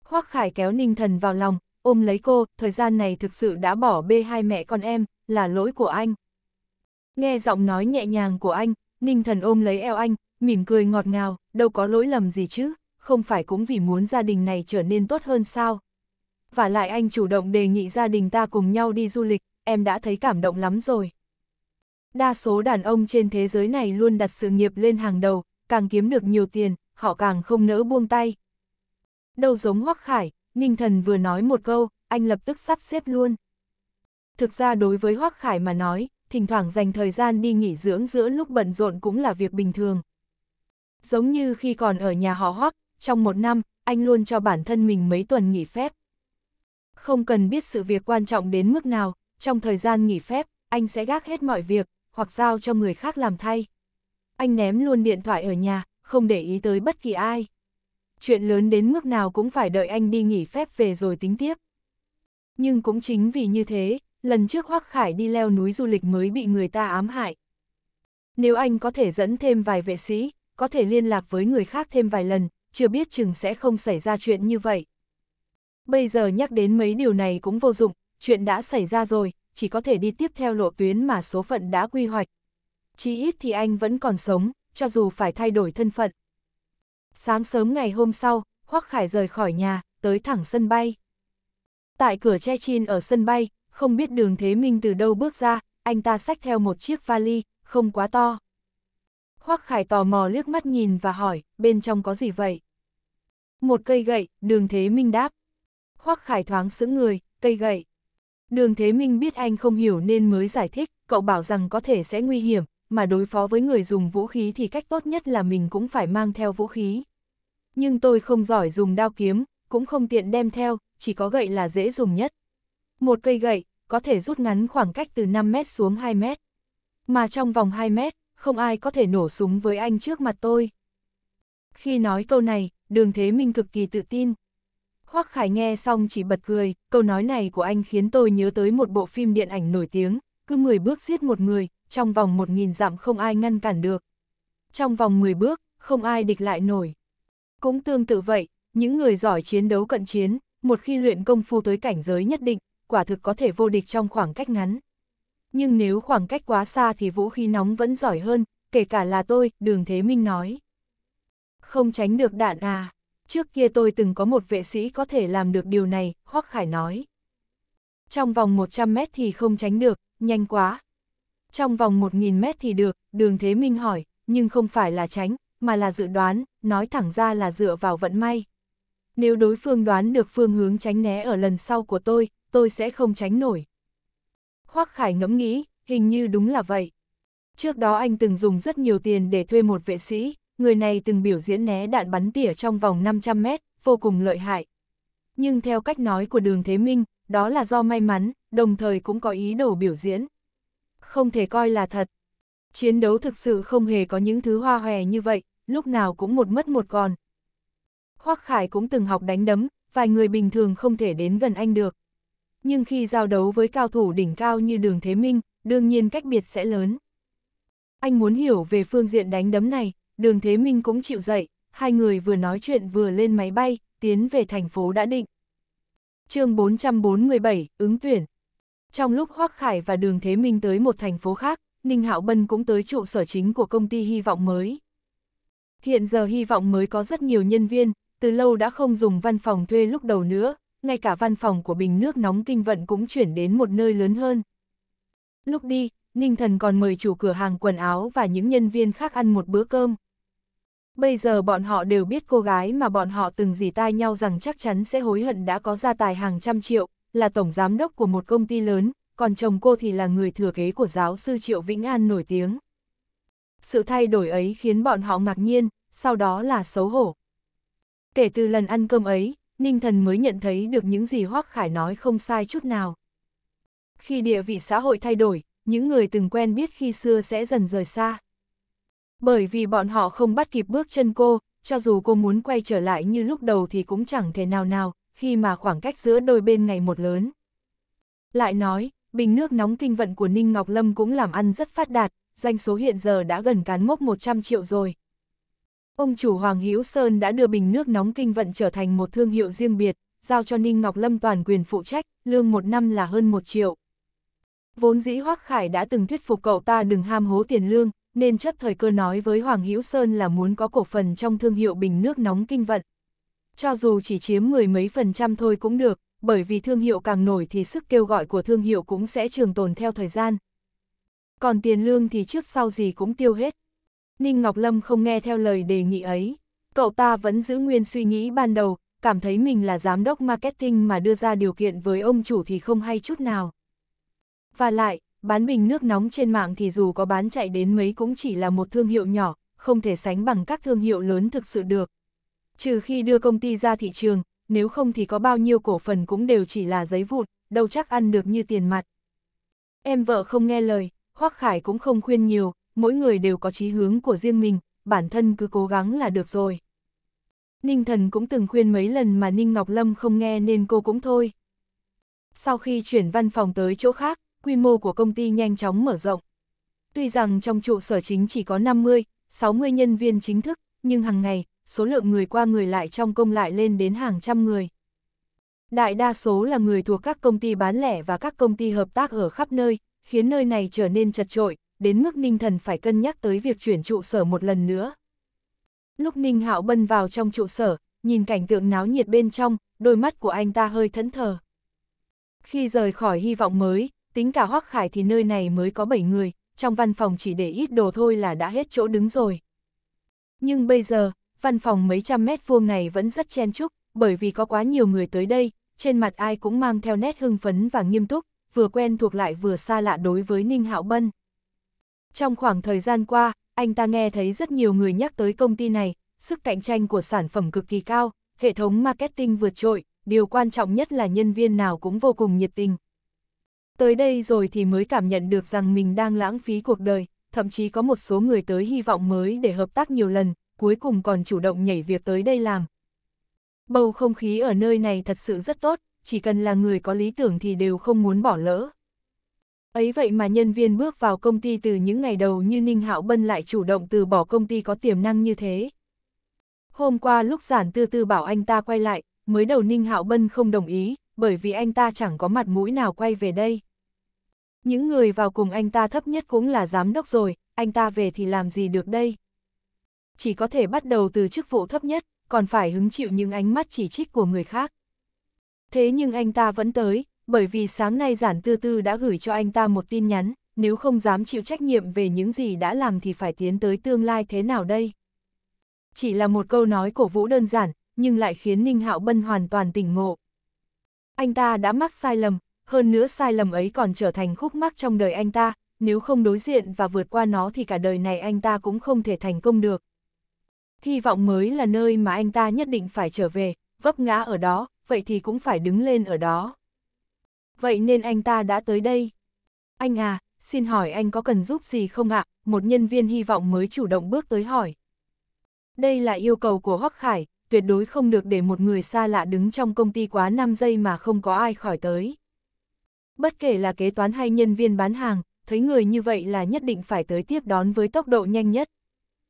Hoắc Khải kéo Ninh Thần vào lòng, ôm lấy cô, thời gian này thực sự đã bỏ bê hai mẹ con em, là lỗi của anh. Nghe giọng nói nhẹ nhàng của anh, Ninh Thần ôm lấy eo anh, mỉm cười ngọt ngào, đâu có lỗi lầm gì chứ, không phải cũng vì muốn gia đình này trở nên tốt hơn sao. Và lại anh chủ động đề nghị gia đình ta cùng nhau đi du lịch, em đã thấy cảm động lắm rồi. Đa số đàn ông trên thế giới này luôn đặt sự nghiệp lên hàng đầu, càng kiếm được nhiều tiền, họ càng không nỡ buông tay đâu giống Hoắc Khải, Ninh Thần vừa nói một câu, anh lập tức sắp xếp luôn. Thực ra đối với Hoắc Khải mà nói, thỉnh thoảng dành thời gian đi nghỉ dưỡng giữa lúc bận rộn cũng là việc bình thường. Giống như khi còn ở nhà họ Hoắc, trong một năm, anh luôn cho bản thân mình mấy tuần nghỉ phép. Không cần biết sự việc quan trọng đến mức nào, trong thời gian nghỉ phép, anh sẽ gác hết mọi việc, hoặc giao cho người khác làm thay. Anh ném luôn điện thoại ở nhà, không để ý tới bất kỳ ai chuyện lớn đến mức nào cũng phải đợi anh đi nghỉ phép về rồi tính tiếp. Nhưng cũng chính vì như thế, lần trước Hoắc Khải đi leo núi du lịch mới bị người ta ám hại. Nếu anh có thể dẫn thêm vài vệ sĩ, có thể liên lạc với người khác thêm vài lần, chưa biết chừng sẽ không xảy ra chuyện như vậy. Bây giờ nhắc đến mấy điều này cũng vô dụng, chuyện đã xảy ra rồi, chỉ có thể đi tiếp theo lộ tuyến mà số phận đã quy hoạch. Chí ít thì anh vẫn còn sống, cho dù phải thay đổi thân phận. Sáng sớm ngày hôm sau, Hoắc Khải rời khỏi nhà, tới thẳng sân bay. Tại cửa che chin ở sân bay, không biết đường Thế Minh từ đâu bước ra, anh ta xách theo một chiếc vali, không quá to. Hoắc Khải tò mò liếc mắt nhìn và hỏi, bên trong có gì vậy? Một cây gậy, đường Thế Minh đáp. Hoắc Khải thoáng sững người, cây gậy. Đường Thế Minh biết anh không hiểu nên mới giải thích, cậu bảo rằng có thể sẽ nguy hiểm, mà đối phó với người dùng vũ khí thì cách tốt nhất là mình cũng phải mang theo vũ khí. Nhưng tôi không giỏi dùng đao kiếm, cũng không tiện đem theo, chỉ có gậy là dễ dùng nhất. Một cây gậy, có thể rút ngắn khoảng cách từ 5 mét xuống 2 mét. Mà trong vòng 2 mét, không ai có thể nổ súng với anh trước mặt tôi. Khi nói câu này, đường thế minh cực kỳ tự tin. Hoắc Khải nghe xong chỉ bật cười, câu nói này của anh khiến tôi nhớ tới một bộ phim điện ảnh nổi tiếng, cứ 10 bước giết một người, trong vòng một nghìn dặm không ai ngăn cản được. Trong vòng 10 bước, không ai địch lại nổi. Cũng tương tự vậy, những người giỏi chiến đấu cận chiến, một khi luyện công phu tới cảnh giới nhất định, quả thực có thể vô địch trong khoảng cách ngắn. Nhưng nếu khoảng cách quá xa thì vũ khí nóng vẫn giỏi hơn, kể cả là tôi, Đường Thế Minh nói. Không tránh được đạn à, trước kia tôi từng có một vệ sĩ có thể làm được điều này, Hoắc Khải nói. Trong vòng 100 mét thì không tránh được, nhanh quá. Trong vòng 1.000 mét thì được, đường Thế Minh hỏi, nhưng không phải là tránh, mà là dự đoán, nói thẳng ra là dựa vào vận may. Nếu đối phương đoán được phương hướng tránh né ở lần sau của tôi, tôi sẽ không tránh nổi. Hoắc Khải ngẫm nghĩ, hình như đúng là vậy. Trước đó anh từng dùng rất nhiều tiền để thuê một vệ sĩ, người này từng biểu diễn né đạn bắn tỉa trong vòng 500 mét, vô cùng lợi hại. Nhưng theo cách nói của đường Thế Minh, đó là do may mắn, đồng thời cũng có ý đồ biểu diễn không thể coi là thật. Chiến đấu thực sự không hề có những thứ hoa hòe như vậy, lúc nào cũng một mất một còn. Hoắc Khải cũng từng học đánh đấm, vài người bình thường không thể đến gần anh được. Nhưng khi giao đấu với cao thủ đỉnh cao như Đường Thế Minh, đương nhiên cách biệt sẽ lớn. Anh muốn hiểu về phương diện đánh đấm này, Đường Thế Minh cũng chịu dậy, hai người vừa nói chuyện vừa lên máy bay, tiến về thành phố đã định. chương 447, ứng tuyển, trong lúc Hoác Khải và Đường Thế Minh tới một thành phố khác, Ninh Hạo Bân cũng tới trụ sở chính của công ty Hy vọng mới. Hiện giờ Hy vọng mới có rất nhiều nhân viên, từ lâu đã không dùng văn phòng thuê lúc đầu nữa, ngay cả văn phòng của bình nước nóng kinh vận cũng chuyển đến một nơi lớn hơn. Lúc đi, Ninh Thần còn mời chủ cửa hàng quần áo và những nhân viên khác ăn một bữa cơm. Bây giờ bọn họ đều biết cô gái mà bọn họ từng dì tai nhau rằng chắc chắn sẽ hối hận đã có gia tài hàng trăm triệu, là tổng giám đốc của một công ty lớn, còn chồng cô thì là người thừa kế của giáo sư Triệu Vĩnh An nổi tiếng. Sự thay đổi ấy khiến bọn họ ngạc nhiên, sau đó là xấu hổ. Kể từ lần ăn cơm ấy, Ninh Thần mới nhận thấy được những gì Hoác Khải nói không sai chút nào. Khi địa vị xã hội thay đổi, những người từng quen biết khi xưa sẽ dần rời xa. Bởi vì bọn họ không bắt kịp bước chân cô, cho dù cô muốn quay trở lại như lúc đầu thì cũng chẳng thể nào nào, khi mà khoảng cách giữa đôi bên ngày một lớn. Lại nói, bình nước nóng kinh vận của Ninh Ngọc Lâm cũng làm ăn rất phát đạt, doanh số hiện giờ đã gần cán mốc 100 triệu rồi. Ông chủ Hoàng Hữu Sơn đã đưa bình nước nóng kinh vận trở thành một thương hiệu riêng biệt, giao cho Ninh Ngọc Lâm toàn quyền phụ trách, lương một năm là hơn một triệu. Vốn dĩ Hoắc Khải đã từng thuyết phục cậu ta đừng ham hố tiền lương, nên chấp thời cơ nói với Hoàng Hữu Sơn là muốn có cổ phần trong thương hiệu bình nước nóng kinh vận cho dù chỉ chiếm mười mấy phần trăm thôi cũng được, bởi vì thương hiệu càng nổi thì sức kêu gọi của thương hiệu cũng sẽ trường tồn theo thời gian. Còn tiền lương thì trước sau gì cũng tiêu hết. Ninh Ngọc Lâm không nghe theo lời đề nghị ấy. Cậu ta vẫn giữ nguyên suy nghĩ ban đầu, cảm thấy mình là giám đốc marketing mà đưa ra điều kiện với ông chủ thì không hay chút nào. Và lại, bán bình nước nóng trên mạng thì dù có bán chạy đến mấy cũng chỉ là một thương hiệu nhỏ, không thể sánh bằng các thương hiệu lớn thực sự được, trừ khi đưa công ty ra thị trường, nếu không thì có bao nhiêu cổ phần cũng đều chỉ là giấy vụn, đâu chắc ăn được như tiền mặt. Em vợ không nghe lời, Hoắc Khải cũng không khuyên nhiều, mỗi người đều có chí hướng của riêng mình, bản thân cứ cố gắng là được rồi. Ninh Thần cũng từng khuyên mấy lần mà Ninh Ngọc Lâm không nghe nên cô cũng thôi. Sau khi chuyển văn phòng tới chỗ khác, quy mô của công ty nhanh chóng mở rộng. Tuy rằng trong trụ sở chính chỉ có 50, 60 nhân viên chính thức, nhưng hàng ngày, số lượng người qua người lại trong công lại lên đến hàng trăm người. Đại đa số là người thuộc các công ty bán lẻ và các công ty hợp tác ở khắp nơi, khiến nơi này trở nên chật trội, đến mức Ninh Thần phải cân nhắc tới việc chuyển trụ sở một lần nữa. Lúc Ninh Hạo bân vào trong trụ sở, nhìn cảnh tượng náo nhiệt bên trong, đôi mắt của anh ta hơi thẫn thờ. Khi rời khỏi hy vọng mới, tính cả Hoắc Khải thì nơi này mới có 7 người, trong văn phòng chỉ để ít đồ thôi là đã hết chỗ đứng rồi. Nhưng bây giờ, văn phòng mấy trăm mét vuông này vẫn rất chen chúc, bởi vì có quá nhiều người tới đây, trên mặt ai cũng mang theo nét hưng phấn và nghiêm túc, vừa quen thuộc lại vừa xa lạ đối với Ninh Hạo Bân. Trong khoảng thời gian qua, anh ta nghe thấy rất nhiều người nhắc tới công ty này, sức cạnh tranh của sản phẩm cực kỳ cao, hệ thống marketing vượt trội, điều quan trọng nhất là nhân viên nào cũng vô cùng nhiệt tình. Tới đây rồi thì mới cảm nhận được rằng mình đang lãng phí cuộc đời, thậm chí có một số người tới hy vọng mới để hợp tác nhiều lần, cuối cùng còn chủ động nhảy việc tới đây làm. Bầu không khí ở nơi này thật sự rất tốt, chỉ cần là người có lý tưởng thì đều không muốn bỏ lỡ. Ấy vậy mà nhân viên bước vào công ty từ những ngày đầu như Ninh Hạo Bân lại chủ động từ bỏ công ty có tiềm năng như thế. Hôm qua lúc giản tư tư bảo anh ta quay lại, mới đầu Ninh Hạo Bân không đồng ý, bởi vì anh ta chẳng có mặt mũi nào quay về đây. Những người vào cùng anh ta thấp nhất cũng là giám đốc rồi, anh ta về thì làm gì được đây? chỉ có thể bắt đầu từ chức vụ thấp nhất, còn phải hứng chịu những ánh mắt chỉ trích của người khác. Thế nhưng anh ta vẫn tới, bởi vì sáng nay giản tư tư đã gửi cho anh ta một tin nhắn, nếu không dám chịu trách nhiệm về những gì đã làm thì phải tiến tới tương lai thế nào đây? Chỉ là một câu nói cổ vũ đơn giản, nhưng lại khiến Ninh Hạo Bân hoàn toàn tỉnh ngộ. Anh ta đã mắc sai lầm, hơn nữa sai lầm ấy còn trở thành khúc mắc trong đời anh ta, nếu không đối diện và vượt qua nó thì cả đời này anh ta cũng không thể thành công được hy vọng mới là nơi mà anh ta nhất định phải trở về, vấp ngã ở đó, vậy thì cũng phải đứng lên ở đó. Vậy nên anh ta đã tới đây. Anh à, xin hỏi anh có cần giúp gì không ạ? Một nhân viên hy vọng mới chủ động bước tới hỏi. Đây là yêu cầu của Hoắc Khải, tuyệt đối không được để một người xa lạ đứng trong công ty quá 5 giây mà không có ai khỏi tới. Bất kể là kế toán hay nhân viên bán hàng, thấy người như vậy là nhất định phải tới tiếp đón với tốc độ nhanh nhất.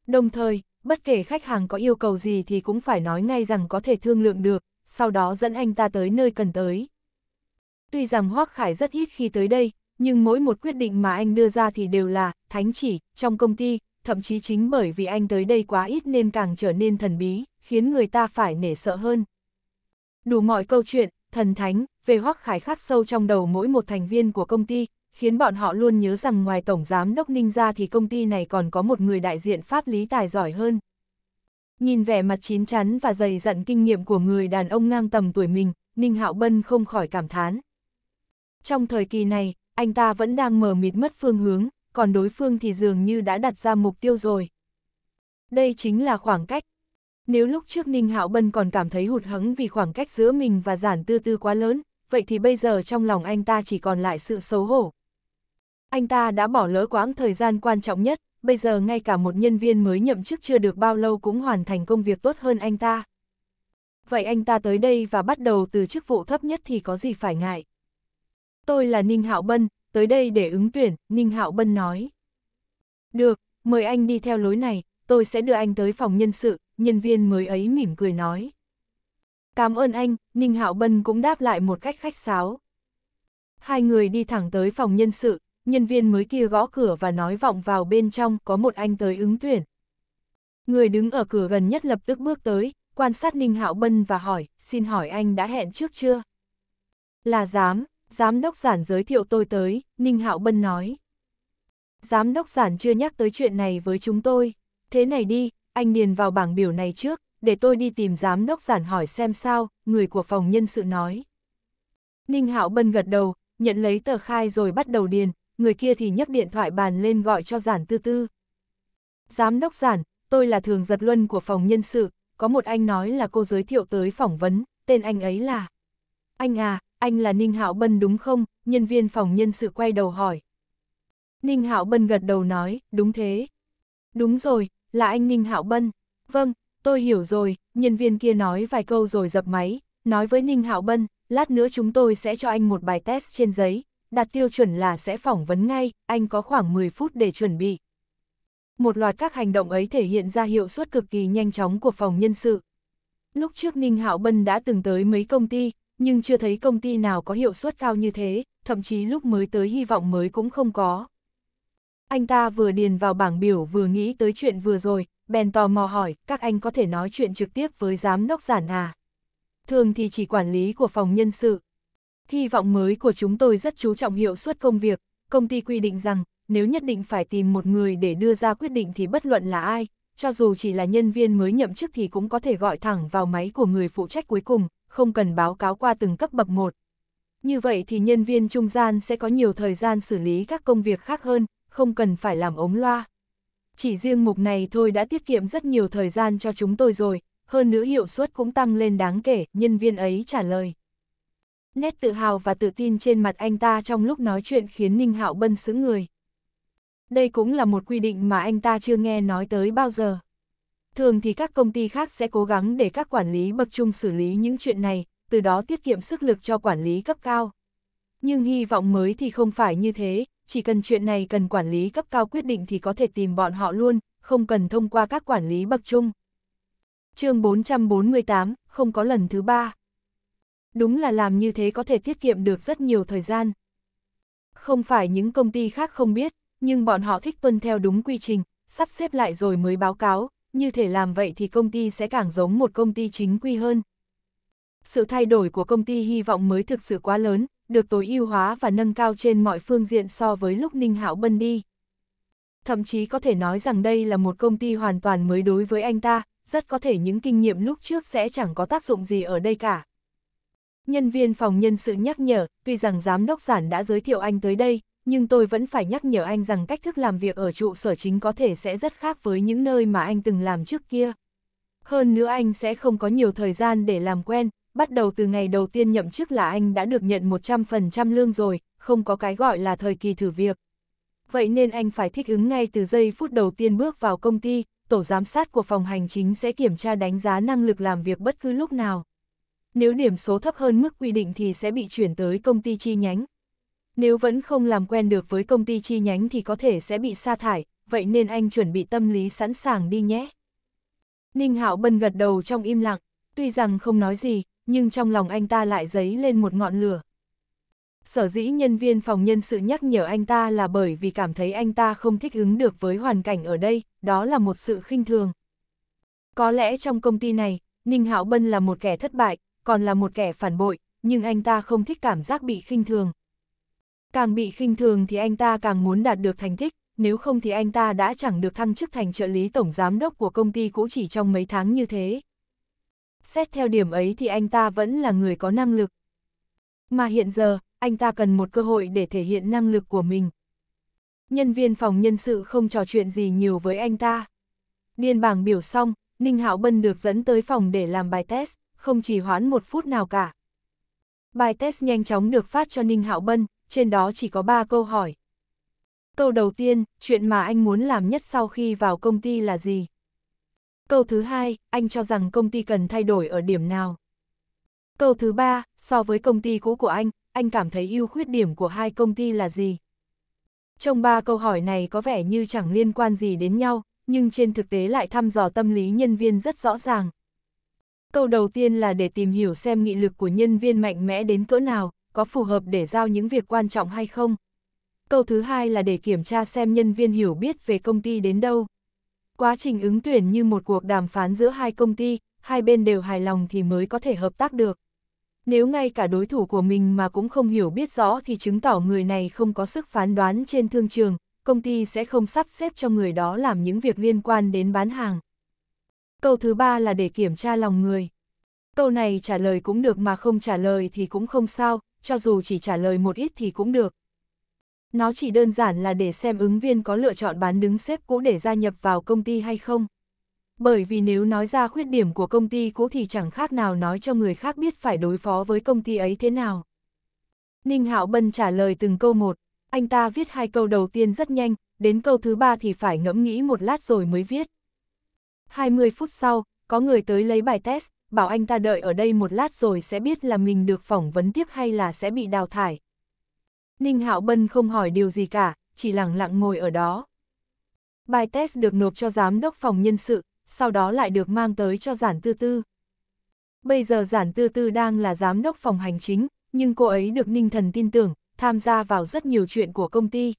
Đồng thời, bất kể khách hàng có yêu cầu gì thì cũng phải nói ngay rằng có thể thương lượng được, sau đó dẫn anh ta tới nơi cần tới. Tuy rằng Hoác Khải rất ít khi tới đây, nhưng mỗi một quyết định mà anh đưa ra thì đều là thánh chỉ trong công ty, thậm chí chính bởi vì anh tới đây quá ít nên càng trở nên thần bí, khiến người ta phải nể sợ hơn. Đủ mọi câu chuyện, thần thánh, về Hoắc Khải khắc sâu trong đầu mỗi một thành viên của công ty, khiến bọn họ luôn nhớ rằng ngoài Tổng Giám Đốc Ninh ra thì công ty này còn có một người đại diện pháp lý tài giỏi hơn. Nhìn vẻ mặt chín chắn và dày dặn kinh nghiệm của người đàn ông ngang tầm tuổi mình, Ninh Hạo Bân không khỏi cảm thán. Trong thời kỳ này, anh ta vẫn đang mờ mịt mất phương hướng, còn đối phương thì dường như đã đặt ra mục tiêu rồi. Đây chính là khoảng cách. Nếu lúc trước Ninh Hạo Bân còn cảm thấy hụt hẫng vì khoảng cách giữa mình và giản tư tư quá lớn, vậy thì bây giờ trong lòng anh ta chỉ còn lại sự xấu hổ, anh ta đã bỏ lỡ quãng thời gian quan trọng nhất, bây giờ ngay cả một nhân viên mới nhậm chức chưa được bao lâu cũng hoàn thành công việc tốt hơn anh ta. Vậy anh ta tới đây và bắt đầu từ chức vụ thấp nhất thì có gì phải ngại? Tôi là Ninh Hạo Bân, tới đây để ứng tuyển, Ninh Hạo Bân nói. Được, mời anh đi theo lối này, tôi sẽ đưa anh tới phòng nhân sự, nhân viên mới ấy mỉm cười nói. Cảm ơn anh, Ninh Hạo Bân cũng đáp lại một cách khách sáo. Hai người đi thẳng tới phòng nhân sự, nhân viên mới kia gõ cửa và nói vọng vào bên trong có một anh tới ứng tuyển. Người đứng ở cửa gần nhất lập tức bước tới, quan sát Ninh Hạo Bân và hỏi, xin hỏi anh đã hẹn trước chưa? Là giám, giám đốc giản giới thiệu tôi tới, Ninh Hạo Bân nói. Giám đốc giản chưa nhắc tới chuyện này với chúng tôi, thế này đi, anh điền vào bảng biểu này trước, để tôi đi tìm giám đốc giản hỏi xem sao, người của phòng nhân sự nói. Ninh Hạo Bân gật đầu, nhận lấy tờ khai rồi bắt đầu điền, người kia thì nhấc điện thoại bàn lên gọi cho giản tư tư. Giám đốc giản, tôi là thường giật luân của phòng nhân sự, có một anh nói là cô giới thiệu tới phỏng vấn, tên anh ấy là... Anh à, anh là Ninh Hạo Bân đúng không? Nhân viên phòng nhân sự quay đầu hỏi. Ninh Hạo Bân gật đầu nói, đúng thế. Đúng rồi, là anh Ninh Hạo Bân. Vâng, tôi hiểu rồi, nhân viên kia nói vài câu rồi dập máy, nói với Ninh Hạo Bân, lát nữa chúng tôi sẽ cho anh một bài test trên giấy, đạt tiêu chuẩn là sẽ phỏng vấn ngay, anh có khoảng 10 phút để chuẩn bị. Một loạt các hành động ấy thể hiện ra hiệu suất cực kỳ nhanh chóng của phòng nhân sự. Lúc trước Ninh Hạo Bân đã từng tới mấy công ty, nhưng chưa thấy công ty nào có hiệu suất cao như thế, thậm chí lúc mới tới hy vọng mới cũng không có. Anh ta vừa điền vào bảng biểu vừa nghĩ tới chuyện vừa rồi, bèn tò mò hỏi, các anh có thể nói chuyện trực tiếp với giám đốc giản à? Thường thì chỉ quản lý của phòng nhân sự, Hy vọng mới của chúng tôi rất chú trọng hiệu suất công việc, công ty quy định rằng, nếu nhất định phải tìm một người để đưa ra quyết định thì bất luận là ai, cho dù chỉ là nhân viên mới nhậm chức thì cũng có thể gọi thẳng vào máy của người phụ trách cuối cùng, không cần báo cáo qua từng cấp bậc một. Như vậy thì nhân viên trung gian sẽ có nhiều thời gian xử lý các công việc khác hơn, không cần phải làm ống loa. Chỉ riêng mục này thôi đã tiết kiệm rất nhiều thời gian cho chúng tôi rồi, hơn nữa hiệu suất cũng tăng lên đáng kể, nhân viên ấy trả lời nét tự hào và tự tin trên mặt anh ta trong lúc nói chuyện khiến Ninh Hạo Bân sững người. Đây cũng là một quy định mà anh ta chưa nghe nói tới bao giờ. Thường thì các công ty khác sẽ cố gắng để các quản lý bậc trung xử lý những chuyện này, từ đó tiết kiệm sức lực cho quản lý cấp cao. Nhưng hy vọng mới thì không phải như thế, chỉ cần chuyện này cần quản lý cấp cao quyết định thì có thể tìm bọn họ luôn, không cần thông qua các quản lý bậc trung. chương 448, không có lần thứ ba đúng là làm như thế có thể tiết kiệm được rất nhiều thời gian. Không phải những công ty khác không biết, nhưng bọn họ thích tuân theo đúng quy trình, sắp xếp lại rồi mới báo cáo, như thể làm vậy thì công ty sẽ càng giống một công ty chính quy hơn. Sự thay đổi của công ty hy vọng mới thực sự quá lớn, được tối ưu hóa và nâng cao trên mọi phương diện so với lúc Ninh Hạo Bân đi. Thậm chí có thể nói rằng đây là một công ty hoàn toàn mới đối với anh ta, rất có thể những kinh nghiệm lúc trước sẽ chẳng có tác dụng gì ở đây cả. Nhân viên phòng nhân sự nhắc nhở, tuy rằng giám đốc giản đã giới thiệu anh tới đây, nhưng tôi vẫn phải nhắc nhở anh rằng cách thức làm việc ở trụ sở chính có thể sẽ rất khác với những nơi mà anh từng làm trước kia. Hơn nữa anh sẽ không có nhiều thời gian để làm quen, bắt đầu từ ngày đầu tiên nhậm chức là anh đã được nhận 100% lương rồi, không có cái gọi là thời kỳ thử việc. Vậy nên anh phải thích ứng ngay từ giây phút đầu tiên bước vào công ty, tổ giám sát của phòng hành chính sẽ kiểm tra đánh giá năng lực làm việc bất cứ lúc nào nếu điểm số thấp hơn mức quy định thì sẽ bị chuyển tới công ty chi nhánh. Nếu vẫn không làm quen được với công ty chi nhánh thì có thể sẽ bị sa thải, vậy nên anh chuẩn bị tâm lý sẵn sàng đi nhé. Ninh Hạo Bân gật đầu trong im lặng, tuy rằng không nói gì, nhưng trong lòng anh ta lại dấy lên một ngọn lửa. Sở dĩ nhân viên phòng nhân sự nhắc nhở anh ta là bởi vì cảm thấy anh ta không thích ứng được với hoàn cảnh ở đây, đó là một sự khinh thường. Có lẽ trong công ty này, Ninh Hạo Bân là một kẻ thất bại, còn là một kẻ phản bội, nhưng anh ta không thích cảm giác bị khinh thường. Càng bị khinh thường thì anh ta càng muốn đạt được thành tích, nếu không thì anh ta đã chẳng được thăng chức thành trợ lý tổng giám đốc của công ty cũ chỉ trong mấy tháng như thế. Xét theo điểm ấy thì anh ta vẫn là người có năng lực. Mà hiện giờ, anh ta cần một cơ hội để thể hiện năng lực của mình. Nhân viên phòng nhân sự không trò chuyện gì nhiều với anh ta. Điên bảng biểu xong, Ninh Hạo Bân được dẫn tới phòng để làm bài test không trì hoãn một phút nào cả. Bài test nhanh chóng được phát cho Ninh Hạo Bân, trên đó chỉ có 3 câu hỏi. Câu đầu tiên, chuyện mà anh muốn làm nhất sau khi vào công ty là gì? Câu thứ hai, anh cho rằng công ty cần thay đổi ở điểm nào? Câu thứ ba, so với công ty cũ của anh, anh cảm thấy ưu khuyết điểm của hai công ty là gì? Trong ba câu hỏi này có vẻ như chẳng liên quan gì đến nhau, nhưng trên thực tế lại thăm dò tâm lý nhân viên rất rõ ràng. Câu đầu tiên là để tìm hiểu xem nghị lực của nhân viên mạnh mẽ đến cỡ nào, có phù hợp để giao những việc quan trọng hay không. Câu thứ hai là để kiểm tra xem nhân viên hiểu biết về công ty đến đâu. Quá trình ứng tuyển như một cuộc đàm phán giữa hai công ty, hai bên đều hài lòng thì mới có thể hợp tác được. Nếu ngay cả đối thủ của mình mà cũng không hiểu biết rõ thì chứng tỏ người này không có sức phán đoán trên thương trường, công ty sẽ không sắp xếp cho người đó làm những việc liên quan đến bán hàng. Câu thứ ba là để kiểm tra lòng người. Câu này trả lời cũng được mà không trả lời thì cũng không sao, cho dù chỉ trả lời một ít thì cũng được. Nó chỉ đơn giản là để xem ứng viên có lựa chọn bán đứng xếp cũ để gia nhập vào công ty hay không. Bởi vì nếu nói ra khuyết điểm của công ty cũ thì chẳng khác nào nói cho người khác biết phải đối phó với công ty ấy thế nào. Ninh Hạo Bân trả lời từng câu một, anh ta viết hai câu đầu tiên rất nhanh, đến câu thứ ba thì phải ngẫm nghĩ một lát rồi mới viết. 20 phút sau, có người tới lấy bài test, bảo anh ta đợi ở đây một lát rồi sẽ biết là mình được phỏng vấn tiếp hay là sẽ bị đào thải. Ninh Hạo Bân không hỏi điều gì cả, chỉ lặng lặng ngồi ở đó. Bài test được nộp cho giám đốc phòng nhân sự, sau đó lại được mang tới cho giản tư tư. Bây giờ giản tư tư đang là giám đốc phòng hành chính, nhưng cô ấy được ninh thần tin tưởng, tham gia vào rất nhiều chuyện của công ty,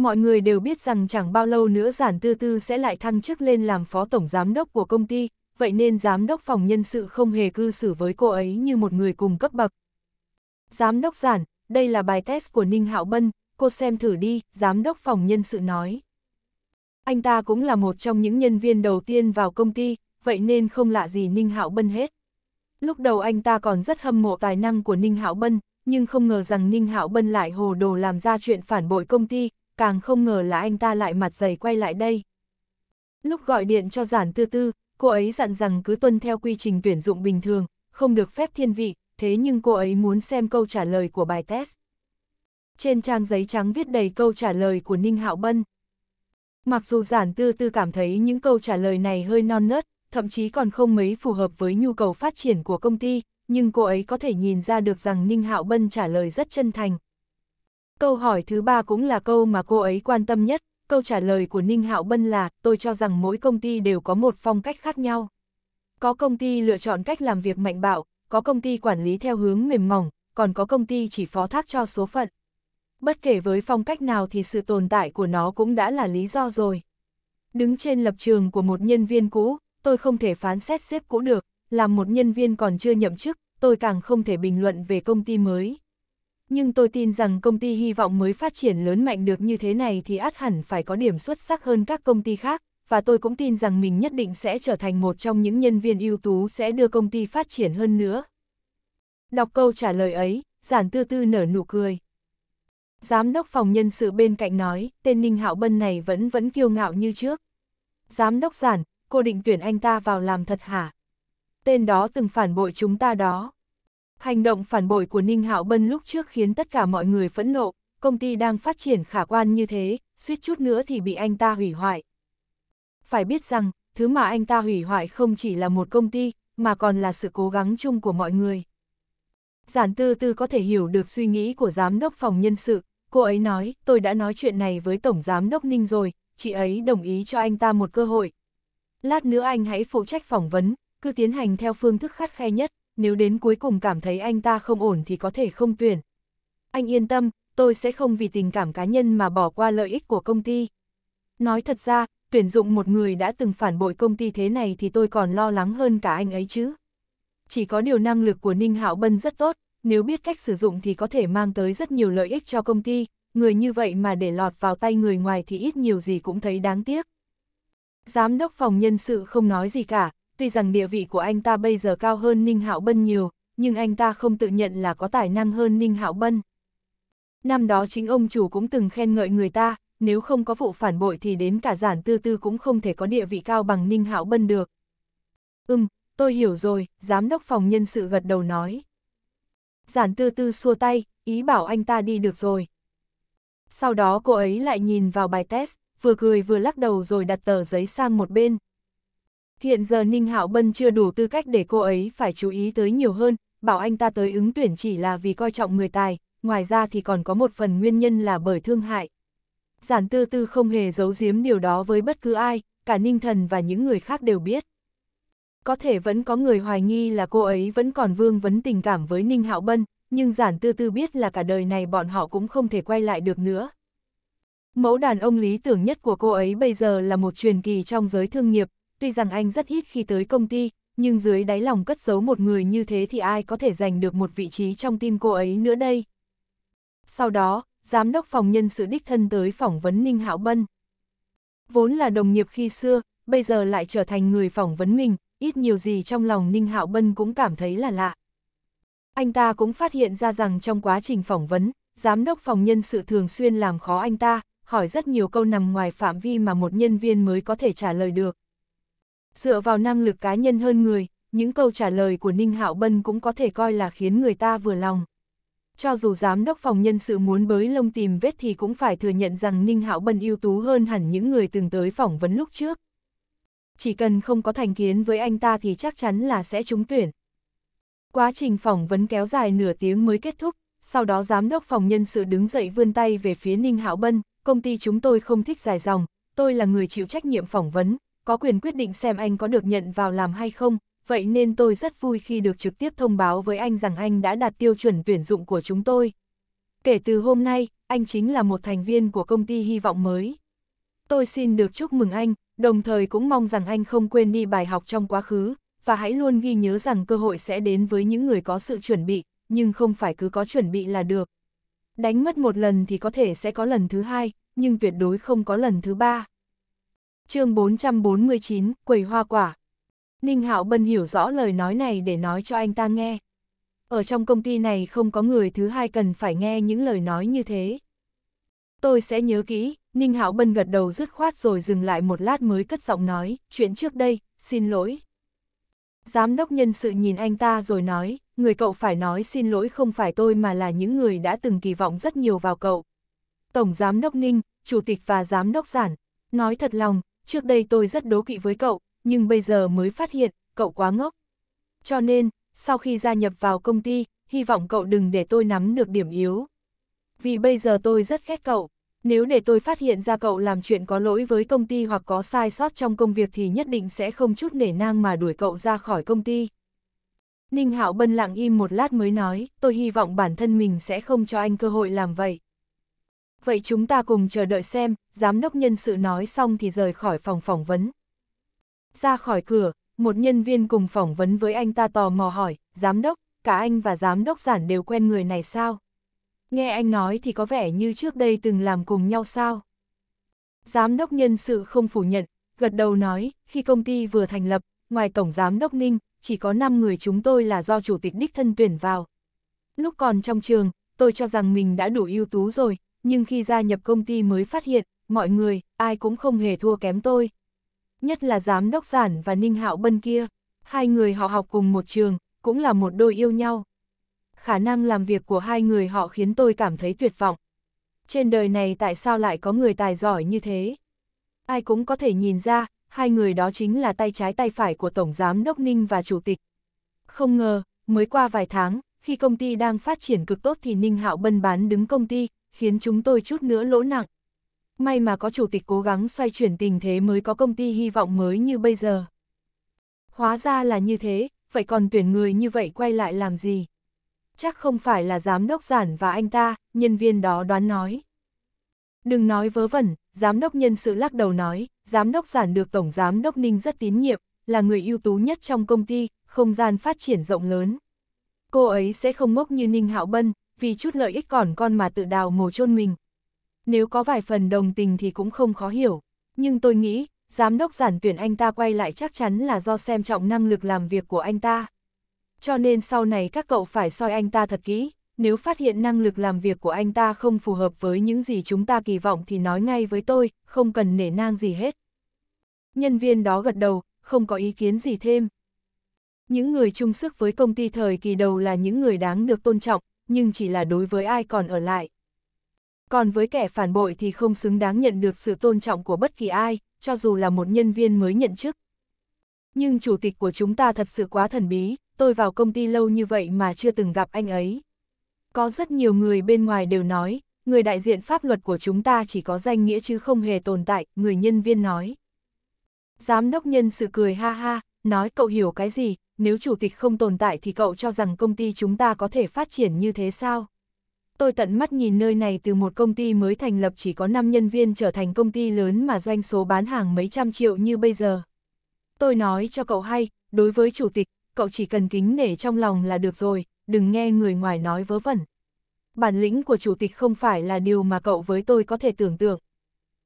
Mọi người đều biết rằng chẳng bao lâu nữa giản tư tư sẽ lại thăng chức lên làm phó tổng giám đốc của công ty, vậy nên giám đốc phòng nhân sự không hề cư xử với cô ấy như một người cùng cấp bậc. Giám đốc giản, đây là bài test của Ninh Hạo Bân, cô xem thử đi, giám đốc phòng nhân sự nói. Anh ta cũng là một trong những nhân viên đầu tiên vào công ty, vậy nên không lạ gì Ninh Hạo Bân hết. Lúc đầu anh ta còn rất hâm mộ tài năng của Ninh Hạo Bân, nhưng không ngờ rằng Ninh Hạo Bân lại hồ đồ làm ra chuyện phản bội công ty, càng không ngờ là anh ta lại mặt dày quay lại đây. Lúc gọi điện cho giản tư tư, cô ấy dặn rằng cứ tuân theo quy trình tuyển dụng bình thường, không được phép thiên vị, thế nhưng cô ấy muốn xem câu trả lời của bài test. Trên trang giấy trắng viết đầy câu trả lời của Ninh Hạo Bân. Mặc dù giản tư tư cảm thấy những câu trả lời này hơi non nớt, thậm chí còn không mấy phù hợp với nhu cầu phát triển của công ty, nhưng cô ấy có thể nhìn ra được rằng Ninh Hạo Bân trả lời rất chân thành, Câu hỏi thứ ba cũng là câu mà cô ấy quan tâm nhất, câu trả lời của Ninh Hạo Bân là, tôi cho rằng mỗi công ty đều có một phong cách khác nhau. Có công ty lựa chọn cách làm việc mạnh bạo, có công ty quản lý theo hướng mềm mỏng, còn có công ty chỉ phó thác cho số phận. Bất kể với phong cách nào thì sự tồn tại của nó cũng đã là lý do rồi. Đứng trên lập trường của một nhân viên cũ, tôi không thể phán xét xếp cũ được, làm một nhân viên còn chưa nhậm chức, tôi càng không thể bình luận về công ty mới nhưng tôi tin rằng công ty hy vọng mới phát triển lớn mạnh được như thế này thì át hẳn phải có điểm xuất sắc hơn các công ty khác, và tôi cũng tin rằng mình nhất định sẽ trở thành một trong những nhân viên ưu tú sẽ đưa công ty phát triển hơn nữa. Đọc câu trả lời ấy, giản tư tư nở nụ cười. Giám đốc phòng nhân sự bên cạnh nói, tên Ninh Hạo Bân này vẫn vẫn kiêu ngạo như trước. Giám đốc giản, cô định tuyển anh ta vào làm thật hả? Tên đó từng phản bội chúng ta đó. Hành động phản bội của Ninh Hạo Bân lúc trước khiến tất cả mọi người phẫn nộ, công ty đang phát triển khả quan như thế, suýt chút nữa thì bị anh ta hủy hoại. Phải biết rằng, thứ mà anh ta hủy hoại không chỉ là một công ty, mà còn là sự cố gắng chung của mọi người. Giản tư tư có thể hiểu được suy nghĩ của giám đốc phòng nhân sự, cô ấy nói, tôi đã nói chuyện này với tổng giám đốc Ninh rồi, chị ấy đồng ý cho anh ta một cơ hội. Lát nữa anh hãy phụ trách phỏng vấn, cứ tiến hành theo phương thức khắt khe nhất nếu đến cuối cùng cảm thấy anh ta không ổn thì có thể không tuyển. Anh yên tâm, tôi sẽ không vì tình cảm cá nhân mà bỏ qua lợi ích của công ty. Nói thật ra, tuyển dụng một người đã từng phản bội công ty thế này thì tôi còn lo lắng hơn cả anh ấy chứ. Chỉ có điều năng lực của Ninh Hạo Bân rất tốt, nếu biết cách sử dụng thì có thể mang tới rất nhiều lợi ích cho công ty, người như vậy mà để lọt vào tay người ngoài thì ít nhiều gì cũng thấy đáng tiếc. Giám đốc phòng nhân sự không nói gì cả, tuy rằng địa vị của anh ta bây giờ cao hơn Ninh Hạo Bân nhiều, nhưng anh ta không tự nhận là có tài năng hơn Ninh Hạo Bân. Năm đó chính ông chủ cũng từng khen ngợi người ta, nếu không có vụ phản bội thì đến cả giản tư tư cũng không thể có địa vị cao bằng Ninh Hạo Bân được. Ừm, tôi hiểu rồi, giám đốc phòng nhân sự gật đầu nói. Giản tư tư xua tay, ý bảo anh ta đi được rồi. Sau đó cô ấy lại nhìn vào bài test, vừa cười vừa lắc đầu rồi đặt tờ giấy sang một bên. Hiện giờ Ninh Hạo Bân chưa đủ tư cách để cô ấy phải chú ý tới nhiều hơn, bảo anh ta tới ứng tuyển chỉ là vì coi trọng người tài, ngoài ra thì còn có một phần nguyên nhân là bởi thương hại. Giản tư tư không hề giấu giếm điều đó với bất cứ ai, cả Ninh Thần và những người khác đều biết. Có thể vẫn có người hoài nghi là cô ấy vẫn còn vương vấn tình cảm với Ninh Hạo Bân, nhưng giản tư tư biết là cả đời này bọn họ cũng không thể quay lại được nữa. Mẫu đàn ông lý tưởng nhất của cô ấy bây giờ là một truyền kỳ trong giới thương nghiệp, tuy rằng anh rất ít khi tới công ty, nhưng dưới đáy lòng cất giấu một người như thế thì ai có thể giành được một vị trí trong tim cô ấy nữa đây. Sau đó, giám đốc phòng nhân sự đích thân tới phỏng vấn Ninh Hạo Bân. Vốn là đồng nghiệp khi xưa, bây giờ lại trở thành người phỏng vấn mình, ít nhiều gì trong lòng Ninh Hạo Bân cũng cảm thấy là lạ. Anh ta cũng phát hiện ra rằng trong quá trình phỏng vấn, giám đốc phòng nhân sự thường xuyên làm khó anh ta, hỏi rất nhiều câu nằm ngoài phạm vi mà một nhân viên mới có thể trả lời được. Dựa vào năng lực cá nhân hơn người, những câu trả lời của Ninh Hạo Bân cũng có thể coi là khiến người ta vừa lòng. Cho dù giám đốc phòng nhân sự muốn bới lông tìm vết thì cũng phải thừa nhận rằng Ninh Hạo Bân ưu tú hơn hẳn những người từng tới phỏng vấn lúc trước. Chỉ cần không có thành kiến với anh ta thì chắc chắn là sẽ trúng tuyển. Quá trình phỏng vấn kéo dài nửa tiếng mới kết thúc, sau đó giám đốc phòng nhân sự đứng dậy vươn tay về phía Ninh Hạo Bân, công ty chúng tôi không thích dài dòng, tôi là người chịu trách nhiệm phỏng vấn, có quyền quyết định xem anh có được nhận vào làm hay không, vậy nên tôi rất vui khi được trực tiếp thông báo với anh rằng anh đã đạt tiêu chuẩn tuyển dụng của chúng tôi. Kể từ hôm nay, anh chính là một thành viên của công ty hy vọng mới. Tôi xin được chúc mừng anh, đồng thời cũng mong rằng anh không quên đi bài học trong quá khứ, và hãy luôn ghi nhớ rằng cơ hội sẽ đến với những người có sự chuẩn bị, nhưng không phải cứ có chuẩn bị là được. Đánh mất một lần thì có thể sẽ có lần thứ hai, nhưng tuyệt đối không có lần thứ ba chương 449, quầy hoa quả. Ninh Hạo Bân hiểu rõ lời nói này để nói cho anh ta nghe. Ở trong công ty này không có người thứ hai cần phải nghe những lời nói như thế. Tôi sẽ nhớ kỹ, Ninh Hạo Bân gật đầu dứt khoát rồi dừng lại một lát mới cất giọng nói, chuyện trước đây, xin lỗi. Giám đốc nhân sự nhìn anh ta rồi nói, người cậu phải nói xin lỗi không phải tôi mà là những người đã từng kỳ vọng rất nhiều vào cậu. Tổng giám đốc Ninh, chủ tịch và giám đốc giản, nói thật lòng, trước đây tôi rất đố kỵ với cậu, nhưng bây giờ mới phát hiện, cậu quá ngốc. Cho nên, sau khi gia nhập vào công ty, hy vọng cậu đừng để tôi nắm được điểm yếu. Vì bây giờ tôi rất ghét cậu, nếu để tôi phát hiện ra cậu làm chuyện có lỗi với công ty hoặc có sai sót trong công việc thì nhất định sẽ không chút nể nang mà đuổi cậu ra khỏi công ty. Ninh Hạo Bân lặng im một lát mới nói, tôi hy vọng bản thân mình sẽ không cho anh cơ hội làm vậy. Vậy chúng ta cùng chờ đợi xem, giám đốc nhân sự nói xong thì rời khỏi phòng phỏng vấn. Ra khỏi cửa, một nhân viên cùng phỏng vấn với anh ta tò mò hỏi, giám đốc, cả anh và giám đốc giản đều quen người này sao? Nghe anh nói thì có vẻ như trước đây từng làm cùng nhau sao? Giám đốc nhân sự không phủ nhận, gật đầu nói, khi công ty vừa thành lập, ngoài tổng giám đốc Ninh, chỉ có 5 người chúng tôi là do chủ tịch đích thân tuyển vào. Lúc còn trong trường, tôi cho rằng mình đã đủ ưu tú rồi, nhưng khi gia nhập công ty mới phát hiện, mọi người, ai cũng không hề thua kém tôi. Nhất là giám đốc giản và Ninh Hạo Bân kia, hai người họ học cùng một trường, cũng là một đôi yêu nhau. Khả năng làm việc của hai người họ khiến tôi cảm thấy tuyệt vọng. Trên đời này tại sao lại có người tài giỏi như thế? Ai cũng có thể nhìn ra, hai người đó chính là tay trái tay phải của Tổng Giám Đốc Ninh và Chủ tịch. Không ngờ, mới qua vài tháng, khi công ty đang phát triển cực tốt thì Ninh Hạo Bân bán đứng công ty, khiến chúng tôi chút nữa lỗ nặng. May mà có chủ tịch cố gắng xoay chuyển tình thế mới có công ty hy vọng mới như bây giờ. Hóa ra là như thế, vậy còn tuyển người như vậy quay lại làm gì? Chắc không phải là giám đốc giản và anh ta, nhân viên đó đoán nói. Đừng nói vớ vẩn, giám đốc nhân sự lắc đầu nói, giám đốc giản được tổng giám đốc Ninh rất tín nhiệm, là người ưu tú nhất trong công ty, không gian phát triển rộng lớn. Cô ấy sẽ không ngốc như Ninh Hạo Bân, vì chút lợi ích còn con mà tự đào mồ chôn mình. Nếu có vài phần đồng tình thì cũng không khó hiểu, nhưng tôi nghĩ, giám đốc giản tuyển anh ta quay lại chắc chắn là do xem trọng năng lực làm việc của anh ta. Cho nên sau này các cậu phải soi anh ta thật kỹ, nếu phát hiện năng lực làm việc của anh ta không phù hợp với những gì chúng ta kỳ vọng thì nói ngay với tôi, không cần nể nang gì hết. Nhân viên đó gật đầu, không có ý kiến gì thêm. Những người chung sức với công ty thời kỳ đầu là những người đáng được tôn trọng, nhưng chỉ là đối với ai còn ở lại. Còn với kẻ phản bội thì không xứng đáng nhận được sự tôn trọng của bất kỳ ai, cho dù là một nhân viên mới nhận chức. Nhưng chủ tịch của chúng ta thật sự quá thần bí, tôi vào công ty lâu như vậy mà chưa từng gặp anh ấy. Có rất nhiều người bên ngoài đều nói, người đại diện pháp luật của chúng ta chỉ có danh nghĩa chứ không hề tồn tại, người nhân viên nói. Giám đốc nhân sự cười ha ha, nói cậu hiểu cái gì, nếu chủ tịch không tồn tại thì cậu cho rằng công ty chúng ta có thể phát triển như thế sao? Tôi tận mắt nhìn nơi này từ một công ty mới thành lập chỉ có 5 nhân viên trở thành công ty lớn mà doanh số bán hàng mấy trăm triệu như bây giờ. Tôi nói cho cậu hay, đối với chủ tịch, cậu chỉ cần kính nể trong lòng là được rồi, đừng nghe người ngoài nói vớ vẩn. Bản lĩnh của chủ tịch không phải là điều mà cậu với tôi có thể tưởng tượng.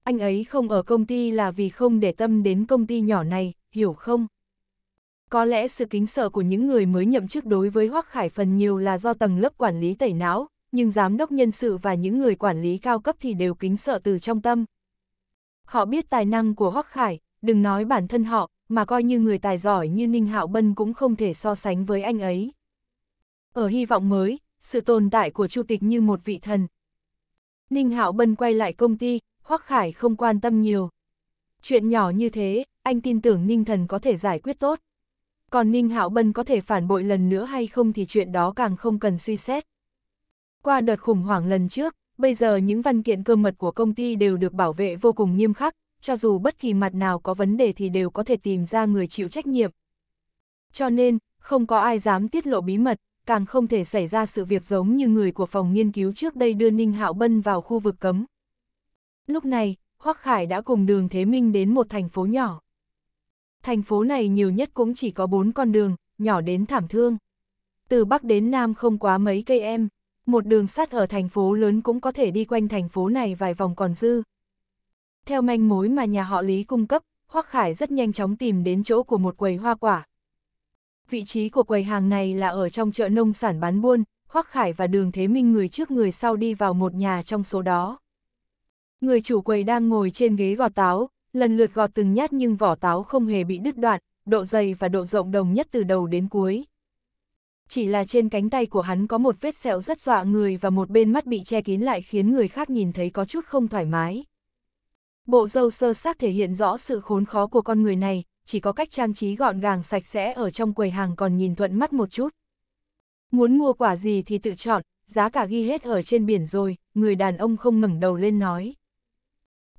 Anh ấy không ở công ty là vì không để tâm đến công ty nhỏ này, hiểu không? Có lẽ sự kính sợ của những người mới nhậm chức đối với Hoắc Khải phần nhiều là do tầng lớp quản lý tẩy não, nhưng giám đốc nhân sự và những người quản lý cao cấp thì đều kính sợ từ trong tâm. Họ biết tài năng của Hoắc Khải, đừng nói bản thân họ, mà coi như người tài giỏi như Ninh Hạo Bân cũng không thể so sánh với anh ấy. Ở hy vọng mới, sự tồn tại của chủ tịch như một vị thần. Ninh Hạo Bân quay lại công ty, Hoắc Khải không quan tâm nhiều. Chuyện nhỏ như thế, anh tin tưởng Ninh Thần có thể giải quyết tốt còn Ninh Hạo Bân có thể phản bội lần nữa hay không thì chuyện đó càng không cần suy xét. Qua đợt khủng hoảng lần trước, bây giờ những văn kiện cơ mật của công ty đều được bảo vệ vô cùng nghiêm khắc, cho dù bất kỳ mặt nào có vấn đề thì đều có thể tìm ra người chịu trách nhiệm. Cho nên, không có ai dám tiết lộ bí mật, càng không thể xảy ra sự việc giống như người của phòng nghiên cứu trước đây đưa Ninh Hạo Bân vào khu vực cấm. Lúc này, Hoắc Khải đã cùng đường Thế Minh đến một thành phố nhỏ thành phố này nhiều nhất cũng chỉ có bốn con đường, nhỏ đến thảm thương. Từ Bắc đến Nam không quá mấy cây em, một đường sắt ở thành phố lớn cũng có thể đi quanh thành phố này vài vòng còn dư. Theo manh mối mà nhà họ Lý cung cấp, Hoắc Khải rất nhanh chóng tìm đến chỗ của một quầy hoa quả. Vị trí của quầy hàng này là ở trong chợ nông sản bán buôn, Hoắc Khải và Đường Thế Minh người trước người sau đi vào một nhà trong số đó. Người chủ quầy đang ngồi trên ghế gọt táo, lần lượt gọt từng nhát nhưng vỏ táo không hề bị đứt đoạn, độ dày và độ rộng đồng nhất từ đầu đến cuối. Chỉ là trên cánh tay của hắn có một vết sẹo rất dọa người và một bên mắt bị che kín lại khiến người khác nhìn thấy có chút không thoải mái. Bộ dâu sơ xác thể hiện rõ sự khốn khó của con người này, chỉ có cách trang trí gọn gàng sạch sẽ ở trong quầy hàng còn nhìn thuận mắt một chút. Muốn mua quả gì thì tự chọn, giá cả ghi hết ở trên biển rồi, người đàn ông không ngẩng đầu lên nói.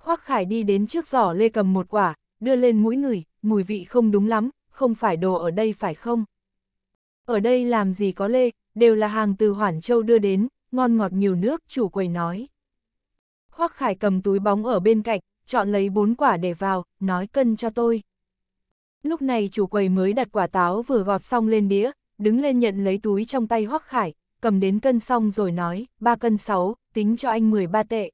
Hoắc Khải đi đến trước giỏ lê cầm một quả, đưa lên mũi người, mùi vị không đúng lắm, không phải đồ ở đây phải không? Ở đây làm gì có lê, đều là hàng từ Hoản Châu đưa đến, ngon ngọt nhiều nước, chủ quầy nói. Hoắc Khải cầm túi bóng ở bên cạnh, chọn lấy bốn quả để vào, nói cân cho tôi. Lúc này chủ quầy mới đặt quả táo vừa gọt xong lên đĩa, đứng lên nhận lấy túi trong tay Hoắc Khải, cầm đến cân xong rồi nói, ba cân sáu, tính cho anh 13 tệ.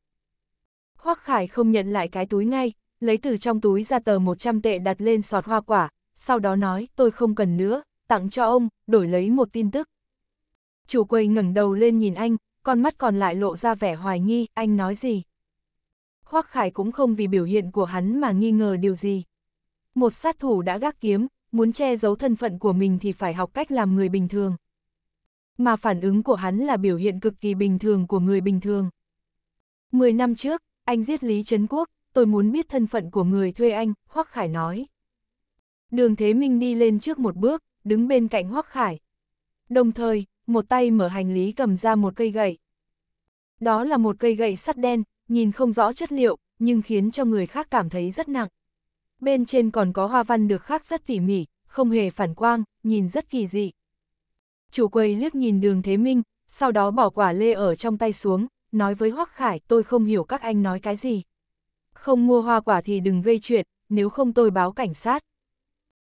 Hoắc Khải không nhận lại cái túi ngay, lấy từ trong túi ra tờ 100 tệ đặt lên sọt hoa quả, sau đó nói tôi không cần nữa, tặng cho ông, đổi lấy một tin tức. Chủ quầy ngẩng đầu lên nhìn anh, con mắt còn lại lộ ra vẻ hoài nghi, anh nói gì? Hoắc Khải cũng không vì biểu hiện của hắn mà nghi ngờ điều gì. Một sát thủ đã gác kiếm, muốn che giấu thân phận của mình thì phải học cách làm người bình thường. Mà phản ứng của hắn là biểu hiện cực kỳ bình thường của người bình thường. Mười năm trước, anh giết Lý Trấn Quốc, tôi muốn biết thân phận của người thuê anh, Hoắc Khải nói. Đường Thế Minh đi lên trước một bước, đứng bên cạnh Hoắc Khải. Đồng thời, một tay mở hành lý cầm ra một cây gậy. Đó là một cây gậy sắt đen, nhìn không rõ chất liệu, nhưng khiến cho người khác cảm thấy rất nặng. Bên trên còn có hoa văn được khắc rất tỉ mỉ, không hề phản quang, nhìn rất kỳ dị. Chủ quầy liếc nhìn đường Thế Minh, sau đó bỏ quả lê ở trong tay xuống, nói với Hoắc Khải tôi không hiểu các anh nói cái gì. Không mua hoa quả thì đừng gây chuyện, nếu không tôi báo cảnh sát.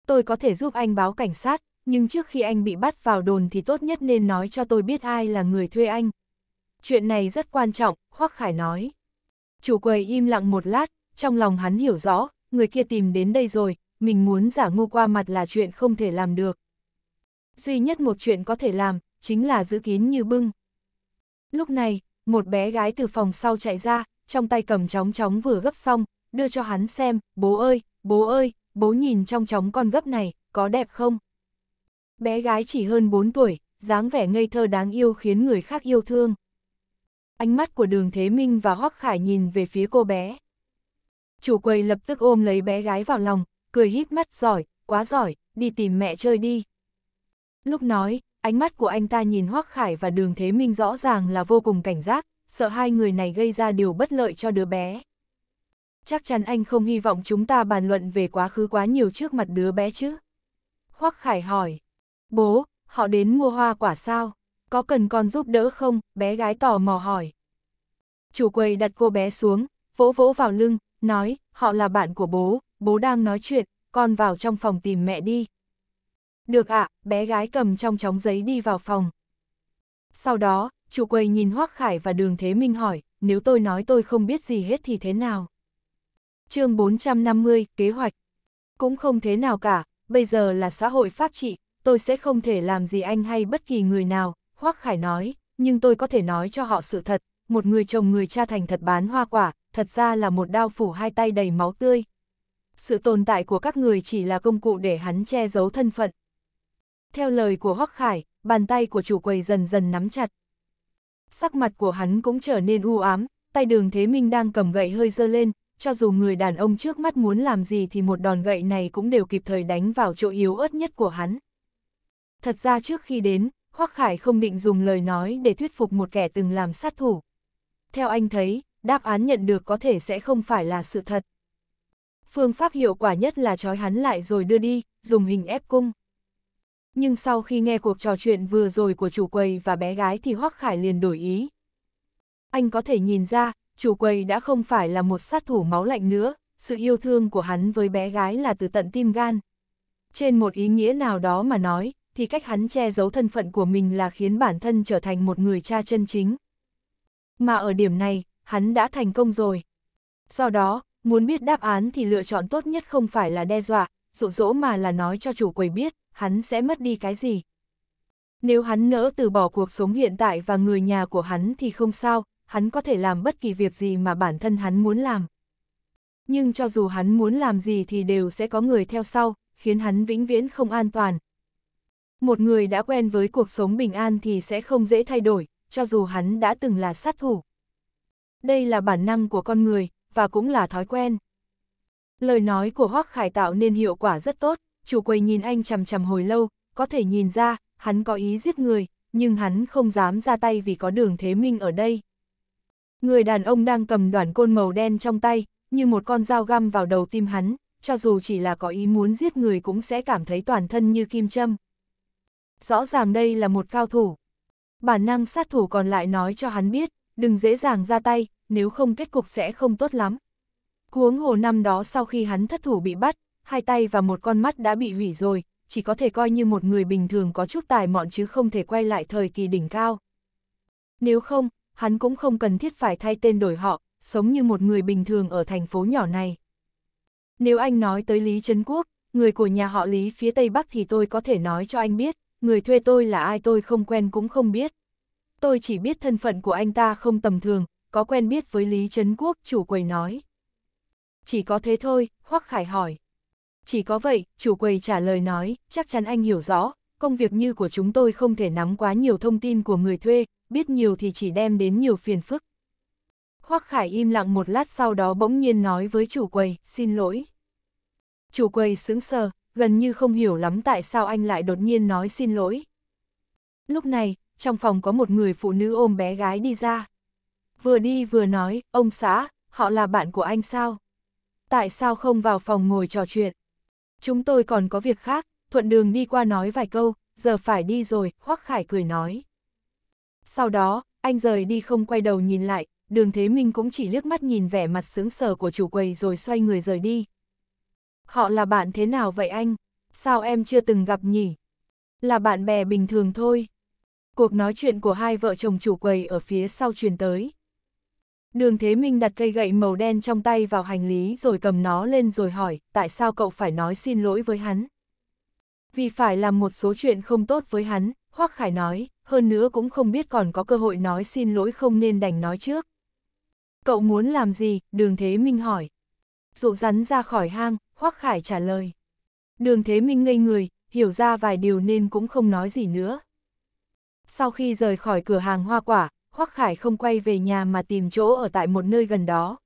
Tôi có thể giúp anh báo cảnh sát, nhưng trước khi anh bị bắt vào đồn thì tốt nhất nên nói cho tôi biết ai là người thuê anh. Chuyện này rất quan trọng, Hoắc Khải nói. Chủ quầy im lặng một lát, trong lòng hắn hiểu rõ, người kia tìm đến đây rồi, mình muốn giả ngu qua mặt là chuyện không thể làm được. Duy nhất một chuyện có thể làm, chính là giữ kín như bưng. Lúc này, một bé gái từ phòng sau chạy ra, trong tay cầm chóng chóng vừa gấp xong, đưa cho hắn xem, bố ơi, bố ơi, bố nhìn trong chóng con gấp này, có đẹp không? Bé gái chỉ hơn 4 tuổi, dáng vẻ ngây thơ đáng yêu khiến người khác yêu thương. Ánh mắt của đường Thế Minh và Hoắc Khải nhìn về phía cô bé. Chủ quầy lập tức ôm lấy bé gái vào lòng, cười híp mắt giỏi, quá giỏi, đi tìm mẹ chơi đi. Lúc nói, Ánh mắt của anh ta nhìn Hoắc Khải và Đường Thế Minh rõ ràng là vô cùng cảnh giác, sợ hai người này gây ra điều bất lợi cho đứa bé. Chắc chắn anh không hy vọng chúng ta bàn luận về quá khứ quá nhiều trước mặt đứa bé chứ. Hoắc Khải hỏi, bố, họ đến mua hoa quả sao? Có cần con giúp đỡ không? Bé gái tò mò hỏi. Chủ quầy đặt cô bé xuống, vỗ vỗ vào lưng, nói, họ là bạn của bố, bố đang nói chuyện, con vào trong phòng tìm mẹ đi, được ạ, bé gái cầm trong chóng giấy đi vào phòng. Sau đó, chủ quầy nhìn Hoác Khải và Đường Thế Minh hỏi, nếu tôi nói tôi không biết gì hết thì thế nào? chương 450, kế hoạch. Cũng không thế nào cả, bây giờ là xã hội pháp trị, tôi sẽ không thể làm gì anh hay bất kỳ người nào, Hoác Khải nói, nhưng tôi có thể nói cho họ sự thật, một người chồng người cha thành thật bán hoa quả, thật ra là một đao phủ hai tay đầy máu tươi. Sự tồn tại của các người chỉ là công cụ để hắn che giấu thân phận, theo lời của Hoắc Khải, bàn tay của chủ quầy dần dần nắm chặt. Sắc mặt của hắn cũng trở nên u ám, tay đường Thế Minh đang cầm gậy hơi dơ lên, cho dù người đàn ông trước mắt muốn làm gì thì một đòn gậy này cũng đều kịp thời đánh vào chỗ yếu ớt nhất của hắn. Thật ra trước khi đến, Hoắc Khải không định dùng lời nói để thuyết phục một kẻ từng làm sát thủ. Theo anh thấy, đáp án nhận được có thể sẽ không phải là sự thật. Phương pháp hiệu quả nhất là trói hắn lại rồi đưa đi, dùng hình ép cung nhưng sau khi nghe cuộc trò chuyện vừa rồi của chủ quầy và bé gái thì Hoắc Khải liền đổi ý. Anh có thể nhìn ra, chủ quầy đã không phải là một sát thủ máu lạnh nữa, sự yêu thương của hắn với bé gái là từ tận tim gan. Trên một ý nghĩa nào đó mà nói, thì cách hắn che giấu thân phận của mình là khiến bản thân trở thành một người cha chân chính. Mà ở điểm này, hắn đã thành công rồi. Do đó, muốn biết đáp án thì lựa chọn tốt nhất không phải là đe dọa, dụ dỗ mà là nói cho chủ quầy biết hắn sẽ mất đi cái gì. Nếu hắn nỡ từ bỏ cuộc sống hiện tại và người nhà của hắn thì không sao, hắn có thể làm bất kỳ việc gì mà bản thân hắn muốn làm. Nhưng cho dù hắn muốn làm gì thì đều sẽ có người theo sau, khiến hắn vĩnh viễn không an toàn. Một người đã quen với cuộc sống bình an thì sẽ không dễ thay đổi, cho dù hắn đã từng là sát thủ. Đây là bản năng của con người, và cũng là thói quen. Lời nói của Hoác Khải tạo nên hiệu quả rất tốt, chủ quầy nhìn anh chằm chằm hồi lâu, có thể nhìn ra, hắn có ý giết người, nhưng hắn không dám ra tay vì có đường thế minh ở đây. Người đàn ông đang cầm đoạn côn màu đen trong tay, như một con dao găm vào đầu tim hắn, cho dù chỉ là có ý muốn giết người cũng sẽ cảm thấy toàn thân như kim châm. Rõ ràng đây là một cao thủ. Bản năng sát thủ còn lại nói cho hắn biết, đừng dễ dàng ra tay, nếu không kết cục sẽ không tốt lắm. Huống hồ năm đó sau khi hắn thất thủ bị bắt, hai tay và một con mắt đã bị hủy rồi, chỉ có thể coi như một người bình thường có chút tài mọn chứ không thể quay lại thời kỳ đỉnh cao. Nếu không, hắn cũng không cần thiết phải thay tên đổi họ, sống như một người bình thường ở thành phố nhỏ này. Nếu anh nói tới Lý Trấn Quốc, người của nhà họ Lý phía Tây Bắc thì tôi có thể nói cho anh biết, người thuê tôi là ai tôi không quen cũng không biết. Tôi chỉ biết thân phận của anh ta không tầm thường, có quen biết với Lý Trấn Quốc, chủ quầy nói. Chỉ có thế thôi, Hoắc Khải hỏi. Chỉ có vậy, chủ quầy trả lời nói, chắc chắn anh hiểu rõ, công việc như của chúng tôi không thể nắm quá nhiều thông tin của người thuê, biết nhiều thì chỉ đem đến nhiều phiền phức. Hoắc Khải im lặng một lát sau đó bỗng nhiên nói với chủ quầy, xin lỗi. Chủ quầy sững sờ, gần như không hiểu lắm tại sao anh lại đột nhiên nói xin lỗi. Lúc này, trong phòng có một người phụ nữ ôm bé gái đi ra. Vừa đi vừa nói, ông xã, họ là bạn của anh sao? Tại sao không vào phòng ngồi trò chuyện? chúng tôi còn có việc khác, thuận đường đi qua nói vài câu, giờ phải đi rồi, Hoắc Khải cười nói. Sau đó, anh rời đi không quay đầu nhìn lại, đường Thế Minh cũng chỉ liếc mắt nhìn vẻ mặt sướng sờ của chủ quầy rồi xoay người rời đi. Họ là bạn thế nào vậy anh? Sao em chưa từng gặp nhỉ? Là bạn bè bình thường thôi. Cuộc nói chuyện của hai vợ chồng chủ quầy ở phía sau truyền tới. Đường Thế Minh đặt cây gậy màu đen trong tay vào hành lý rồi cầm nó lên rồi hỏi, tại sao cậu phải nói xin lỗi với hắn? Vì phải làm một số chuyện không tốt với hắn, Hoắc Khải nói, hơn nữa cũng không biết còn có cơ hội nói xin lỗi không nên đành nói trước. Cậu muốn làm gì? Đường Thế Minh hỏi. Dụ rắn ra khỏi hang, Hoắc Khải trả lời. Đường Thế Minh ngây người, hiểu ra vài điều nên cũng không nói gì nữa. Sau khi rời khỏi cửa hàng hoa quả, Hoắc Khải không quay về nhà mà tìm chỗ ở tại một nơi gần đó.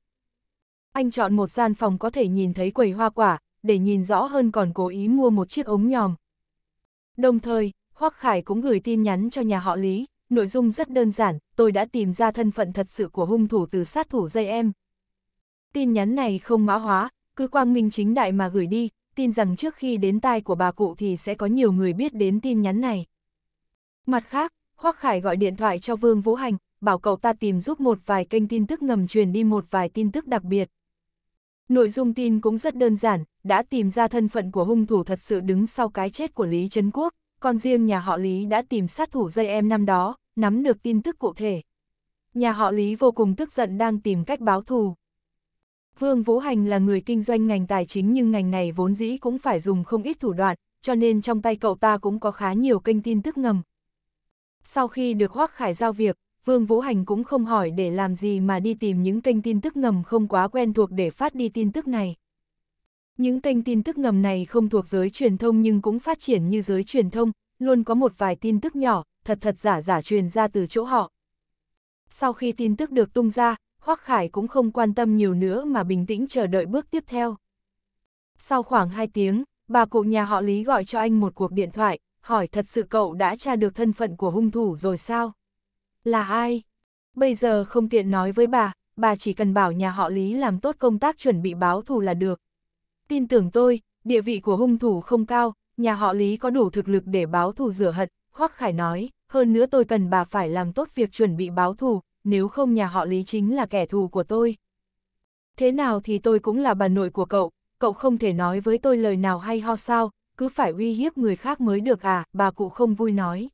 Anh chọn một gian phòng có thể nhìn thấy quầy hoa quả, để nhìn rõ hơn còn cố ý mua một chiếc ống nhòm. Đồng thời, Hoắc Khải cũng gửi tin nhắn cho nhà họ Lý, nội dung rất đơn giản, tôi đã tìm ra thân phận thật sự của hung thủ từ sát thủ dây em. Tin nhắn này không mã hóa, cứ quang minh chính đại mà gửi đi, tin rằng trước khi đến tai của bà cụ thì sẽ có nhiều người biết đến tin nhắn này. Mặt khác, Hoắc Khải gọi điện thoại cho Vương Vũ Hành, bảo cậu ta tìm giúp một vài kênh tin tức ngầm truyền đi một vài tin tức đặc biệt. Nội dung tin cũng rất đơn giản, đã tìm ra thân phận của hung thủ thật sự đứng sau cái chết của Lý Trấn Quốc, còn riêng nhà họ Lý đã tìm sát thủ dây em năm đó, nắm được tin tức cụ thể. Nhà họ Lý vô cùng tức giận đang tìm cách báo thù. Vương Vũ Hành là người kinh doanh ngành tài chính nhưng ngành này vốn dĩ cũng phải dùng không ít thủ đoạn, cho nên trong tay cậu ta cũng có khá nhiều kênh tin tức ngầm, sau khi được Hoác Khải giao việc, Vương Vũ Hành cũng không hỏi để làm gì mà đi tìm những kênh tin tức ngầm không quá quen thuộc để phát đi tin tức này. Những kênh tin tức ngầm này không thuộc giới truyền thông nhưng cũng phát triển như giới truyền thông, luôn có một vài tin tức nhỏ, thật thật giả giả truyền ra từ chỗ họ. Sau khi tin tức được tung ra, Hoác Khải cũng không quan tâm nhiều nữa mà bình tĩnh chờ đợi bước tiếp theo. Sau khoảng 2 tiếng, bà cụ nhà họ Lý gọi cho anh một cuộc điện thoại, hỏi thật sự cậu đã tra được thân phận của hung thủ rồi sao? Là ai? Bây giờ không tiện nói với bà, bà chỉ cần bảo nhà họ Lý làm tốt công tác chuẩn bị báo thù là được. Tin tưởng tôi, địa vị của hung thủ không cao, nhà họ Lý có đủ thực lực để báo thù rửa hận, Hoắc Khải nói, hơn nữa tôi cần bà phải làm tốt việc chuẩn bị báo thù, nếu không nhà họ Lý chính là kẻ thù của tôi. Thế nào thì tôi cũng là bà nội của cậu, cậu không thể nói với tôi lời nào hay ho sao, cứ phải uy hiếp người khác mới được à, bà cụ không vui nói.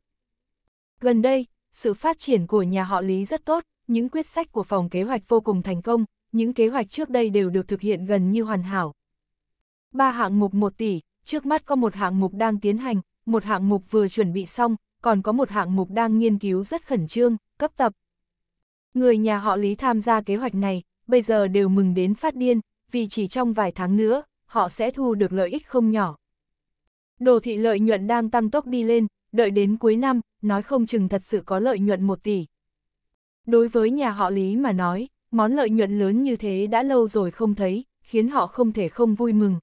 Gần đây, sự phát triển của nhà họ Lý rất tốt, những quyết sách của phòng kế hoạch vô cùng thành công, những kế hoạch trước đây đều được thực hiện gần như hoàn hảo. Ba hạng mục 1 tỷ, trước mắt có một hạng mục đang tiến hành, một hạng mục vừa chuẩn bị xong, còn có một hạng mục đang nghiên cứu rất khẩn trương, cấp tập. Người nhà họ Lý tham gia kế hoạch này, bây giờ đều mừng đến phát điên, vì chỉ trong vài tháng nữa, họ sẽ thu được lợi ích không nhỏ. Đồ thị lợi nhuận đang tăng tốc đi lên, đợi đến cuối năm, nói không chừng thật sự có lợi nhuận 1 tỷ. Đối với nhà họ Lý mà nói, món lợi nhuận lớn như thế đã lâu rồi không thấy, khiến họ không thể không vui mừng.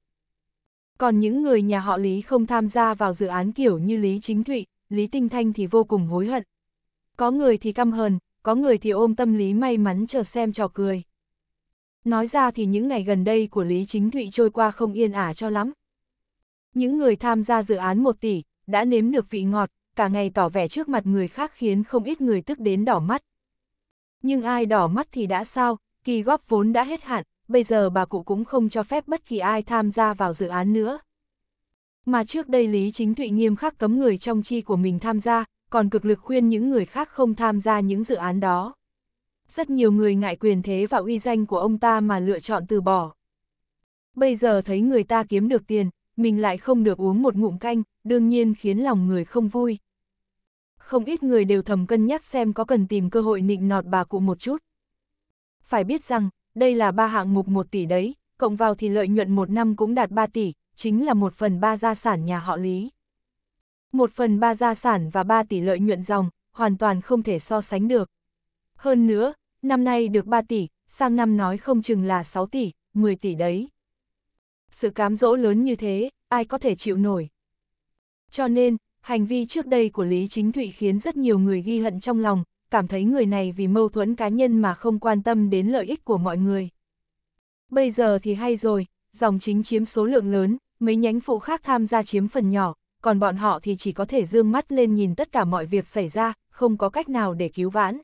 Còn những người nhà họ Lý không tham gia vào dự án kiểu như Lý Chính Thụy, Lý Tinh Thanh thì vô cùng hối hận. Có người thì căm hờn, có người thì ôm tâm lý may mắn chờ xem trò cười. Nói ra thì những ngày gần đây của Lý Chính Thụy trôi qua không yên ả cho lắm, những người tham gia dự án 1 tỷ, đã nếm được vị ngọt, cả ngày tỏ vẻ trước mặt người khác khiến không ít người tức đến đỏ mắt. Nhưng ai đỏ mắt thì đã sao, kỳ góp vốn đã hết hạn, bây giờ bà cụ cũng không cho phép bất kỳ ai tham gia vào dự án nữa. Mà trước đây Lý Chính Thụy nghiêm khắc cấm người trong chi của mình tham gia, còn cực lực khuyên những người khác không tham gia những dự án đó. Rất nhiều người ngại quyền thế và uy danh của ông ta mà lựa chọn từ bỏ. Bây giờ thấy người ta kiếm được tiền, mình lại không được uống một ngụm canh, đương nhiên khiến lòng người không vui. Không ít người đều thầm cân nhắc xem có cần tìm cơ hội nịnh nọt bà cụ một chút. Phải biết rằng, đây là ba hạng mục 1 tỷ đấy, cộng vào thì lợi nhuận một năm cũng đạt 3 tỷ, chính là một phần ba gia sản nhà họ Lý. Một phần ba gia sản và 3 tỷ lợi nhuận dòng, hoàn toàn không thể so sánh được. Hơn nữa, năm nay được 3 tỷ, sang năm nói không chừng là 6 tỷ, 10 tỷ đấy sự cám dỗ lớn như thế, ai có thể chịu nổi. Cho nên, hành vi trước đây của Lý Chính Thụy khiến rất nhiều người ghi hận trong lòng, cảm thấy người này vì mâu thuẫn cá nhân mà không quan tâm đến lợi ích của mọi người. Bây giờ thì hay rồi, dòng chính chiếm số lượng lớn, mấy nhánh phụ khác tham gia chiếm phần nhỏ, còn bọn họ thì chỉ có thể dương mắt lên nhìn tất cả mọi việc xảy ra, không có cách nào để cứu vãn.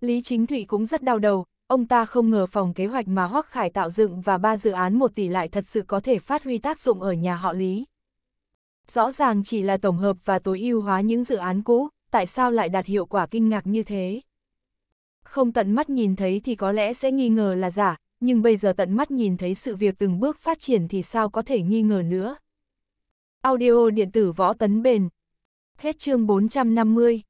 Lý Chính Thụy cũng rất đau đầu, ông ta không ngờ phòng kế hoạch mà Hoắc Khải tạo dựng và ba dự án một tỷ lại thật sự có thể phát huy tác dụng ở nhà họ Lý. Rõ ràng chỉ là tổng hợp và tối ưu hóa những dự án cũ, tại sao lại đạt hiệu quả kinh ngạc như thế? Không tận mắt nhìn thấy thì có lẽ sẽ nghi ngờ là giả, nhưng bây giờ tận mắt nhìn thấy sự việc từng bước phát triển thì sao có thể nghi ngờ nữa. Audio điện tử võ tấn bền. Hết chương 450.